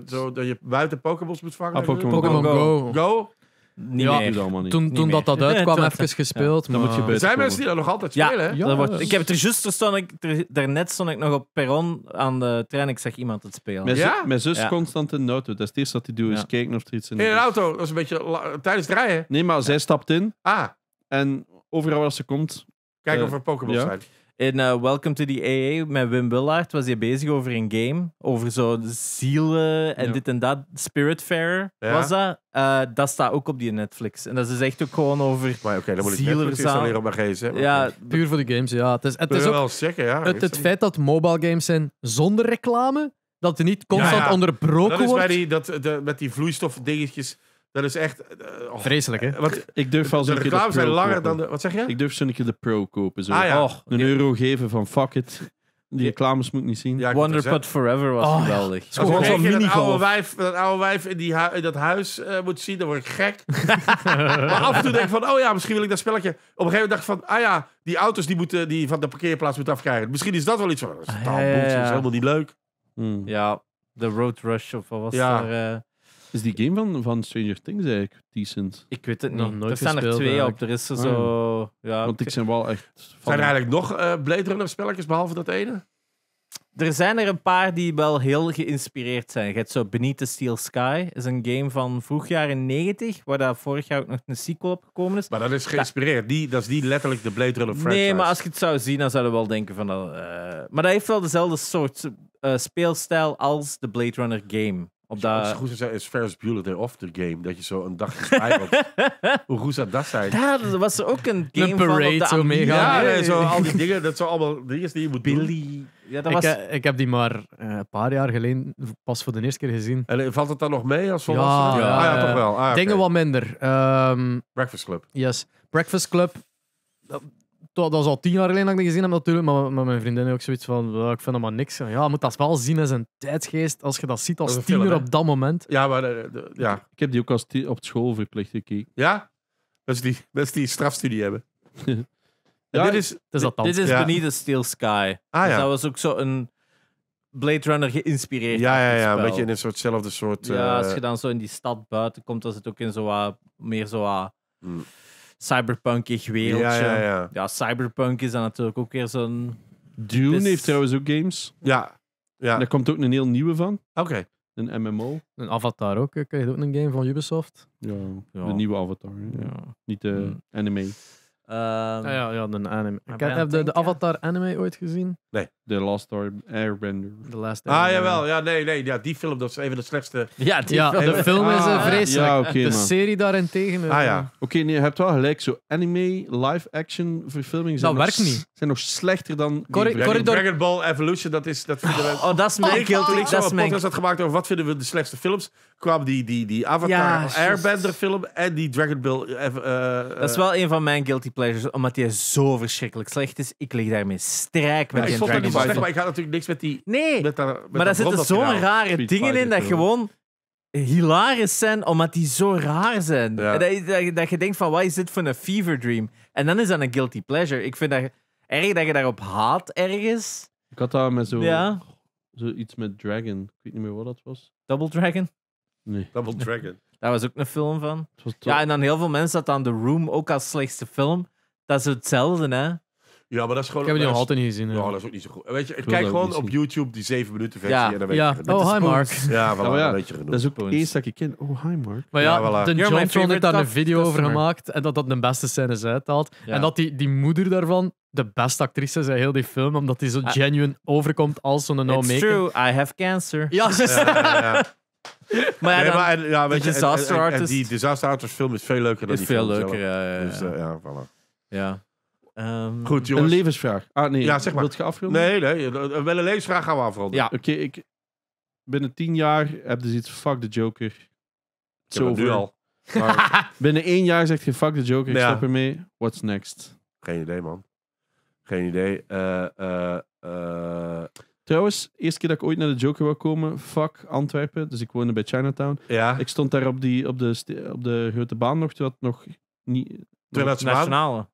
zo dat je buiten Pokémons moet vangen? Ah, Pokémon Go. Go? ja, Toen, toen dat uitkwam, ja, even gespeeld. maar... zijn mensen die dat nog altijd spelen. Ja, Ik heb er juist, stond ik, daarnet stond ik nog op perron aan de trein. Ik zag iemand het spelen. Mijn, ja? mijn zus constant in de auto. Dat is het eerste dat hij doet, is kijken of er iets in een auto? Dat is een beetje tijdens het rijden? Nee, maar zij stapt in. Ah. En overal waar ze komt... Kijken of eh, er Pokémon zijn. In eh, Welcome to the AA met Wim Willaert was hij bezig over een game. Over zo zielen en dit en dat. Spiritfarer ja. was dat. Eh, dat staat ook op die Netflix. En dat is echt ook gewoon over maar oké dan moet ik niet op mijn Ja, puur voor de games, ja. Het, is, het, is ook, het, feit dat mobile games zijn zonder reclame, dat er niet constant ja, onderbroken dat is wordt. Bij dat, de, met die vloeistofdingetjes dat is echt... Eh, oh. Vreselijk, hè? Ik durf wel de zo'n de reclames zijn langer dan de... Wat zeg je? Ik durf zo'n keer de pro kopen. Zo. Ah, een euro geven van fuck it. Die reclames moet ik niet zien. Ja, Forever was oh, geweldig. Als je een oude wijf, dat oude wijf in, die in dat huis eh, moet zien, dan word ik gek. maar af en toe denk ik van, oh ja, misschien wil ik dat spelletje. Op een gegeven moment dacht ik van, ah ja, die auto's die, moeten, die van de parkeerplaats moeten afkrijgen. Misschien is dat wel iets van, dat is is helemaal niet leuk. Hmm. Ja, de Road Rush of wat was Ja. daar? Eh? Is die game van, van Stranger Things eigenlijk decent? Ik weet het niet. Nog nooit er staan er twee op. Er is er zo... Ja, Want ik zijn wel echt... Zijn er eigenlijk nog eh Blade Runner spelletjes behalve dat ene? Er zijn er een paar die wel heel geïnspireerd zijn. Je hebt zo Beneath the Steel Sky. is een game van vroeg jaren 90, waar daar vorig jaar ook nog een sequel op gekomen is. Maar dat is geïnspireerd. Die, dat is die letterlijk de Blade Runner franchise. Nee, maar als je het zou zien, dan zouden we wel denken van... eh, Maar dat heeft wel dezelfde soort eh, speelstijl als de Blade Runner game dat... is goed is Ferris Bueller Day Off the Game. Dat je zo een dag spijt Hoe zou dat zijn? Ja, dat was ook een game parade van de zo Ja, zo, al die dingen. Dat zijn allemaal dingen die je moet Billy. Ja, dat ik, was... ik, heb die maar eh, een paar jaar geleden pas voor de eerste keer gezien. En eh, valt het dan nog mee als volwassene? Ja, ja, ah, toch wel. Ah, dingen wat minder. Ehm, Breakfast Club. Yes. Breakfast Club dat is al tien jaar geleden dat ik dat gezien heb natuurlijk, maar met mijn vriendin ook zoiets van, ik vind dat maar niks. Ja, moet dat wel zien als een tijdgeest, als je dat ziet als dat tiener op dat moment. Ja, maar eh, ja. Ik heb die ook als op school verplicht gekeken. Ja? Dat is die, dat is die strafstudie hebben. dit is, dit, is the Steel Sky. Ah, dus ja. dat was ook zo een Blade Runner geïnspireerd. Ja, ja, ja. Een beetje in een soortzelfde soort... Ja, als eh, je dan zo in die stad buiten komt, dan is het ook in zo'n meer zo hmm cyberpunkig wereldje. Ja, ja, ja. ja, cyberpunk is dan natuurlijk ook weer zo'n... Dune heeft trouwens ook games. Ja. ja. Daar komt ook een heel nieuwe van. Oké. Een MMO. Een Avatar ook. Krijg je ook een game van Ubisoft? Ja, ja. de nieuwe Avatar. Ja. Niet de mm. anime. Ehm, ah, ja, ja, de anime. heb je de, de Avatar anime ooit gezien? nee The Last Airbender. Ah, Airbender. Last Airbender. Ah, jawel. Ja, nee, nee. Ja, die film, dat is even de slechtste. Ja, Ja, de film is een eh, Ah, vreselijk. de serie daarentegen. Eh, ah ja. Oké, nee, je hebt wel gelijk. Zo anime, live-action verfilmingen zijn, nog werkt niet. zijn nog slechter dan... Corri- die- Dragon, Ball Evolution, dat is... Dat vinden Oh, dat is mijn guilty. Toen ik zo dat is een podcast had gemaakt over wat vinden we de slechtste films, kwam die, die, die Avatar Ja, Airbender film en die Dragon Ball... even eh, Dat is wel een van mijn guilty dus, omdat die zo verschrikkelijk slecht is. Ik lig daarmee strijk met ja, die ik Dragon Ball. Slecht, maar ik ga natuurlijk niks met die... Nee, met dat, met maar daar zitten zo'n rare dingen in dat gewoon hilarisch zijn, omdat die zo raar zijn. Dat, dat, je denkt van, wat is dit voor een fever dream? En dan is dat een guilty pleasure. Ik vind dat erg dat je daarop haat ergens. Ik had daar met zo... Ja. Zoiets met Dragon. Ik weet niet meer wat dat was. Double Dragon? Nee. Double Dragon. Daar was ook een film van. Ja, en dan heel veel mensen dat aan The Room ook als slechtste film. Dat is hetzelfde, hè? Ja, maar dat is gewoon... Ik heb hem nog altijd niet gezien. Ja, dat is ook niet zo goed. Weet je, kijk gewoon op YouTube die 7 minuten versie ja. en dan weet ja. je Oh, hi Mark. Ja, wel een beetje genoeg. Dat is ook het eerste dat ik ken. Oh, hi Mark. Maar ja, de John heeft daar een video over gemaakt en dat dat de beste scènes uithaalt. En dat die, die moeder daarvan de beste actrice is heel die film, omdat die zo ah. genuine overkomt als zo'n no-maker. It's true, I have cancer. Ja, maar, ja, nee, maar en, ja, weet je, disaster en, en, en, die disaster artist film is veel leuker dan is die veel film leuker, ja, ja, dus, uh, ja, voilà. Ja. Ehm, Goed, Een levensvraag. Ah, nee. Ja, zeg maar. Wilt je afronden? Nee, nee. Eh, eh, wel een levensvraag gaan we afronden. Ja. Oké, ik... Binnen tien jaar heb je dus iets... Fuck de Joker. Zo nu al. binnen één jaar zegt je... Fuck de Joker, ik ja. stop ermee. What's next? Geen idee, man. Geen idee. Eh, Trouwens, eerste keer dat ik ooit naar de Joker wou komen, fuck Antwerpen. Dus ik woonde bij Chinatown. Ja. Ik stond daar op, die, op, de, op de grote baan nog, toen had nog niet. nationale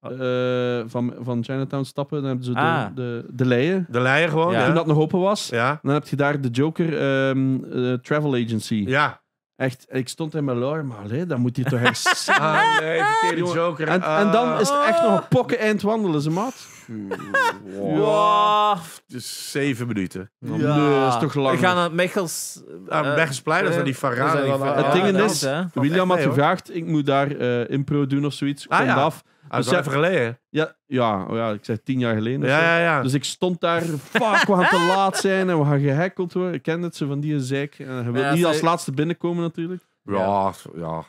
Ah. Eh, van, van Chinatown stappen. Dan hebben ze de, ah. de, de leien. De leien gewoon, Toen dat nog open was. Dan heb je daar de Joker ehm, eh, Travel Agency. Ja. Echt, ik stond in mijn lor, dan moet hij toch herstellen. ah, nee, Joker. En, dan ah. is het echt nog een pokken eind wandelen, ze maat. Wow. Dus zeven minuten. Ja. Nee, dat is toch lang. We gaan naar Mechels... Aan uh, Mechelsplein, dat eh, die Farah. Eh, het ding eh, is, William had gevraagd, ik moet daar uh, impro doen of zoiets. Ik ah, af. Ah, dus even geleden. Ja, ja, oh ja, ik zei tien jaar geleden. Ja, ja, Dus ik stond daar, fuck, we gaan te laat zijn en we gaan gehackeld worden. Ik ken het, ze van die zeik. En je niet als laatste binnenkomen natuurlijk. Ja, ja.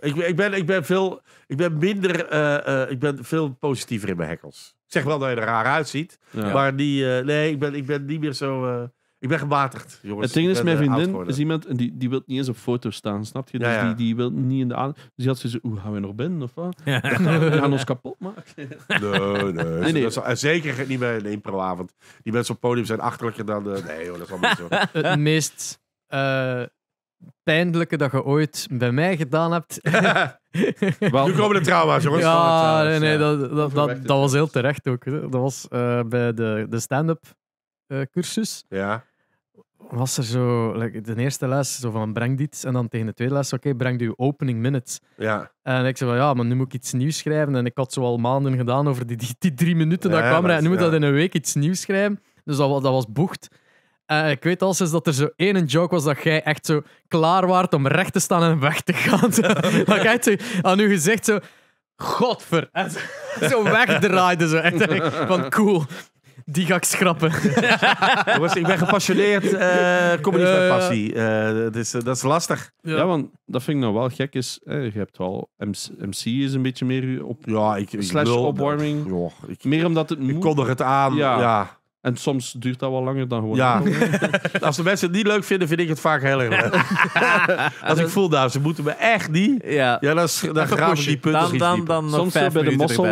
Ik, ik, ben, ik, ben, veel, ik ben minder, uh, uh, ik ben veel positiever in mijn hekkels zeg wel dat je er raar uitziet. Maar die, eh, nee, ik ben, ik ben niet meer zo. Eh, ik ben gematigd, jongens. Het ding is, mijn eh, vriendin is iemand die, die wil niet eens op foto's staan, snap je? Dus Die, die wil niet in de aan. Dus die had ze zo, hoe gaan we nog binnen of wat? Ja. We gaan ons kapot maken. Nee, nee. nee, Zo, zeker niet bij een avond. Die mensen op het podium zijn achterlijker dan. De, nee, joh, dat is allemaal zo. Het mist pijnlijke dat je ooit bij mij gedaan hebt. Wel, nu komen de trauma's, jongens. Ja, nee, nee, dat, dat, dat, was heel terecht ook. Dat was eh, bij de, de stand-up eh, cursus. Ja. Was er zo, like, de eerste les zo van breng dit en dan tegen de tweede les, oké, breng je opening minutes. Ja. En ik zei van ja, maar nu moet ik iets nieuws schrijven. En ik had zo al maanden gedaan over die, die, drie minuten ja, dat kwam. En nu moet dat in een week iets nieuws schrijven. Dus dat, dat was bocht. Eh, ik weet al sinds dat er zo één joke was dat jij echt zo klaar waart om recht te staan en weg te gaan. dat ik zo aan u gezegd zo... Godver. zo, wegdraaide. Zo. van cool. Die ga ik schrappen. ik ben gepassioneerd uh, eh, comedy-passie. Eh, uh, dus, dat is lastig. Ja. want dat vind ik nou wel gek. Is, je hebt wel MC, is een beetje meer op. Ja, ik, ik slash opwarming. ik, meer omdat het. Ik kondig het aan. ja. En soms duurt dat wel langer dan gewoon. Ja. Als de mensen het niet leuk vinden, vind ik het vaak heel erg Als ik voel, nou, ze moeten me echt niet. Ja, ja dan, dan die punten dan, dan, dan Soms bij de mossel,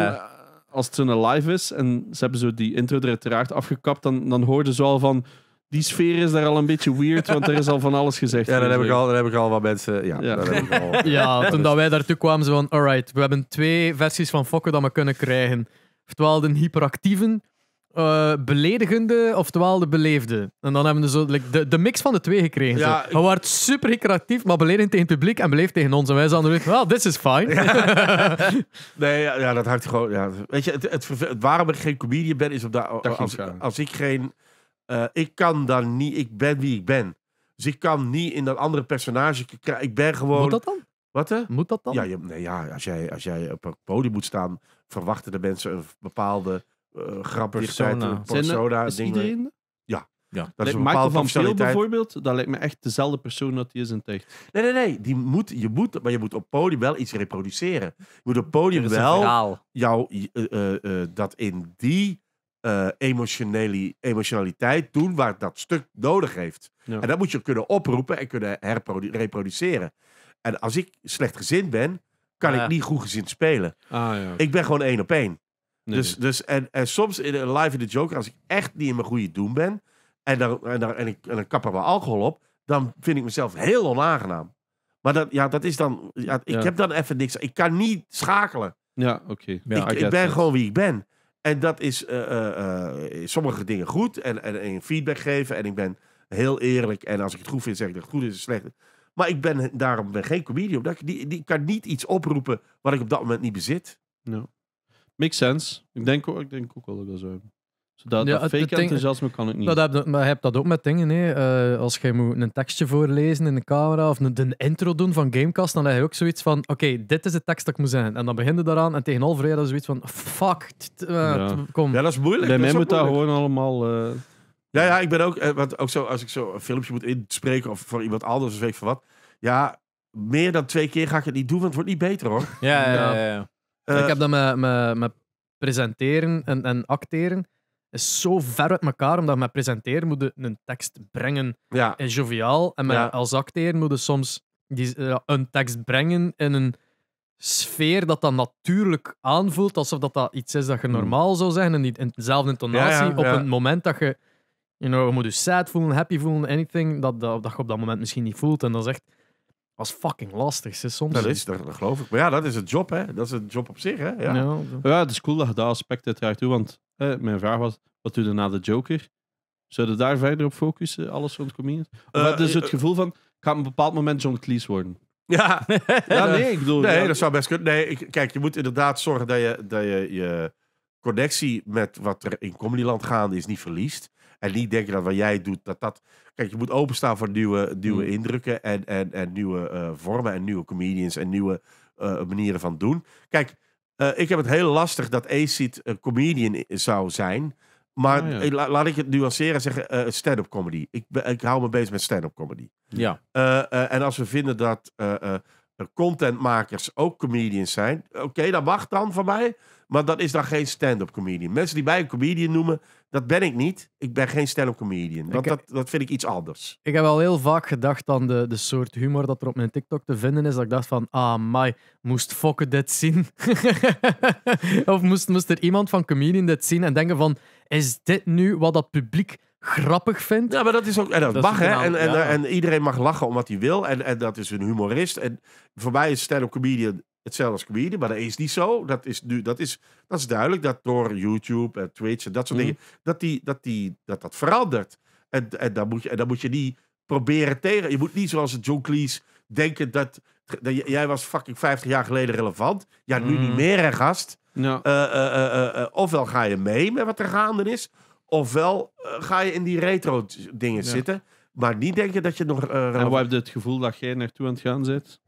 als het een live is en ze hebben zo die intro er uiteraard afgekapt, dan, dan hoorden ze al van... Die sfeer is daar al een beetje weird, want er is al van alles gezegd. Ja, dan heb ik al, dan heb ik al wat mensen... Ja, ja. Heb ik al. ja toen dat wij daartoe kwamen, ze van... Alright, we hebben twee versies van Fokken dat we kunnen krijgen. Oftewel de hyperactieven uh, beledigende, oftewel de beleefde. En dan hebben we zo, de, de mix van de twee gekregen. Ja, zo. We waren super recreatief, maar beledigend tegen het publiek en beleefd tegen ons. En wij zijn weer, well, this is fine. nee, ja, dat hangt gewoon... Ja. Weet je, het, het, waarom ik geen comedian ben, is omdat als, als, ik geen... Eh, ik kan dan niet... Ik ben wie ik ben. Dus ik kan niet in dat andere personage... Ik ben gewoon... Moet dat dan? Wat hè? Moet dat dan? Ja, je, nee, ja als, jij, als jij op een podium moet staan, verwachten de mensen een bepaalde uh, grap persona. persona is iedereen? Ja. ja. Dat is een Michael van Peel bijvoorbeeld, dat lijkt me echt dezelfde persoon dat hij is in Nee, nee, nee. Die moet, je moet, maar je moet op podium wel iets reproduceren. Je moet op podium wel jou, eh, eh, eh, dat in die emotionaliteit doen waar dat stuk nodig heeft. En dat moet je kunnen oproepen en kunnen reproduceren. En als ik slecht gezind ben, kan ik ah. niet goed gezind spelen. Ah, ja. Ik ben gewoon één op één dus, dus en, en soms in, live in de Joker, als ik echt niet in mijn goede doen ben en, dan, en, dan, en, ik, en dan kap er mijn alcohol op, dan vind ik mezelf heel onaangenaam. Maar dat, ja, dat is dan. Ja, ik heb dan even niks. Ik kan niet schakelen. Ja, oké. ik, ben gewoon wie ik ben. En dat is eh, eh, eh, sommige dingen goed en, en, en, feedback geven. En ik ben heel eerlijk. En als ik het goed vind, zeg ik dat het goed is en slecht. Maar ik ben daarom ben geen comedian. ik die, die kan niet iets oproepen wat ik op dat moment niet bezit. No. Makes sense. Ik denk, ook, ik denk ook wel dat zo dat dat fake enthousiasme kan ik niet. Nou, dat heb, maar je hebt dat ook met dingen. Hè. Eh, als je moet een tekstje voorlezen in de camera of een, een intro doen van Gamecast, dan heb je ook zoiets van: oké, dit is de tekst dat ik moet zijn. En dan begin je daaraan en tegenover half is zoiets van: fuck, eh, ja. kom. Ja, dat is moeilijk. Bij moet dat gewoon allemaal. Eh, ja, ja, ik ben ook, Wat ook zo, als ik zo een filmpje moet inspreken of voor iemand anders, of weet ik van wat. Ja, meer dan twee keer ga ik het niet doen, want het wordt niet beter hoor. ja. ja. ja eh, ik heb dat met, met, met presenteren en, en acteren is zo ver uit elkaar, omdat met presenteren moet je een tekst brengen in joviaal. En met, als acteer moet je soms die, eh, een tekst brengen in een sfeer dat dat natuurlijk aanvoelt, alsof dat, dat iets is dat je hmm. normaal zou zeggen, en niet in dezelfde intonatie. op het moment dat je, you know, je moet je sad voelen, happy voelen, anything, dat, dat, je op dat moment misschien niet voelt. En dat is was fucking lastig. Ze, soms. Dat is, dat, geloof ik. Maar ja, dat is het job, hè? Dat is het job op zich, hè? Ja, ja, ja het is cool dat je daar aspect uiteraard toe. Want mijn vraag was: wat doe je na de Joker? Zouden daar verder op focussen, alles rond comedians? uh, dus het eh, gevoel van: op een bepaald moment John Cleese worden? Ja. ja, nee, ik bedoel. Nee, dat zou best kunnen. Nee, ik, kijk, je moet inderdaad zorgen dat je dat je, je connectie met wat er in Comedyland gaande is niet verliest. En niet denken dat wat jij doet, dat dat... Kijk, je moet openstaan voor nieuwe, nieuwe mm. indrukken en, en, en nieuwe eh, vormen en nieuwe comedians en nieuwe eh, manieren van doen. Kijk, eh, ik heb het heel lastig dat Acid een comedian zou zijn. Maar ah, laat ik het nuanceren en zeggen stand-up comedy. Ik, ik hou me bezig met stand-up comedy. Ja. en als we vinden dat contentmakers ook comedians zijn, oké, dan dat mag dan van mij. Maar dat is dan geen stand-up comedian. Mensen die mij een comedian noemen, dat ben ik niet. Ik ben geen stand-up comedian. Want dat, dat vind ik iets anders. Ik heb al heel vaak gedacht aan de, de soort humor dat er op mijn TikTok te vinden is. Dat ik dacht van, ah, my, moest fokken dit zien? of moest, moest er iemand van comedian dit zien en denken van, is dit nu wat dat publiek grappig vindt. Ja, maar dat is ook. En dat, mag, hè? En, en, en, iedereen mag lachen om wat hij wil. En, en dat is een humorist. En voor mij is stand-up comedian hetzelfde als comedie, maar dat is niet zo. Dat is, nu, dat is, dat is duidelijk dat door YouTube en Twitch en dat soort mhm. dingen, dat, die, dat, die, dat dat verandert. En, en, dan moet je, en dan moet je niet proberen tegen. Je moet niet zoals John Cleese denken dat, dat jij was fucking 50 jaar geleden relevant. Ja, nu niet mhm. meer, hè, gast. Eh, eh, eh, ofwel ga je mee met wat er gaande is, ofwel ga je in die retro dingen zitten. Maar niet denken dat je nog. en wat heb je het gevoel dat jij naartoe aan het gaan zit?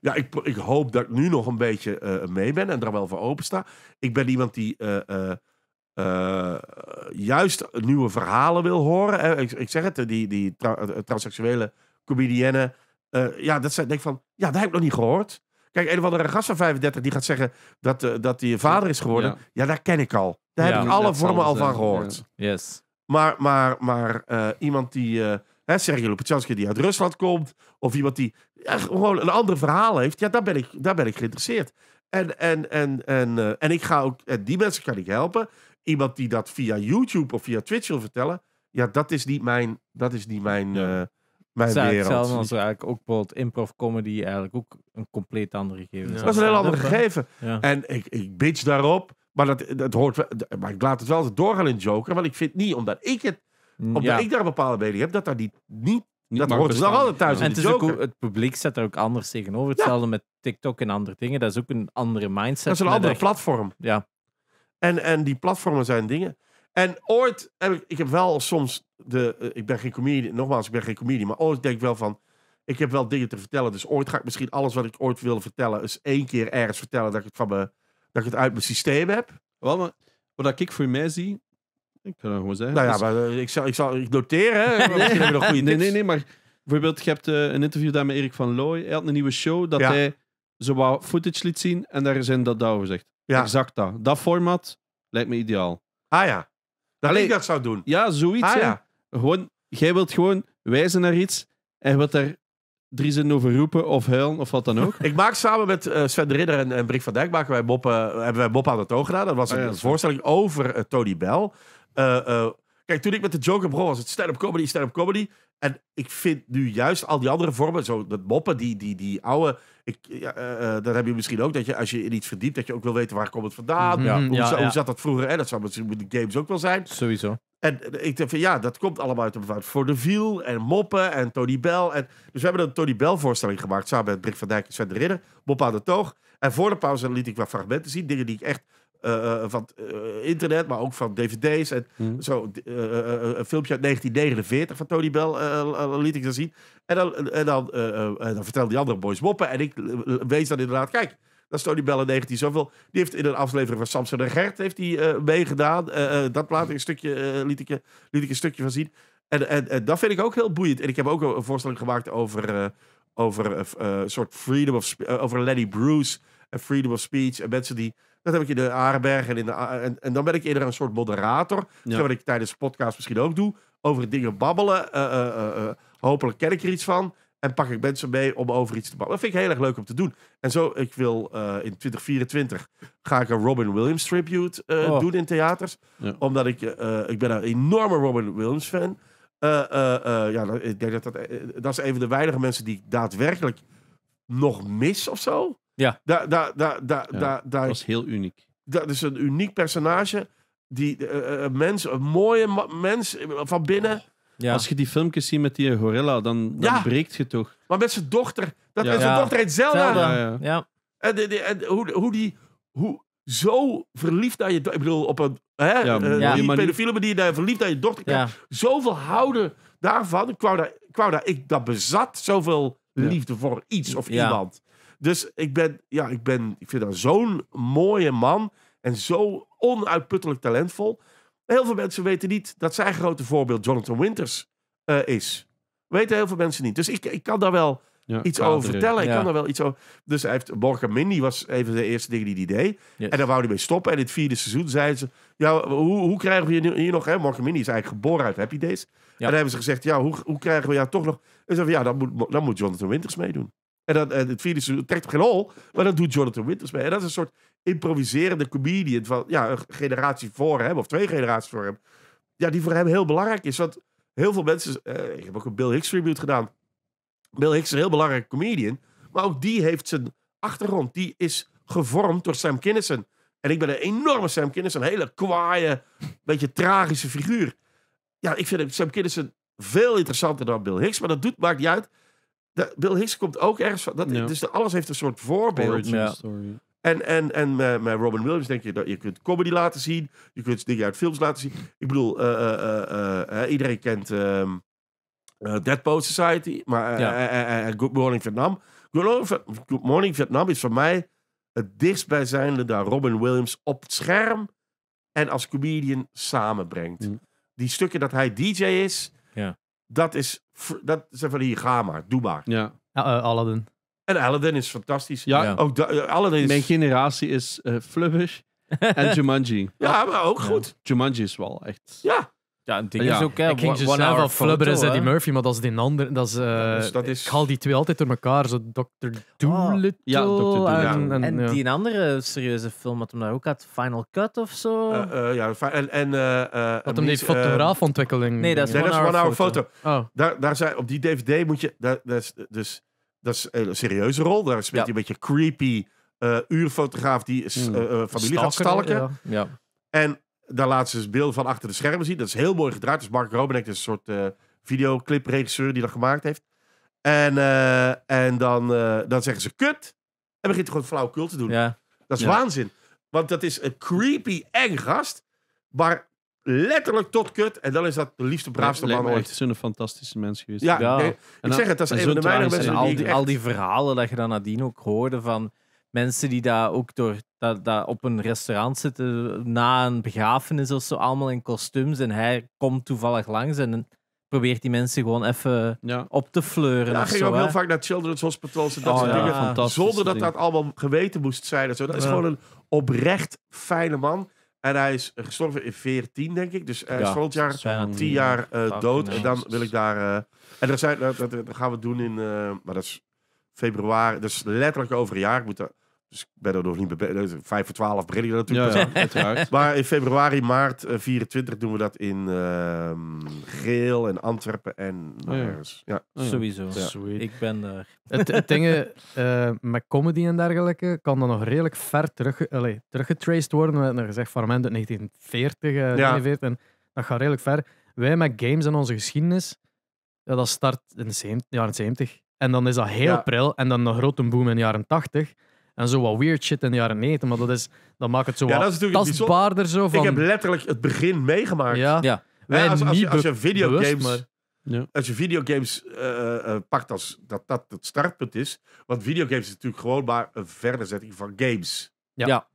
Ja, ik, ik hoop dat ik nu nog een beetje eh, mee ben en daar wel voor open sta. Ik ben iemand die eh, eh, juist nieuwe verhalen wil horen. Ik, ik, zeg het, die, die tra transseksuele comedienne. ja, dat zijn, denk ik van, ja, dat heb ik nog niet gehoord. Kijk, een of andere gast van 35 die gaat zeggen dat hij dat vader is geworden. Ja. daar ken ik al. Daar heb ik alle vormen al van gehoord. Yes. Maar, maar, maar iemand die hè, Sergio Lopetjanski die uit Rusland komt. Of iemand die ja, gewoon een ander verhaal heeft. Ja, daar ben ik, daar ben ik geïnteresseerd. En, en, en, en, eh, en ik ga ook, die mensen kan ik helpen. Iemand die dat via YouTube of via Twitch wil vertellen. Ja, dat is niet mijn, dat is niet mijn, eh, mijn wereld. Hetzelfde als eigenlijk ook bijvoorbeeld improv comedy eigenlijk ook een compleet andere gegeven. Dat is een heel ander gegeven. En ik, ik bitch daarop. Maar dat, dat hoort. Maar ik laat het wel doorgaan in Joker. Want ik vind niet omdat ik het Mm, Omdat ik daar een bepaalde mening heb, dat daar die niet dat hoort ze altijd thuis. En het, het, publiek zet er ook anders tegenover. Hetzelfde met TikTok en andere dingen. Dat is ook een andere mindset. Dat is een andere platform. Ja. En, en die platformen zijn dingen. En ooit heb ik, ik heb wel soms de. Eh, ik ben geen comedian, nogmaals, ik ben geen comedian. Maar ooit denk ik wel van. Ik heb wel dingen te vertellen. Dus ooit ga ik misschien alles wat ik ooit wilde vertellen. eens één keer ergens vertellen dat ik het, van me, dat ik het uit mijn systeem heb. Wel, maar wat ik voor mij zie. Ik kan dat gewoon zeggen. Nou dus- maar eh, ik zal, ik zal ik hè. nog goede Nee, nee, nee, maar bijvoorbeeld, je hebt eh, een interview daar met Erik van Looy. Hij had een nieuwe show dat hij zo wat footage liet zien en daar is in dat over zegt. Ja. Exact dat. Dat format lijkt me ideaal. Ah ja. Dat Allee. ik dat zou doen. Ja, zoiets. Ah ja. Gewoon, jij wilt gewoon wijzen naar iets en je wilt er drie zinnen over roepen of huilen of wat dan ook. Ik maak samen met eh, Sven de Ridder en, en van Dijk maken wij Bob, hebben wij Bob aan het oog gedaan. Dat was ah, een, voorstelling over Tony Bell. Eh, eh, kijk, toen ik met de Joker begon, was het stand-up comedy, stand-up comedy. En ik vind nu juist al die andere vormen, zo dat moppen, die, die, die oude. Ik, ja, eh, dat heb je misschien ook, dat je als je in iets verdiept, dat je ook wil weten waar komt het vandaan. Mhm. hoe, zat dat vroeger? En dat zou misschien met de games ook wel zijn. Sowieso. En ik denk van ja, dat komt allemaal uit de Voor de Viel en Moppen en Tony Bell. En, dus we hebben een Tony Bell voorstelling gemaakt samen met Brick van Dijk en Sven de Ridder. Moppen aan de Toog. En voor de pauze liet ik wat fragmenten zien. Dingen die ik echt uh, van eh, internet, maar ook van dvd's. En mhm. zo, een filmpje uit 1949 van Tony Bell liet ik dan zien. En dan, en dan, dan die andere boys moppen. En ik wees dan inderdaad, kijk, dat is Tony Bell in 19 zoveel. Die heeft in een aflevering van Samson en Gert heeft die, meegedaan. dat plaat ik een stukje, liet, ik, een stukje van zien. En, en, dat vind ik ook heel boeiend. En ik heb ook een voorstelling gemaakt over, over een soort freedom of over Lenny Bruce en freedom of speech. En mensen die dan heb ik je de Arenberg en, in de, en, en dan ben ik eerder een soort moderator. Wat ik tijdens podcast misschien ook doe. Over dingen babbelen. Eh, eh, eh, hopelijk ken ik er iets van. En pak ik mensen mee om over iets te babbelen. Dat vind ik heel erg leuk om te doen. En zo, ik wil in 2024 ga ik een Robin Williams tribute oh. doen in theaters. Omdat ik, ik ben een enorme Robin Williams fan. ja, ik denk dat, dat dat is een van de weinige mensen die ik daadwerkelijk nog mis of zo. Ja. Da, da, da, da, dat was heel uniek. Dat is een uniek personage. Die, eh, eh, eh, een mens, een mooie mens van binnen. Als je die filmpjes ziet met die gorilla, dan, dan breekt je toch. Maar met zijn dochter. Dat ja. zijn dochter heet Zelda. Zelda. Ja, En, hoe, hoe die... Hoe, zo verliefd naar je Ik bedoel, op een hè, ja, Die pedofiele manier daar verliefd naar je dochter Zoveel houden daarvan. ik dat bezat zoveel liefde voor iets of iemand. Dus ik ben, ja, ik ben, ik vind dat zo'n mooie man en zo onuitputtelijk talentvol. Heel veel mensen weten niet dat zijn grote voorbeeld Jonathan Winters uh, is. Weten heel veel mensen niet. Dus ik, ik kan daar wel iets over vertellen. Ik kan daar wel iets over. Dus hij heeft Morgan Mindy was even de eerste ding die hij deed. En daar wou hij mee stoppen. En in het vierde seizoen zeiden ze: ja, hoe, hoe krijgen we je hier nog? Hè? Mindy is eigenlijk geboren uit Happy Days. En dan hebben ze gezegd: ja, hoe, hoe krijgen we jou toch nog? En ze van, ja, dan moet, dan moet Jonathan Winters meedoen. En dan, eh, het virus trekt er geen hol. Maar dat doet Jonathan Winters mee. En dat is een soort improviserende comedian van ja, een generatie voor hem, of twee generaties voor hem. Ja, die voor hem heel belangrijk is. Want heel veel mensen. Eh, ik heb ook een Bill Hicks tribute gedaan. Bill Hicks is een heel belangrijke comedian. Maar ook die heeft zijn achtergrond. Die is gevormd door Sam Kinnison. En ik ben een enorme Sam Kinnison. Een hele kwaaie, beetje tragische figuur. Ja, ik vind Sam Kinnison veel interessanter dan Bill Hicks. Maar dat doet, maakt niet uit. Bill Hicks komt ook ergens van. Dat, Dus alles heeft een soort voorbeeld. En, en, en eh, met, Robin Williams denk je dat je kunt comedy laten zien. Je kunt dingen uit films laten zien. Ik bedoel, eh, eh, iedereen kent um, Dead Poet Society. Maar Good Morning Vietnam. Good Morning Vietnam is voor mij het dichtstbijzijnde dat Robin Williams op het scherm en als comedian samenbrengt. Mm. Die stukken dat hij DJ is, ja. dat is dat zijn van hier, ga maar, doe maar. Ja. Eh, Aladdin. En Aladdin is fantastisch. Ja. Ook eh, Aladdin Mijn generatie is uh, eh, Flubbish en Jumanji. ja, maar ook goed. Jumanji is wel echt... Ja. Ja, een ding ja, is ook, hè, ging One van Flubber is Eddie Murphy, maar dat is die ander. Dat is, uh, dus eh, dat is... Ik haal die twee altijd door elkaar. Zo Dr. Ah. Doolittle. ja, En, en, en, die andere serieuze film had hem daar ook had, Final Cut of zo. Uh, uh, ja, en... en had hem die fotograafontwikkeling... Nee, dat is One, Hour, hour Photo. Oh. Daar, daar zijn, op die DVD moet je... Daar, dat is, dus, dat is een serieuze rol. Daar speelt hij een beetje creepy uurfotograaf die hmm. familie gaat stalken. ja. En daar laat ze het dus beeld van achter de schermen zien. Dat is heel mooi gedraaid. Dus Mark Robenek is een soort eh, videoclipregisseur die dat gemaakt heeft. En, eh, en dan, eh, dan zeggen ze kut. En begint gewoon flauw te doen. Ja. Dat is waanzin. Want dat is een creepy, eng gast. Maar letterlijk tot kut. En dan is dat de liefste, braafste man ooit. Het zijn fantastische mens geweest. Ja, ja. ik zeg het, dat is een van de weinige mensen. al, die, echt... al die verhalen dat je dan nadien ook hoorde van mensen die daar ook door, dat, dat op een restaurant zitten na een begrafenis of zo, allemaal in kostuums. En hij komt toevallig langs en probeert die mensen gewoon even op te fleuren. Ja, ging ook heel vaak naar Children's Hospital en dat oh, soort dingen. Zonder dat dat allemaal geweten moest zijn. zo. Dat is gewoon een oprecht fijne man. En hij is gestorven in 14, denk ik. Dus hij is volgend jaar 10 eh, jaar dood. En dan wil ik daar. Eh, en er zijn, eh, dat, dat, gaan we doen in. maar dat is februari. Dus letterlijk over een jaar. moet dus ik ben er nog niet bij. Dus vijf voor twaalf begin natuurlijk. maar in februari, maart 24 eh, doen we dat in ehm, Geel en Antwerpen en oh oh ja. Sowieso. Ik ben daar. Het, het ding eh, eh, met comedy en dergelijke kan dan nog redelijk ver terug, allez, teruggetraced worden. We hebben gezegd van 1940, uh, dat gaat redelijk ver. Wij met games en onze geschiedenis, dat start in de jaren 70. En dan is dat heel pril. En dan een grote boom in de jaren 80. En zo wat weird shit in de jaren 90. Maar dat, is, dat maakt het zo ja, wat Zo van... Ik heb letterlijk het begin meegemaakt. Ja. ja. als, als, je, als videogames... Ja. Als je videogames uh, pakt als dat, dat het startpunt is. Want videogames is natuurlijk gewoon maar een verderzetting van games. Ja.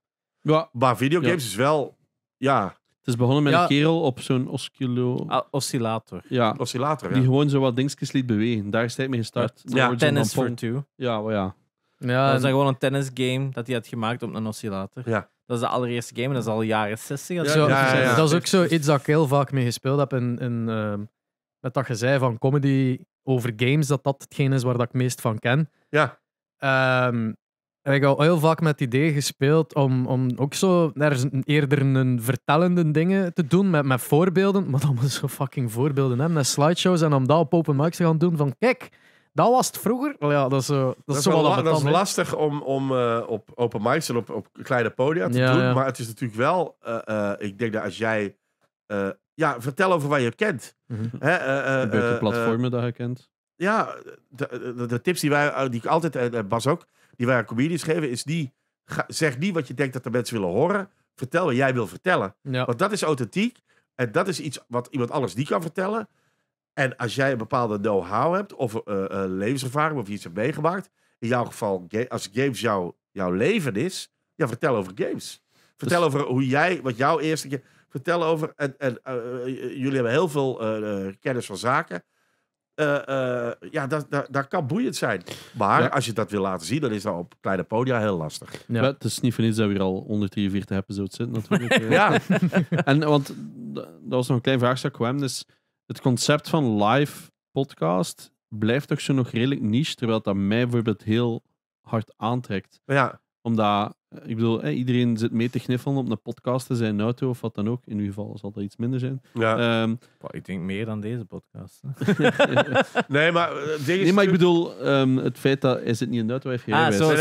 ja. Maar videogames is wel. Ja. Het is begonnen met een kerel op zo'n osculo... Ah, oscillator. Ja, Oscillator, die gewoon zo wat dingetjes liet bewegen. Daar is hij mee gestart. Ja, Tennis for Two. Ja, ja. Ja, Dat is gewoon een tennisgame dat hij had gemaakt op een oscillator. Ja. Dat is de allereerste game en dat is al jaren 60. dat zo, Dat is ook zo iets dat ik heel vaak mee gespeeld heb. In, ehm, met dat je van comedy over games, dat dat hetgeen is waar dat ik meest van ken. Ja. Ehm, heb ik al heel vaak met het idee gespeeld om, om ook zo eerder een vertellende dingen te doen met, met voorbeelden. Maar dan moet zo fucking voorbeelden hebben met slideshows en om dat op open mics te gaan doen van kijk, dat was het vroeger. ja, dat is, uh, dat, is, wel, dat is lastig om, om eh, op open mics en op, op kleine podia te doen. Maar het is natuurlijk wel, eh, ik denk dat als jij... ja, vertel over wat je kent. Mm -hmm. de platformen dat je kent. Ja, de, tips die wij, die ik altijd, Bas ook, die wij aan comedians geven, is die, zeg die wat je denkt dat de mensen willen horen. Vertel wat jij wil vertellen. Want dat is authentiek. En dat is iets wat iemand anders niet kan vertellen. En als jij een bepaalde know-how hebt, of eh, eh, levenservaring, of iets hebt meegemaakt. In jouw geval, als games jouw leven is, ja, vertel over games. Vertel dus- over hoe jij, wat jouw eerste keer. Vertel over. En, en eh, jullie hebben heel veel kennis van zaken. Uh, ja, dat, dat, kan boeiend zijn. Maar als je dat wil laten zien, dan is dat op kleine podia heel lastig. Maar het is niet voor niets dat we hier al 143 episodes zitten, natuurlijk. ja. en, want dat was nog een klein vraagstuk kwam. Dus het concept van live podcast blijft toch zo nog redelijk niche, terwijl dat mij bijvoorbeeld heel hard aantrekt. Ja omdat, eh, ik bedoel, iedereen zit mee te kniffelen op een podcast te zijn, auto of wat dan ook. In uw geval zal dat iets minder zijn. Ehm, ik denk meer dan deze podcast. nee, maar, eh, nee, maar ik bedoel, ehm, het feit dat is het niet een de auto, heeft ah, zo, zo, Ik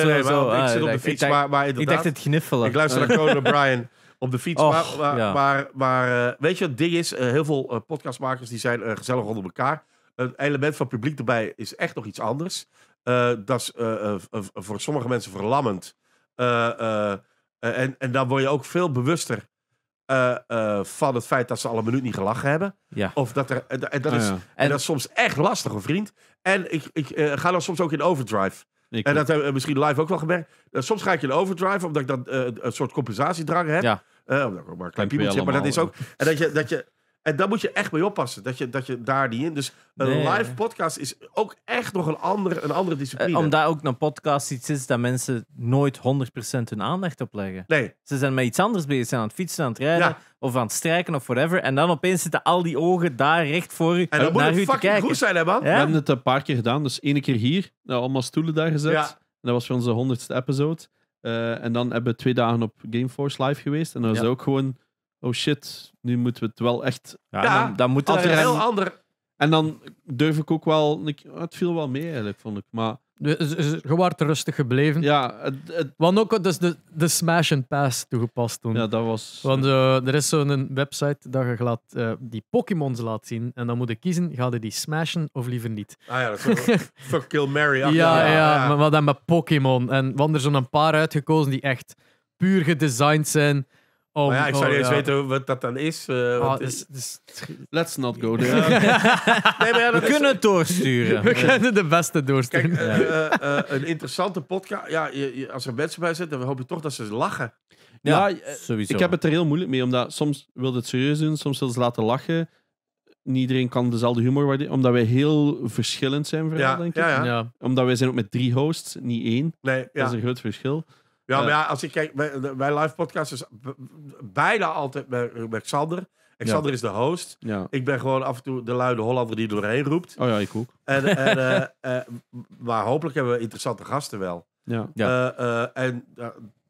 zit op de fiets, maar, maar Ik dacht het gniffelen. Ik luister naar Conan Brian op de fiets. maar, maar, maar, eh, weet je, het ding is, heel veel podcastmakers die zijn gezellig onder elkaar. Het element van publiek erbij is echt nog iets anders. dat is voor sommige mensen verlammend. Eh, eh, eh, en, en dan word je ook veel bewuster van het feit dat ze al een minuut niet gelachen hebben. Ja. Of dat er, en, dat is, en, dat is soms echt lastig, een vriend. En ik, ik ga dan soms ook in overdrive. en dat hebben we misschien live ook wel gemerkt. soms ga ik in overdrive, omdat ik dan een soort compensatiedrang heb. Ja. omdat ik maar een klein piepeltje heb, maar dat is ook... En dat je, dat je en daar moet je echt mee oppassen. Dat je, dat je daar niet in. Dus een live podcast is ook echt nog een andere, een andere eh, discipline. Om omdat ook een podcast iets is dat mensen nooit 100% hun aandacht op leggen. Nee. Ze zijn met iets anders bezig. Ze zijn aan het fietsen, aan het rijden of aan het strijken of whatever. En dan opeens zitten al die ogen daar recht voor u. En dan naar moet het fucking goed zijn, man. We hebben het een paar keer gedaan. Dus ene keer hier, nou, allemaal stoelen daar gezet. Ja. En dat was voor onze 100ste episode. Eh, en dan hebben we twee dagen op Gameforce live geweest. En dat was ook gewoon oh shit, nu moeten we het wel echt... Ja, ja dan, dan, moet dat een heel ander... En dan durf ik ook wel... Oh, het viel wel mee, eigenlijk, vond ik. Maar... Dus, dus, dus, je waart rustig gebleven. Ja, het, Want ook dus de, de smash and pass toegepast toen. Ja, dat was... Want eh, er is zo'n website dat je laat, eh, die Pokémons laat zien. En dan moet je kiezen, ga je die smashen of liever niet? Ah ja, dat is Fuck Kill Mary. Ja, ja, ja, Maar, dan met Pokémon. En want er zijn een paar uitgekozen die echt puur gedesigned zijn Oh, ja, ik zou oh, niet eens weten wat dat dan is. Eh, ah, dus- dus Let's not go there. we kunnen het doorsturen. We kunnen de beste doorsturen. Eh, eh, een interessante podcast. Ja, je, als er mensen bij zitten, dan hoop je toch dat ze lachen. Ja, sowieso. Ik heb het er heel moeilijk mee, omdat soms wil het serieus doen, soms wil ze laten lachen. Niet iedereen kan dezelfde humor waarderen, omdat wij heel verschillend zijn, vooral, denk ik. Omdat wij zijn ook met drie hosts, niet één. Dat is een groot verschil. Ja, maar ja, als ik kijk, wij, live podcast is bijna altijd met, met Xander. Xander is de host. Ik ben gewoon af en toe de luide Hollander die doorheen roept. Oh ja, ik ook. En, en, eh, eh, maar hopelijk hebben we interessante gasten wel. Ja. ja. Eh, en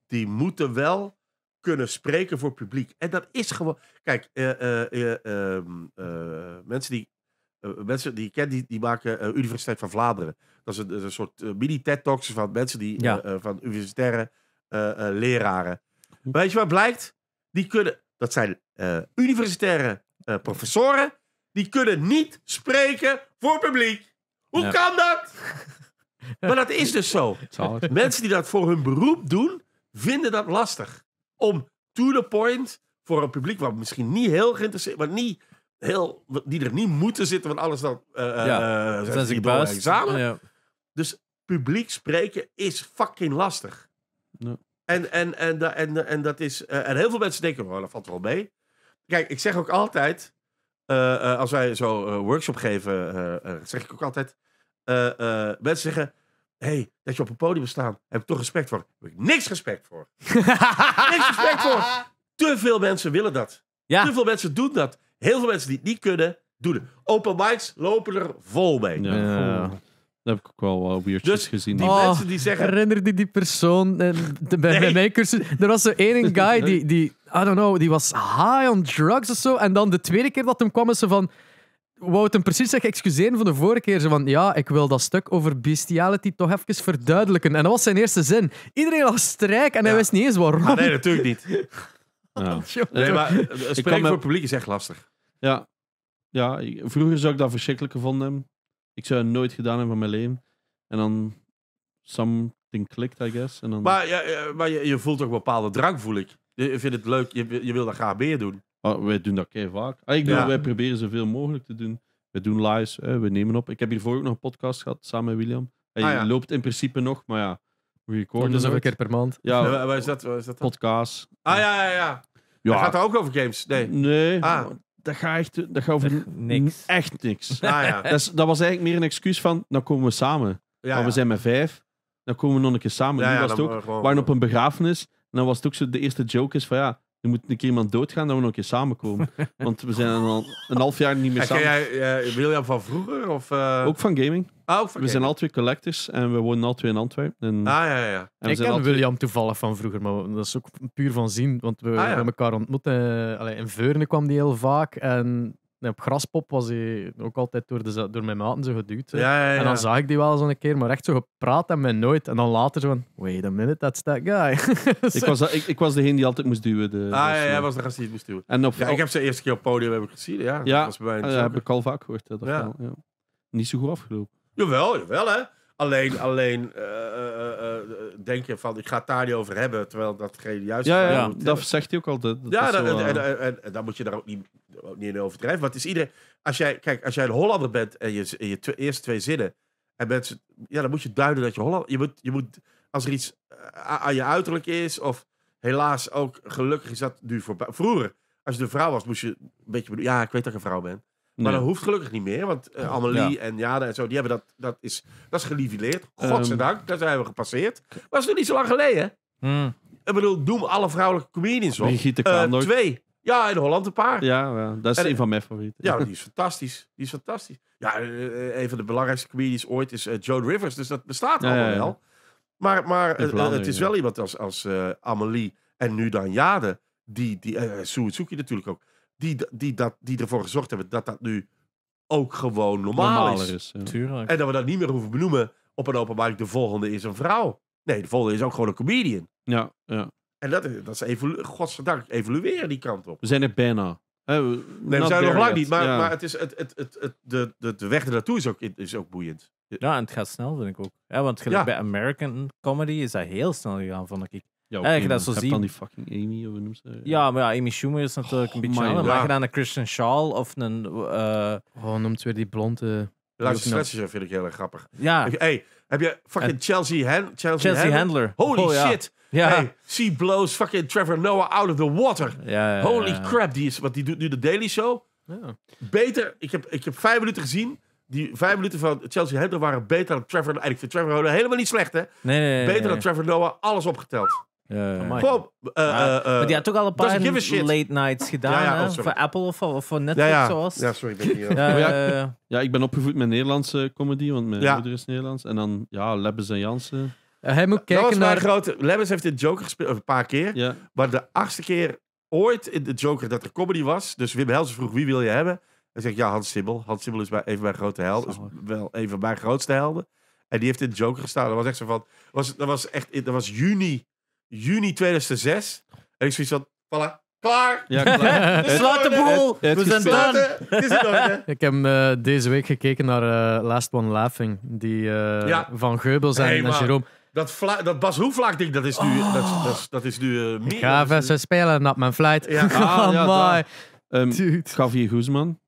die moeten wel kunnen spreken voor publiek. En dat is gewoon... Kijk, ehm, mensen die... mensen die ik ken, die, die maken Universiteit van Vlaanderen. Dat is een, soort mini-TED-talks van mensen die... van universitaire eh, eh, leraren. Weet je wat blijkt? Die kunnen, dat zijn eh, universitaire professoren, die kunnen niet spreken voor publiek. Hoe kan dat? maar dat is dus zo. Mensen die dat voor hun beroep doen, vinden dat lastig. Om to the point voor een publiek wat misschien niet heel geïnteresseerd, wat niet heel, die er niet moeten zitten, want alles dat uh, ja, zijn ze examen. Dus publiek spreken is fucking lastig. Nee. En, en, en, en, en, en, dat is, eh, en heel veel mensen denken, oh, dat valt wel mee. Kijk, ik zeg ook altijd, eh, eh, als wij zo workshop geven, zeg ik ook altijd, mensen zeggen, hey, dat je op een podium staat, heb ik toch respect voor. Daar heb ik niks respect voor. niks respect voor. Te veel mensen willen dat. Ja. Te veel mensen doen dat. Heel veel mensen die het niet kunnen, doen het. Open mics lopen er vol mee. Dat heb ik ook wel wat weirdjes dus, gezien. Die oh, mensen die zeggen. Herinner die, die persoon en eh, bij, mijn cursus. Er was zo één guy die, die, I don't know, die was high on drugs of zo. En dan de tweede keer dat hem kwam, is ze van. Wou het hem precies zeggen, excuseren van de vorige keer. Ze van ja, ik wil dat stuk over bestiality toch even verduidelijken. En dat was zijn eerste zin. Iedereen was strijk en hij wist niet eens waarom. Ah, nee, natuurlijk niet. ja. Nee, maar voor het publiek is echt lastig. Ja, ja, vroeger zou ik dat verschrikkelijk gevonden hebben. Ik zou het nooit gedaan hebben van mijn leven. En dan something klikt, I guess. En dan... Maar, ja, eh, maar je, je voelt toch bepaalde drang, voel ik. Je vindt het leuk, je, je wil dat graag meer doen. Ah, wij doen dat kei vaak. Ah, ik bedoel, Wij proberen zoveel mogelijk te doen. We doen lives, hè, we nemen op. Ik heb hiervoor ook nog een podcast gehad samen met William. Hij ah, loopt in principe nog, maar ja, recorden. Dus een keer per maand. Ja, ja waar is dat? Waar is dat podcast. Ah ja, ja, ja. ja. Hij gaat er ook over games? Nee. Nee. Ah dat gaat echt dat gaat over niks. Echt niks. Ah, ja. dat, dat, was eigenlijk meer een excuus van, dan komen we samen. we zijn met vijf, dan komen we nog een keer samen. Ja, was ook, we waren op een begrafenis. En dan was het ook zo, de eerste joke is van ja, je moet een keer iemand doodgaan dat we nog een keer samenkomen. Want we zijn al een half jaar niet meer samen. Jij, William van vroeger? Of, eh? Ook van gaming. Ah, ook van We zijn al twee collectors en we wonen al twee in Antwerpen. En, Ah, ja, ja. en Ik ken William toevallig van vroeger, maar dat is ook puur van zin, Want we ah, hebben elkaar ontmoet. eh, in Veurne kwam die heel vaak. En op Graspop was hij ook altijd door, de, door mijn maten zo geduwd. En dan zag ik die wel eens een keer, maar echt zo gepraat en mij nooit. En dan later zo van, wait a minute, that's that guy. ik, was, ik, ik, was degene die altijd moest duwen. De, ah eh, hij was gast die moest duwen. En op, ik heb ze eerste keer op podium hebben gezien, ja. Ja, dat was bij heb ik al vaak gehoord. ja. Niet zo goed afgelopen. Jawel, jawel hè. Alleen, alleen uh, denk je van, ik ga het daar niet over hebben, terwijl datgene juist... Ja, ja, ja dat zegt hij ook altijd. Dat ja, zo, en, dan moet je daar ook niet, ook niet in overdrijven. Want het is ieder. Als jij, kijk, als jij een Hollander bent en je, je eerste twee zinnen... En mensen, ja, dan moet je duiden dat je Hollander... Je moet, je moet als er iets aan je uiterlijk is, of helaas ook gelukkig is dat nu voor Vroeger, als je een vrouw was, moest je een beetje... Ja, ik weet dat je een vrouw bent. Maar dat hoeft gelukkig niet meer, want uh, eh, Amelie en Jade en zo, die hebben dat, dat is, dat is gelivileerd. Ehm. Godzijdank, dat zijn we gepasseerd. Maar dat is nog niet zo lang geleden. Mm. Ik bedoel, doen alle vrouwelijke comedians op. Brigitte eh, twee. Ja, in Holland een paar. Ja, dat is en, een van mijn favorieten. Ja, die is fantastisch. Die is fantastisch. Ja, eh, een van de belangrijkste comedians ooit is Joe Rivers. Dus dat bestaat allemaal wel. Maar, maar het is wel iemand als, als Amelie en nu dan Jade. Die, die, zoek je natuurlijk ook die, die, dat, die ervoor gezorgd hebben dat dat nu ook gewoon normaal, Normaler is. is En dat we dat niet meer hoeven benoemen op een openbaar, De volgende is een vrouw. Nee, de volgende is ook gewoon een comedian. Ja, ja. En dat, eh, dat is evolu godzijdank evolueren die kant op. We zijn er bijna. nee, we zijn er nog lang niet. Maar, maar het is, het, het, het, het, de, de, de weg ernaartoe is ook, is ook boeiend. Ja, en het gaat snel, vind ik ook. Ja, want gelijk bij American comedy is dat heel snel gegaan, vond ik. Ja, ik dat maar zo dan die fucking Amy, of hoe noem ze? Ja, maar ja, Amy Schumer is natuurlijk oh een beetje Maar je dan een Christian Shaw of een... eh, Oh, noemt weer die blonde. Laatste Die vind ik heel erg grappig. ja, Hey, heb je fucking Chelsea, Han Chelsea, Handler? Holy oh, shit. Ja. Hey, she blows fucking Trevor Noah out of the water. Holy crap, die is, wat die doet nu de Daily Show. Ja. Beter, ik heb, ik heb vijf minuten gezien. Die vijf minuten van Chelsea Handler waren beter dan Trevor Noah. ik vind Trevor Noah helemaal niet slecht, hè? Nee, nee, Beter dan Trevor Noah, alles opgeteld. Eh, maar eh, eh, die had toch al een paar late nights gedaan. Oh, voor Apple of, voor Netflix. Ja, zoals. ja sorry, ik ben ja, ik ben opgevoed met Nederlandse comedy, want mijn moeder is Nederlands. En dan, ja, Lebbes en Jansen. hij moet kijken naar... grote... Lebbes heeft in Joker gespeeld, een paar keer. Maar de achtste keer ooit in de Joker dat er comedy was. Dus Wim Helsen vroeg, wie wil je hebben? En zeg zegt, ja, Hans Sibbel. Hans Sibbel is bij, even mijn grote held. wel een van mijn grootste helden. En die heeft in de Joker gestaan. Dat was echt zo van... Was, dat, was echt, dat was juni juni 2006. En ik zoiets van, voilà, klaar. Ja, klaar. de boel. We zijn done. is Ik heb eh, deze week gekeken naar eh, Last One Laughing, die eh, van Geubels en, Hey, en Dat, was hoe Bas ik ding, dat is nu, oh. dat, is- dat, nu eh, meer. Ga spelen, op mijn flight. Ja. Ah, ja, oh, Ehm Guzman,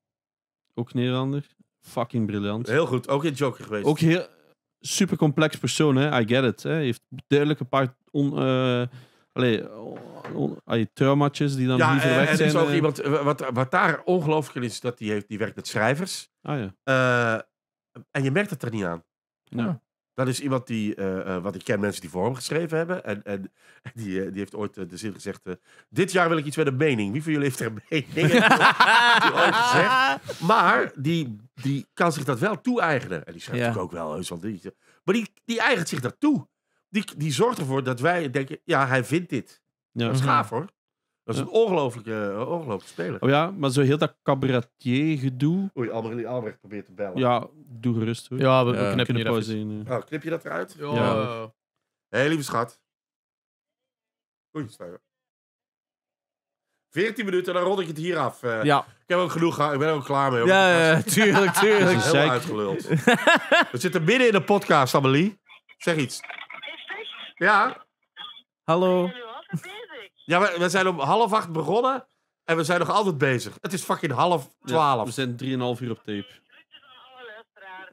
ook Nederlander. Fucking briljant. Heel goed, ook in Joker geweest. Ook heel, super complex persoon, hè? I get it. Hè? Hij heeft duidelijk een paar on, uh, allee, on, die dan ja, liever eh, weg en zijn. is ook eh. iemand... Wat, wat daar ongelooflijk is, dat die, heeft, die werkt met schrijvers. Ah, ja. en je merkt het er niet aan. Ja. Dat is iemand die, uh, wat ik ken, mensen die voor hem geschreven hebben. En, en die, eh, die heeft ooit de zin gezegd: Dit jaar wil ik iets met een mening. Wie van jullie heeft er een mening? maar die, die kan zich dat wel toe-eigenen. En die schrijft natuurlijk ook wel heus want die, Maar die, die eigent zich dat toe. Die, die zorgt ervoor dat wij denken: Ja, hij vindt dit. Ja. Dat is mhm. gaaf hoor. Dat is een ongelooflijke, eh, ongelooflijke speler. Oh ja, maar zo heel dat cabaretier-gedoe. Oei, Albert, Albert probeert te bellen. Ja, doe gerust hoor. Ja, we, knippen knip hier even. In, eh. oh, knip je dat eruit? Ja. Hé, hey, lieve schat. Oei, sta 14 minuten, dan rond ik het hier af. Eh. ja. Ik heb ook genoeg gehad. Ik ben ook klaar mee. Ja, ja, tuurlijk, tuurlijk. Ik is helemaal uitgeluld. We zitten midden in de podcast, Amelie. Zeg iets. Ja? Hallo. Ja, we, zijn om half acht begonnen en we zijn nog altijd bezig. Het is fucking half twaalf. we zijn 3,5 uur op tape.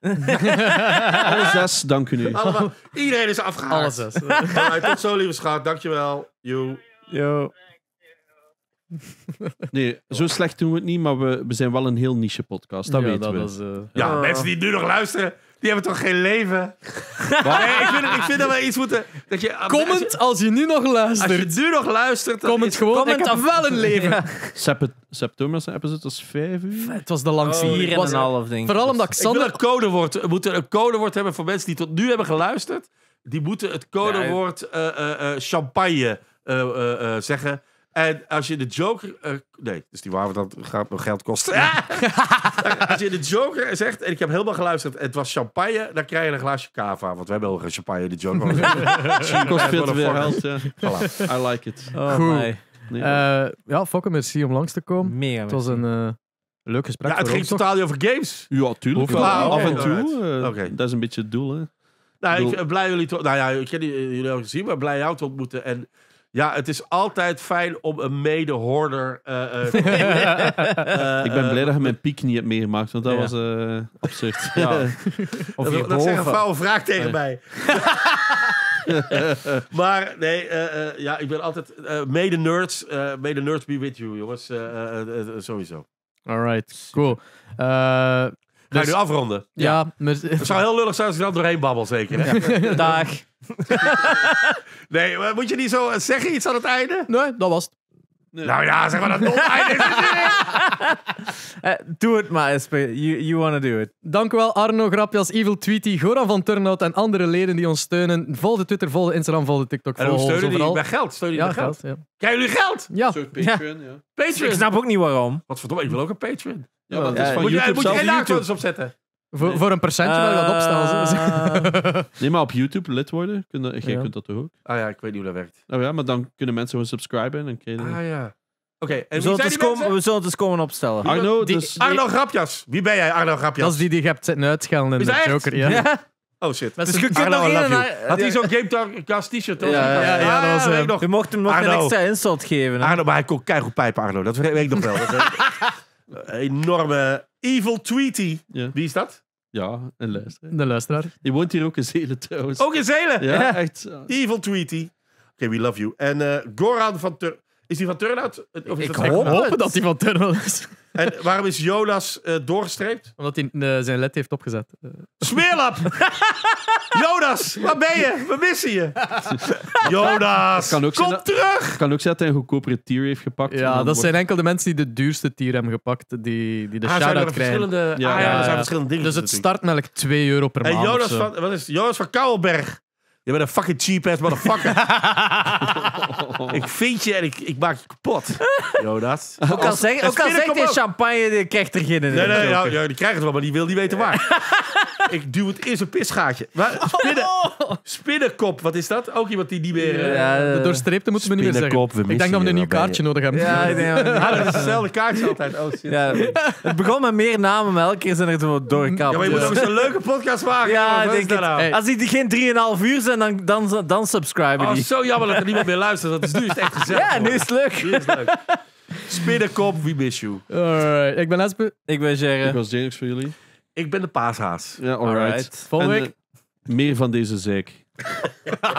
Alle zes, dank u nu. Allemaal- iedereen is afgehaald. Alle zes. tot zo, lieve schat. Dankjewel. You. Yo. Nee, zo slecht doen we het niet, maar we, we zijn wel een heel niche podcast. Dat Ja, weten we. is, eh, Ja, oh. mensen die nu nog luisteren, die hebben toch geen leven? Nee, ik vind, ik vind dat we iets moeten... Dat je, comment als je, nu nog luistert. Als je nu nog luistert, comment is, gewoon, comment af wel een leven. Ja. september episode was vijf uur. Het was de langste. Oh, hier en een half, ding. Vooral omdat Xander... Ik codewoord, we moeten een codewoord hebben voor mensen die tot nu hebben geluisterd. Die moeten het codewoord uh, champagne zeggen. En als je de Joker... Eh, nee, dus die waar dat gaat mijn geld kosten. als je de Joker zegt, en ik heb helemaal geluisterd, het was champagne, dan krijg je een glaasje kava, Want we hebben wel een champagne in de Joker. kost veel te veel eh. I like it. Oh, Goed. Eh, ja, fokken met om langs te komen. Meer, het was een uh, leuk gesprek. Ja, het ging totaal over games. Ja, tuurlijk. Ah, af en toe. Uh, Dat is een beetje het doel, hè? Nou, ik blij jullie toch. Nou ja, ik heb jullie al gezien, maar blij jou te ontmoeten. En ja, het is altijd fijn om een medehoorder uh, uh, ik ben blij dat je mijn piek niet hebt meegemaakt, want dat was opzicht. Eh, ja. of dat, is een vraag tegen mij. maar nee, ja, ik ben altijd mede nerds. mede nerds be with you, jongens. sowieso. Alright, cool. Ga je nu dus- afronden? Ja. Het zou heel lullig zijn als ik dan doorheen babbel, zeker. hè? Dag. Nee, maar moet je niet zo eh, zeggen iets aan het einde? Nee, dat was het. Nou ja, zeg maar dat oneindig uh, doe het maar, SP. You, wanna do it. Dank u wel, Arno Grapjas, Evil Tweety, Goran van Turnout en andere leden die ons steunen. Vol de Twitter, vol de Instagram, vol de TikTok. en hoe steunen die? Bij geld. Steunen ja, geld. Krijgen jullie geld? Ja. ja. Patreon. Ik snap ook niet waarom. Wat verdomme, ik wil ook een Patreon. Ja, dat is van moet YouTube je, moet je geen nachtwoorders opzetten. Voor, een percentje wil ik dat opstellen. Ah. Nee, maar op YouTube lid worden, kun jij kunt dat toch ook? Ah ja, ik weet niet hoe dat werkt. Oh ja, maar dan kunnen mensen gewoon subscriben en je... Ah ja. Oké, We en we zullen, het komen, we zullen het komen opstellen. Arno, dus- Die- Arno Grapjas. Wie ben jij, Arno Grapjas? Dat is die die je hebt zitten uitschelden in Is de Joker. Ja. Oh shit. Met Dus Arno, I love you. Had hij zo'n Game t-shirt? toch? Ja, ja, ja, ah, dat was, weet ik nog. Je mocht hem nog een extra insult geven. hè. Arno, maar hij kon keihard pijpen, Arno. Dat weet ik nog wel. Dat een enorme Evil Tweety. Wie is dat? Ja, een luisteraar. De luisteraar. Die woont hier ook in Zelen trouwens. Ook in Zelen? Ja, echt. Evil Tweety. Oké, okay, we love you. En eh, Goran van Turk. Is hij van Turnout? Of is ik dat hoop, dat hij van Turnout is. En waarom is Jonas uh, eh, Omdat hij eh, zijn led heeft opgezet. Uh. Smeerlap! Jonas, waar ben je? We missen je. Jonas, kom terug! kan ook zijn dat hij een goedkopere tier heeft gepakt. Ja, dat zijn enkel de mensen die de duurste tier hebben gepakt, die, die de ah, shout-out krijgen. Ja, ah, ja, ja, er zijn verschillende dingen. Dus het start met 2 euro per maand. En Jonas van, wat is, Jonas van je bent een fucking cheap ass motherfucker. ik vind je en ik, ik maak je kapot. Jonas. Ook al zegt zeg, ook champagne, die krijgt in. Nee, nee, nou, ja, die krijgt het wel, maar die wil niet weten waar. ik duw het eerst een pisgaatje. Oh. spinnen, spinnenkop, wat is dat? Ook iemand die niet meer... Uh, ja, eh, doorstreepte moeten we niet meer zeggen. ik denk dat we een nieuw kaartje nodig hebben. Ja, dat is dezelfde kaartje altijd. Oh, shit. het begon met meer namen, maar elke keer zijn er doorgekapt. Ja, maar je moet ook een leuke podcast maken. Ja, ik denk dat Nou? Als die geen 3,5 uur zijn, en dan, dan, dan subscriben oh, die. zo jammer dat er niemand meer luistert. Dat is, nu is het echt gezellig. Ja, nu is het leuk. Nu is leuk. Spinnenkop, we miss you. Alright. Ik ben Espe. Ik ben Gerre. Ik was Jerix voor jullie. Ik ben de paashaas. Ja, alright. alright. Volgende week. Eh, meer van deze zeik.